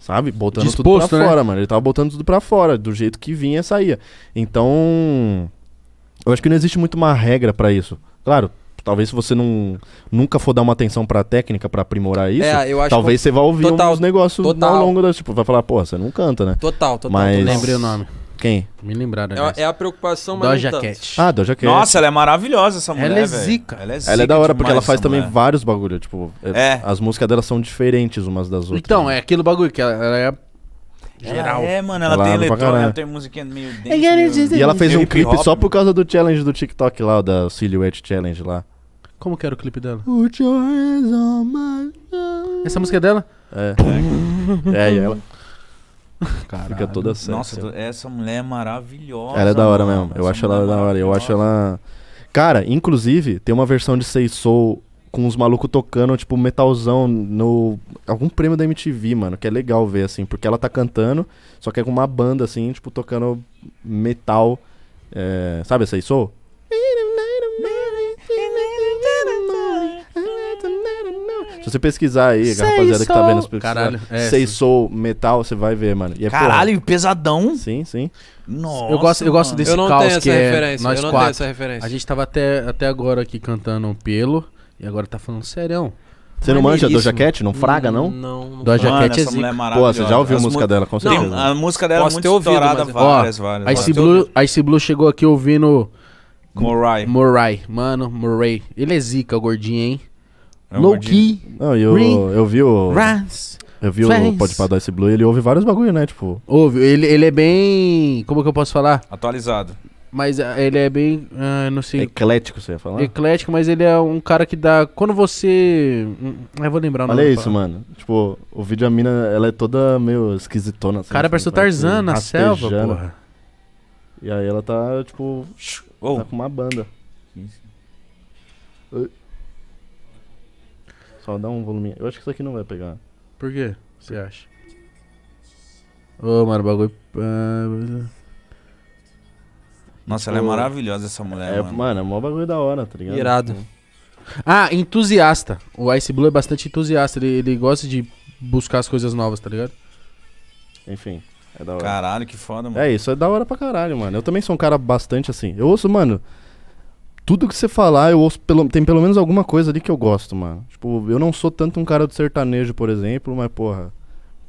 sabe, botando Disposto, tudo pra né? fora, mano. Ele tava botando tudo pra fora, do jeito que vinha, saía. Então, eu acho que não existe muito uma regra para isso. Claro, talvez se você não nunca for dar uma atenção pra técnica para aprimorar é, isso, é, talvez que... você vá ouvir total, uns negócios ao longo da. Tipo, vai falar, porra, você não canta, né? Total, total. Mas... Lembrei o nome. Quem? Me lembraram. É, é a preocupação, mas. Doja Cat. Ah, Doja Cat. Nossa, ela é maravilhosa, essa é mulher. É ela é zica. Ela é, zica ela é da hora, porque ela faz também mulher. vários bagulho. Tipo, é. as músicas dela são diferentes umas das outras. Então, né? é aquilo bagulho que ela, ela é Geral. Ela é, mano, ela, ela tem eletrônica, ela tem musiquinha meio é dance, E ela né? fez um clipe só por causa do challenge do TikTok lá, da Silhouette Challenge lá. Como que era o clipe dela? Essa música é dela? É. é, e ela. Caralho. Fica toda séria. Nossa, essa mulher é maravilhosa. Ela é da hora mano. mesmo. Eu essa acho ela é da hora. Eu acho ela. Cara, inclusive, tem uma versão de Sei Soul com os malucos tocando, tipo, metalzão no. Algum prêmio da MTV, mano, que é legal ver, assim, porque ela tá cantando, só que é com uma banda, assim, tipo, tocando metal. É, sabe essa aí, sou? Se você pesquisar aí, Sei rapaziada que tá vendo as Caralho, é Sei sou metal, você vai ver, mano. É Caralho, porra. pesadão. Sim, sim. Nossa. Eu gosto, eu gosto desse eu não tenho essa que é referência. nós eu não quatro. Tenho essa referência. A gente tava até, até agora aqui cantando pelo. E agora tá falando serão. Você não manja do Jaquete? Não fraga, não? Não. não do Jaquete é zica. Pô, você já ouviu a música dela, com certeza. Não, a música dela Posso é muito ouvido, estourada, mas... várias, Ó, várias. Ice Blue, Ice Blue chegou aqui ouvindo... Morai. Morai. Mano, Moray. Ele é zica, gordinho, hein? É Low key. Não, eu, eu vi o... Rans. Eu vi o Pode parar esse Blue, ele ouve vários bagulho, né? Tipo. Ouve, ele, ele é bem. Como que eu posso falar? Atualizado. Mas ah, ele é bem. Ah, não sei. Eclético, você ia falar? Eclético, mas ele é um cara que dá. Quando você. Hum, hum, eu vou lembrar o nome. Olha isso, mano. Tipo, o vídeo a mina, ela é toda meio esquisitona. Assim, cara, parece assim, o Tarzan na selva, porra. E aí ela tá, tipo. Oh. Tá com uma banda. Só dá um volume Eu acho que isso aqui não vai pegar. Por quê? Você acha? Ô, oh, mano, o bagulho. Ah, ah. Nossa, ela é maravilhosa, essa mulher, é, mano. mano. é mó bagulho da hora, tá ligado? Irado. Uhum. Ah, entusiasta. O Ice Blue é bastante entusiasta. Ele, ele gosta de buscar as coisas novas, tá ligado? Enfim, é da hora. Caralho, que foda, mano. É isso, é da hora pra caralho, mano. Eu também sou um cara bastante assim. Eu ouço, mano. Tudo que você falar, eu ouço. Pelo, tem pelo menos alguma coisa ali que eu gosto, mano. Tipo, eu não sou tanto um cara do sertanejo, por exemplo, mas, porra.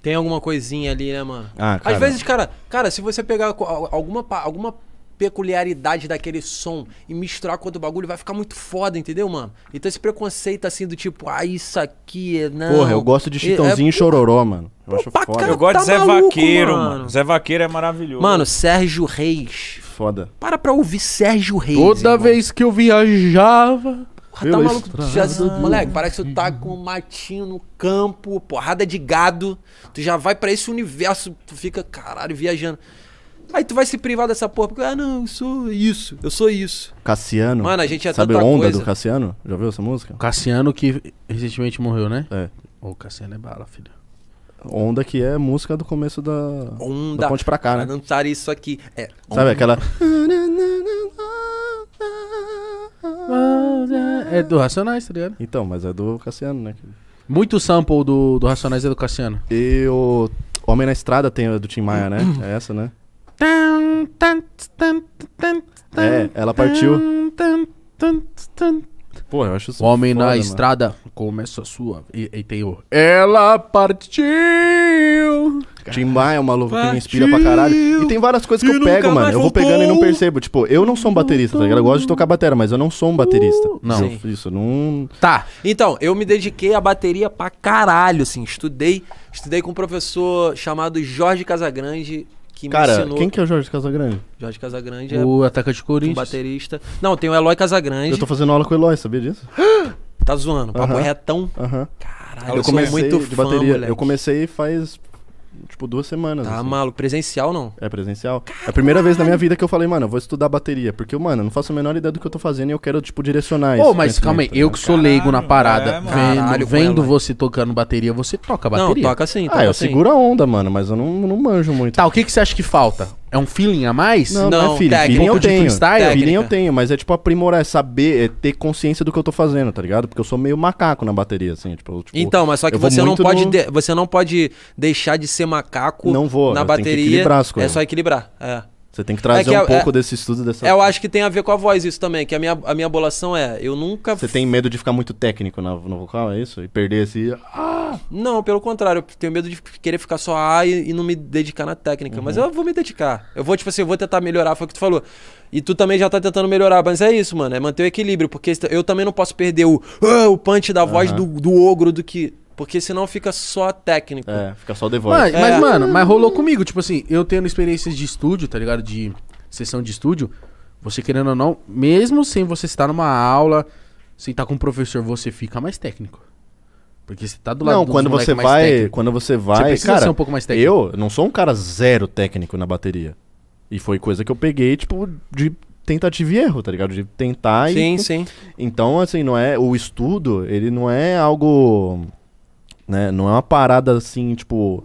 Tem alguma coisinha ali, né, mano? Ah, cara. Às vezes, cara, cara, se você pegar alguma, alguma peculiaridade daquele som e misturar com outro bagulho, vai ficar muito foda, entendeu, mano? Então esse preconceito assim do tipo, ah, isso aqui, não. Porra, eu gosto de é, Chitãozinho é, e Chororó, mano. Eu acho foda. Cara, eu gosto tá de Zé maluco, Vaqueiro, mano. mano. Zé Vaqueiro é maravilhoso. Mano, Sérgio Reis. Foda. Para pra ouvir Sérgio Reis. Toda irmão. vez que eu viajava. Porra, tá maluco? Já, moleque, parece que tu tá com um matinho no campo, porrada de gado. Tu já vai para esse universo, tu fica, caralho, viajando. Aí tu vai se privar dessa porra, porque, ah, não, eu sou isso, eu sou isso. Cassiano. Mano, a gente é Sabe a Onda coisa. do Cassiano? Já viu essa música? Cassiano que recentemente morreu, né? É. Ô, Cassiano é bala, filho. Onda que é música do começo da, onda, da ponte pra cá, né? Cantar isso aqui. É, Sabe aquela. É do Racionais, tá ligado? Então, mas é do Cassiano, né? Muito sample do, do Racionais é do Cassiano. E o Homem na Estrada tem do Tim Maia, né? É essa, né? É, ela partiu. Pô, eu acho isso Homem foda, na mano. estrada, começa a sua. E, e tem o. Ela partiu! Tim Maia é um maluco que me inspira pra caralho. E tem várias coisas que eu pego, mano. Eu vou pegando e não percebo. Tipo, eu não sou um baterista, tá ligado? Eu gosto de tocar bateria, mas eu não sou um baterista. não. Sim. Isso, não. Tá, então, eu me dediquei à bateria pra caralho, assim. Estudei, estudei com um professor chamado Jorge Casagrande, que Cara, me ensinou. Quem que é o Jorge Casagrande? Jorge Casagrande é o atacante Corinthians. O baterista. Não, tem o Eloy Casagrande. Eu tô fazendo aula com o Eloy, sabia disso? tá zoando, papo uh -huh. É retão. Uh -huh. Caralho, eu, muito de fã, bateria. Moleque. Eu comecei faz tipo, duas semanas. Tá assim. maluco. Presencial, não? É presencial. Caralho. É a primeira vez na minha vida que eu falei, mano, eu vou estudar bateria. Porque, mano, eu não faço a menor ideia do que eu tô fazendo e eu quero, tipo, direcionar isso. Pô, mas calma aí, tá eu que sou leigo na parada, é, vendo, Caralho, vendo você tocando bateria, você toca bateria. Não, toca sim. Ah, toca ah, eu sim. seguro a onda, mano, mas eu não, não manjo muito. Tá, o que, que você acha que falta? É um feeling a mais? Não, não, é não é feeling. Técnica, feeling é tipo eu tenho. Freestyle? Feeling eu é tenho, mas é tipo aprimorar, é saber, é ter consciência do que eu tô fazendo, tá ligado? Porque eu sou meio macaco na bateria, assim. Tipo, tipo então, mas só que você não, pode no... de, você não pode deixar de ser macaco não vou, na bateria. Tem que equilibrar as coisas. É só equilibrar. É. Você tem que trazer é que um é- pouco é- desse estudo dessa. Eu acho que tem a ver com a voz isso também, que a minha, a minha bolação é, eu nunca. Você tem medo de ficar muito técnico no, no vocal, é isso? E perder esse. Ah! Não, pelo contrário, eu tenho medo de querer ficar só ah e, e não me dedicar na técnica. Uhum. Mas eu vou me dedicar. Eu vou, tipo assim, eu vou tentar melhorar, foi o que tu falou. E tu também já tá tentando melhorar, mas é isso, mano. É manter o equilíbrio, porque eu também não posso perder o, ah", o punch da uhum. voz do, do ogro do que. Porque senão fica só técnico. É, fica só The Voice. Mas, é. mas, mano, mas rolou comigo. Tipo assim, eu tendo experiências de estúdio, tá ligado? De sessão de estúdio. Você querendo ou não, mesmo sem você estar numa aula, sem estar tá com um professor, você fica mais técnico. Porque você tá do lado Não, quando você vai, técnico, quando você vai, você cara, um pouco mais técnico. Eu não sou um cara zero técnico na bateria. E foi coisa que eu peguei, tipo, de tentativa e erro, tá ligado? De tentar sim, e Sim, sim. Então, assim, não é o estudo, ele não é algo né? Não é uma parada assim, tipo.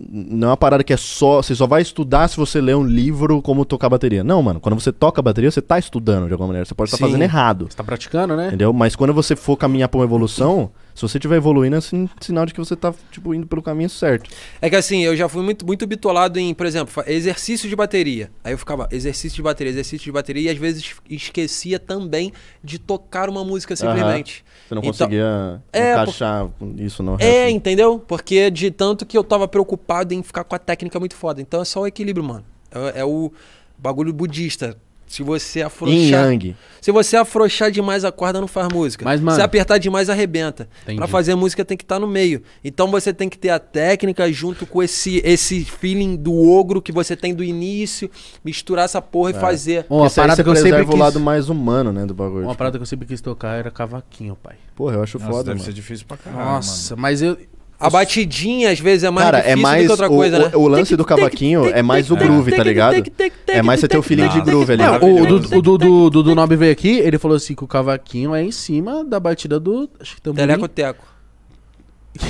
Não é uma parada que é só. Você só vai estudar se você ler um livro como tocar bateria. Não, mano. Quando você toca bateria, você tá estudando de alguma maneira. Você pode estar tá fazendo errado. Você tá praticando, né? Entendeu? Mas quando você for caminhar pra uma evolução. Se você estiver evoluindo, é sinal de que você está tipo, indo pelo caminho certo. É que assim, eu já fui muito, muito bitolado em, por exemplo, exercício de bateria. Aí eu ficava, exercício de bateria, exercício de bateria, e às vezes esquecia também de tocar uma música simplesmente. Você não então, conseguia então, encaixar é, por... isso no é, resto. É, entendeu? Porque de tanto que eu tava preocupado em ficar com a técnica muito foda. Então é só o equilíbrio, mano. é, é o bagulho budista se você afrouxar. Se você afrouxar demais a corda, não faz música. Mas, mano, se apertar demais, arrebenta. Para fazer música tem que estar tá no meio. Então você tem que ter a técnica junto com esse, esse feeling do ogro que você tem do início, misturar essa porra é. e fazer. Bom, a parada que eu sempre quis... o lado mais humano, né, do bagulho. Uma tipo. parada que eu sempre quis tocar era cavaquinho, pai. Porra, eu acho Nossa, foda, deve mano. ser difícil pra caralho, Nossa, mano. mas eu a batidinha, às vezes, é mais Cara, é mais outra o, coisa, né? o lance do cavaquinho é mais o groove, tá ligado? É mais você ter o feeling de groove ali. O Dudu do, do, do, do veio aqui, ele falou assim que o cavaquinho é em cima da batida do... Teleco-teco.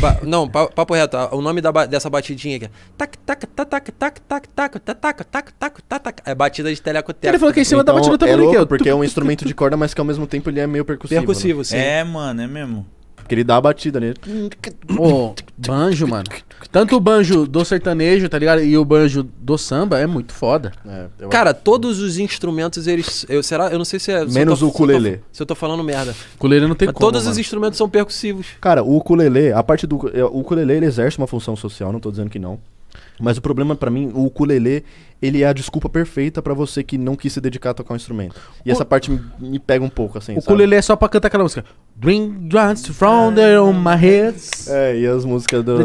Ba não, papo reto, o nome da ba dessa batidinha aqui. Tac, tac, tac, tac, tac, tac, tac, tac, tac, tac, tac, É batida de telecoteca. Ele falou que em cima então, da batida também é louco, porque é um instrumento de corda, mas que ao mesmo tempo ele é meio percussivo. Percussivo, né? sim. É, mano, é mesmo. Porque ele dá a batida nele. banjo, mano. Tanto o banjo do sertanejo, tá ligado? E o banjo do samba é muito foda. É, eu- Cara, todos os instrumentos, eles. Eu, será? Eu não sei se é. se Menos tô- o Se se eu tô falando merda. Culeiro não tem Mas como. todos os instrumentos são percussivos. Cara, o ukulele, a parte do. É, o ukulele ele exerce uma função social, não tô dizendo que não. Mas o problema para mim, o ukulele, ele é a desculpa perfeita para você que não quis se dedicar a tocar um instrumento. E o... essa parte me, me, pega um pouco, assim, O sabe? é só pra cantar aquela música. Dream Drums from their on my head. É, e as músicas do,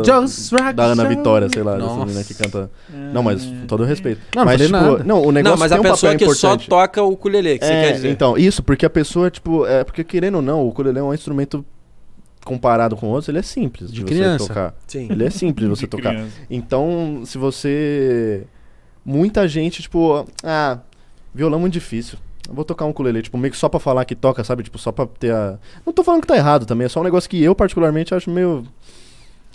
da Ana Vitória, sei lá, dessa menina que canta. Não, mas com todo é. respeito. Não, mas, tipo, não, o negócio não, mas tem a um pessoa que importante. só toca o ukulele, que é, você quer dizer. Então, isso, porque a pessoa, tipo, é porque querendo ou não, o ukulele é um instrumento comparado com outros, ele é simples de, de você criança. tocar. Sim. Ele é simples de você de tocar. Criança. Então, se você muita gente tipo, ah, violão é muito difícil. Eu vou tocar um ukulele, tipo, meio que só pra falar que toca, sabe? Tipo, só pra ter a. Não tô falando que tá errado também, é só um negócio que eu, particularmente, acho meio.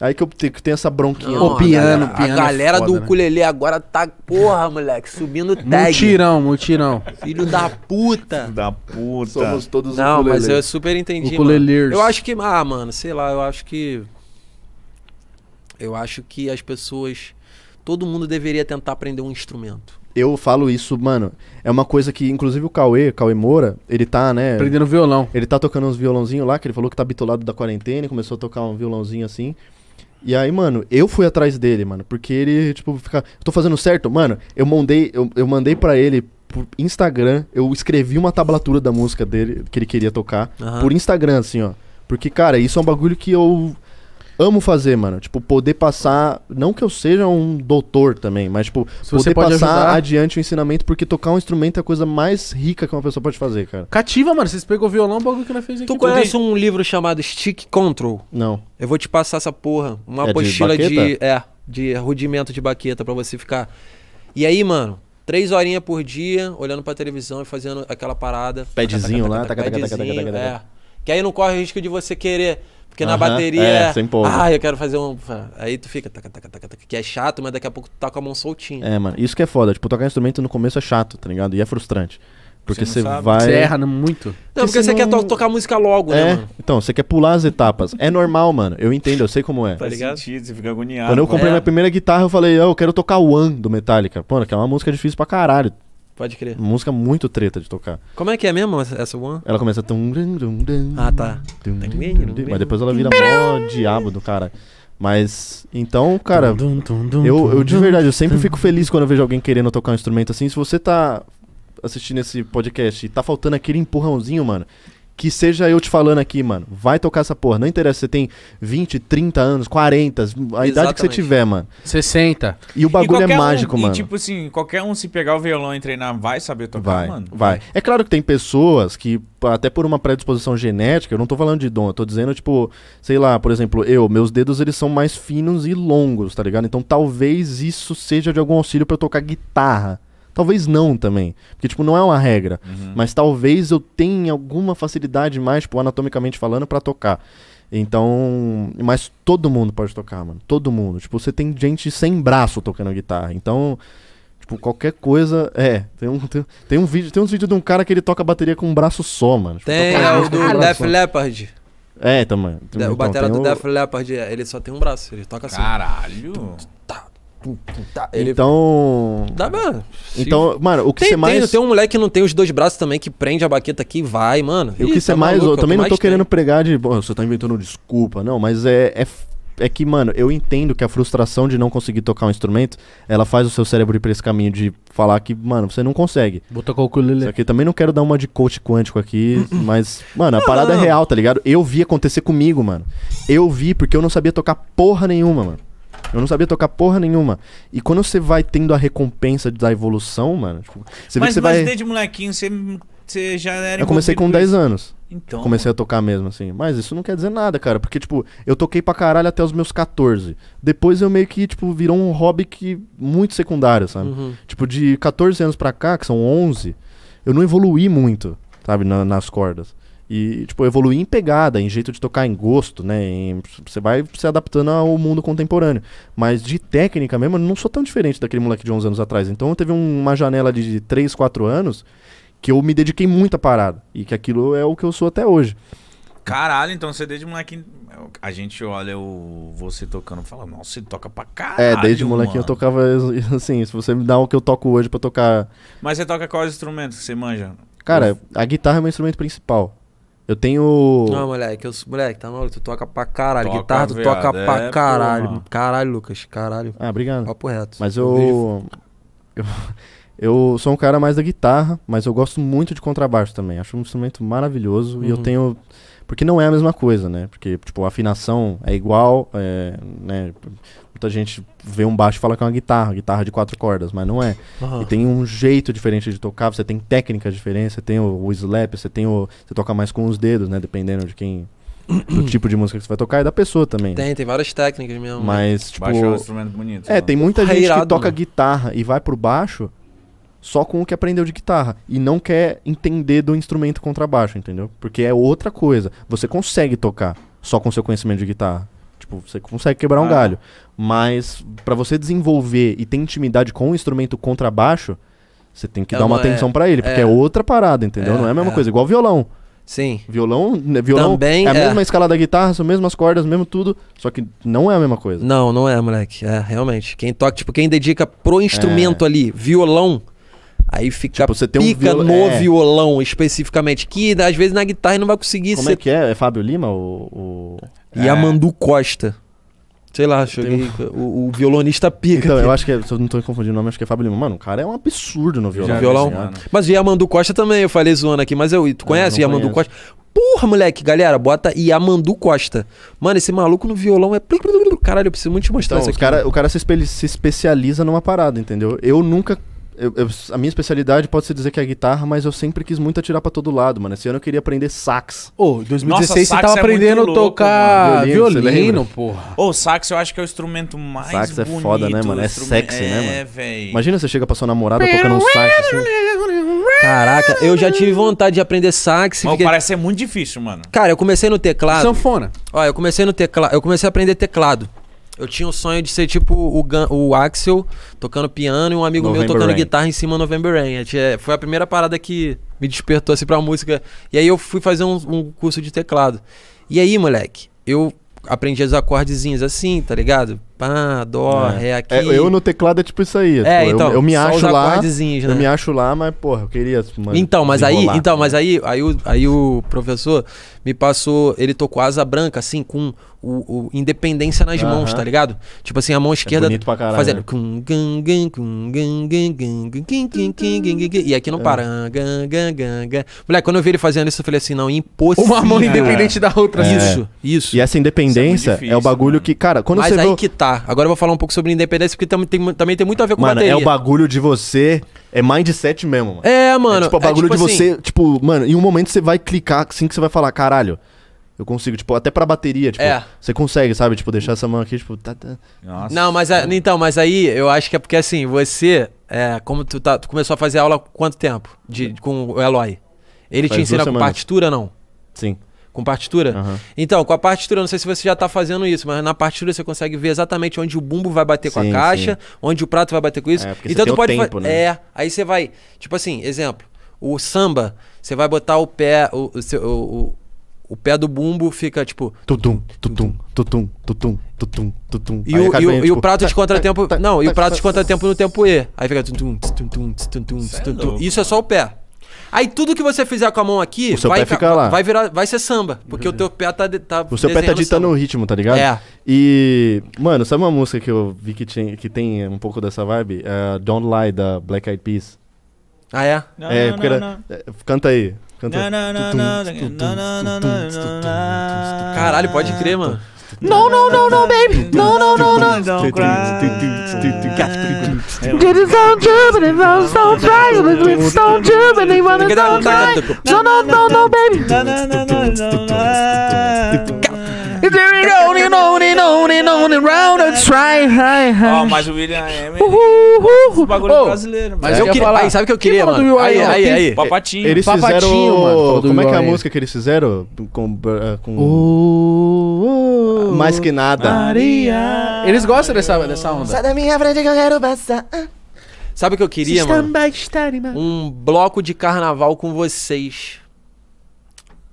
Aí que eu tenho, essa bronquinha. Não, piano, a é galera, piano. A galera é foda, do né? agora tá, porra, moleque, subindo tag. Mutirão, mutirão. Filho da puta. Da puta. Somos todos Não, ukulele. mas eu super entendi. mano Eu acho que, ah, mano, sei lá, eu acho que. Eu acho que as pessoas. Todo mundo deveria tentar aprender um instrumento. Eu falo isso, mano. É uma coisa que, inclusive, o Cauê, Cauê Moura, ele tá, né? Aprendendo violão. Ele tá tocando uns violãozinhos lá, que ele falou que tá bitolado da quarentena e começou a tocar um violãozinho assim. E aí, mano, eu fui atrás dele, mano, porque ele, tipo, fica, tô fazendo certo? Mano, eu mandei, eu, eu mandei para ele por Instagram, eu escrevi uma tablatura da música dele que ele queria tocar uhum. por Instagram assim, ó. Porque cara, isso é um bagulho que eu amo fazer, mano. Tipo, poder passar. Não que eu seja um doutor também, mas, tipo, Se poder pode passar ajudar... adiante o ensinamento, porque tocar um instrumento é a coisa mais rica que uma pessoa pode fazer, cara. Cativa, mano. Você pegou violão, o bagulho que nós fez aqui. Tu conhece um livro chamado Stick Control? Não. Eu vou te passar essa porra. Uma é apostila de, de, É, de rudimento de baqueta para você ficar. E aí, mano, três horinhas por dia, olhando pra televisão e fazendo aquela parada. pedezinho lá, taca, que aí não corre o risco de você querer. Porque na bateria. É, sem Ah, eu quero fazer um. Aí tu fica. Taca, taca, taca, que é chato, mas daqui a pouco tu tá com a mão soltinha. É, mano. Isso que é foda. Tipo, tocar instrumento no começo é chato, tá ligado? E é frustrante. Porque você, você vai. Você erra muito. Não, porque, você não... quer tocar música logo, né, é, né, mano? Então, você quer pular as etapas. É normal, mano. Eu entendo, eu sei como é. Tá sentido, você fica agoniado. Quando eu né? comprei é. minha primeira guitarra, eu falei, oh, eu quero tocar One do Metallica. Pô, que é uma música difícil pra caralho. Pode crer. Música muito treta de tocar. Como é que é mesmo essa, One? Ela começa. Tum, ah, tá. mas depois ela vira mó diabo do cara. Mas, então, cara, eu, eu de verdade, eu sempre fico feliz quando eu vejo alguém querendo tocar um instrumento assim. Se você tá assistindo esse podcast e tá faltando aquele empurrãozinho, mano, que seja eu te falando aqui, mano, vai tocar essa porra. Não interessa se você tem 20, 30 anos, 40, a Exatamente. idade que você tiver, mano. 60. E o bagulho é e é mágico, um, mano. E tipo assim, qualquer um se pegar o violão e treinar vai saber tocar, vai, mano. Vai. É claro que tem pessoas que, até por uma predisposição genética, eu não tô falando de dom, eu tô dizendo, tipo, sei lá, por exemplo, eu, meus dedos eles são mais finos e longos, tá ligado? Então talvez isso seja de algum auxílio para eu tocar guitarra Talvez não também. Porque, tipo, não é uma regra. Uhum. Mas talvez eu tenha alguma facilidade mais, tipo, anatomicamente falando, para tocar. Então. Mas todo mundo pode tocar, mano. Todo mundo. Tipo, você tem gente sem braço tocando guitarra. Então. Tipo, qualquer coisa. É, tem um, tem, tem um vídeo. Tem uns vídeos de um cara que ele toca bateria com um braço só, mano. Tipo, tem, é o do Def Leppard. É, também. Então, o batera do o... Def Leppard, ele só tem um braço, ele toca assim. Caralho! Tá, então. Dá, mano. Então, mano, o que tem, você mais. Tem, tem um moleque que não tem os dois braços também, que prende a baqueta aqui e vai, mano. E o que você tá mais. Maluco, eu é também não tô querendo pregar de. você tá inventando desculpa. Não, mas é, é é que, mano, eu entendo que a frustração de não conseguir tocar um instrumento, ela faz o seu cérebro ir pra esse caminho de falar que, mano, você não consegue. Vou tocar o ukulele. Só que também não quero dar uma de coach quântico aqui, mas, mano, a não, parada é não. é real, tá ligado? Eu vi acontecer comigo, mano. Eu vi porque eu não sabia tocar porra nenhuma, mano. Eu não sabia tocar porra nenhuma. E quando você vai tendo a recompensa da evolução, mano, tipo, você mas, vê que você mas vai... desde molequinho você, você já era. Eu comecei com 10 anos. Então. Comecei a tocar mesmo, assim. Mas isso não quer dizer nada, cara. Porque, tipo, eu toquei pra caralho até os meus 14. Depois eu meio que, tipo, virou um hobby que muito secundário, sabe? Uhum. Tipo, de 14 anos pra cá, que são 11, eu não evoluí muito, sabe, na, nas cordas. E, tipo, evoluir em pegada, em jeito de tocar, em gosto, né? você vai se adaptando ao mundo contemporâneo. Mas de técnica mesmo, eu não sou tão diferente daquele moleque de 11 anos atrás. Então eu teve um, uma janela de 3, 4 anos que eu me dediquei muito à parada. E que aquilo é o que eu sou até hoje. Caralho, então você desde moleque A gente olha o você tocando e fala, nossa, você toca pra é, caralho. É, desde moleque eu tocava assim. Se você me dá o que eu toco hoje pra tocar. Mas você toca quais instrumentos você manja? Cara, a guitarra é o meu instrumento principal. Eu tenho. Não, moleque, eu, moleque, tá maluco? Tu toca pra caralho. Toca, Guitarra, tu viado, toca é, pra caralho. Porra. Caralho, Lucas, caralho. Ah, obrigado. Papo reto. Mas eu, eu. Eu sou um cara mais da guitarra, mas eu gosto muito de contrabaixo também. Acho um instrumento maravilhoso uhum. e eu uhum. tenho. Porque não é a mesma coisa, né? Porque, tipo, a afinação é igual, é, né? muita gente vê um baixo e fala que é uma guitarra, guitarra de quatro cordas, mas não é. Uhum. E tem um jeito diferente de tocar, você tem técnicas diferentes, você tem o, o slap, você tem o. Você toca mais com os dedos, né? Dependendo de quem do tipo de música que você vai tocar e é da pessoa também. Tem, tem várias técnicas mesmo. Né? Mas, tipo. Baixo é um instrumento bonito. É, né? tem muita gente que toca mano. Né? guitarra e vai pro baixo só com o que aprendeu de guitarra e não quer entender do instrumento contrabaixo, entendeu? Porque é outra coisa. Você consegue tocar só com seu conhecimento de guitarra. Tipo, você consegue quebrar ah. um galho. Mas para você desenvolver e ter intimidade com o instrumento contrabaixo, você tem que é dar uma é, atenção é, para ele, porque é. é. outra parada, entendeu? É, não é a mesma é. coisa, igual violão. Sim. Violão, né, violão Também é a mesma escala da guitarra, são as mesmas cordas, mesmo tudo, só que não é a mesma coisa. Não, não é, moleque. É, realmente. Quem toca, tipo, quem dedica pro instrumento ali, violão, Aí fica tipo, você tem um viol... no é. violão especificamente, que às vezes na guitarra não vai conseguir Como ser... é que é? É Fábio Lima o, o... Yamandu é. Costa. Sei lá, o, o, violonista pica. Então, eu acho que, é, se eu não tô confundindo o nome, acho que é Fábio Lima. Mano, o cara é um absurdo no violão. violão. Mas o Yamandu Costa também, eu falei zoando aqui, mas eu, tu é, conhece é, Yamandu Costa? Porra, moleque, galera, bota Yamandu Costa. Mano, esse maluco no violão é. Caralho, eu preciso muito te mostrar então, isso aqui. Cara, o cara se, espe se especializa numa parada, entendeu? Eu nunca eu, eu, a minha especialidade pode se dizer que é guitarra, mas eu sempre quis muito atirar para todo lado, mano. Esse ano eu queria aprender sax. Ô, oh, 2016 Nossa, você tava é aprendendo a tocar violino, violino porra. Ô, oh, sax eu acho que é o instrumento mais sax é bonito. Sax é foda, né, mano? É sexy, né, é, né, mano? É, Imagina você chega pra sua namorada tocando um sax assim. Caraca, eu já tive vontade de aprender sax. Mas fiquei... parece ser muito difícil, mano. Cara, eu comecei no teclado. Sanfona. Ó, eu comecei no teclado. Eu comecei a aprender teclado. Eu tinha o sonho de ser tipo o, Gun, o Axel tocando piano e um amigo November meu tocando Rain. guitarra em cima do November Rain. É, foi a primeira parada que me despertou assim pra música. E aí eu fui fazer um, um curso de teclado. E aí, moleque, eu aprendi os acordezinhos assim, tá ligado? pá, dó, é. ré aqui. É, eu no teclado é tipo isso aí. É, tipo, então, eu, eu, me acho lá. Né? Eu me acho lá, mas porra, eu queria. Mano, então, mas aí, então, mas aí, aí, o, aí o professor me passou, ele tocou asa branca assim com o, o independência nas uhum. mãos, tá ligado? Tipo assim, a mão esquerda é bonito pra caralho, fazendo né? e aqui não para. É. Moleque, quando eu vi ele fazendo isso, eu falei assim, não, impossível. Uma mão independente da outra. Isso, isso. E essa independência é, difícil, é o bagulho mano. que, cara, quando mas você aí vê, que tá, voltar. Agora eu vou falar um pouco sobre independência, porque tam, tem, também tem muito a ver com mano, é bateria. Mano, é o bagulho de você... É mindset mesmo, mano. É, mano. É, tipo, é o é bagulho é, tipo, de assim, você... Tipo, mano, em um momento você vai clicar, assim que você vai falar, caralho... Eu consigo, tipo, até pra bateria, tipo, é. você consegue, sabe? Tipo, deixar essa mão aqui, tipo, tá, tá. Nossa. Não, mas a, então, mas aí eu acho que é porque assim, você, é, como tu, tá, tu começou a fazer aula quanto tempo de, com o Eloy? Ele Faz te ensina a partitura, não? Sim. Com partitura? Uhum. Então, com a partitura, não sei se você já está fazendo isso, mas na partitura você consegue ver exatamente onde o bumbo vai bater sim, com a caixa, sim. onde o prato vai bater com isso. É, então você tu pode. Tempo, né? É, aí você vai. Tipo assim, exemplo, o samba, você vai botar o pé, o, o, o, o pé do bumbo fica tipo. Tutum, tutum, tutum, tutum, tutum, tutum. E, o, e, o, e o tipo, prato de tá, contratempo. Tá, tá, não, e o prato de contratempo no tempo E. Aí fica tutum, tutum, tutum, tutum, é tutum. Isso é só o pé. Aí tudo que você fizer com a mão aqui o seu vai, pé fica lá. vai virar, vai ser samba, porque o teu pé tá, tá O seu pé tá ditando samba. o ritmo, tá ligado? É. E mano, sabe uma música que eu vi que, tinha, que tem um pouco dessa vibe? É Don't Lie da Black Eyed Peas. Ah é? Não, é, não, não, canta aí. Canta. Caralho, pode crer, mano. No, no, no, no, baby. No, no, no, no. Don't cry. Did it sound German? It on, so triangle. It's so German. They want to sound like. No, no, no, no, baby. Ai, ai, ai. Ó, mas o William é Uhul, bagulho oh, brasileiro. Mas eu, eu queria. Falar. Aí, sabe o que eu queria, que mano? Aí, aí, aí. Papatinho. Eles Papatinho, fizeram. Mano, como é que é a música que eles fizeram? Com. Uh, com... Oh, oh, Mais que nada. Maria. Eles gostam dessa, dessa onda. Sai da minha frente que eu quero passar. Sabe o que eu queria, mano? Um bloco de carnaval com vocês.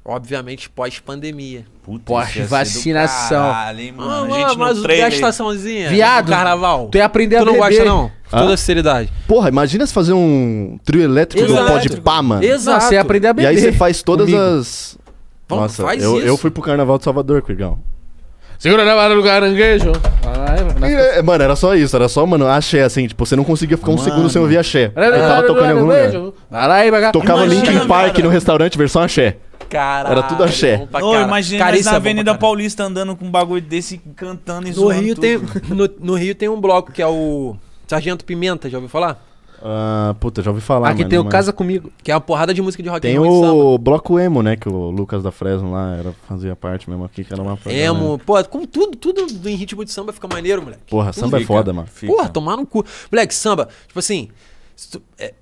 Obviamente pós-pandemia. Pós-vacinação. Ah, mano, mas o a estaçãozinha. Viado. Carnaval. Tu ia aprender tu a Tu não gosta, não? Ah? Toda seriedade. Porra, imagina se fazer um trio elétrico Exato. do pó de pá, mano. Exato. Não, você ia aprender a beber. E aí você faz todas Comigo. as... Nossa, faz eu, isso. eu fui pro Carnaval de Salvador, Curigão. Segura na vara do caranguejo. Ah, é, mano, era só isso, era só, mano, axé, assim, tipo, você não conseguia ficar um mano. segundo sem ouvir axé. Eu tava tocando em algum lugar. Tocava Linkin Park no restaurante, versão axé. Caralho. Era tudo axé. Opa, cara. imagina Carícia na Avenida é Paulista andando com um bagulho desse, cantando e no Rio tudo. Tem, no, no, Rio tem um bloco que é o Sargento Pimenta, já ouviu falar? Ah, puta, já ouvi falar. Aqui ah, tem o Casa Comigo, que é uma porrada de música de rock Tem o Bloco Emo, né? Que o Lucas da Fresno lá era, fazia parte mesmo aqui, que era uma frase, Emo, né? pô, como tudo, tudo em ritmo de samba fica maneiro, moleque. Porra, tudo samba é fica, é foda, mano. Fica. Porra, tomar no cu. Moleque, samba, tipo assim. É,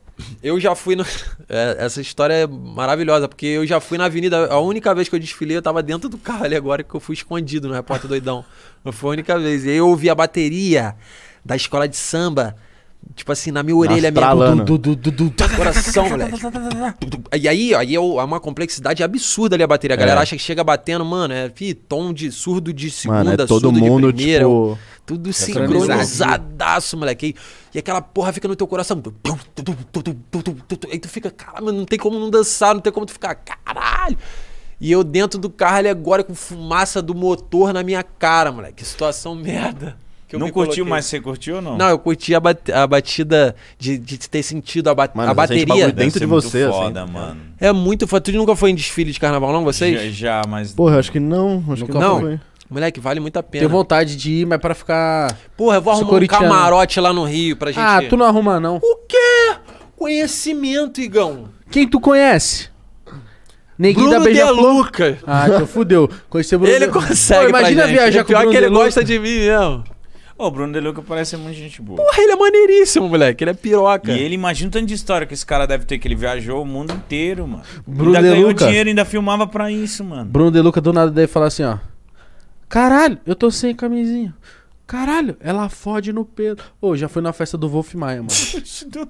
eu já fui no... É, essa história é maravilhosa, porque eu já fui na avenida. A única vez que eu desfilei, eu tava dentro do carro ali agora que eu fui escondido no repórter doidão. Não foi a única vez. E aí eu ouvi a bateria da escola de samba. Tipo assim, na minha orelha mesmo. Du, coração, moleque. E aí, aí é, é uma complexidade absurda ali a bateria. A galera é. acha que chega batendo, mano, é tom de surdo de segunda, mano, é todo mundo, tudo sincronizadaço, moleque. E, e, aquela porra fica no teu coração. Aí tu fica, caramba, não tem como não dançar, não tem como tu ficar, caralho. E eu dentro do carro ali agora com fumaça do motor na minha cara, moleque. Que situação merda. Que não curtiu, mais você curtiu ou não? Não, eu curti a, bat a batida de, de, ter sentido a, mano, a bateria. dentro de você, foda, assim. mano. É muito foda. Tu nunca foi em desfile de carnaval, não, vocês? Já, já mas... Porra, acho que não. Acho nunca que não. Foi. Moleque, vale muito a pena. Tenho vontade de ir, mas pra ficar. Porra, eu vou arrumar um camarote lá no Rio pra gente. Ah, tu não arruma, não. O quê? Conhecimento, Igão. Quem tu conhece? Neguinho Bruno da Beija Luca. Ah, então fudeu. o Bruno Ele consegue, Pô, imagina viajar é com o Bruno. Pior que ele gosta de mim mesmo. Ô, o Bruno De Luca parece muito gente boa. Porra, ele é maneiríssimo, moleque. Ele é piroca. E ele imagina o tanto de história que esse cara deve ter, que ele viajou o mundo inteiro, mano. Bruno ainda De ganhou dinheiro dinheiro, ainda filmava pra isso, mano. Bruno De Luca do nada deve falar assim, ó. Caralho, eu tô sem camisinha. Caralho, ela fode no Pedro. Ô, já fui na festa do Wolf Maia, mano.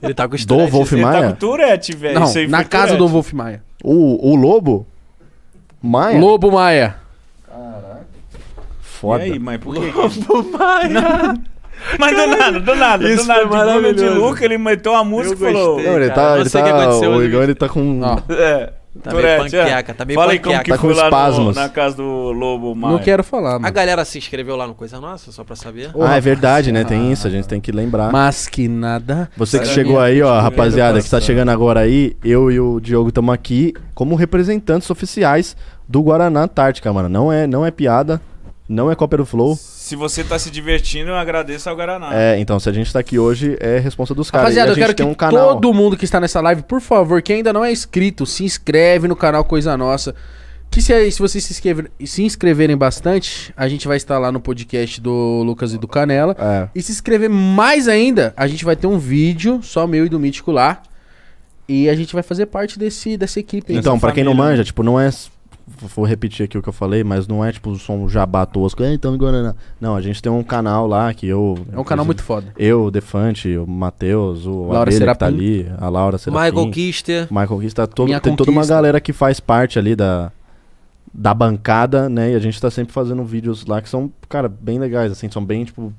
Ele tá com Do Wolf Wolf Ele tá com Tourette, tá velho. Não, na casa do Wolf Maia. O, o Lobo? Maia? Lobo Maia. Foda. E aí, mãe, por quê? Mas do nada, do nada, Isso do nada. foi de de Luca, ele meteu a música e falou. Não, ele tá. não ele sei o que tá aconteceu, o ele tá com. É. Tá Turete, meio é. panqueca, é. tá meio Fala panqueca. Aí como que tá foi lá no, na casa do Lobo Maia. Não quero falar, mano. A galera se inscreveu lá no Coisa Nossa, só pra saber. Oh, ah, é verdade, né? Tem isso, a gente tem que lembrar. Mas que nada. Você que chegou aí, ó, rapaziada, que tá chegando agora aí, eu e o Diogo estamos aqui como representantes oficiais do Guaraná Antártica, mano. Não é, não é piada, não é cópia do Flow. Se você tá se divertindo, eu agradeço ao Guaraná. É, então, se a gente tá aqui hoje, é responsa dos caras. Rapaziada, eu quero que um canal... todo mundo que está nessa live, por favor, que ainda não é inscrito, se inscreve no canal Coisa Nossa. Que se, se vocês se, inscrever, se inscreverem bastante, a gente vai estar lá no podcast do Lucas e do Canela. É. E se inscrever mais ainda, a gente vai ter um vídeo, só meu e do Mítico lá. E a gente vai fazer parte desse, dessa equipe. Então, para quem não manja, né? tipo, não é vou repetir aqui o que eu falei, mas não é tipo o som jabá tosco, é, então Guaraná. Não, a gente tem um canal lá que eu. É um canal muito foda. Eu, o Defante, o Matheus, o Laura Abelha que tá ali, a Laura Serapim. Michael Kister. Michael Kister, tá todo, tem Conquista. toda uma galera que faz parte ali da, da bancada, né? E a gente tá sempre fazendo vídeos lá que são, cara, bem legais, assim, são bem, tipo,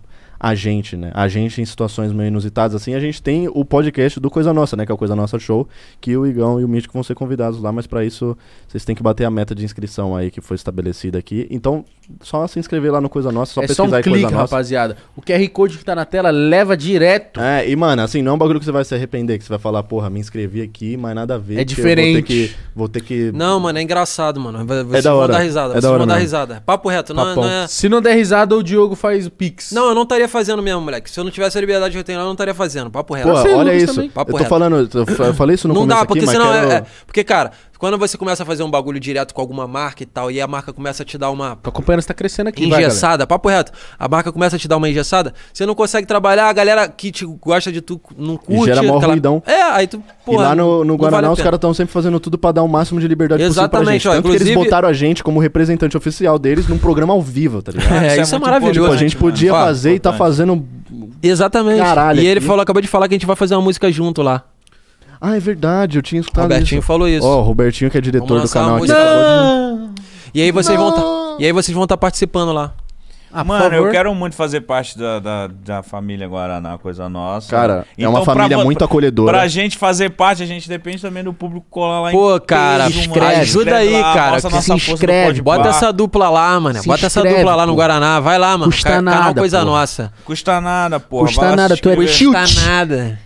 a gente, né? A gente em situações meio inusitadas, assim, a gente tem o podcast do Coisa Nossa, né? Que é o Coisa Nossa Show, que o Igão e o Mítico vão ser convidados lá, mas para isso vocês têm que bater a meta de inscrição aí que foi estabelecida aqui. Então, só se inscrever lá no Coisa Nossa, só é pesquisar só um clique, Coisa Nossa. rapaziada. O QR Code que tá na tela leva direto. É, e mano, assim, não é um bagulho que você vai se arrepender, que você vai falar, porra, me inscrevi aqui, mas nada a ver. É diferente. Vou ter, que, vou ter, que, Não, mano, é engraçado, mano. Você é da hora. dar risada, é da hora dar risada. Papo reto, não, é, não, é... Se não der risada, o Diogo faz o pix. Não, eu não estaria fazendo mesmo, moleque. Se eu não tivesse a liberdade que eu tenho lá, eu não estaria fazendo. Papo reto. Pô, é olha isso. Papo eu tô reto. falando, eu falei isso no não começo Não dá, porque aqui, senão... Quero... É, é porque, cara, quando você começa a fazer um bagulho direto com alguma marca e tal, e a marca começa a te dar uma. Tô acompanhando, você tá crescendo aqui, Engessada, vai, papo reto. A marca começa a te dar uma engessada, você não consegue trabalhar, a galera que te gosta de tu não curte. E gera maior aquela... ruidão. É, aí tu, porra, E lá no, no Guaraná vale os caras estão sempre fazendo tudo para dar o máximo de liberdade Exatamente, possível pra gente. Ó, Tanto inclusive... que eles botaram a gente como representante oficial deles num programa ao vivo, tá ligado? É, isso, é isso é, é maravilhoso. Tipo, a gente podia fazer e tá fazendo. Exatamente. Caralho. E ele falou, acabou de falar que a gente vai fazer uma música junto lá. Ah, é verdade, eu tinha escutado Robertinho isso. falou isso. Ó, o Robertinho que é diretor do canal aqui. Não. E aí vocês Não. vão tá, E aí vocês vão estar tá participando lá. Ah, Mano, eu quero muito fazer parte da, da, da família Guaraná, coisa nossa. Cara, então, é uma então, família pra, muito acolhedora. Pra gente fazer parte, a gente depende também do público colar lá Pô, em cara, inscreve. ajuda aí, lá, cara. que se inscreve. Bota essa dupla lá, mano. Se Bota inscreve, essa dupla lá no Guaraná. Vai lá, mano. Custa Ca nada. Canal Coisa porra. Nossa. Custa nada, pô. Custa nada, tu é Custa nada.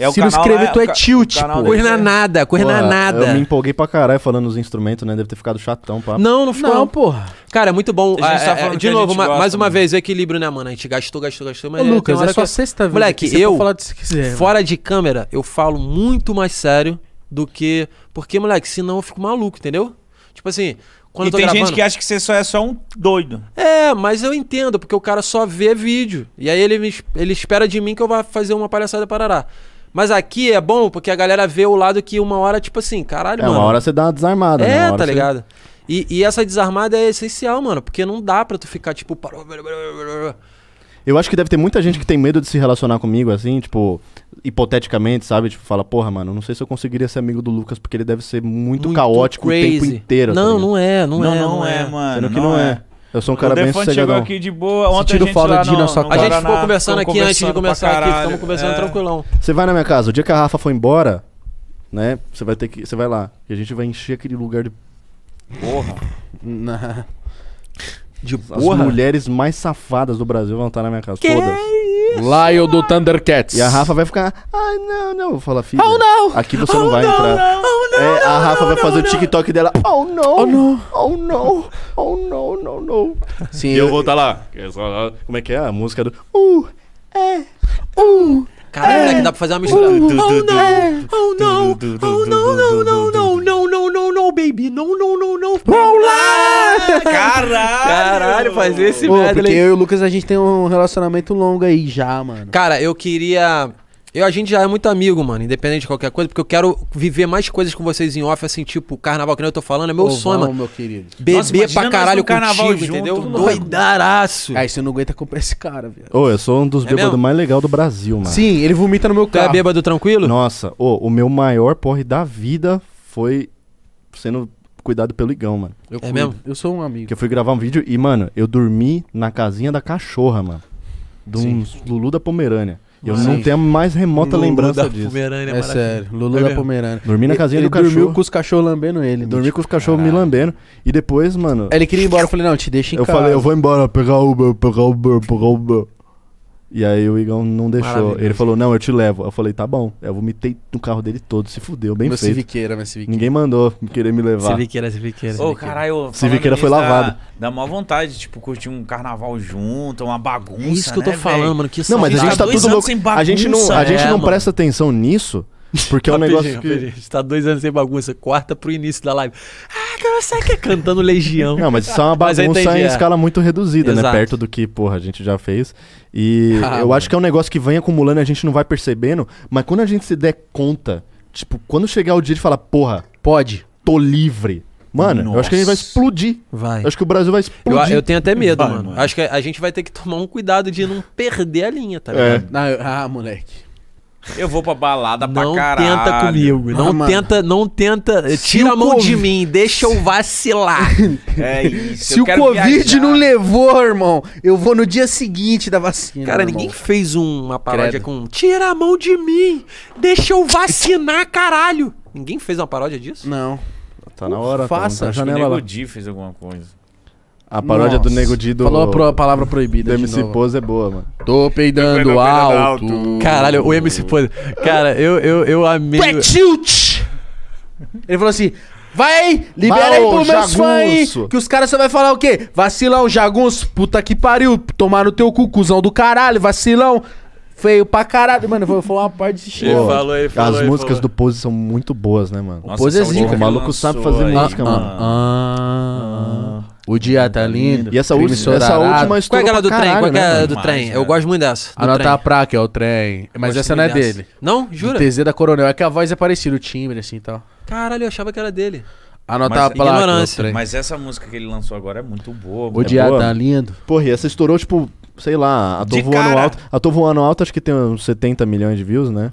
É o Ciro canal, é, é tilt, pô. na nada, correr nada. Eu me empolguei pra caralho falando os instrumentos, né? Deve ter ficado chatão, pá. Não, não ficou. Não, porra. Cara, é muito bom. A gente ah, tá é, tá falando é, de novo, gosta, mais uma mano. Né? vez, o equilíbrio, né, mano? A gente gastou, gastou, gastou. Mas Ô, é, Lucas, é só que... É sexta vez. Moleque, eu, falar disso que quiser, fora mano. de câmera, eu falo muito mais sério do que. Porque, moleque, senão eu fico maluco, entendeu? Tipo assim, quando e tem gravando. gente que acha que você só é só um doido. É, mas eu entendo, porque o cara só vê vídeo. E aí ele, ele espera de mim que eu vá fazer uma palhaçada parará. Mas aqui é bom porque a galera vê o lado que uma hora, tipo assim, caralho, é, mano. Uma hora você dá uma desarmada, né? É, né? tá você... ligado? E, e, essa desarmada é essencial, mano, porque não dá pra tu ficar, tipo. Eu acho que deve ter muita gente que tem medo de se relacionar comigo, assim, tipo, hipoteticamente, sabe? Tipo, fala, porra, mano, não sei se eu conseguiria ser amigo do Lucas, porque ele deve ser muito, muito caótico crazy. o tempo inteiro. Tá não, tá não é, não, não é. Não, não é, é mano. Sendo que não, não é. é. Eu sou um cara o bem sossegadão. chegou aqui de boa. Ontem Sentido a gente de ir sua casa. A gente ficou conversando aqui conversando antes de começar aqui. estamos conversando é. tranquilão. Você vai na minha casa. O dia que a Rafa foi embora, né? Você vai ter que... Você vai lá. E a gente vai encher aquele lugar de... Porra. na... De As mulheres mais safadas do Brasil vão estar na minha casa. Que? Todas. É isso? Lyle do Thundercats. E a Rafa vai ficar, ai não, não. vou falar, filha, oh, não. aqui você oh, não vai não, entrar. Não. É, oh, não, é, a Rafa vai fazer o TikTok dela, oh não, oh não, oh não, oh não, não, não. Sim, e eu, eu vou estar tá lá. É como é que é a música do... Uh, é, uh... Caralho, é. que dá pra fazer uma mistura. Oh, não, oh, não, oh, não, não, não, não, não, não, baby, não, não, não, não. Vamos lá! Ah, caralho! Caralho, faz esse Pô, Porque eu e o Lucas, a gente tem um relacionamento longo aí já, mano. Cara, eu queria... Eu, a gente já é muito amigo, mano, independente de qualquer coisa, porque eu quero viver mais coisas com vocês em off, assim, tipo, carnaval, que nem eu tô falando, é meu oh, sonho, mano. meu querido. Beber Nossa, pra caralho contigo, junto, entendeu? Mano. Doidaraço. Aí você não aguenta comprar esse cara, velho. Ô, eu sou um dos é bêbados mais legal do Brasil, mano. Sim, ele vomita no meu carro. Tu é bêbado tranquilo? Nossa, ô, o meu maior porre da vida foi sendo cuidado pelo Igão, mano. Eu é cuido. mesmo? Eu sou um amigo. Que eu fui gravar um vídeo e, mano, eu dormi na casinha da cachorra, mano. do um Lulu da Pomerânia. Eu Sim. não tenho a mais remota Lulu lembrança da disso. Pomerânia é, é sério, Lulu é da Pomerânia. Dormi na casinha ele, do cachorro. dormiu com os cachorros lambendo ele. Dormi com os cachorros me lambendo. E depois, mano... Ele queria ir embora, eu falei, não, te deixa em eu casa. Eu falei, eu vou embora, pegar Uber, pegar Uber, pegar Uber. E aí o Igão não deixou. Ele falou, não, eu te levo. Eu falei, tá bom. Eu vomitei no carro dele todo, se fudeu, bem feito. Civiqueira, mas Civiqueira. Ninguém mandou querer me levar. Civiqueira, Civiqueira. Ô, oh, caralho. Civiqueira foi lavado. Dá, dá maior vontade, tipo, curtir um carnaval junto, uma bagunça, é Isso que eu tô né, falando, véio? mano, que Não, mas a gente tá tudo louco. A gente não, a gente é, não presta atenção nisso... Porque é um negócio que... Rapidinho. A gente tá dois anos sem bagunça. Quarta pro início da live. Ah, que não sei que é cantando Legião. Não, mas isso é uma bagunça em é. escala muito reduzida, né? Exato. né? Perto do que, porra, a gente já fez. E ah, eu mano. acho que é um negócio que vem acumulando e a gente não vai percebendo. Mas quando a gente se der conta, tipo, quando chegar o dia de falar, porra... Pode. Tô livre. Mano, Nossa. eu acho que a gente vai explodir. Vai. Eu acho que o Brasil vai explodir. Eu, eu tenho até medo, vai, mano. mano. Acho que a, a gente vai ter que tomar um cuidado de não perder a linha, tá é. ligado? É. Ah, ah, moleque. Eu vou pra balada não pra caralho. Não tenta comigo. Não ah, tenta, não tenta. Se tira a mão COVID... de mim, deixa eu vacilar. é isso. Se o Covid viajar. não levou, irmão, eu vou no dia seguinte da vacina. Cara, ninguém irmão. fez uma paródia Credo. com tira a mão de mim, deixa eu vacinar, caralho. Ninguém fez uma paródia disso? Não. Tá na hora. Faça. Tá na janela. O fez alguma coisa. A paródia Nossa. do Nego de Falou a, pro- a palavra proibida Do de MC novo. Pose é boa, mano. Tô peidando alto. alto. Caralho, o MC Pose. Cara, eu, eu, eu amei. É tilt! Ele falou assim: vai, libera Vai, aí pro meus fãs aí, que os caras só vai falar o quê? Vacilão, jagunço, puta que pariu, tomar no teu cu, cuzão do caralho, vacilão, feio pra caralho. Mano, eu vou falar uma parte de Ele falou, falou, As músicas falou. do Pose são muito boas, né, mano? Nossa, Pose é zica. O maluco sabe fazer aí, música, mano. Ah, ah. O dia tá lindo. E essa, última, essa última história. Qual é aquela do caralho, trem? Qual é aquela né? do trem? Eu gosto muito dessa. A nota pra que é o trem. Mas essa não é dessa. dele. Não? Jura? O TZ da Coronel. É que a voz é parecida, o timbre, assim e tal. Caralho, eu achava que era dele. Anotar a placa. Ignorância. Trem. Mas essa música que ele lançou agora é muito boa. O é dia boa. tá lindo. Porra, e essa estourou, tipo, sei lá, a Tô de Voando cara. Alto. A Tô Voando Alto acho que tem uns 70 milhões de views, né?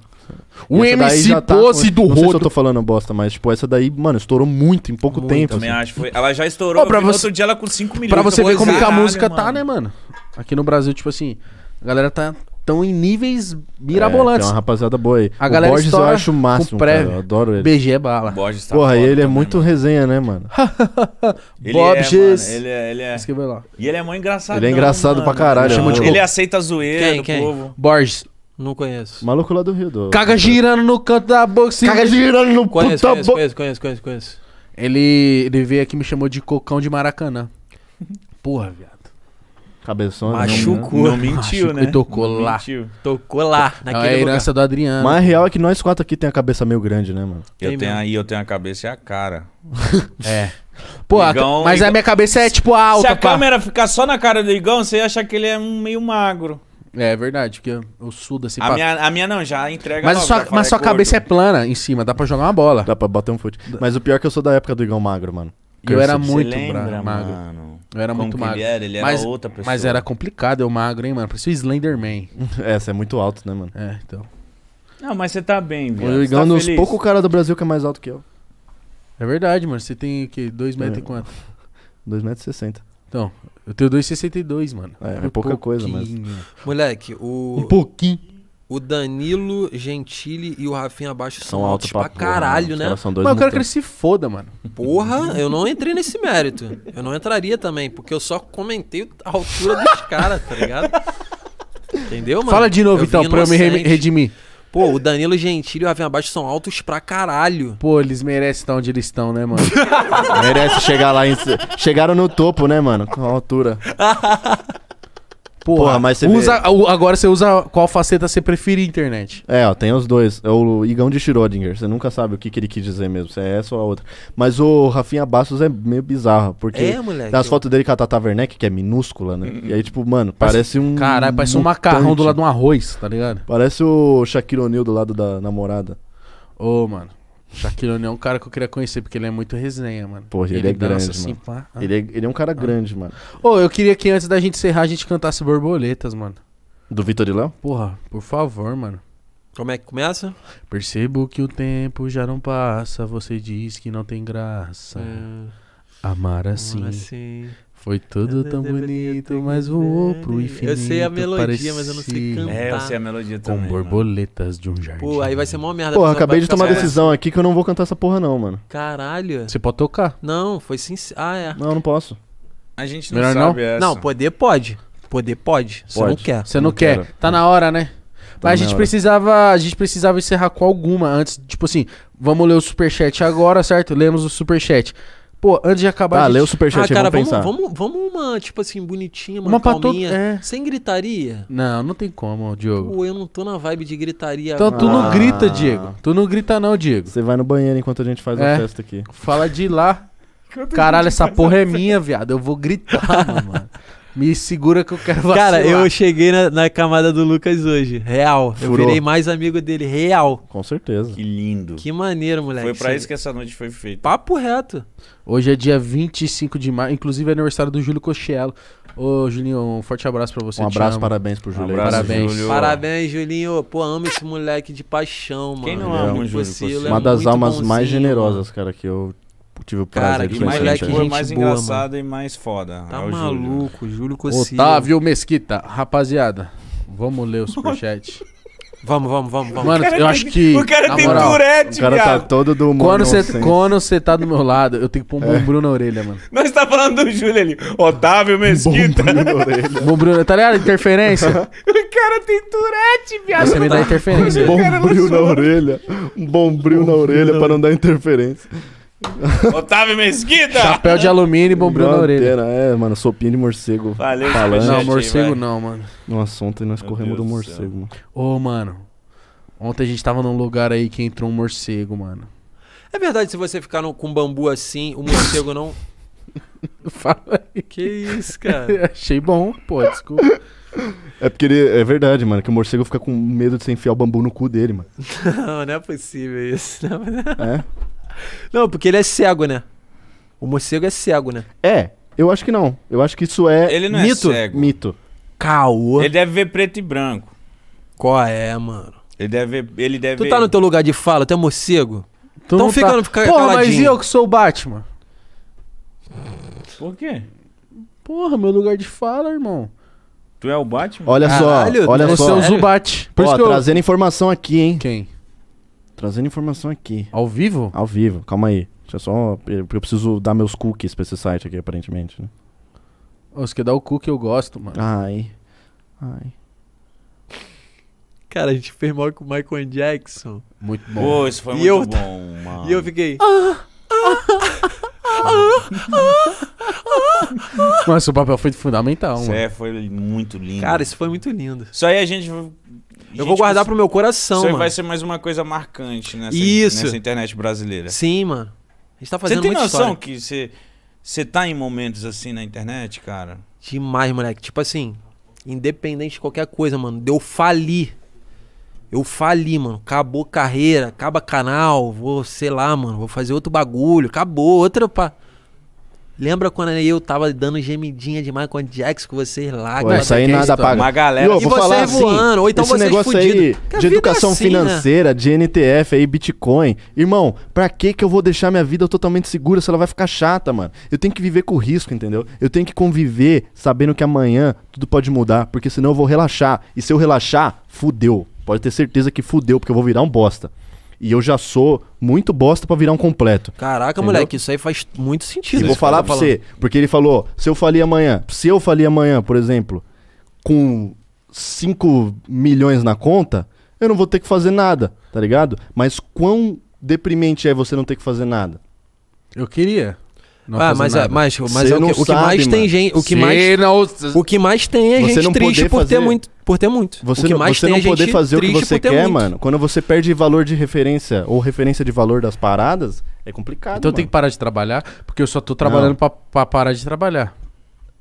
O essa MC tá Pose do Rodo. Não sei se eu tô falando bosta, mas, tipo, essa daí, mano, estourou muito em pouco muito, tempo. Também assim. acho. Foi... Ela já estourou. Oh, pra você... Outro dia ela com 5 milhões. Pra você ver como que a música tá, mano. tá, né, mano? Aqui no Brasil, tipo assim, a galera tá tão em níveis mirabolantes. É, tem uma rapaziada boa aí. A o galera Borges eu acho o máximo, cara, eu adoro ele. BG é bala. O Borges tá Porra, ele é muito mano. resenha, né, mano? Borges. É, ele é, ele é... Escreveu lá. E ele é mó engraçado. Ele é engraçado mano, pra caralho. Ele, é aceita a zoeira do povo. Borges. Não conheço. Maluco lá do Rio do. Caga girando no canto da boca. Caga girando no conheço, puta conheço, conheço, conheço, conheço, conheço. Ele, ele veio aqui e me chamou de cocão de Maracanã. Porra, viado. Cabeçona. Machucou. Não, não mentiu, Machucou né? E tocou não lá. Mentiu. Tocou lá, naquele É a herança lugar. do Adriano. Mas a real é que nós quatro aqui tem a cabeça meio grande, né, mano? Eu tem tenho aí, eu tenho a cabeça e a cara. é. Pô, Ligão, mas Ligão. a minha cabeça é tipo alta. Se a pá. câmera ficar só na cara do Igão, você acha que ele é um meio magro. É, é verdade, porque eu, sul sudo assim. A, minha, não, já entrega Mas logo, sua, mas é sua cabeça é plana em cima, dá pra jogar uma bola. Dá pra bater um fute. Mas o pior é que eu sou da época do Igão Magro, mano. eu era muito lembra, magro. Mano? Eu era Como muito magro. Ele era, ele era mas, outra pessoa. Mas era complicado eu magro, hein, mano? Parecia o Slenderman. é, você é muito alto, né, mano? É, então. Não, mas você tá bem, velho. O Igão tá é tá um dos poucos caras do Brasil que é mais alto que eu. É verdade, mano. Você tem o quê? 2 metros e é. quanto? 2 metros e Então, eu tenho 2,62, mano. É, é pouca coisa, mas. Moleque, o. Um pouquinho. O Danilo Gentili e o Rafinha Abaixo são, são altos pra, pra porra, caralho, mano. né? né? Mas eu quero que ele se foda, mano. Porra, eu não entrei nesse mérito. Eu não entraria também, porque eu só comentei a altura dos caras, tá ligado? Entendeu, mano? Fala de novo, eu então, pra eu me redimir. Pô, o Danilo Gentili e o Rafinha Abaixo são altos pra caralho. Pô, eles merecem estar onde eles estão, né, mano? Merece chegar lá em... Chegaram no topo, né, mano? Com a altura. Porra, mas você usa, vê... Agora você usa qual faceta você preferir internet. É, ó, tem os dois. É o Igão de Schrödinger. Você nunca sabe o que, que ele quis dizer mesmo. Se é essa ou a outra. Mas o Rafinha Bastos é meio bizarro. Porque é, moleque, nas eu... fotos dele com a Tata Werneck, que é minúscula, né? Hum, hum. E aí, tipo, mano, parece, um. Caralho, parece um macarrão do lado de um arroz, tá ligado? Parece o Shaquille O'Neal do lado da namorada. Ô, oh, mano. Shaquille O'Neal é um cara que eu queria conhecer, porque ele é muito resenha, mano. Porra, ele, ele é grande, assim, mano. Assim, pá, ah, ele, é, ele é um cara ah. grande, mano. Ô, oh, eu queria que antes da gente encerrar, a gente cantasse Borboletas, mano. Do Vitor e Léo? Porra, por favor, mano. Como é que começa? Percebo que o tempo já não passa, você diz que não tem graça. É. Amar assim, Amar assim foi tudo tão bonito, mas voou pro infinito. Eu sei a melodia, mas eu não sei cantar. É, eu sei a melodia também. Com borboletas de um jardim. Pô, aí vai ser mó merda. Pô, acabei de tomar a decisão aqui que eu não vou cantar essa porra não, mano. Caralho. Você pode tocar. Não, foi sincero. Ah, é. Não, não posso. A gente não Melhor sabe não? essa. Não, poder pode. Poder pode. Você não quer. Você não, quer. Quero. Tá na hora, né? Tá Mas a gente hora. precisava, a gente precisava encerrar com alguma antes, tipo assim, vamos ler o superchat agora, certo? Lemos o superchat. Pô, antes de acabar. Ah, gente... lê o superchat, ah, cara, vamos, pensar. Vamos, vamos, uma, tipo assim, bonitinha, uma, uma calminha. É. Sem gritaria. Não, não tem como, Diogo. Pô, eu não tô na vibe de gritaria Então agora. tu não grita, Diego. Ah. Tu não grita, não, Diego. Você vai no banheiro enquanto a gente faz é. a festa aqui. Fala de lá. Caralho, essa porra é minha, viado. Eu vou gritar, mano. Me segura que eu quero vacilar. Cara, eu cheguei na, na camada do Lucas hoje. Real. Furou. Eu virei mais amigo dele. Real. Com certeza. Que lindo. Que maneiro, moleque. Foi pra isso que essa noite foi feita. Papo reto. Hoje é dia 25 de maio, inclusive é aniversário do Júlio Cochielo. Ô, Julinho, um forte abraço pra você. Um abraço, parabéns pro Julinho. Um abraço, parabéns. Júlio. Parabéns, Julinho. Pô, amo esse moleque de paixão, mano. Quem não ama é o Júlio? É uma das almas bonzinho, mais generosas, cara, que eu tive o prazer Cara, que de conhecer. gente boa, mais boa, engraçado mano. e mais foda. Tá é né? maluco, Júlio, Júlio Otávio Mesquita, rapaziada, vamos ler o superchat. Vamos, vamos, vamos, vamos. Mano, eu acho que. O cara tem moral, turete, O cara tá viado. tá todo do mundo. Quando você quando tá do meu lado, eu tenho que pôr um bombril é. na orelha, mano. Nós tá falando do Júlio ali. Otávio Mesquita. Bombril na orelha. bombril, tá ligado? Interferência. o cara tem turete, viado. Você me dá interferência. Um bombril na orelha. Um bombril na orelha pra não dar interferência. Otávio Mesquita! Chapéu de alumínio e bombril na orelha. É, mano, sopinha de morcego. Valeu, falando. Não, morcego não, mano. Nossa, assunto nós Meu corremos Deus do morcego, mano. Ô, oh, mano. Ontem a gente tava num lugar aí que entrou um morcego, mano. É verdade, se você ficar no, com bambu assim, o morcego não. Fala aí. Que isso, cara. Achei bom, pô, desculpa. É porque ele, é verdade, mano, que o morcego fica com medo de você enfiar o bambu no cu dele, mano. Não, não é possível isso. Não, não. É? Não, porque ele é cego, né? O morcego é cego, né? É, eu acho que não. Eu acho que isso é Ele não é mito. cego. Mito. Caô. Ele deve ver preto e branco. Qual é, mano? Ele deve ver. Ele deve Tu tá no teu lugar de fala, tu é morcego? Tu Então não tá- fica, tá... fica Porra, mas eu que sou o Batman? Por quê? Porra, meu lugar de fala, irmão. Tu é o Batman? Olha Caralho, é só, olha você só. o Zubat. Por Ó, isso que eu... trazendo informação aqui, hein? Quem? Trazendo informação aqui. Ao vivo? Ao vivo, calma aí. Deixa eu só. Eu preciso dar meus cookies pra esse site aqui, aparentemente. Né? Oh, se quer dar o cookie, eu gosto, mano. Ai. Ai. Cara, a gente fez mal com o Michael Jackson. Muito bom. Pô, isso foi muito eu, bom, mano. E eu fiquei. Ah, Mas o papel foi fundamental, Isso mano. é, foi muito lindo. Cara, isso foi muito lindo. Isso aí a gente eu vou guardar pro meu coração, isso vai ser mais uma coisa marcante nessa, isso. nessa internet brasileira. Sim, mano. A gente tá fazendo muita Você tem noção que você... Você tá em momentos assim na internet, cara? Demais, moleque. Tipo assim, independente de qualquer coisa, mano. Deu fali, Eu fali, mano. Acabou carreira, acaba canal, vou, sei lá, mano, vou fazer outro bagulho, acabou, outra pá. Pa... Lembra quando eu tava dando gemidinha de Michael Jackson com vocês lá? Ué, isso aí nada paga. Uma galera. Eu, e vocês falar assim, voando, ou então esse vocês negócio aí de é educação assim, né? financeira, né? de NTF aí, Bitcoin. Irmão, pra que que eu vou deixar minha vida totalmente segura se ela vai ficar chata, mano? Eu tenho que viver com risco, entendeu? Eu tenho que conviver sabendo que amanhã tudo pode mudar, porque senão eu vou relaxar. E se eu relaxar, fudeu. Pode ter certeza que fudeu, porque eu vou virar um bosta. E eu já sou muito bosta para virar um completo. Caraca, entendeu? moleque, isso aí faz muito sentido. E vou falar pra você, porque ele falou, se eu falir amanhã, se eu falir amanhã, por exemplo, com 5 milhões na conta, eu não vou ter que fazer nada, tá ligado? Mas quão deprimente é você não ter que fazer nada? Eu queria. Não ah, é, mas, mas, mas, é o, que, o que mais tem gente. O que, mais, não... o que mais tem é gente triste por fazer... ter muito. Por ter muito. Você o que não, mais você tem não é poder fazer o que você quer, muito. mano. Quando você perde valor de referência ou referência de valor das paradas, é complicado. Então mano. eu tenho que parar de trabalhar, porque eu só tô trabalhando pra, pra, parar de trabalhar.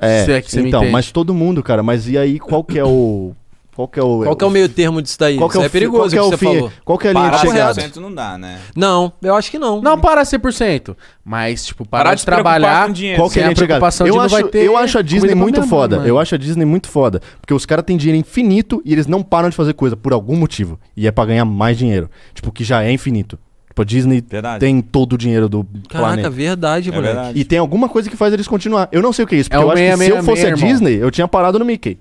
É, é então, mas todo mundo, cara, mas e aí qual que é o qual que é o. Qual que é o meio termo disso daí? Qual que é, o, é perigoso qual que, é que você fim, falou. Qual que é a linha parar de chegada? 100% não dá, né? Não, eu acho que não. Não para 100%. Mas, tipo, parar, de, trabalhar. Com dinheiro. Qual que é a linha preocupação eu acho, não vai ter. Eu acho a Disney muito foda. eu acho a Disney muito foda. Porque os caras têm dinheiro infinito e eles não param de fazer coisa por algum motivo. E é pra ganhar mais dinheiro. Tipo, que já é infinito. Tipo, a Disney verdade. tem todo o dinheiro do Caraca, planeta. verdade, é Verdade. E tem alguma coisa que faz eles continuar. Eu não sei o que é isso, porque é eu meia, acho que meia, se eu fosse meia, a Disney, eu tinha parado no Mickey.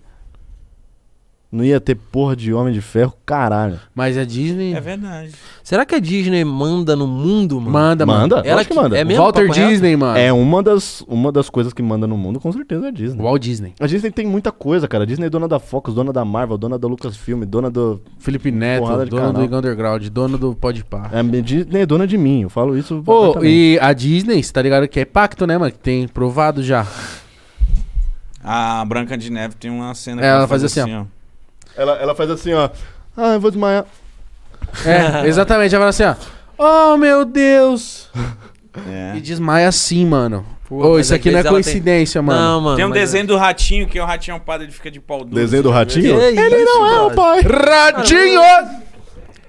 Não ia ter porra de Homem de Ferro, caralho. Mas a é Disney. É verdade. Será que a Disney manda no mundo, mano? Manda, manda. Ela que, que manda. É mesmo Walter Disney, mano. É uma das, uma das coisas que manda no mundo, com certeza, é a Disney. Walt Disney. A Disney tem muita coisa, cara. A Disney é dona da Fox, dona da Marvel, dona da Lucasfilm, dona do. Felipe Neto, dona canal. do Underground, dona do Podpah. É, a Disney é dona de mim, eu falo isso. Pô, oh, e a Disney, você tá ligado que é pacto, né, mano? Que tem provado já. A Branca de Neve tem uma cena é, que ela, faz, faz assim, assim ó. ó. Ela, ela faz assim, ó. Ah, eu vou desmaiar. É, exatamente. Ela fala assim, ó. Oh, meu Deus! É. E desmaia assim, mano. Pô, oh, isso aqui não é coincidência, tem... mano. Não, mano. Tem um é- desenho do ratinho, que é o ratinho padre, ele fica de pau duro. Desenho do ratinho? ele não é o pai. Ratinho!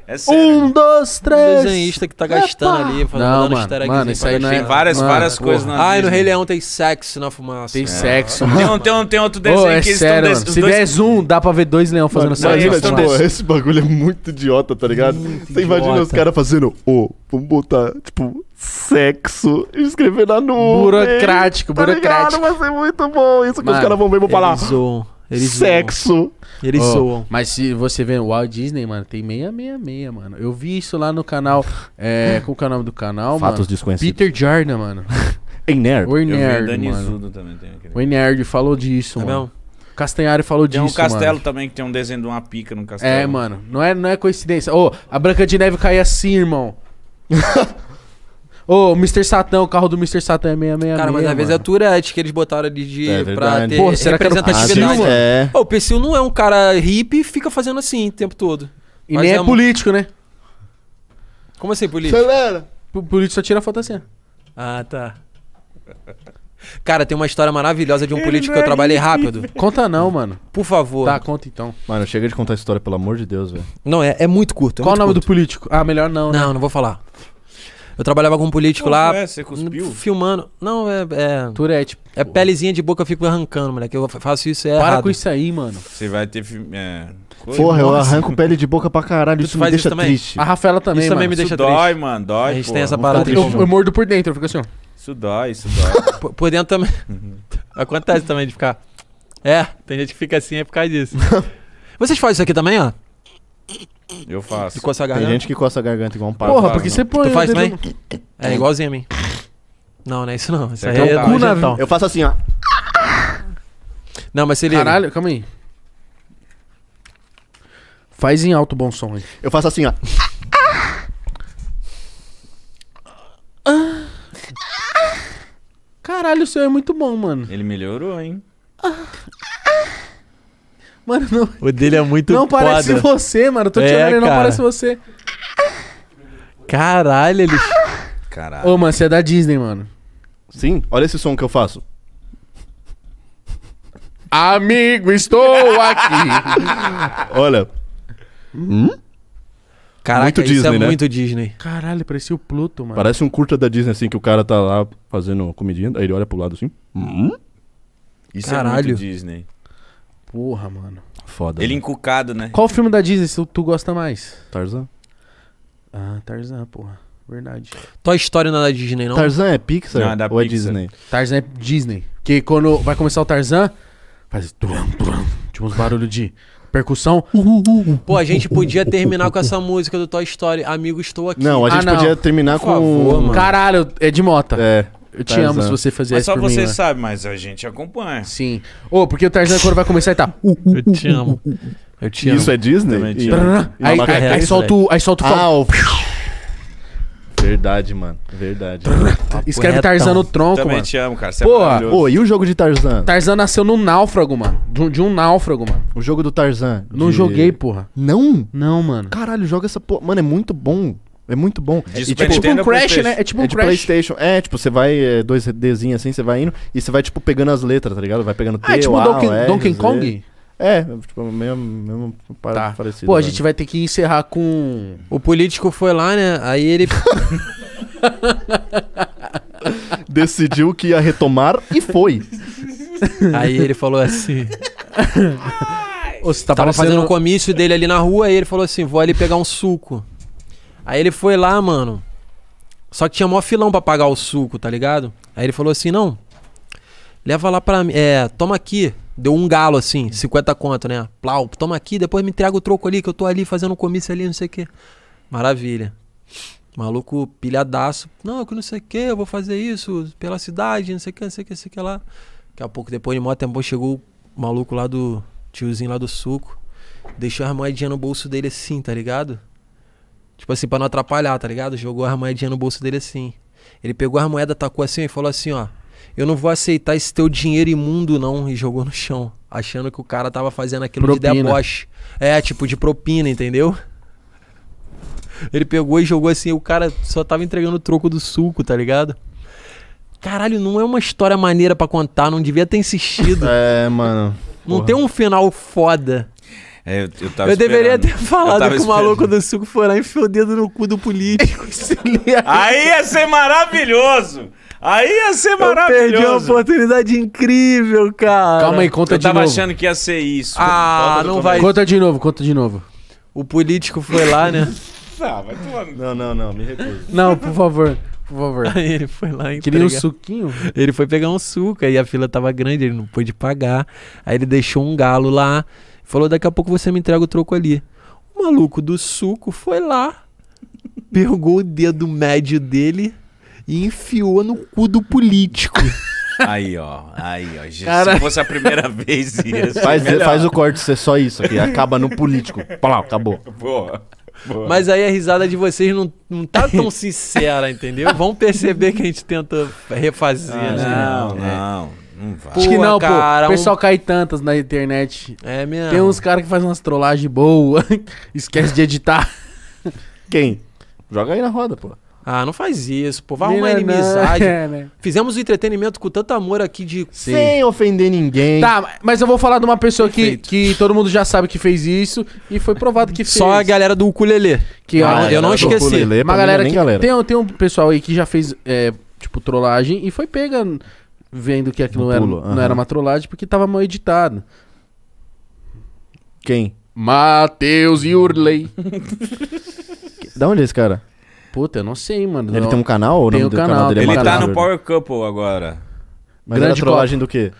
É sério. Um, dois, três. Um desenhista que tá gastando Epa. ali, fazendo não, mano, mano, assim, isso aí não é... Tem várias, mano, várias porra. coisas na Ai, Disney. no Rei Leão tem sexo na é fumaça. Tem é. sexo, mano. Tem, um, tem, um, tem outro desenho oh, é que eles sério, estão... Se dois... der zoom, dá pra ver dois leão fazendo sexo é tipo, esse bagulho é muito idiota, tá ligado? Muito Você idiota. imagina os caras fazendo... Ô, oh, vamos botar, tipo... Sexo e escrever na nuvem. Burocrático, tá burocrático. Ligado? Vai ser muito bom. Isso que os caras vão ver vou falar. Zoom. Eles Sexo. Zoam. Eles oh, zoam. Mas se você vê o Walt Disney, mano, tem 666, mano. Eu vi isso lá no canal. É, qual que é o nome do canal, Fatos mano? desconhecidos. Peter Jordan, mano. Em Nerd. O Nerd. O Nerd, Nerd falou disso, é mano. Não. Castanhari falou tem disso. Tem um castelo mano. também que tem um desenho de uma pica no é, castelo. É, mano. Não é, não é coincidência. Ô, oh, a Branca de Neve cai assim, irmão. Ô, o Mr. Satã, o carro do Mr. Satã é 666. Cara, mas às vezes é Tourette que eles botaram ali de, é pra ter Pô, será que era o representatividade. Ah, é. Ô, o Psyll não é um cara hippie e fica fazendo assim o tempo todo. E Mas nem é, é político, né? Como assim, político? Acelera! O né? político só tira foto assim. Ah, tá. Cara, tem uma história maravilhosa de um político que eu trabalhei rápido. Conta não, mano. Por favor. Tá, conta então. Mano, chega de contar a história, pelo amor de Deus, velho. Não, é, é muito curto. é Qual o nome curto. do político? Ah, melhor não, né? Não, não vou falar. Eu trabalhava com um político lá. É, você cuspiu? Filmando. Não, é. é Turete. É pelezinha de boca, eu fico arrancando, moleque. Eu faço isso, é. Para errado. com isso aí, mano. Você vai ter. É... porra, eu arranco pele de boca pra caralho. Isso, isso me deixa também? triste. A Rafaela também. Isso também me deixa isso triste. Dói, mano, dói. A gente porra. tem essa parada. Tá eu, eu, eu mordo por dentro, eu fico assim, ó. Isso dói, isso dói. por, por dentro também. Acontece também de ficar. É, tem gente que fica assim é por causa disso. Vocês fazem isso aqui também, ó? Eu faço. coça a Tem gente que coça a garganta igual um pato. Porra, porque você põe. Tu faz também? É igualzinho a mim. Não, não é isso não. Isso é, é cu na- então, Eu faço assim, ó. Não, mas se ele... Caralho, calma aí. Faz em alto bom som aí. Eu faço assim, ó. Caralho, o seu é muito bom, mano. Ele melhorou, hein? Ah. Mano, não. O dele é muito Não parece você, mano. Eu tô te é, olhando, não parece você. Caralho, ele. Caralho. Ô, mano, você é da Disney, mano. Sim, olha esse som que eu faço. Amigo, estou aqui. olha. Hum? Caraca, muito é Disney, é né? muito Disney. Caralho, parecia o Pluto, mano. Parece um curta da Disney, assim, que o cara tá lá fazendo comidinha, aí ele olha pro lado assim. Hum? Isso Caralho. é muito Disney. Porra, mano. Foda. Ele né? encucado, né? Qual filme da Disney tu, tu gosta mais? Tarzan. Ah, Tarzan, porra. Verdade. Toy Story não é da Disney, não? Tarzan é Pixar não, é da ou é Pixar. é Disney? Tarzan é Disney. Que quando vai começar o Tarzan, faz tipo uns barulhos de percussão. Uh, uh, uh, Pô, a gente podia terminar com essa música do Toy Story, Amigo Estou Aqui. Não, a gente ah, não. podia terminar Por com... Favor, mano. Caralho, é de mota. É. Eu te Tarzan. amo se você fazer isso. Mas só você mim, né? sabe, mas a gente acompanha. Sim. Ô, oh, porque o Tarzan, quando vai começar, ele tá. Eu te amo. Eu te amo. Isso é Disney? Aí, aí, aí solta o. Aí solta o. Ah, Verdade, mano. Verdade. Escreve Tarzan no tronco, Também mano. te amo, cara. Você Porra. É Pô, e o jogo de Tarzan? Tarzan nasceu num náufrago, mano. De, de um, náufrago, mano. O jogo do Tarzan? Não de... joguei, porra. Não? Não, mano. Caralho, joga essa porra. Mano, é muito bom. É muito bom. Tipo, é, tipo, tipo um Crash, né? É tipo um é de Crash. PlayStation. É, tipo, você vai, é, dois Dzinhos assim, você vai indo e você vai, tipo, pegando as letras, tá ligado? Vai pegando T, ah, é tipo o, Donkey, R, Donkey Kong? É, tipo, mesmo, mesmo tá. parecido. Pô, a gente vai ter que encerrar com. O político foi lá, né? Aí ele. Decidiu que ia retomar e foi. Aí ele falou assim. Ô, você tá tava parecendo... fazendo um comício dele ali na rua, e ele falou assim: vou ali pegar um suco. Aí ele foi lá, mano. Só que tinha mó filão pra pagar o suco, tá ligado? Aí ele falou assim: não, leva lá pra mim. É, toma aqui. Deu um galo assim, 50 conto, né? Plau, toma aqui, depois me entrega o troco ali, que eu tô ali fazendo um comício ali, não sei o quê. Maravilha. Maluco pilhadaço. Não, que não sei o que, eu vou fazer isso pela cidade, não sei o quê, não sei o quê, não sei o quê lá. Daqui a pouco, depois de mó tempo, chegou o maluco lá do tiozinho lá do suco. Deixou as moedinhas no bolso dele assim, tá ligado? Tipo assim, pra não atrapalhar, tá ligado? Jogou a moedinha no bolso dele assim. Ele pegou a moeda, tacou assim e falou assim, ó. Eu não vou aceitar esse teu dinheiro imundo, não. E jogou no chão. Achando que o cara tava fazendo aquilo propina. de deboche. É, tipo, de propina, entendeu? Ele pegou e jogou assim, o cara só tava entregando o troco do suco, tá ligado? Caralho, não é uma história maneira para contar, não devia ter insistido. É, mano. Não Porra. tem um final foda. É, eu, eu, eu deveria ter falado que o maluco do suco foi lá e enfiou o dedo no cu do político. É aí ia ser maravilhoso! Aí ia ser maravilhoso. perdi uma oportunidade incrível, cara. Calma aí, conta eu de novo. Eu tava achando que ia ser isso. Ah, não vai. Conta de novo, conta de novo. O político foi lá, né? não, ah, vai tomar... Não, não, não, me recuso. Não, por favor. Por favor. Aí ele foi lá entregar. Queria um suquinho? Ele foi pegar um suco, aí a fila tava grande, ele não pôde pagar. Aí ele deixou um galo lá. Falou, daqui a pouco você me entrega o troco ali. O maluco do suco foi lá, pegou o dedo médio dele e enfiou no cu do político. Aí, ó. Aí, ó. Cara... Se fosse a primeira vez, ia faz, faz o corte ser é só isso aqui. Acaba no político. Pala, acabou. Boa. Boa. Mas aí a risada de vocês não, não tá tão sincera, entendeu? Vão perceber que a gente tenta refazer. Ah, né? Não, não. É. não. Não Acho que não, cara, pô. O pessoal um... cai tantas na internet. É mesmo. Tem uns caras que fazem umas trollagens boas, esquece de editar. Quem? Joga aí na roda, pô. Ah, não faz isso, pô. Vai arrumar inimizade. É, né? Fizemos o entretenimento com tanto amor aqui de. Sim. Sem ofender ninguém. Tá, mas eu vou falar de uma pessoa que, que todo mundo já sabe que fez isso e foi provado que fez. Só a galera do ukulele. Que ah, eu não esqueci. Ukulele, é uma galera que. Galera. Tem, tem um pessoal aí que já fez, é, tipo, trollagem e foi pega vendo que aquilo era, não era uma trollagem porque tava mal editado. Quem? Matheus Yurley. da onde é esse cara? Puta, eu não sei, mano. Ele não. tem um canal ou não? Tem um canal, canal dele é ele é tá no Power Couple agora. Mas Grande trollagem do quê?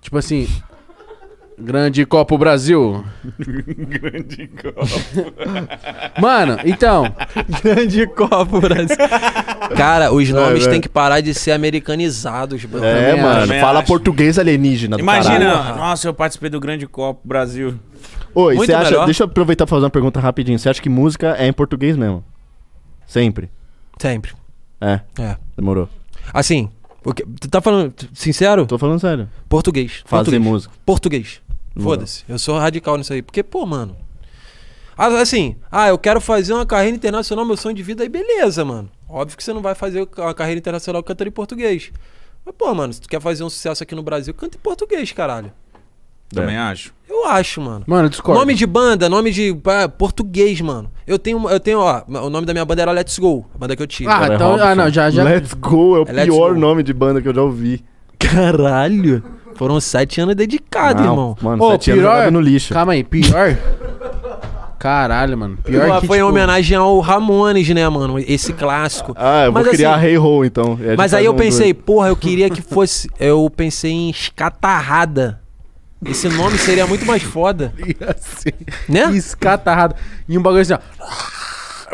Tipo assim, Grande Copo Brasil. Grande Copo. Mano, então. Grande Copo Brasil. Cara, os é, nomes têm que parar de ser americanizados, mano. É, mano. Fala português alienígena. Imagina, nossa, eu participei do Grande Copo Brasil. Oi, você acha. Deixa eu aproveitar pra fazer uma pergunta rapidinho. Você acha que música é em português mesmo? Sempre. Sempre. É. É. Demorou. Assim, porque, tu tá falando sincero? Tô falando sério. Português. Fazer português. música. Português. Foda-se. Eu sou radical nisso aí. Porque, pô, mano. Ah, assim, ah, eu quero fazer uma carreira internacional, meu sonho de vida, aí beleza, mano. Óbvio que você não vai fazer uma carreira internacional cantando em português. Mas, pô, mano, se tu quer fazer um sucesso aqui no Brasil, canta em português, caralho. Também é. acho. Eu acho, mano. Mano, discordo. Nome de banda, nome de ah, português, mano. Eu tenho, eu tenho, ó, o nome da minha banda era Let's Go, a banda que eu tive. Ah, é então, ah, não, já, já. Let's Go é o é pior nome de banda que eu já ouvi. Caralho. Foram sete anos dedicados, irmão. Mano, sete pior- jogado no lixo. Calma aí, pior. Caralho, mano. Pior que. foi em tipo- homenagem ao Ramones, né, mano? Esse clássico. Ah, eu vou criar assim, Hey Ho, então. a é Mas aí eu um pensei, porra, eu queria que fosse. Eu pensei em escatarrada. Esse nome seria muito mais foda, ia ser né? Escatarrada E um bagulho assim, ó.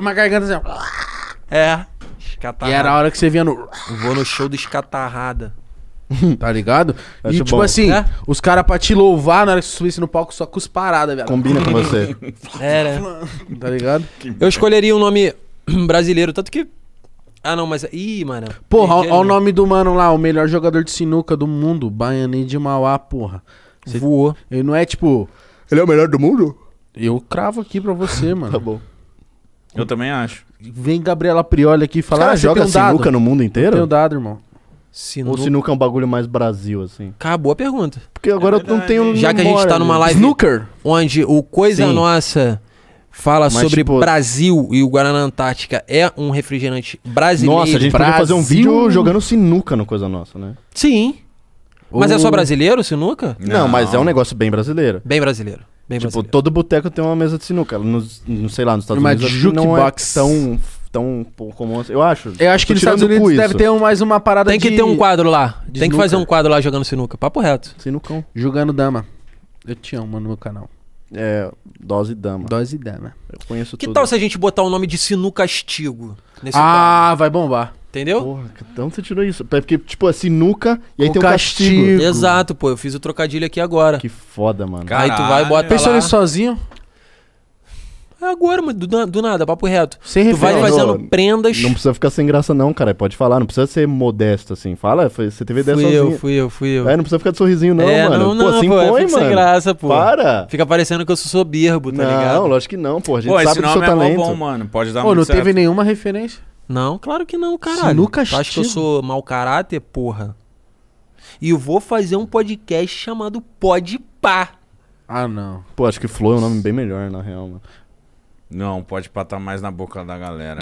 Uma garganta assim, ó. É. E era a hora que você via no. Vou no show do escatarrada. Tá ligado? e tipo bom. assim, É? os caras pra te louvar na hora que você subisse no palco só com os paradas, velho. Combina com você. Era. Tá ligado? Eu escolheria um nome brasileiro, tanto que. Ah, não, mas. Ih, mano. Porra, olha o nome do mano lá, o melhor jogador de sinuca do mundo, Baiani de Mauá, porra. Voou. Ele não é tipo, Ele é o melhor do mundo? eu cravo aqui pra você, mano. Tá bom. Eu também acho. Vem Gabriela Prioli aqui falar, cara ah, você joga sinuca no mundo inteiro? tenho dado, irmão. Sinuca. Ou sinuca é um bagulho mais Brasil, assim? Acabou boa pergunta. Porque agora é eu não tenho. É Já memória, que a gente tá numa live. Snooker! Onde o Coisa Sim. Nossa fala Mas, sobre tipo... Brasil e o Guaraná Antártica é um refrigerante brasileiro. Nossa, a gente Brasil... podia fazer um vídeo jogando sinuca no Coisa Nossa, né? Sim. Mas é só brasileiro, sinuca? Não, não, mas é um negócio bem brasileiro. Bem brasileiro. Bem tipo, brasileiro. todo boteco tem uma mesa de sinuca. Não sei lá, nos Estados Unidos não é tão tão comum. Eu acho. Eu acho que nos Estados Unidos deve isso. ter mais uma parada Tem que de... ter um quadro lá. De Tem que fazer um quadro lá jogando sinuca. Papo reto. Sinucão. Jogando dama. Eu te amo no meu canal. É, Dose Dama. Dose Dama. Eu conheço Que tudo. tal se a gente botar o nome de Sinu Castigo? Nesse ah, vai bombar. Entendeu? Porra, então você tirou isso. É porque, tipo, assim sinuca e aí o tem o castigo. castigo. Exato, pô. Eu fiz o trocadilho aqui agora. Que foda, mano. Caralho. Aí tu vai e bota Pensou nisso sozinho? É agora, mas do, do, nada, papo reto. Sem tu vai fazendo não, prendas. Não precisa ficar sem graça, não, cara. Pode falar, não precisa ser modesto assim. Fala, foi, você teve ideia fui sozinho. Fui eu, fui eu, fui eu. É, não precisa ficar de sorrisinho, não, é, mano. Não, não, pô, assim impõe, mano. sem graça, pô. Para. Fica parecendo que eu sou soberbo, tá não, ligado? Não, lógico que não, pô. A gente pô, sabe do seu é talento. Bom, mano. Pode dar pô, muito não certo. teve nenhuma referência? Não, claro que não, caralho. nunca tu acha que eu sou mau caráter, porra? E eu vou fazer um podcast chamado Pode Pá. Ah, não. Pô, acho que Flow é um nome bem melhor, na real, mano. Não, pode patar mais na boca da galera.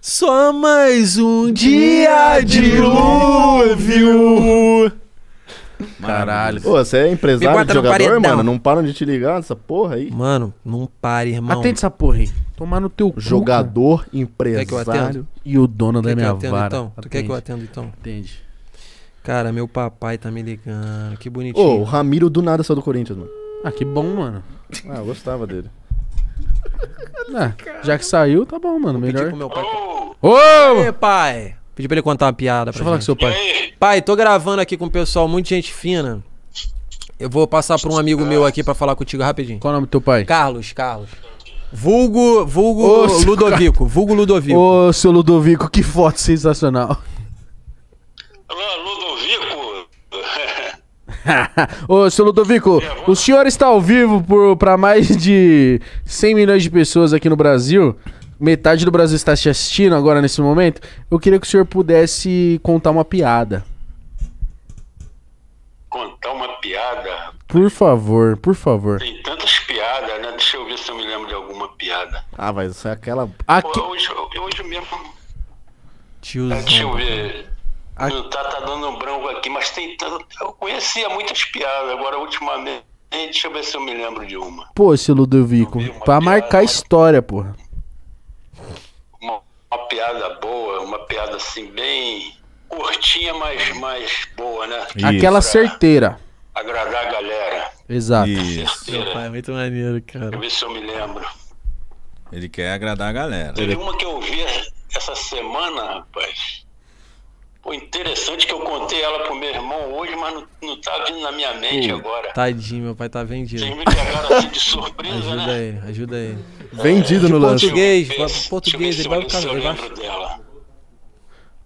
Só mais um dia dilúvio. Caralho. Pô, você é empresário de jogador, mano? Não param de te ligar nessa porra aí? Mano, não pare, irmão. Atende essa porra aí. Tomar no teu cu, Jogador, empresário e o dono da minha atendo, vara. Então? Tu quer que eu atendo então? Entende. Cara, meu papai tá me ligando. Que bonitinho. Ô, o Ramiro do nada saiu do Corinthians, mano. Ah, que bom, mano. Ah, eu gostava dele. É, já que saiu, tá bom, mano. Melhor. pro meu pai. Ô! pai! Pedi pra ele contar uma piada Deixa pra eu falar com seu pai. Pai, tô gravando aqui com o pessoal, muita gente fina. Eu vou passar pra um amigo meu aqui pra falar contigo rapidinho. Qual o nome do teu pai? Carlos, Carlos. Vulgo, vulgo Ô, Ludovico, vulgo Ludovico. Ô, seu Ludovico, que foto sensacional. Alô, Ludovico. Ô, seu Ludovico, o senhor está ao vivo para mais de 100 milhões de pessoas aqui no Brasil. Metade do Brasil está te assistindo agora nesse momento. Eu queria que o senhor pudesse contar uma piada. Contar uma piada? Por favor, por favor. Tem tantas piadas, né? Deixa eu ver se eu me lembro de alguma piada. Ah, mas isso é aquela. Aqui... Hoje, hoje mesmo. Tiozão. É, deixa eu ver. Aqui... tá, tá dando um branco aqui, mas tem tanto. Eu conhecia muitas piadas, agora ultimamente. Deixa eu ver se eu me lembro de uma. Pô, esse Ludovico, pra piada, marcar a história, porra. Uma, uma, piada boa, uma piada assim, bem curtinha, mas, mais boa, né? Isso. Aquela certeira. Agradar a galera. Exato. Isso. Certeira. Pai, é muito maneiro, cara. Deixa eu ver se eu me lembro. Ele quer agradar a galera. Teve Ele... uma que eu vi essa semana, rapaz Pô, interessante que eu contei ela pro meu irmão hoje, mas não, não tá vindo na minha mente Pô, agora. Tadinho, meu pai tá vendido. Tem muita cara assim de surpresa, ajuda né? Ajuda aí, ajuda aí. Vendido é, no lance. Português, português, ele vai ficar. Ele dela.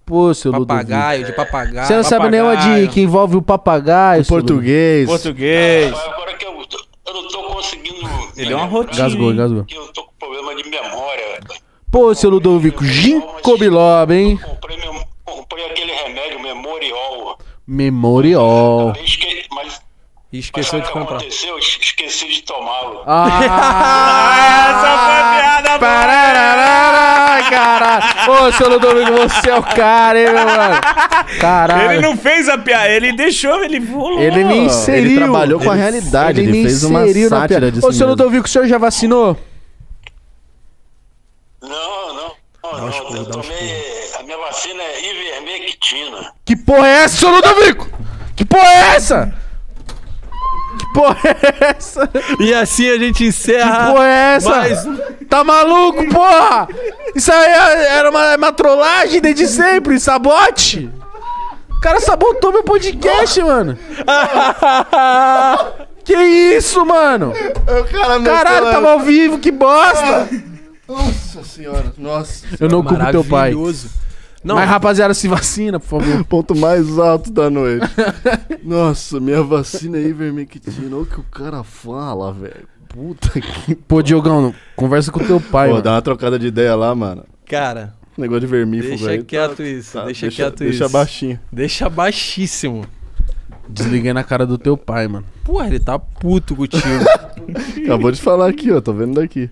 Pô, seu Papagaio, Ludovico. de papagaio. Você não papagaio. sabe nem de que envolve o papagaio, o português. Português. Ah, agora que eu, eu não tô conseguindo. Ele é uma rotina. Gasgou, gasgou. Eu tô com problema de memória. Pô, seu Ludovico, Ginkgo Biloba, hein? Comprei, meu, comprei aqui Memorial. Esque... Mas... Esqueceu de comprar. Aconteceu? Esqueci de tomá-lo. Ah, essa foi a piada, Parararara, caralho. Ô, seu Ludovico, você é o cara, hein, meu mano? Caralho. Ele não fez a piada, ele deixou, ele voou. Ele me inseriu. Ele trabalhou com a realidade, ele, ele fez uma sátira disso. Ô, seu Ludovico, o senhor já vacinou? Não, não. Não, não, não eu tomei. A minha vacina é Argentina. Que porra é essa, seu Ludovico? Que porra é essa? Que porra é essa? E assim a gente encerra. Que porra é essa? Tá maluco, porra? Isso aí é, era uma, é uma trollagem desde sempre, sabote! O cara sabotou meu podcast, mano! que isso, mano? Cara Caralho, tava ao vivo, que bosta! Nossa senhora, nossa. Eu não culpo teu pai. Não. Mas, rapaziada, se vacina, por favor. Ponto mais alto da noite. Nossa, minha vacina aí é vermictina. Olha o que o cara fala, velho. Puta que. Pô, Diogão, conversa com teu pai. Pô, mano. dá uma trocada de ideia lá, mano. Cara. Negócio de vermífugo, velho. Deixa tá quieto tá, isso, tá, deixa, deixa quieto deixa isso. Deixa baixinho. Deixa baixíssimo. Desliguei na cara do teu pai, mano. Porra, ele tá puto contigo. Acabou de falar aqui, ó, tô vendo daqui.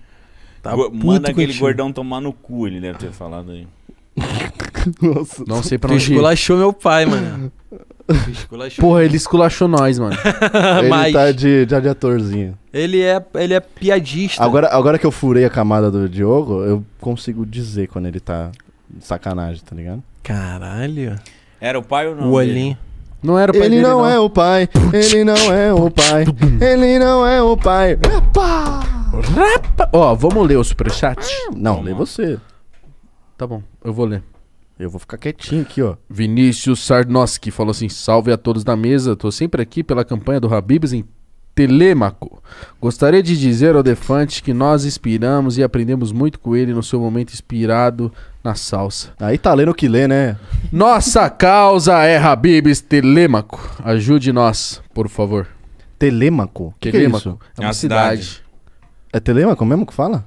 Tá Manda puto Manda aquele contigo. gordão tomar no cu, ele deve ter falado aí. Nossa. Não sei pra onde ir. esculachou meu pai, mano. esculachou. Porra, ele esculachou nós, mano. Ele Mas tá de, de atorzinho. ele é, ele é piadista. Agora, agora que eu furei a camada do Diogo, eu consigo dizer quando ele tá de sacanagem, tá ligado? Caralho. Era o pai ou não? O dele? olhinho. Não era o pai Ele dele, não, é o pai, ele não é o pai, ele não é o pai. Rapa! Rapa! Ó, vamos ler o superchat? Não, lê você. Tá bom, eu vou ler. Eu vou ficar quietinho aqui, ó. Vinícius Sarnoski falou assim: salve a todos da mesa. Tô sempre aqui pela campanha do Habibs em Telêmaco. Gostaria de dizer ao Defante que nós inspiramos e aprendemos muito com ele no seu momento inspirado na salsa. Aí tá lendo o que lê, né? Nossa causa é Habibs Telêmaco. Ajude nós, por favor. Telêmaco? Que Telêmaco. Que é, isso? É, é uma cidade. cidade. É Telêmaco mesmo que fala?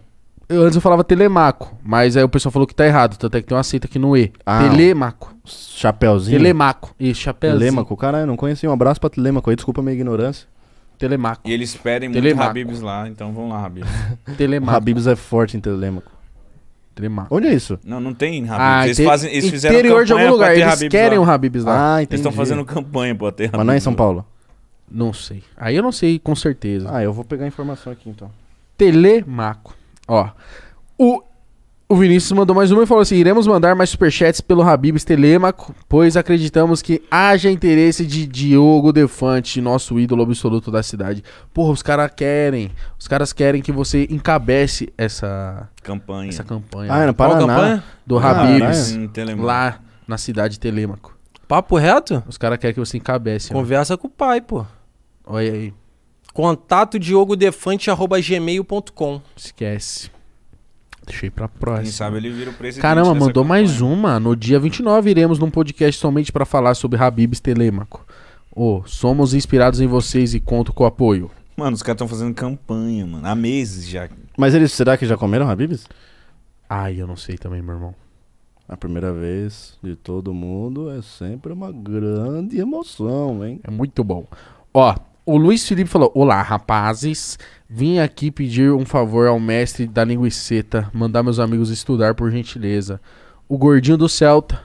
Eu, antes eu falava telemaco, mas aí o pessoal falou que tá errado, tanto é que tem uma seita aqui no E. Ah, telemaco. Chapeuzinho? Telemaco. e chapéuzinho. Telemaco, cara, não conheci. Um abraço pra Telemaco aí, desculpa a minha ignorância. Telemaco. E eles pedem muito telemaco. Habibs lá, então vamos lá, Habibs. telemaco. Habibs é forte em Telemaco. Telemaco. Onde é isso? Não, não tem Habibs. Ah, eles, fazem, eles fizeram interior campanha de algum lugar, ter eles Habibs querem lá. um Habibs lá. Ah, entendi. Eles estão fazendo campanha pra ter Habibs. Mas não é em São Paulo? Não sei. Aí eu não sei com certeza. Ah, eu vou pegar a informação aqui então. Telemaco. Ó. O, o Vinícius mandou mais uma e falou assim: iremos mandar mais superchats pelo Habib Telemaco, pois acreditamos que haja interesse de Diogo Defante, nosso ídolo absoluto da cidade. Porra, os caras querem. Os caras querem que você encabece essa campanha. Essa campanha. Ah, era é Paraná. Qual campanha? Do Habibs. Ah, é lá na cidade de Telemaco. Papo reto? Os caras querem que você encabece. Né? Conversa mano. com o pai, pô. Olha aí. Contato diogodefante.gmail.com. Esquece. Deixei pra próxima. Quem sabe ele vira o presidente. Caramba, mandou campanha. mais uma. No dia 29 iremos num podcast somente para falar sobre Habibs Telêmaco. Ô, oh, somos inspirados em vocês e conto com o apoio. Mano, os caras estão fazendo campanha, mano. Há meses já. Mas eles, será que já comeram Habibs? Ai, eu não sei também, meu irmão. A primeira vez de todo mundo é sempre uma grande emoção, hein? É muito bom. Ó, o Luiz Felipe falou: Olá, rapazes. Vim aqui pedir um favor ao mestre da linguiceta, mandar meus amigos estudar por gentileza. O gordinho do Celta,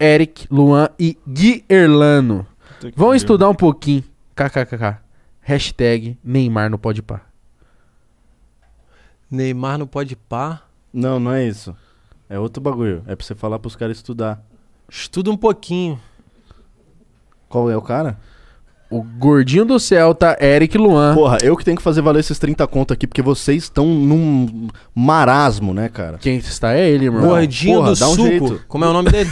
Eric, Luan e Gui Erlano. Vão estudar um pouquinho. KKKK. Hashtag Neymar não pode pá. Neymar não pode pá? Não, não é isso. É outro bagulho. É pra você falar pros caras estudar. Estuda um pouquinho. Qual é o cara? O gordinho do Celta, Eric Luan. Porra, eu que tenho que fazer valer esses 30 contos aqui, porque vocês estão num marasmo, né, cara? Quem está é ele, irmão. Gordinho Porra, do dá um suco. Jeito. Como é o nome dele?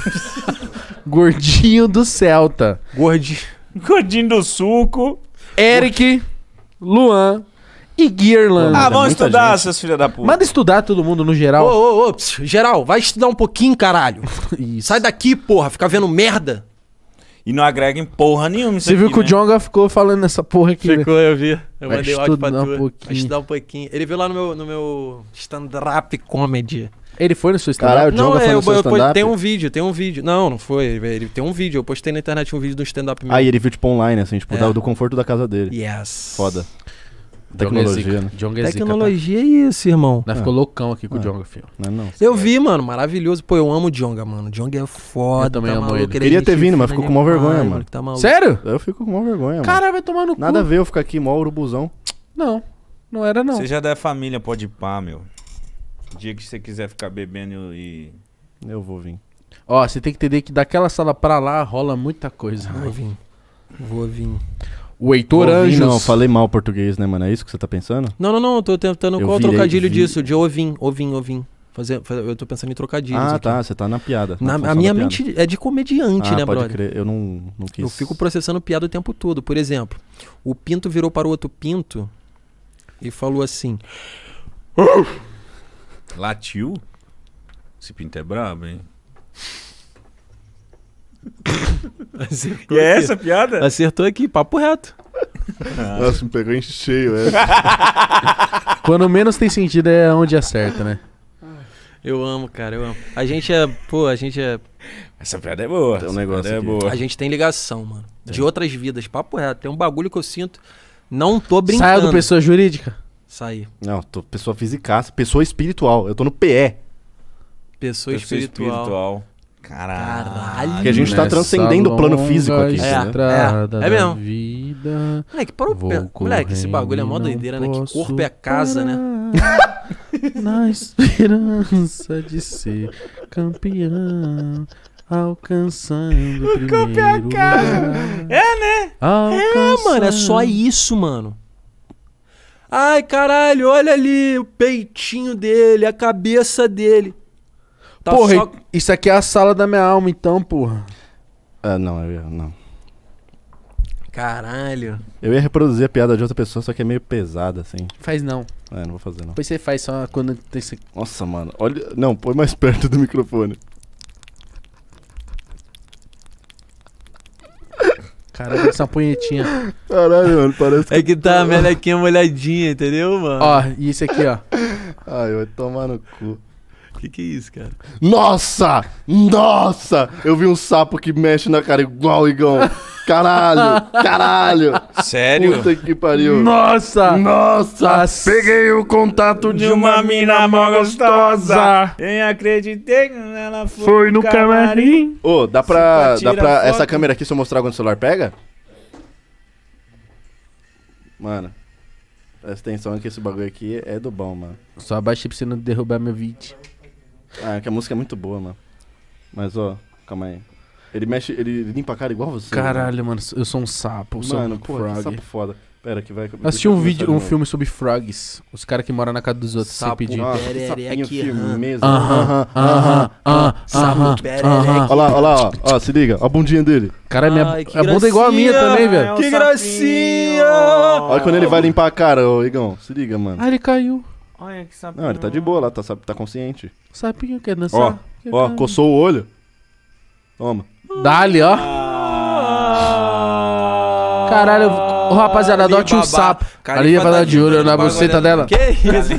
gordinho do Celta. Gordinho. Gordinho do suco. Eric, Luan e Guirland. Ah, vamos estudar, gente. seus filhos da puta. Manda estudar todo mundo no geral. Ô, ô, ô, geral, vai estudar um pouquinho, caralho. Sai daqui, porra, fica vendo merda. E não agrega em porra nenhuma. Você viu aqui, que né? o Jonga ficou falando essa porra aqui. Né? Ficou, né? eu vi. Eu Vai mandei o áudio pra tu. Um pouquinho. Vai estudar um pouquinho. Ele veio lá no meu, no meu stand-up comedy. Ele foi no seu stand-up? Não, é, foi no eu, seu stand-up? Tem um vídeo, tem um vídeo. Não, não foi. Ele tem um vídeo. Eu postei na internet um vídeo do stand-up mesmo. Aí ele viu, tipo, online, assim, tipo, é. do conforto da casa dele. Yes. Foda. Tá Tecnologia, né? Djonga tá? Tecnologia é isso, irmão. Nós é. ficou loucão aqui com o é. Djonga, filho. Não, é não, eu vi, mano, maravilhoso. Pô, eu amo o mano. O é foda. Eu também tá amo maluco. ele. Queria ter vindo, mas ficou com uma vergonha, mano. Tá Sério? Eu fico com uma vergonha, Cara, mano. vai tomar no cu. Nada a ver eu ficar aqui mó urubuzão. Não, não era não. Você já da família, pode pá, meu. Dia que você quiser ficar bebendo e... Eu vou vir. Ó, você tem que entender que daquela sala pra lá rola muita coisa. Vou vir. Vou vir. O Heitor Ouvi, Anjos. Não, falei mal português, né, mano? É isso que você tá pensando? Não, não, não. Tô tentando. Eu qual o trocadilho vi... disso? De ovim, ovim, ovim. Fazer, eu tô pensando em trocadilhos. Ah, aqui. tá. Você tá na piada. Na, na a minha mente é de comediante, ah, né, pode brother? Crer. Eu não, não quis. Eu fico processando piada o tempo todo. Por exemplo, o Pinto virou para o outro Pinto e falou assim. Latiu? Esse pinto é brabo, hein? Acertou e é aqui. essa a piada? Acertou aqui, papo reto. Ah. Nossa, me pegou em cheio, Quando menos tem sentido é onde acerta, né? Eu amo, cara, eu amo. A gente é, pô, a gente é. Essa piada é boa. Tem um negócio é boa. A gente tem ligação, mano. É. De outras vidas, papo reto. Tem um bagulho que eu sinto. Não tô brincando. Saiu do pessoa jurídica? Saí. Não, tô pessoa fisicaça, pessoa espiritual. Eu tô no PE. Pessoa, pessoa espiritual. espiritual. Caralho. Porque Que a gente tá transcendendo o plano físico aqui. É, é, é mesmo. Vida, moleque, para o Moleque, esse bagulho é mó doideira, né? Que corpo é casa, né? Na esperança de ser campeão. Alcançando o é primeiro É, né? Alcançando. É, mano, é só isso, mano. Ai, caralho, olha ali o peitinho dele, a cabeça dele. Tá porra, só... isso aqui é a sala da minha alma, então, porra. Ah, não, eu, não. Caralho. Eu ia reproduzir a piada de outra pessoa, só que é meio pesada, assim. Faz não. É, não vou fazer não. Depois você faz só quando tem. Nossa, mano. Olha. Não, põe mais perto do microfone. Caralho, essa é punhetinha. Caralho, mano, parece que. É que tá, tá- a melequinha molhadinha, entendeu, mano? Ó, e isso aqui, ó. Ai, vai tomar no cu. O que, que é isso, cara? Nossa! Nossa! Eu vi um sapo que mexe na cara igual, Igão. Caralho! Caralho! Sério? Puta que pariu. Nossa! Nossa! Peguei o contato de, de uma, uma mina mó gostosa. Nem acreditei que ela foi, foi no camarim. Ô, oh, dá pra... Dá pra essa câmera aqui, se eu mostrar quando o celular pega? Mano... Presta atenção que esse bagulho aqui é do bom, mano. Só abaixa pra você não derrubar meu vídeo. Ah, é que a música é muito boa, mano. Mas, ó, calma aí. Ele mexe, ele limpa a cara igual você. Né? Caralho, mano, eu sou um sapo. Mano, sou um frog. sapo foda. Pera, que vai. Eu assisti um vídeo, um filme sobre frogs. Os caras que moram na casa dos outros sem pedir. Nossa, sapinho mesmo. Aham, aham, aham. Olha lá, olha lá, ó, ó, se liga, ó a bundinha dele. Cara, minha, Ai, a bunda é igual a minha também, velho. que gracinha! Olha quando ele vai limpar a cara, ô Igão, se liga, mano. Ah, ele caiu. Olha que sapinho. Não, ele tá de boa lá, tá, tá consciente. Sapinho quer dançar? Ó, quer ó coçou o olho. Toma. Dá-lhe, ó. Ah. Caralho, oh, rapaziada, adote um sapo. Ali ia falar de olho na buceta dela. Que isso?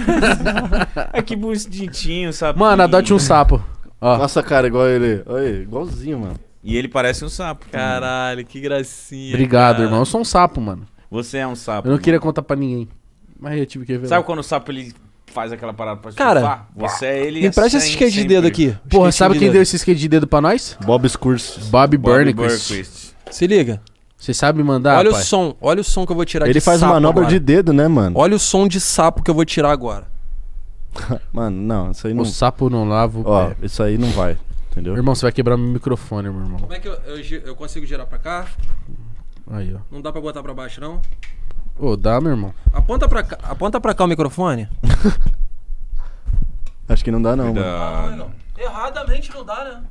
é que bonitinho, sapo. Mano, adote um sapo. Ó. Nossa, cara, igual ele. Aí, igualzinho, mano. E ele parece um sapo. Caralho, que gracinha. Obrigado, cara. irmão. Eu sou um sapo, mano. Você é um sapo. Eu não mano. queria contar pra ninguém. Mas eu tive que ver. Sabe quando o sapo ele faz aquela parada pra Cara, você é ele. Me assim, empresta esse skate de dedo aqui. Porra, Skate sabe quem dedo. deu esse skate de dedo pra nós? Bob Scursus. Bob Burnquist. Se liga. Você sabe mandar, olha o som, olha o som que eu vou tirar Ele de faz manobra agora. de dedo, né, mano? Olha o som de sapo que eu vou tirar agora. Mano, não, isso aí não. O sapo não lava o Ó, pé. isso aí não vai. Entendeu? Meu irmão, você vai quebrar meu microfone, meu irmão. Como é que eu, eu eu consigo girar pra cá? Aí, ó. Não dá pra botar pra baixo, não? Ô, oh, dá, meu irmão. Aponta pra cá, aponta pra cá o microfone. Acho que não dá, não. Dá, mano. Não. Erradamente não dá, né?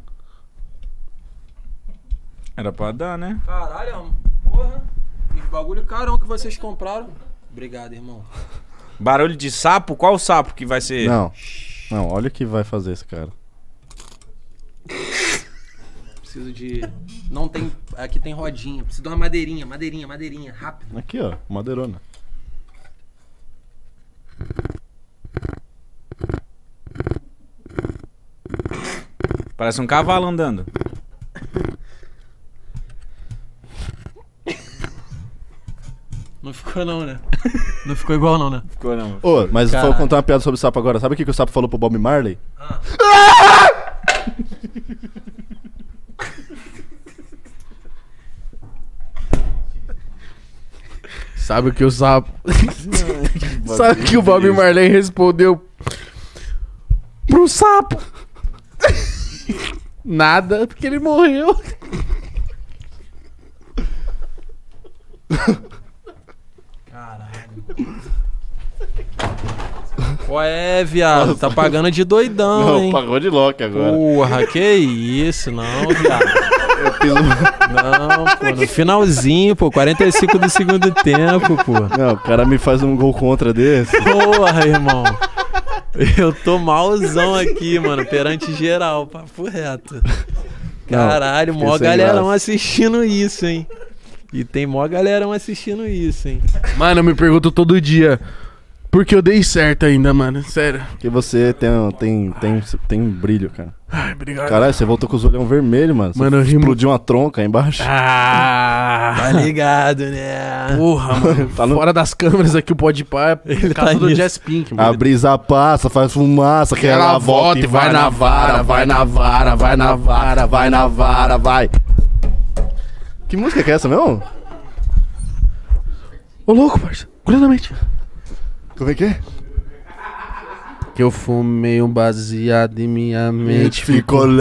Era pra dar, né? Caralho, porra. Que bagulho carão que vocês compraram. Obrigado, irmão. Barulho de sapo? Qual o sapo que vai ser? Não. Não, olha o que vai fazer esse cara preciso de. Não tem. Aqui tem rodinha. Preciso de uma madeirinha, madeirinha, madeirinha, rápido. Aqui, ó, madeirona. Parece um cavalo andando. Não ficou não, né? Não ficou igual não, né? Ficou não. Ô, mas vou contar uma piada sobre o sapo agora. Sabe o que, que o sapo falou pro Bob Marley? Ah. Sabe o que o sapo. Sabe o que o Bob Marley respondeu? Pro sapo! Nada, porque ele morreu. Caralho. Qual é, viado? Tá pagando de doidão, não, hein? Pagou de Loki agora. Porra, que isso, não, viado. Não, pô, no finalzinho, pô, 45 do segundo tempo, pô. Não, o cara me faz um gol contra desse. Porra, irmão. Eu tô malzão aqui, mano, perante geral, papo reto. Caralho, Não, mó galerão assistindo isso, hein? E tem mó galerão assistindo isso, hein? Mano, eu me pergunto todo dia. Porque eu dei certo ainda, mano. Sério. Porque você tem, tem, tem, tem um brilho, cara. Ai, obrigado. Caralho, você voltou com os olhão vermelho, mano. Você mano, eu rimo. Explodiu uma tronca aí embaixo. Ah! tá ligado, né? Porra, mano. tá no... Fora das câmeras aqui o pode pá. Ele tá do Jazz Pink, mano. A brisa passa, faz fumaça, que ela, ela volta e vai na vara, vai na vara, vai na vara, vai na vara, vai. Que música que é essa mesmo? Ô, louco, parça. Curiosamente. Como é que é? Que eu fumei um baseado e minha mente ficou lenta.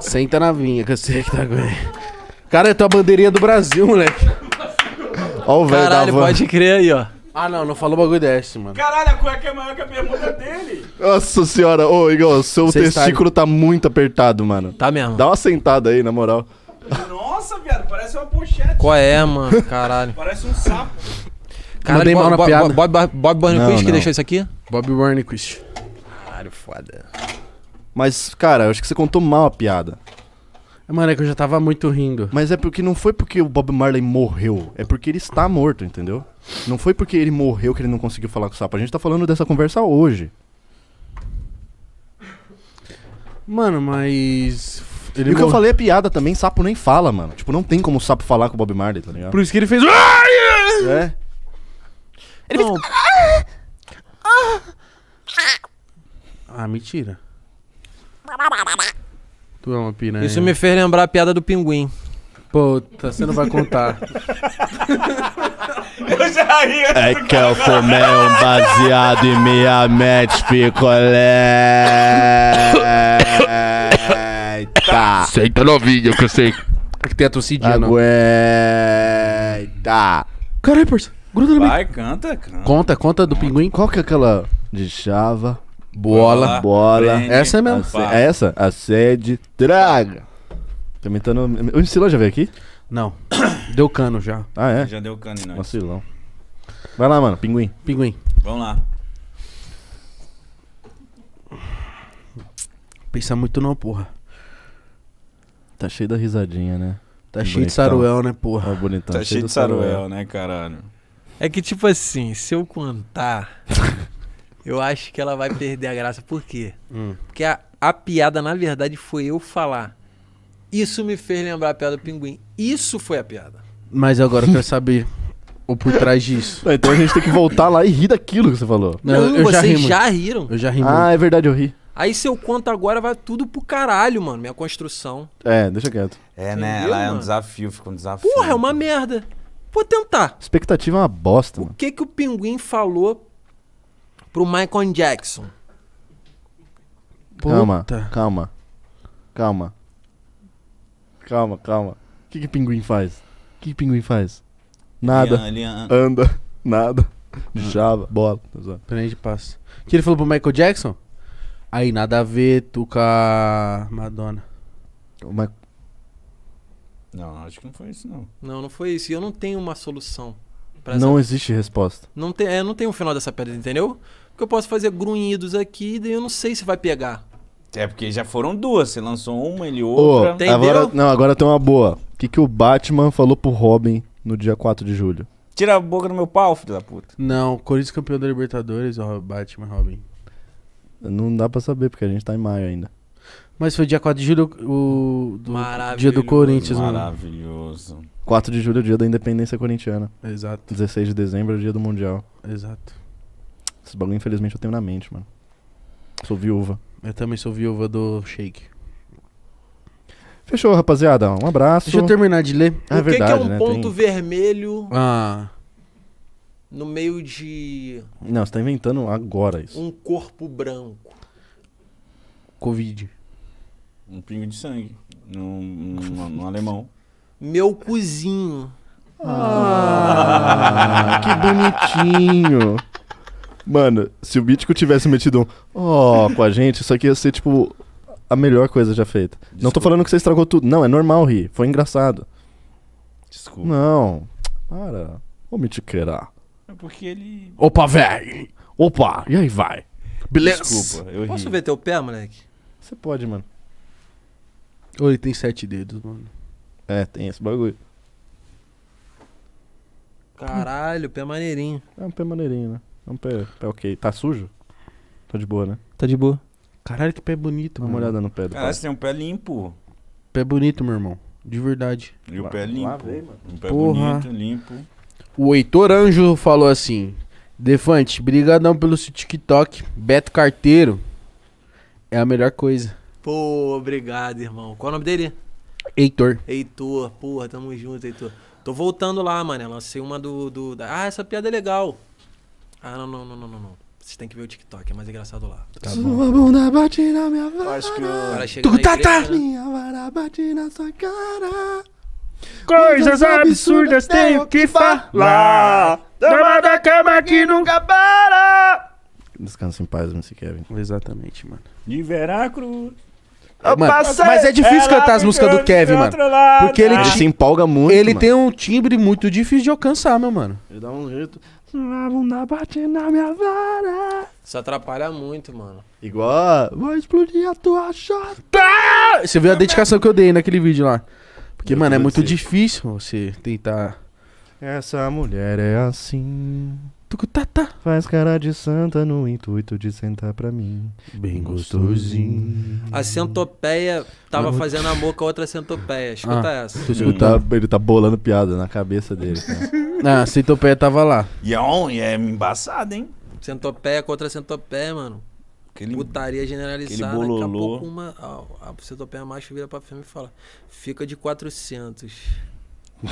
Senta na vinha, que eu sei que tá aguentando. Cara, é tua bandeirinha do Brasil, moleque. Olha o velho Caralho, pode crer aí, ó. Ah, não, não falou bagulho desse, mano. Caralho, a cueca é maior que a bermuda dele. Nossa senhora, ô Igor, seu Cê testículo tá muito apertado, mano. Tá mesmo. Dá uma sentada aí, na moral. Nossa, viado, parece uma pochete. Qual é, mano? Caralho. Parece um sapo. Caralho, Mandei mal na Bob, piada. Bob, Bob, Bob Burnquist que deixou isso aqui? Bob Burnquist. Caralho, foda. Mas, cara, eu acho que você contou mal a piada. Mano, é que eu já tava muito rindo. Mas é porque não foi porque o Bob Marley morreu, é porque ele está morto, entendeu? Não foi porque ele morreu que ele não conseguiu falar com o sapo. A gente tá falando dessa conversa hoje. Mano, mas ele e o que eu falei é piada também, sapo nem fala, mano. Tipo, não tem como o sapo falar com o Bob Marley, tá ligado? Por isso que ele fez. É. Ele não. fez. Ah, ah, mentira. Tu é uma piranha. Isso me fez lembrar a piada do pinguim. Puta, você não vai contar. Eu já ri. É que eu fumei um baseado em minha mente picolé. Aguenta. Senta novinha, que eu sei. que tem a tossidinha, não. Aguenta. Caralho, porra Gruda no Vai, canta, canta. Conta, conta do pinguim. Qual que é aquela... De chava, bola, bola. Prende, essa é mesmo. Opa. É essa? A sede, traga. Também tá no... O Estilão já veio aqui? Não. deu cano já. Ah, é? Já deu cano em nós. Vai lá, mano. Pinguim. Pinguim. Vamos lá. Pensa muito não, porra. Tá cheio da risadinha, né? Tá cheio de saruel, né, porra? bonitão. Tá, cheio, cheio de saruel, saruel, né, caralho? É que, tipo assim, se eu contar, eu acho que ela vai perder a graça. Por quê? Hum. Porque a, a piada, na verdade, foi eu falar. Isso me fez lembrar a piada do pinguim. Isso foi a piada. Mas agora eu quero saber o por trás disso. então a gente tem que voltar lá e rir daquilo que você falou. Não, eu, eu vocês já, ri já riram. Eu já ri. Ah, muito. é verdade, eu ri. Aí se eu conto agora, vai tudo pro caralho, mano. Minha construção. É, deixa quieto. É, né? Entendeu, Lá é um desafio, fica um desafio. Porra, é uma merda. Vou tentar. Expectativa é uma bosta. O mano. que que o Pinguim falou pro Michael Jackson? Calma, Puta. calma. Calma. Calma, calma. O que que pinguim faz? O que que pinguim faz? Nada. Ele an- ele an- Anda. Nada. Ah. Java. Bola. Tá de passo. O que ele falou pro Michael Jackson? Aí, nada a ver tu com a Madonna. É uma... Não, acho que não foi isso, não. Não, não foi isso. E eu não tenho uma solução. Pra não essa... existe resposta. Não, tem, é, não tem um final dessa pedra, entendeu? Porque eu posso fazer grunhidos aqui, e eu não sei se vai pegar. É porque já foram duas, você lançou uma e outra. Oh, agora, não, agora tem uma boa. O que, que o Batman falou pro Robin no dia 4 de julho? Tira a boca do meu pau, filho da puta. Não, Corinthians campeão da Libertadores, ó, Batman, Robin. Não dá pra saber, porque a gente tá em maio ainda. Mas foi dia 4 de julho, o do, dia do Corinthians, mano. Né? Maravilhoso. 4 de julho é o dia da independência corintiana. Exato, 16 de dezembro é o dia do Mundial. exato. Esse bagulho, infelizmente, eu tenho na mente, mano. Sou viúva. Eu também sou viúva do Shake. Fechou, rapaziada. Um abraço. Deixa eu terminar de ler. Ah, é o que, que é um né? ponto Tem- vermelho? Ah, no meio de. Não, você tá inventando agora isso. Um corpo branco. Covid. Um pingo de sangue. Num, num, alemão. Meu cozinho. Ah, que bonitinho. Mano, se o Bitco tivesse metido um ó oh, com a gente, isso aqui ia ser tipo a melhor coisa já feita. Desculpa. Não tô falando que você estragou tudo. Não, é normal rir. Foi engraçado. Desculpa. Não. Para. Ô, Mitiqueira. Porque ele. Opa, velho! Opa, e aí vai? Beleza? Desculpa, eu ri. Posso ver teu pé, moleque? Você pode, mano. Ou ele tem sete dedos, mano. É, tem esse bagulho. Caralho, pé maneirinho. É um pé maneirinho, né? É um pé, pé ok. Tá sujo? Tá de boa, né? Tá de boa. Caralho, que pé bonito, Dá uma olhada no pé do Cara, pai. você tem um pé limpo. Pé bonito, meu irmão. De verdade. E o pé limpo. Lavei, mano. Um pé Porra. bonito, limpo. O Heitor Anjo falou assim: Defante, brigadão pelo seu TikTok. Beto Carteiro é a melhor coisa. Pô, obrigado, irmão. Qual é o nome dele? Heitor. Heitor, porra, tamo junto, Heitor. Tô voltando lá, mano. Lancei uma do. do da... Ah, essa piada é legal. Ah, não, não, não, não, não. Vocês têm que ver o TikTok, é mais engraçado lá. Tá Sua bunda bate na minha vara. Acho que eu... tu tá, tá, minha vara bate na sua cara. Coisas absurdas tenho que falar. Dama da cama que nunca para. Descansa em paz, MC Kevin. Exatamente, mano. De Veracruz. É, mano, mas é difícil cantar as músicas do Kevin, mano. Porque ele, ele se empolga muito. Ele mano. tem um timbre muito difícil de alcançar, meu mano. Ele dá um jeito. na minha vara. Isso atrapalha muito, mano. Igual. Vai explodir a tua chata. Tá! Você viu a dedicação que eu dei naquele vídeo lá. Porque, é mano, é tipo muito assim. difícil você tentar. Essa mulher é assim. Tucutata. Tá, tá. Faz cara de santa no intuito de sentar pra mim. Bem gostosinho. A centopeia tava fazendo amor com a outra centopeia. Escuta ah, essa. Tu escuta, hum. Tá, ele tá bolando piada na cabeça dele. ah, a centopeia tava lá. E é, é embaçada, hein? Centopeia outra centopeia, mano. Aquele, Putaria generalizada, aquele bololô. daqui a pouco uma, a, a centopeia macho vira pra fêmea e fala, fica de 400.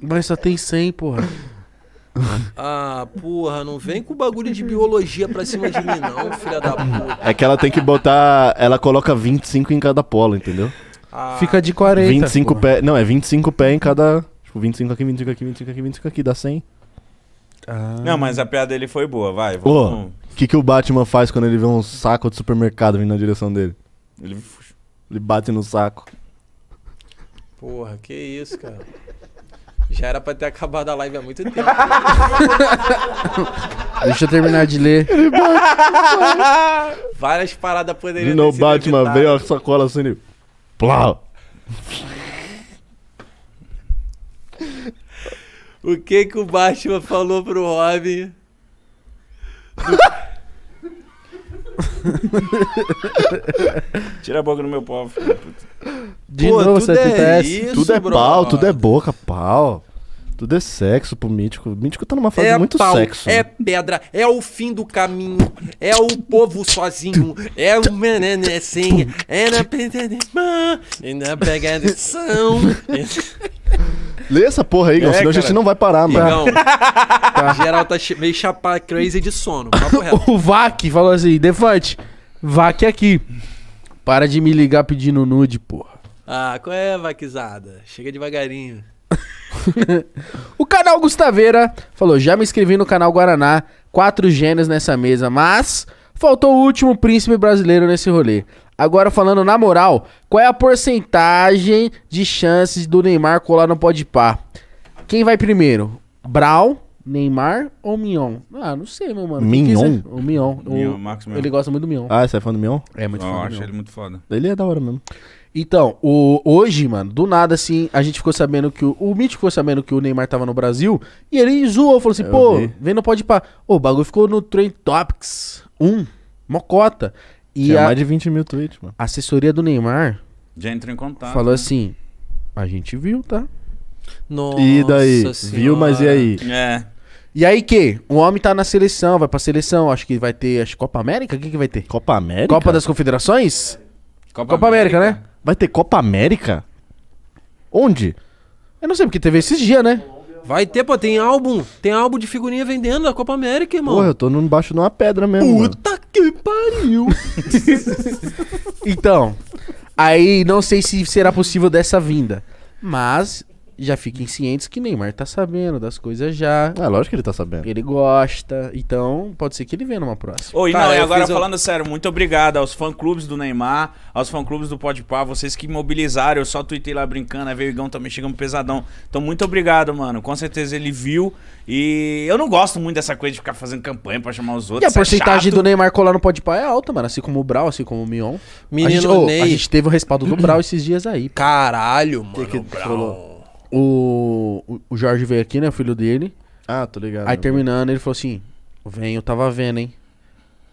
Mas só tem 100, porra. Ah, porra, não vem com bagulho de biologia pra cima de mim, não, filha da puta. É que ela tem que botar. Ela coloca 25 em cada polo, entendeu? Ah, Fica de 40. 25 porra. pé. Não, é 25 pé em cada. Tipo, 25 aqui, 25 aqui, 25 aqui, 25 aqui, dá 100. Ah. Não, mas a piada dele foi boa, vai. Vamos. Oh, que, que o Batman faz quando ele vê um saco de supermercado vindo na direção dele? Ele, ele bate no saco. Porra, que isso, cara. Já era pra ter acabado a live há muito tempo. Deixa eu terminar de ler. Várias paradas poderiam No Batman evitado. veio a sacola assim. Ele... Plau! o que que o Batman falou pro Robin? Tira a boca do meu pau. Filho. De Pô, novo, tudo é isso, tudo é bro. pau, tudo é boca, pau. Tudo é sexo pro Mítico. O Mítico tá numa fase é muito pau, sexo. É né? pedra, é o fim do caminho, é o povo sozinho, é o menenecinho, é na é pegação. Lê essa porra aí, Igão, é, senão cara. a gente não vai parar, mano. Igão, tá. geral tá meio chapar crazy de sono. o VAC falou assim, Defante, VAC é aqui. Para de me ligar pedindo nude, porra. Ah, qual é, vaquizada? Chega devagarinho. o canal Gustaveira falou: já me inscrevi no canal Guaraná, quatro gênios nessa mesa, mas faltou o último príncipe brasileiro nesse rolê. Agora falando na moral, qual é a porcentagem de chances do Neymar colar no par Quem vai primeiro? Brau, Neymar ou Mignon? Ah, não sei, meu mano. Quem quiser. O Mignon. O- Max Marcos Ele gosta muito do Mignon. Ah, você é fã do Mion? É muito Eu acho ele muito foda. Ele é da hora mesmo. Então, o, hoje, mano, do nada, assim, a gente ficou sabendo que o, o Mitch ficou sabendo que o Neymar tava no Brasil e ele zoou, falou assim, pô, vi. vem no pode par o bagulho ficou no Trend Topics 1, mocota. E Tinha a mais de 20 mil tweets, mano. A assessoria do Neymar. Já entrou em contato. Falou né? assim: a gente viu, tá? Nossa e daí? Senhora. Viu, mas e aí? É. E aí que? O homem tá na seleção, vai pra seleção, acho que vai ter. Acho Copa América? O que, que vai ter? Copa América? Copa das Confederações? Copa, Copa América. América, né? Vai ter Copa América? Onde? Eu não sei, porque teve esses dias, né? Vai ter, pô, tem álbum. Tem álbum de figurinha vendendo da Copa América, irmão. Porra, eu tô embaixo de uma pedra mesmo. Puta que pariu. então, aí não sei se será possível dessa vinda. Mas já fiquem cientes que Neymar tá sabendo das coisas já. é lógico que ele tá sabendo. Ele gosta. Então, pode ser que ele venha numa próxima. Ô, e Cara, não, e agora falando sério, muito obrigado aos fã-clubes do Neymar, aos fã-clubes do Pode Pá, vocês que mobilizaram. Eu só tuitei lá brincando, a veio também chegamos pesadão. Então, muito obrigado, mano. Com certeza ele viu. E eu não gosto muito dessa coisa de ficar fazendo campanha pra chamar os outros. E a é porcentagem é do Neymar colar no Pode Pá é alta, mano. Assim como o Brau, assim como o Mion. Menino a gente, oh, a gente teve o respaldo do Brau esses dias aí. Caralho, mano. Que que o Brau. Falou? o, o Jorge veio aqui, né? filho dele. Ah, tô ligado. Aí né? terminando, ele falou assim: Vem, eu tava vendo, hein?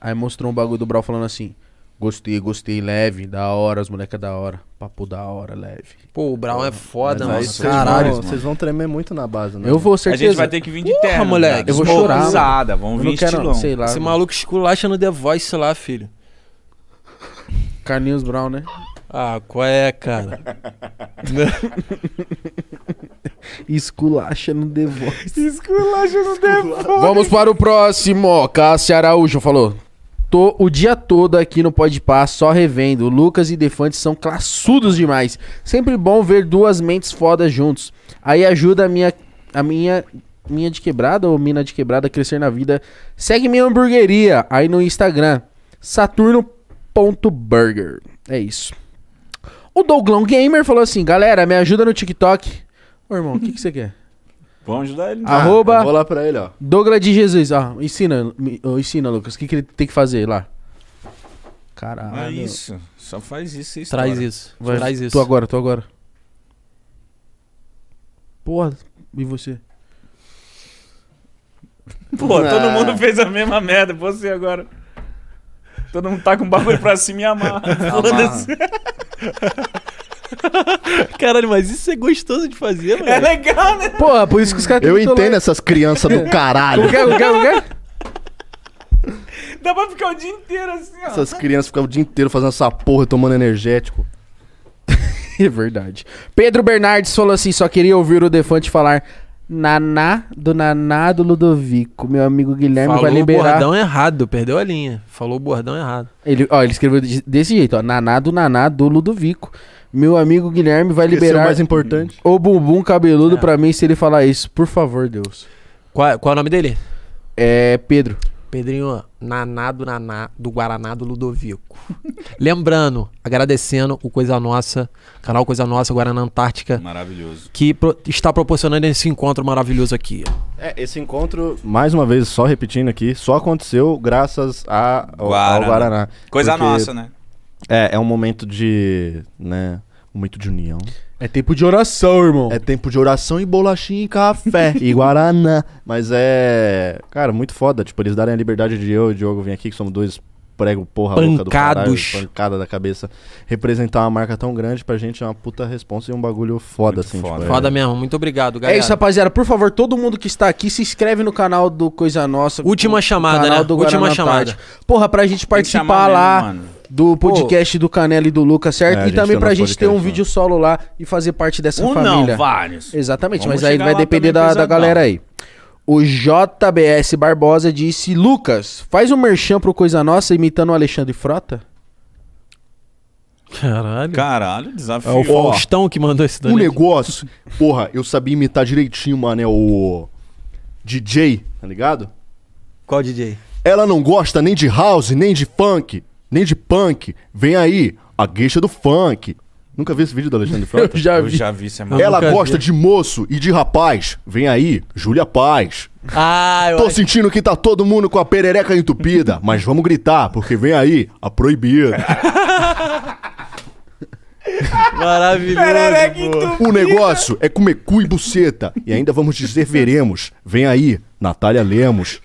Aí mostrou um bagulho do Brau falando assim: Gostei, gostei, leve, da hora, as moleques é da hora. Papo da hora, leve. Pô, o Brown é foda, Mas mano. Vocês Caralho, vão, vocês vão tremer muito na base, né? Eu vou, certeza. A gente vai ter que vir de terra, moleque. Eu vou chorar. Usada, vamos vir quero, estilão. sei lá. Esse mano. maluco esculacha no The Voice lá, filho. Carlinhos Brown, né? Ah, qual é, cara? Esculacha no The Voice. Esculacha no The Voice. Vamos para o próximo. Cássia Araújo falou. Tô o dia todo aqui no Pode Par, só revendo. Lucas e Defante são classudos demais. Sempre bom ver duas mentes fodas juntos. Aí ajuda a minha, a minha minha de quebrada ou mina de quebrada crescer na vida. Segue minha hamburgueria aí no Instagram, saturno.burger. É isso. O Douglão Gamer falou assim: "Galera, me ajuda no TikTok. Ô, irmão, o que, que você quer? Vamos ajudar ele. Ah, Arroba. Vou lá pra ele, ó. Douglas de Jesus. Ah, ensina, ensina, Lucas. O que, que ele tem que fazer lá? Caralho. É isso. Só faz isso e Traz isso. Vai, Traz isso. Tô agora, tô agora. Porra, e você? Pô, ah. todo mundo fez a mesma merda. Você agora. Todo mundo tá com o bagulho pra cima e amarra. Tá Foda-se. Caralho, mas isso é gostoso de fazer, é mano. É legal, né? Porra, é por isso que os caras Eu entendo lá. essas crianças do caralho. O que, é, o que, o que? Dá pra ficar o dia inteiro assim, ó. Essas crianças ficam o dia inteiro fazendo essa porra, tomando energético. é verdade. Pedro Bernardes falou assim: só queria ouvir o Defante falar Naná do Naná do Ludovico. Meu amigo Guilherme falou vai liberar. Falou o bordão errado, perdeu a linha. Falou o bordão errado. Ele, ó, ele escreveu desse jeito, ó. Naná do Naná do Ludovico. Meu amigo Guilherme vai é liberar o mais importante. O bumbum cabeludo é. pra mim se ele falar isso. Por favor, Deus. Qual, qual é o nome dele? É Pedro. Pedrinho, do naná do Guaraná do Ludovico. Lembrando, agradecendo o Coisa Nossa, canal Coisa Nossa, Guaraná Antártica. Maravilhoso. Que pro, está proporcionando esse encontro maravilhoso aqui. É, esse encontro, mais uma vez, só repetindo aqui, só aconteceu graças a, ao, ao Guaraná. Coisa Nossa, né? É, é um momento de. né? Um momento de união. É tempo de oração, irmão. É tempo de oração e bolachinha e café e guaraná. Mas é. Cara, muito foda. Tipo, eles darem a liberdade de eu e o Diogo vir aqui, que somos dois prego porra Pancados. louca do caralho, pancada da cabeça. Representar uma marca tão grande pra gente é uma puta responsa e um bagulho foda, muito assim. Foda, tipo, é... mesmo. Muito obrigado, é galera. É isso, rapaziada. Por favor, todo mundo que está aqui, se inscreve no canal do Coisa Nossa. Última chamada, né? Última chamada. Porra, pra gente participar lá. Mesmo, mano do podcast do Canelo e do Lucas, certo? É, e também pra gente ter um vídeo né? solo lá e fazer parte dessa um família. Não, vários. Exatamente, Vamos mas aí vai depender da, da galera aí. O JBS Barbosa disse: Lucas, faz um merchan pro Coisa Nossa imitando o Alexandre Frota? Caralho. Caralho, desafio. É o Faustão que mandou esse daí. Um negócio. Porra, eu sabia imitar direitinho, mano. É o. DJ, tá ligado? Qual DJ? Ela não gosta nem de house, nem de funk nem de punk. Vem aí, a gueixa do funk. Nunca vi esse vídeo da Alexandre Frota? Eu já vi. Eu já vi semana. É Ela gosta vi. de moço e de rapaz. Vem aí, Júlia Paz. Ah, eu Tô acho... sentindo que tá todo mundo com a perereca entupida, mas vamos gritar, porque vem aí a proibida. Maravilhoso. O negócio é comer cu e buceta. E ainda vamos dizer veremos. Vem aí, Natália Lemos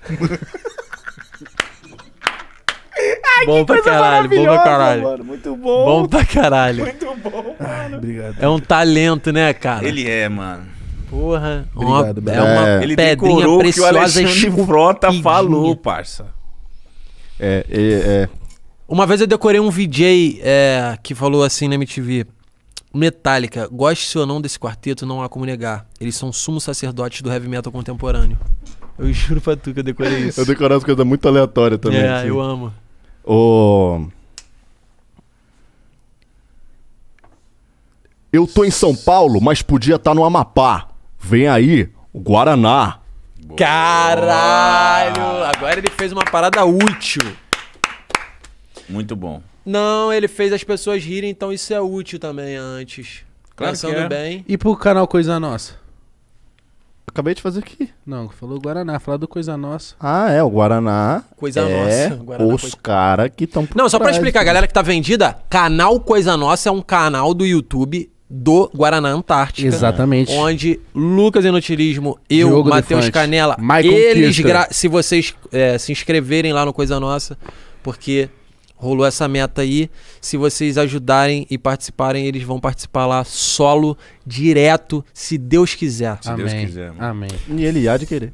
bom pra caralho, bom pra caralho. Mano, muito bom. Bom pra caralho. Muito bom, mano. Obrigado. É um talento, né, cara? Ele é, mano. Porra. É é obrigado, uma, é uma Ele pedrinha preciosa que o Alexandre Frota falou, parça. É, é, é. Uma vez eu decorei um VJ é, que falou assim na MTV. Metallica, goste ou não desse quarteto, não há como negar. Eles são sumos sacerdotes do heavy metal contemporâneo. Eu juro pra tu que eu decorei isso. eu decorei as coisas muito aleatórias também. É, assim. eu amo. O... Eu tô em São Paulo, mas podia estar tá no Amapá. Vem aí, o Guaraná. Caralho! Agora ele fez uma parada útil. Muito bom. Não, ele fez as pessoas rirem, então isso é útil também antes. Claro Pensando é. bem. E pro canal Coisa Nossa? Acabei de fazer aqui. Não, falou Guaraná, falar do Coisa Nossa. Ah, é, o Guaraná. Coisa é Nossa. Guaraná, os caras que estão. Não, só para explicar, a galera que tá vendida, canal Coisa Nossa é um canal do YouTube do Guaraná Antártica. Exatamente. Onde Lucas Inutilismo, eu, Matheus Canela, Michael eles, se vocês é, se inscreverem lá no Coisa Nossa, porque rolou essa meta aí. Se vocês ajudarem e participarem, eles vão participar lá solo, direto, se Deus quiser. Se Amém. Deus quiser. Mano. Amém. E ele há de querer.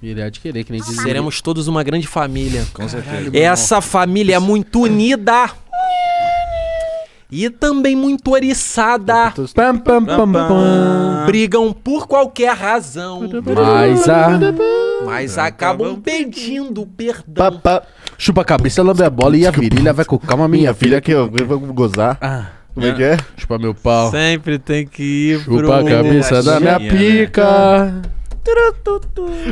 E ele há de querer, que nem dizem. Seremos todos uma grande família. Com certeza. Essa família é muito unida. E também muito oriçada. Pam, pam, pam, pam. Brigam por qualquer razão. Mas, a... Mas acabam pedindo perdão. Pa, pa. Chupa a cabeça, lambe a bola e a virilha. Vai com calma, minha, minha filha, que eu, vou gozar. Ah. Como é que é? Chupa meu pau. Sempre tem que ir Chupa pro... a cabeça da minha né? pica. Né?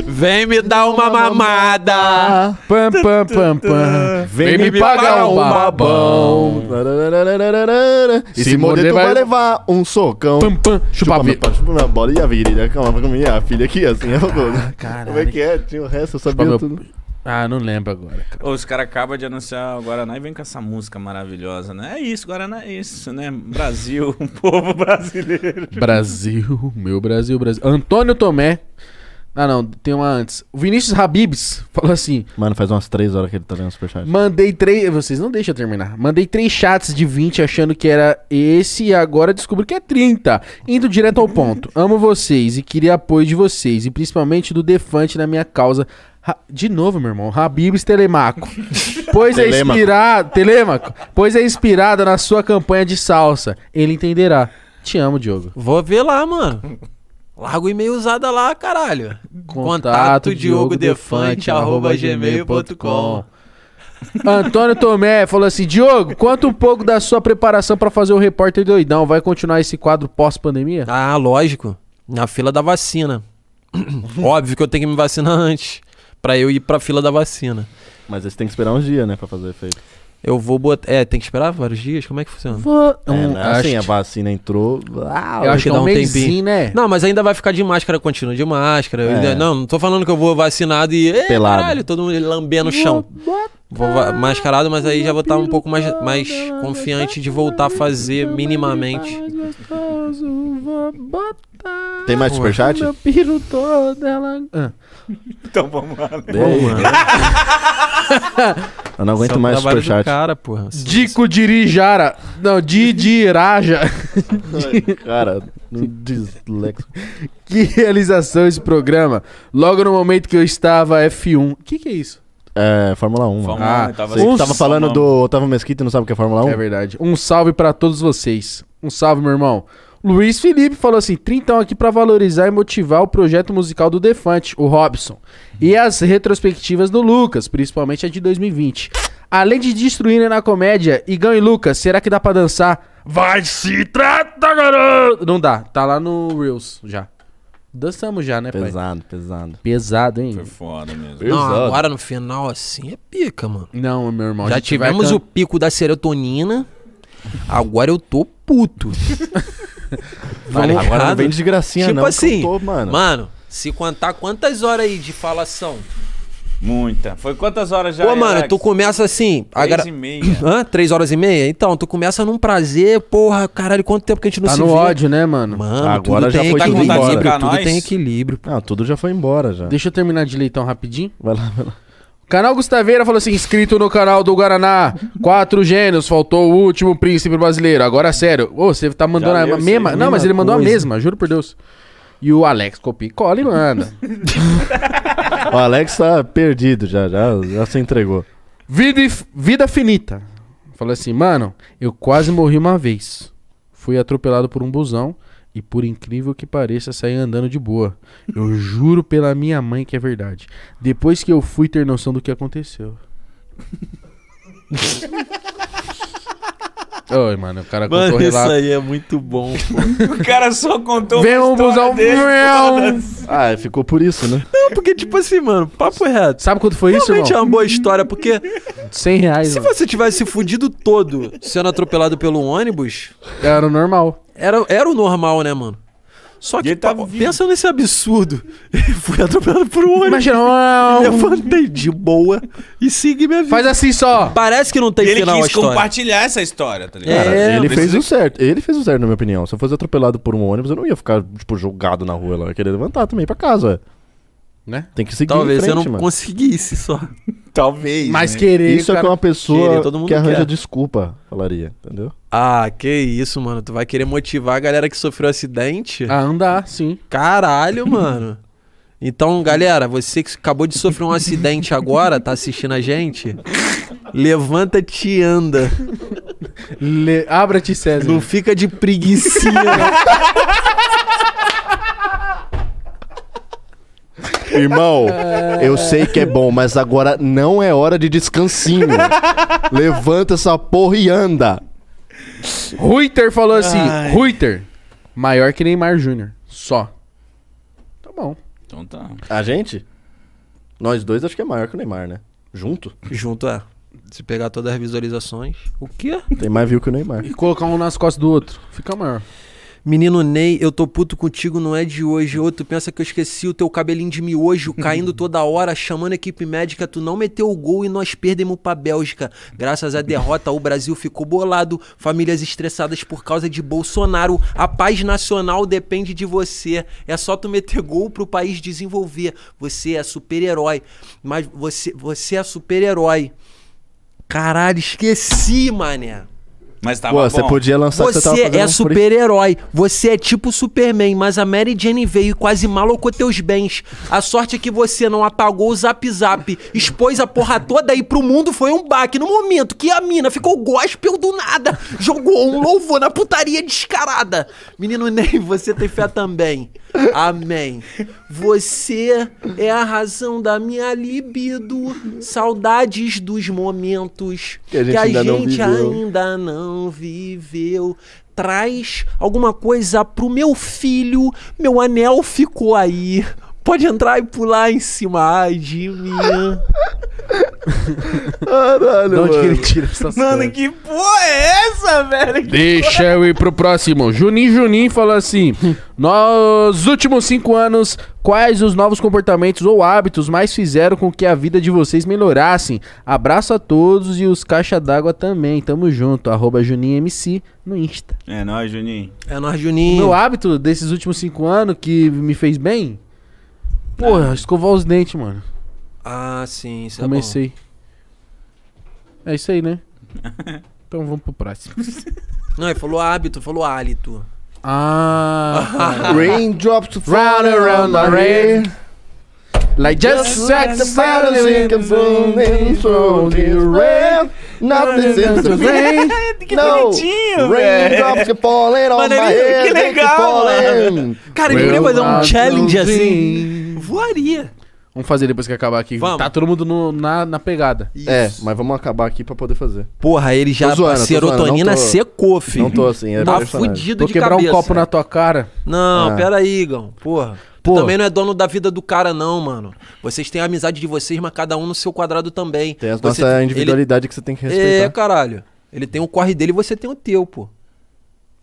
Vem me dar uma mamada. Pam, pam, pam, pam. Vem, me pagar um babão. E se morder, tu vai levar um socão. Pam, pam. Chupa, chupa, chupa minha bola e a virilha. Calma, minha filha aqui, assim. Né? Ah, Como é que é? Tinha o resto, eu sabia tudo. Meu... Ah, não lembro agora. Cara. os caras acabam de anunciar o Guaraná e vem com essa música maravilhosa, né? É isso, Guaraná é isso, né? Brasil, um povo brasileiro. Brasil, meu Brasil, Brasil. Antônio Tomé. Ah, não, tem uma antes. O Vinícius Habibs falou assim. Mano, faz umas três horas que ele tá lendo superchat. Mandei três. Vocês não deixam eu terminar. Mandei três chats de 20 achando que era esse e agora descubro que é 30. Indo direto ao ponto. Amo vocês e queria apoio de vocês e principalmente do Defante na minha causa de novo, meu irmão, Habibs Telemaco. Pois é inspirado. Telemaco. Pois é inspirada na sua campanha de salsa. Ele entenderá. Te amo, Diogo. Vou ver lá, mano. Larga o e-mail usada lá, caralho. Contato, Contato Diogo Defante, arroba gmail.com. Antônio Tomé falou assim: Diogo, conta um pouco da sua preparação para fazer o repórter doidão. Vai continuar esse quadro pós-pandemia? Ah, lógico. Na fila da vacina. Óbvio que eu tenho que me vacinar antes para eu ir pra fila da vacina. Mas você tem que esperar uns dias, né, pra fazer efeito. Eu vou botar. É, tem que esperar vários dias? Como é que funciona? Vou... É, né? assim, que... a vacina entrou. Uau, eu acho que é dá um tempinho. né? Não, mas ainda vai ficar de máscara, continua de máscara. É. Ainda... Não, não tô falando que eu vou vacinado e. Pelado. Caralho, todo mundo lambendo o chão. Vou mascarado, mas aí já vou estar tá um pouco mais, mais confiante de voltar a fazer é minimamente. Tem mais superchat? Meu piro todo, ela... Ah. Então vamos lá. Né? Vamos lá. Eu não aguento mais superchat. cara, porra. Dico dirijara. Não, didiraja. cara, dislexo. Que realização esse programa. Logo no momento que eu estava F1. O que, que é isso? É, Fórmula 1. Fórmula ah, 1 tava, um assim. tava falando do Otávio Mesquita e não sabe o que é Fórmula 1? É verdade. Um salve para todos vocês. Um salve, meu irmão. Luiz Felipe falou assim: Trintão aqui para valorizar e motivar o projeto musical do Defante, o Robson. E as retrospectivas do Lucas, principalmente a de 2020. Além de destruírem na comédia, Igão e Lucas, será que dá para dançar? Vai se tratar, garoto! Não dá, tá lá no Reels já. Dançamos já, né, pesado, pai? Pesado, pesado. Pesado, hein? Foi foda mesmo. Não, agora no final, assim, é pica, mano. Não, meu irmão. Já tivemos can... o pico da serotonina, agora eu tô puto. Vale Agora não vem de gracinha, tipo não. Tipo assim, tô, mano. Mano, se contar quantas horas aí de falação? Muita. Foi quantas horas já? Pô, mano, Alex? tu começa assim. Três gra... e meia. Hã? Três horas e meia? Então, tu começa num prazer, porra, caralho, quanto tempo que a gente não tá se no vê? ódio, né, mano? Mano, agora já foi equilíbrio, tudo, tudo tem equilíbrio. Não, tudo já foi embora já. Deixa eu terminar de leitão rapidinho. Vai lá, vai lá. Canal Gustaveira falou assim: inscrito no canal do Guaraná, quatro gênios, faltou o último príncipe brasileiro. Agora, sério, ô, você tá mandando a mesma. não, mas ele mandou coisa. a mesma, juro por Deus. E o Alex copia e cola e manda. o Alex tá perdido já, já, já se entregou. Vida, vida finita. Falou assim, mano, eu quase morri uma vez. Fui atropelado por um busão e por incrível que pareça, saí andando de boa. Eu juro pela minha mãe que é verdade. Depois que eu fui ter noção do que aconteceu. Oi, mano, o cara mano, contou relato. Isso aí é muito bom, pô. o cara só contou Vem uma um busão. meu assim. ah, ficou por isso, né? Não, porque, tipo assim, mano, papo é reto. Sabe quanto foi Realmente isso, Realmente é uma boa história, porque. 100 reais. Se mano. você tivesse fudido todo sendo atropelado pelo ônibus. Era o normal. Era, era o normal, né, mano? Só que, tá. pensa nesse absurdo. Fui atropelado por um ônibus. Imagina, um... levantei de boa e segui minha vida. Faz assim só. Parece que não tem ele final Ele quis compartilhar essa história, tá ligado? Cara, é. ele fez o certo. Ele fez o certo, na minha opinião. Se eu fosse atropelado por um ônibus, eu não ia ficar, tipo, jogado na rua. Eu ia querer levantar também pra casa. Né? Tem que seguir Talvez em frente, eu não mano. conseguisse só. Talvez. Mas né? querer. Isso cara, é que uma pessoa querer, que arranja quer. desculpa falaria, entendeu? Ah, que isso, mano. Tu vai querer motivar a galera que sofreu acidente a andar, sim. Caralho, mano. Então, galera, você que acabou de sofrer um acidente agora, tá assistindo a gente, levanta-te e anda. Le... Abra-te, César. Não fica de preguiça. Irmão, é. eu sei que é bom, mas agora não é hora de descansinho. Levanta essa porra e anda. Ruiter falou assim: Ai. Ruiter, maior que Neymar Júnior. Só. Tá bom. Então tá. A gente? Nós dois acho que é maior que o Neymar, né? Junto? Junto é. Se pegar todas as visualizações. O quê? Tem mais view que o Neymar. E colocar um nas costas do outro. Fica maior. Menino Ney, eu tô puto contigo, não é de hoje. Ô, tu pensa que eu esqueci o teu cabelinho de miojo caindo toda hora, chamando a equipe médica, tu não meteu o gol e nós perdemos pra Bélgica. Graças à derrota, o Brasil ficou bolado, famílias estressadas por causa de Bolsonaro. A paz nacional depende de você. É só tu meter gol pro país desenvolver. Você é super-herói. Mas você, você é super-herói. Caralho, esqueci, mané. Mas tava Pô, você podia lançar você tava Você é super-herói. Você é tipo Superman, mas a Mary Jane veio e quase malocou teus bens. A sorte é que você não apagou o zap zap, expôs a porra toda e pro mundo foi um baque. No momento que a mina ficou gospel do nada, jogou um louvor na putaria descarada. Menino Ney, você tem fé também. Amém. Você é a razão da minha libido. Saudades dos momentos que a gente, que a ainda, gente não ainda não viveu traz alguma coisa pro meu filho, meu anel ficou aí, Pode entrar e pular em cima. Ai, Jimmy. Caralho, De onde mano. que ele tira essas Mano, que porra é essa, velho? Que Deixa eu ir pro próximo. Juninho Juninho falou assim: Nos últimos cinco anos, quais os novos comportamentos ou hábitos mais fizeram com que a vida de vocês melhorassem? Abraço a todos e os caixa d'água também. Tamo junto. Arroba Juninho MC no Insta. É nóis, Juninho. É nóis, Juninho. O meu hábito desses últimos cinco anos que me fez bem Porra, escovar os dentes, mano. Ah, sim, isso é Comecei. É, isso aí, né? então vamos pro próximo. Não, ele falou hábito, falou hálito. Ah. Raindrops round around my rain. Like just like the family can boom in the rain. Nothing seems to rain. Que no. bonitinho, Raindrops are falling on é my head. que legal, Cara, ele queria fazer um challenge assim voaria. Vamos fazer depois que acabar aqui. Vamos. Tá todo mundo no- na, na pegada. É, mas vamos acabar aqui pra poder fazer. Porra, ele já. zoando, a serotonina não tô- secou, filho. Não tô assim, é Tá fudido Vou de quebrar cabeça. um copo na tua cara. Não, Ah. peraí, Igão. Porra. Tu também não é dono da vida do cara, não, mano. Vocês têm a amizade de vocês, mas cada um no seu quadrado também. Tem a Você- nossa individualidade que você tem que respeitar. É, caralho. Ele tem o corre dele e você tem o teu, pô.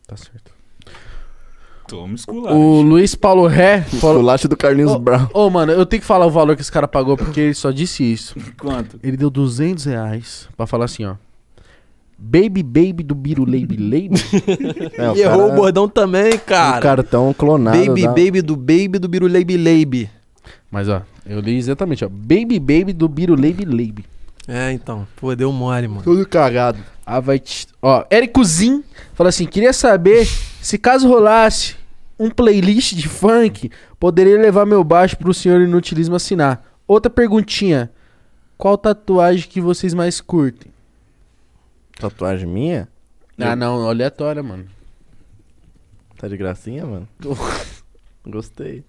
Tá certo. Toma esculacho. O Luiz Paulo Ré falou. Esculacho do Carlinhos oh, Brown. Ô, oh, mano, eu tenho que falar o valor que esse cara pagou, porque ele só disse isso. Quanto? Ele deu 200 reais pra falar assim, ó. Baby Baby do Biru Baby Baby. é, e errou o bordão também, é cara. O cartão clonado. Baby da... Baby do Baby do Biru Baby Baby. Mas, ó, eu li exatamente, ó. Baby Baby do Biru Baby Baby. É, então. Pô, deu mole, mano. Tudo cagado. Ah, vai. Te... Ó, Érico Zin falou assim: queria saber se caso rolasse um playlist de funk, poderia levar meu baixo pro senhor inutilismo assinar. Outra perguntinha. Qual tatuagem que vocês mais curtem? Tatuagem minha? Ah, Eu... não, aleatória, mano. Tá de gracinha, mano? Gostei.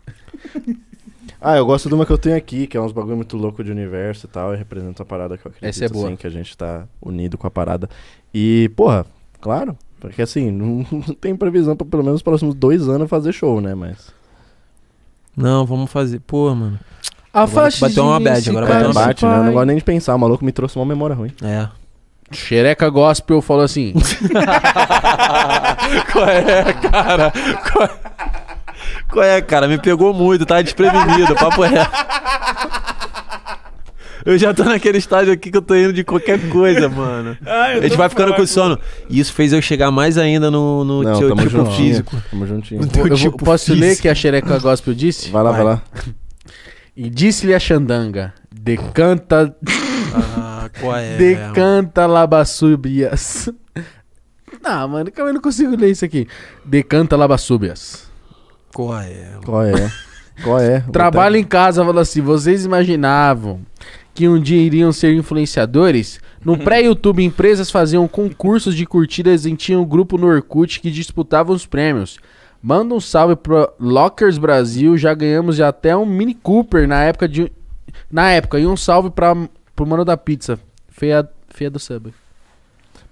Ah, eu gosto de uma que eu tenho aqui, que é uns bagulho muito louco de universo e tal, e representa a parada que eu acredito, Essa é boa. Assim, que a gente tá unido com a parada. E, porra, claro, porque assim, não, não tem previsão pra pelo menos os próximos dois anos fazer show, né? Mas. Não, vamos fazer. Pô, mano. A faixa. Bateu uma bad, agora bateu uma bad. Bate, né? Eu não gosto nem de pensar. O maluco me trouxe uma memória ruim. É. Xereca gospel falou assim. Qual é, cara? Qual... É? Qual é, cara? Me pegou muito, tá desprevenido, papo é. Eu já tô naquele estágio aqui que eu tô indo de qualquer coisa, mano. Ah, a gente vai ficando com sono. E isso fez eu chegar mais ainda no, no Não, teu tipo juntinho, físico. Tamo juntinho. teu Eu vou- tipo posso físico. ler que a xereca gospel disse? Vai lá, vai lá. E disse-lhe a Xandanga: Decanta, Ah, qual é? decanta labassúbias. Ah, mano, eu não consigo ler isso aqui. Decanta labassúbias. Qual é? é? mano? Qual é? Qual é? Trabalho em casa, falou assim: vocês imaginavam que um dia iriam ser influenciadores, no uhum. pré-YouTube empresas faziam concursos de curtidas e tinham um grupo no Orkut que disputavam os prêmios. Manda um salve pro Lockers Brasil, já ganhamos até um Mini Cooper na época de na época e um salve para pro mano da pizza. Feia feia do sub.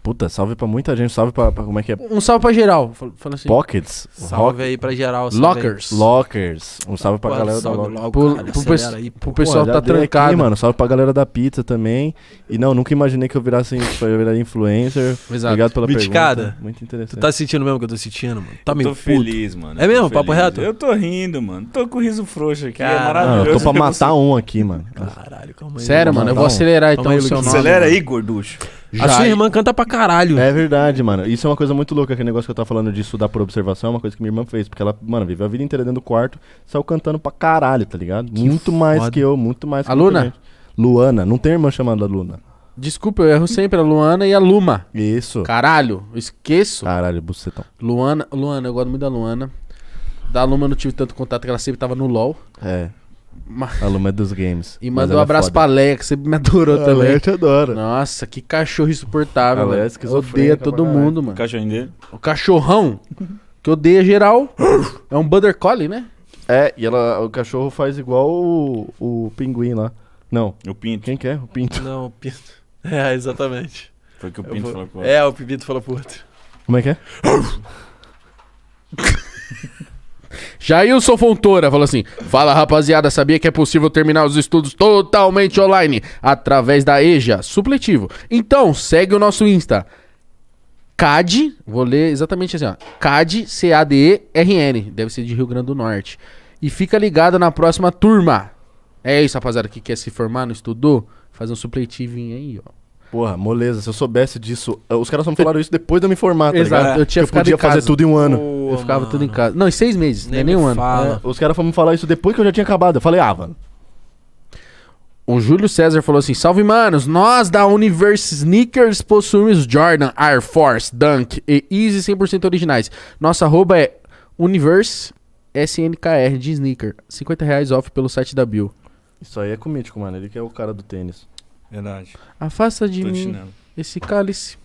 Puta, salve pra muita gente, salve pra, pra como é que é? Um salve pra geral. Fala assim. Pockets. Salve aí pra geral. Lockers. Aí. Lockers. Um salve ah, pra galera salve da Lockers. Pro, cara, pro, aí, pro pessoal tá trancado. Aqui, mano, salve pra galera da pizza também. E não, nunca imaginei que eu virasse tipo, eu virar influencer. Exato. Obrigado pela Miticada, pergunta. Muito interessante. Tu tá sentindo o mesmo que eu tô sentindo, mano? Tá meio tô puto. feliz, mano. É mesmo? Papo reto? Eu tô rindo, mano. Tô com riso frouxo aqui. É Caralho. É maravilhoso. Não, eu tô pra matar um aqui, mano. Caralho, calma aí. Sério, mano, eu vou acelerar então o seu nome. Acelera aí, gorducho. Já... Assim, a sua irmã canta pra caralho. É verdade, mano. Isso é uma coisa muito louca, aquele negócio que eu tava falando de estudar por observação, é uma coisa que minha irmã fez, porque ela, mano, viveu a vida inteira dentro do quarto, saiu cantando pra caralho, tá ligado? Que muito foda. mais que eu, muito mais que Aluna? Luana, não tem irmã chamada Luna. Desculpa, eu erro sempre a Luana e a Luma. Isso. Caralho, esqueço. Caralho, bucetão. Luana, Luana, eu gosto muito da Luana. Da Luma eu não tive tanto contato, que ela sempre tava no LOL. É. Mas... Aluna é dos games. E manda um é abraço foda. pra Leia, que sempre me adorou a ah, também. Leia te adora. Nossa, que cachorro insuportável. Leia é odeia todo mundo, mano. O cachorrinho dele? O cachorrão, que odeia geral, é um Butter Collie, né? É, e ela, o cachorro faz igual o, o pinguim lá. Não. O Pinto. Quem que é? O Pinto. Não, o Pinto. É, exatamente. Foi que o Pinto vou... falou pro outro. É, o Pinto falou pro outro. Como é que é? Jailson Fontoura falou assim: Fala rapaziada, sabia que é possível terminar os estudos totalmente online através da EJA? Supletivo. Então, segue o nosso Insta. CAD, vou ler exatamente assim, ó. CAD, C-A-D-E-R-N. Deve ser de Rio Grande do Norte. E fica ligado na próxima turma. É isso, rapaziada, que quer se formar, não estudou? Faz um supletivinho aí, ó. Porra, moleza, se eu soubesse disso. Eh, os caras só me falaram isso depois de eu me formar, tá Exato, ligado? eu tinha que eu podia fazer tudo em um ano. Pô, eu ficava mano. tudo em casa. Não, em seis meses, nem, nem um ano. É, os caras foram me falar isso depois que eu já tinha acabado. Eu falei, ah, mano. O Júlio César falou assim: Salve, manos! Nós da Universe Sneakers possuímos Jordan, Air Force, Dunk e Easy 100% originais. Nossa arroba é Universe SNKR de sneaker. 50 reais off pelo site da Bill. Isso aí é com mano. Ele que é o cara do tênis. Verdade. Afasta de Tô mim esse cálice.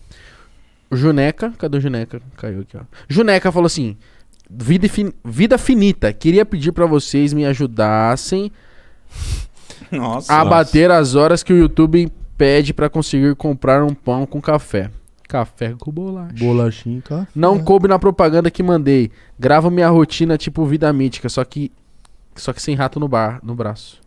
Juneca, cadê o Juneca? Caiu aqui, ó. Juneca falou assim: vida, fin vida finita, queria pedir para vocês me ajudassem nossa, a nossa. bater as horas que o YouTube pede para conseguir comprar um pão com café. Café com bolacha. Bolachinha e café. Não coube na propaganda que mandei. Gravo minha rotina tipo vida mítica, só que só que sem rato no bar, no braço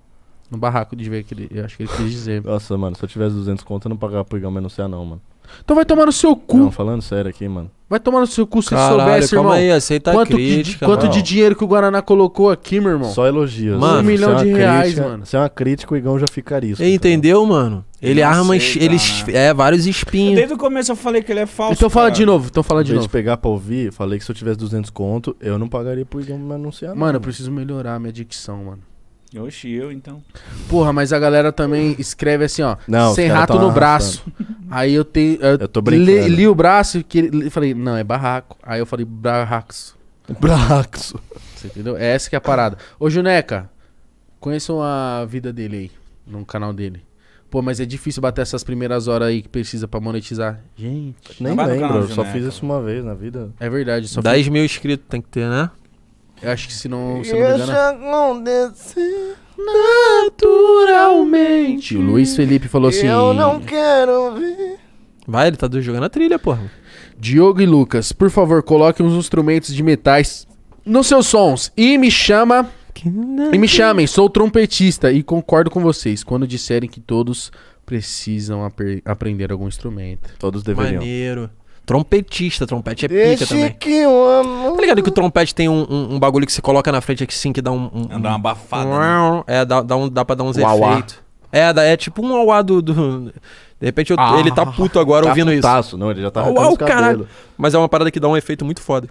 no barraco de ver que ele, eu acho que ele quis dizer. Nossa, mano, se eu tivesse 200 conto, eu não pagava pro Igão me anunciar, não, mano. Então vai tomar no seu cu. Não, falando sério aqui, mano. Vai tomar no seu cu se Caralho, soubesse, irmão. Aí, aceita quanto a crítica, de, Quanto de dinheiro que o Guaraná colocou aqui, meu irmão? Só elogios. Mano, um milhão é de reais, crítica, mano. Se é uma crítica, o Igão já ficaria isso. Entendeu, mano? Ele eu arma, sei, ele né? é vários espinhos. Desde o começo eu falei que ele é falso. Então fala cara. de novo, então fala de novo. pegar pra ouvir, falei que se eu tivesse 200 conto, eu não pagaria pro Igão me anunciar. Mano, não, eu mano. preciso melhorar a minha dicção, mano. Oxi, eu então. Porra, mas a galera também escreve assim, ó. Não, sem rato no braço. Aí eu tenho. Eu, eu tô Li, li o braço e falei, não, é barraco. Aí eu falei, barraxo. Barraxo. Você entendeu? É essa que é a parada. Ô, Juneca, conheçam a vida dele aí, no canal dele. Pô, mas é difícil bater essas primeiras horas aí que precisa pra monetizar. Gente, nem lembro, canal, só Juneca. fiz isso uma vez na vida. É verdade. Só 10 mil inscritos tem que ter, né? Eu acho que se não, se não me engano... naturalmente. O Luiz Felipe falou assim... Eu não quero ver... Vai, ele tá jogando a trilha, porra. Diogo e Lucas, por favor, coloquem os instrumentos de metais nos seus sons. E me chama... E me chamem, sou trompetista e concordo com vocês quando disserem que todos precisam aprender algum instrumento. Todos deveriam. Maneiro. Trompetista, trompete é pica Esse também. que eu amo. Tá ligado que o trompete tem um, um, um bagulho que você coloca na frente aqui sim, que dá um... um dá uma abafada. um- né? É, dá, dá, um, dá pra dar uns Uauá. efeitos. É, dá- é tipo um auá do... do- De repente eu- Ah. ele tá puto agora tá ouvindo isso. não, ele já tá Uau, arrancando caralho. Mas é uma parada que dá um efeito muito foda.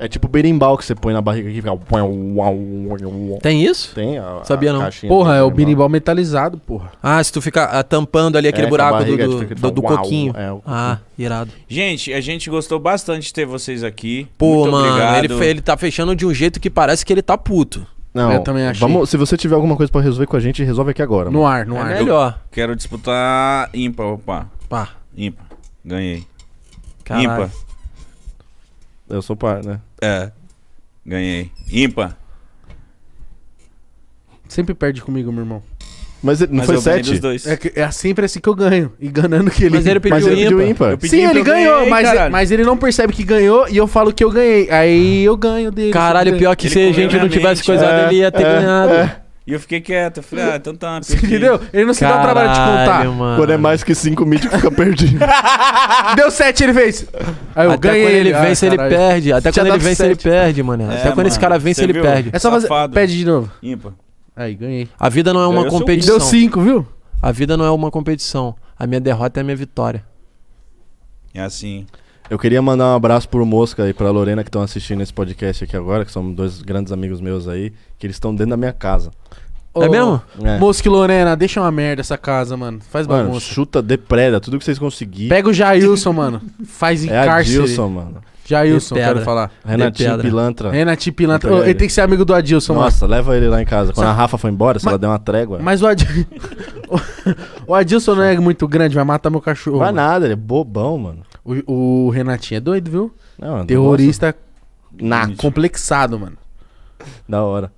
É tipo berimbau que você põe na barriga aqui, fica... Tem isso? Tem. A, Sabia a não. Porra, é o berimbau metalizado, porra. Ah, se tu ficar ah, tampando ali é, aquele é, buraco do, do, do, do coquinho. É, Ah, irado. Gente, a gente gostou bastante de ter vocês aqui. Pô, Muito mano, Ele, ele tá fechando de um jeito que parece que ele tá puto. Não, eu também achei. Vamos, se você tiver alguma coisa pra resolver com a gente, resolve aqui agora. Mano. No ar, no é ar. Melhor. Eu quero disputar ímpar, opa. Pá. Ímpar. Ganhei. Caralho. Ímpar. Eu sou par, né? É. Ganhei. Ímpar. Sempre perde comigo, meu irmão. Mas ele- não Mas foi eu sete? É, é sempre assim que eu ganho. E ganando que ele. Mas ele pediu mas ele ímpar. ímpar. Eu pedi Sim, ímpar, ele ganhou, ganhei, mas, mas ele não percebe que ganhou e eu falo que eu ganhei. Aí eu ganho dele. Caralho, pior que Ele se a gente não tivesse coisado, É, ele ia ter é, ganhado. é. E eu fiquei quieto. Eu falei, ah, então tá. entendeu? Ele não se dá o trabalho de contar. Mano. Quando é mais que cinco mil tipo, fica perdido. Deu sete, ele fez. Aí eu Até ganhei. quando ele, ele. vence, Ai, ah, ele caralho. perde. Até Tinha quando ele vence, ele perde, mano. Até é, quando esse cara vence, ele viu? perde. É só fazer. Safado. Pede de novo. Aí, ganhei. A vida não é uma competição. Deu cinco, viu? A vida não é uma competição. A minha derrota é a minha vitória. É assim. Eu queria mandar um abraço pro Mosca e pra Lorena que estão assistindo esse podcast aqui agora, que são dois grandes amigos meus aí, que eles estão dentro da minha casa. É mesmo? É. Mosca e Lorena, deixa uma merda essa casa, mano. Faz bagunça. Mano, chuta, depreda, tudo que vocês conseguirem. Pega o Jailson, mano. Faz em é Jailson, mano. Jailson, quero falar. Renatinho Pilantra. Renatinho Pilantra. Oh, ele. tem que ser amigo do Adilson, Nossa, mano. leva ele lá em casa. Quando a Rafa foi embora, se mas... ela der uma trégua. Mas o Adilson. o Adilson não é muito grande, vai matar meu cachorro. Vai mano. nada, ele é bobão, mano. O, o Renatinho é doido, viu? Não, Terrorista na complexado, mano. Da hora.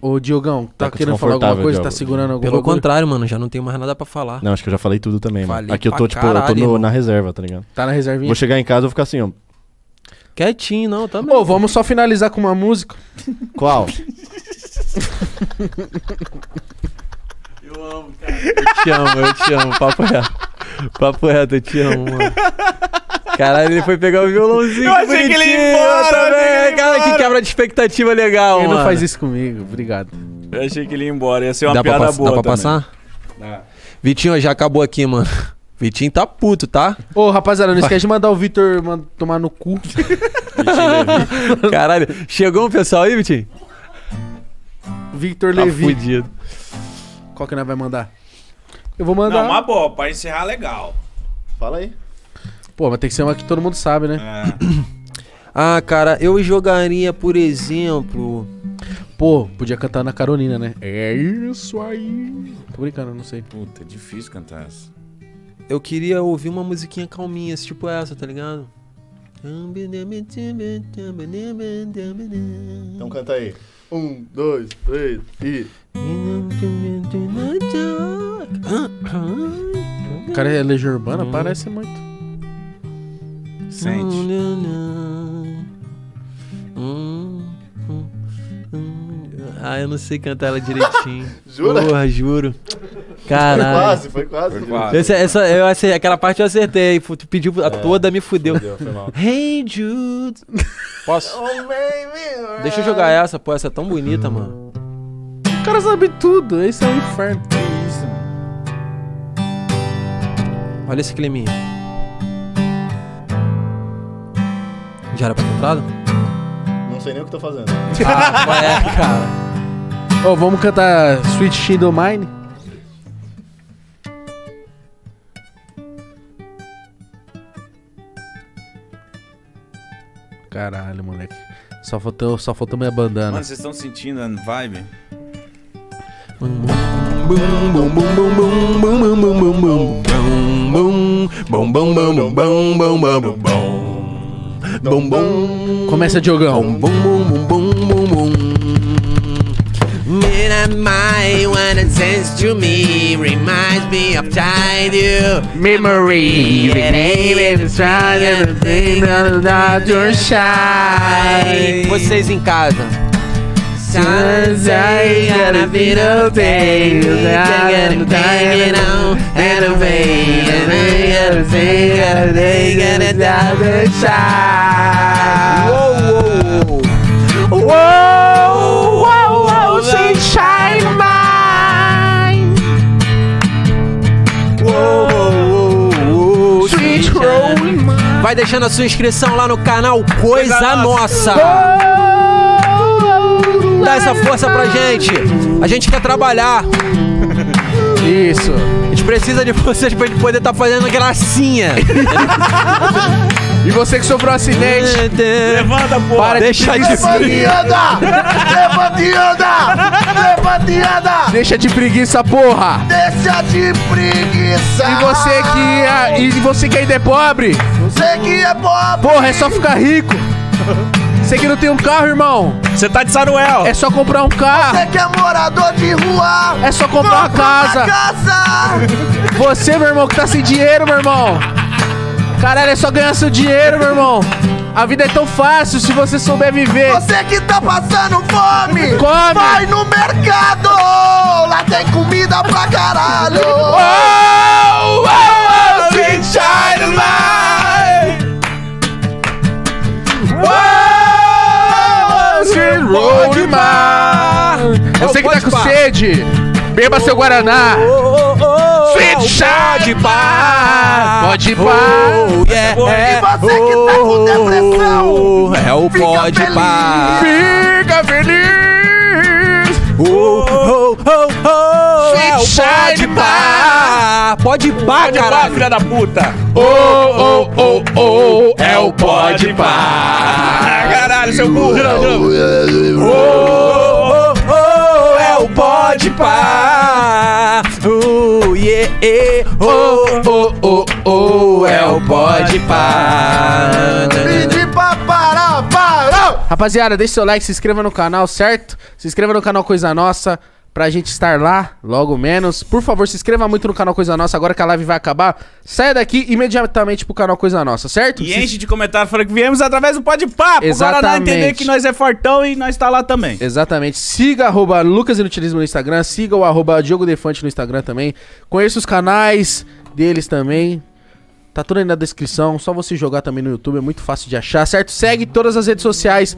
Ô, Diogão, tá, tá querendo falar alguma coisa? Diogo. Tá segurando alguma coisa? Pelo bagulho? contrário, mano, já não tenho mais nada pra falar. Não, acho que eu já falei tudo também, mano. Aqui eu tô, tipo, caralho, eu tô no- na reserva, tá ligado? Tá na reservinha? Vou chegar em casa e vou ficar assim, ó. Quietinho, não, também. Ô, vamos só finalizar com uma música. Qual? eu amo, cara. Eu te amo, eu te amo, papo reto. Papo reto, eu te amo, mano. Caralho, ele foi pegar o violãozinho. Eu achei que ele ia embora, também. Tá cara, que quebra de expectativa legal, mano. Ele não faz isso comigo, obrigado. Eu achei que ele ia embora, ia ser uma dá piada pra, boa. Dá pra também. passar? Dá. Vitinho, já acabou aqui, mano. Vitinho tá puto, tá? Ô, rapaziada, não esquece de mandar o Vitor tomar no cu. Caralho, chegou um pessoal aí, Vitinho? Victor tá Levi. Fudido. Qual que nós vai mandar? Eu vou mandar. Não, uma boa, pra encerrar legal. Fala aí. Pô, mas tem que ser uma que todo mundo sabe, né? É. ah, cara, eu jogaria, por exemplo. Pô, podia cantar na Carolina, né? É isso aí. Tô brincando, não sei. Puta, é difícil cantar essa. Eu queria ouvir uma musiquinha calminha, tipo essa, tá ligado? Então canta aí. Um, dois, três e. O cara é legião urbana, uhum. parece muito. Sente. Hum, hum, hum, ah, eu não sei cantar ela direitinho. Jura? Porra, juro. Caralho. Foi quase, foi quase. Foi quase. Essa, essa, eu, essa, aquela parte eu acertei. Tu pediu a é, toda, me fudeu. fudeu Hey Jude. Posso? Oh, baby, Deixa eu jogar essa, pô. Essa é tão bonita, mano cara sabe tudo. Esse é o um inferno. Que isso, mano. Olha esse climinha. Já era pra ter entrado? Não sei nem o que tô fazendo. Ah, é, cara. Ô, oh, vamos cantar Sweet Shadow Mine? Caralho, moleque. Só faltou, só faltou minha bandana. Mano, vocês estão sentindo a vibe? Começa, Diogão. It and my when it sends to me reminds me of childhood memory. It ain't even trying to think that you're shy. Vocês em casa. Sometimes I ain't gonna be no I ain't gonna I ain't gonna I ain't gonna die the child. Whoa, whoa, whoa. Whoa, whoa, mine. Whoa, Vai deixando a sua inscrição lá no canal Coisa Nossa. Nossa dar essa força pra gente. A gente quer trabalhar. Isso. A gente precisa de vocês pra gente poder estar tá fazendo gracinha. E você que sofreu um acidente. Levanta, porra. Para Deixa de preguiça. Levanta Levanta e anda! Deixa de preguiça, porra! Deixa de preguiça! E você que, é, e você que ainda é pobre? Você que é pobre! Porra, é só ficar rico! Você que não tem um carro, irmão. Você tá de Saruel. É só comprar um carro. Você que é morador de rua. É só comprar uma casa. uma casa. Você, meu irmão, que tá sem dinheiro, meu irmão. Caralho, é só ganhar seu dinheiro, meu irmão. A vida é tão fácil se você souber viver. Você que tá passando fome, Come. vai no mercado. Lá tem comida pra caralho. Uou, uou. eu Você que tá com sede, beba seu Guaraná. Sweet chá de bar. Pode bar. Oh, é, é. E você que tá com oh, depressão. É o pode bar. Fica feliz. Oh, oh, oh, oh. É o pode pá. Pode pá, caralho. filha da puta. Oh, oh, oh, oh. É o pode pá. Caralho, seu burro. Oh, oh, oh. É o pode pá. Oh, yeah, yeah. Oh, oh, oh, oh. É o pode pá. Rapaziada, deixa seu like, se inscreva no canal, certo? Se inscreva no canal Coisa Nossa pra gente estar lá logo menos. Por favor, se inscreva muito no canal Coisa Nossa agora que a live vai acabar. Saia daqui imediatamente pro canal Coisa Nossa, certo? E se... enche de comentário falando que viemos através do Pode Papo. Exatamente. Agora entender que nós é fortão e nós tá lá também. Exatamente. Siga arroba Lucas Inutilismo no Instagram, siga o arroba Diogo Defante no Instagram também. Conheça os canais deles também. Tá tudo aí na descrição, só você jogar também no YouTube, é muito fácil de achar, certo? Segue todas as redes sociais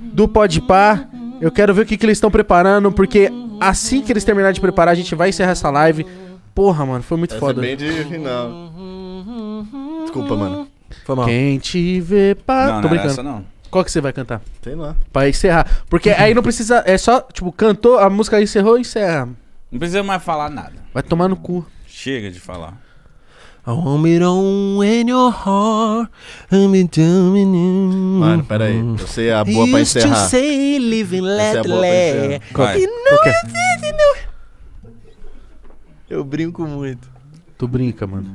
do Podpah. Eu quero ver o que, que eles estão preparando, porque assim que eles terminarem de preparar, a gente vai encerrar essa live. Porra, mano, foi muito essa é foda. É bem de final. Desculpa, mano. Foi mal. Quem te vê pa... Não, Tô não é brincando. Essa, não. Qual que você vai cantar? Sei lá. Pra encerrar. Porque aí não precisa. É só, tipo, cantou, a música encerrou e encerra. Não precisa mais falar nada. Vai tomar no cu. Chega de falar. I want it on in your heart. I'm Mano, peraí. aí. Você é a boa pra encerrar. Say, live and let Você é a E não Qual é? não. Eu brinco muito. Tu brinca, mano.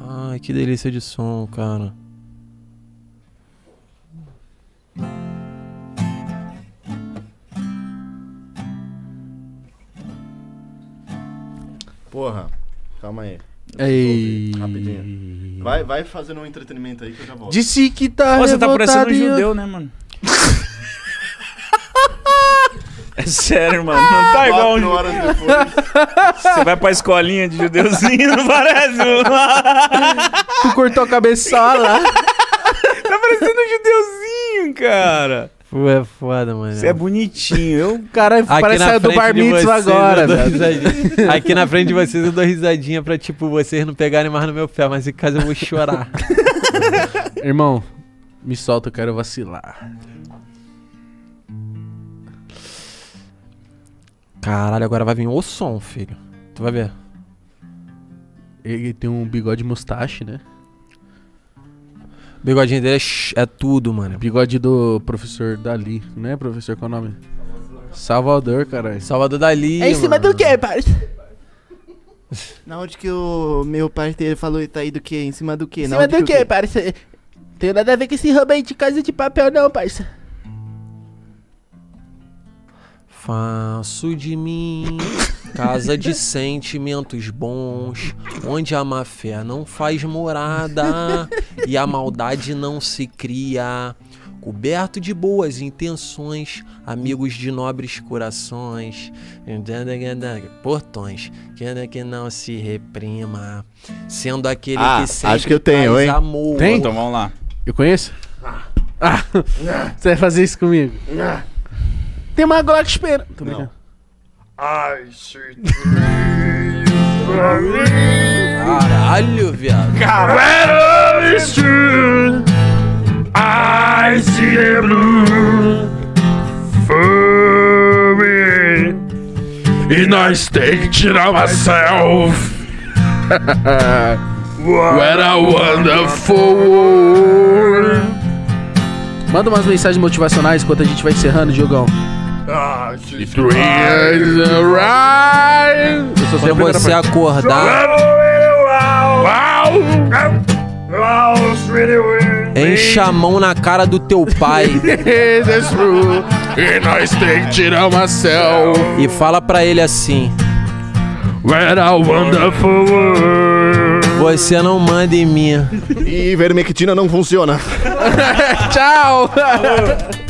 Ai, que delícia de som, cara. Porra, calma aí. Ei. Rapidinho. Vai, vai fazendo um entretenimento aí que eu já volto. Disse que tá. Pô, você tá parecendo um judeu, né, mano? é sério, mano. Não tá igual horas depois. Você vai pra escolinha de judeuzinho, não parece? tu cortou a cabeçada tá parecendo um judeuzinho, cara. Pô, é foda, mano. Você é bonitinho. Eu, caralho, Aqui parece sair do bar mitzvah agora, velho. Aqui na frente de vocês eu dou risadinha pra, tipo, vocês não pegarem mais no meu pé, mas em casa eu vou chorar. Irmão, me solta, eu quero vacilar. Caralho, agora vai vir o som, filho. Tu vai ver. Ele tem um bigode mustache, né? O bigodinho dele é, é tudo, mano. Bigode do professor Dali, né, professor? Qual é o nome? Salvador, caralho. Salvador Dali. É em cima mano. do quê, parceiro? Na onde que o meu parceiro falou tá aí do quê? Em cima do quê? Em cima do que quê, quê? parceiro? Tem nada a ver com esse roubo aí de casa de papel, não, parceiro. Faço de mim casa de sentimentos bons, onde a má fé não faz morada e a maldade não se cria. Coberto de boas intenções, amigos de nobres corações, portões, que não se reprima, sendo aquele ah, que sempre acho que eu tenho, hein? amor. Tem? Então vamos lá. Eu conheço? Ah. Ah. Você vai fazer isso comigo? Ah. Tem uma glória esperando. espera. Caralho, viado. Caralho, viado! true. I see the blue. For me. And I stay to myself. What a wonderful world. Manda umas mensagens motivacionais enquanto a gente vai encerrando, Diogão. Ah, If you rise Se você, você acordar. Encha a mão na cara do teu pai. e nós tem que tirar uma E fala pra ele assim. What a wonderful world. Você não manda em mim. E vermectina não funciona. Tchau.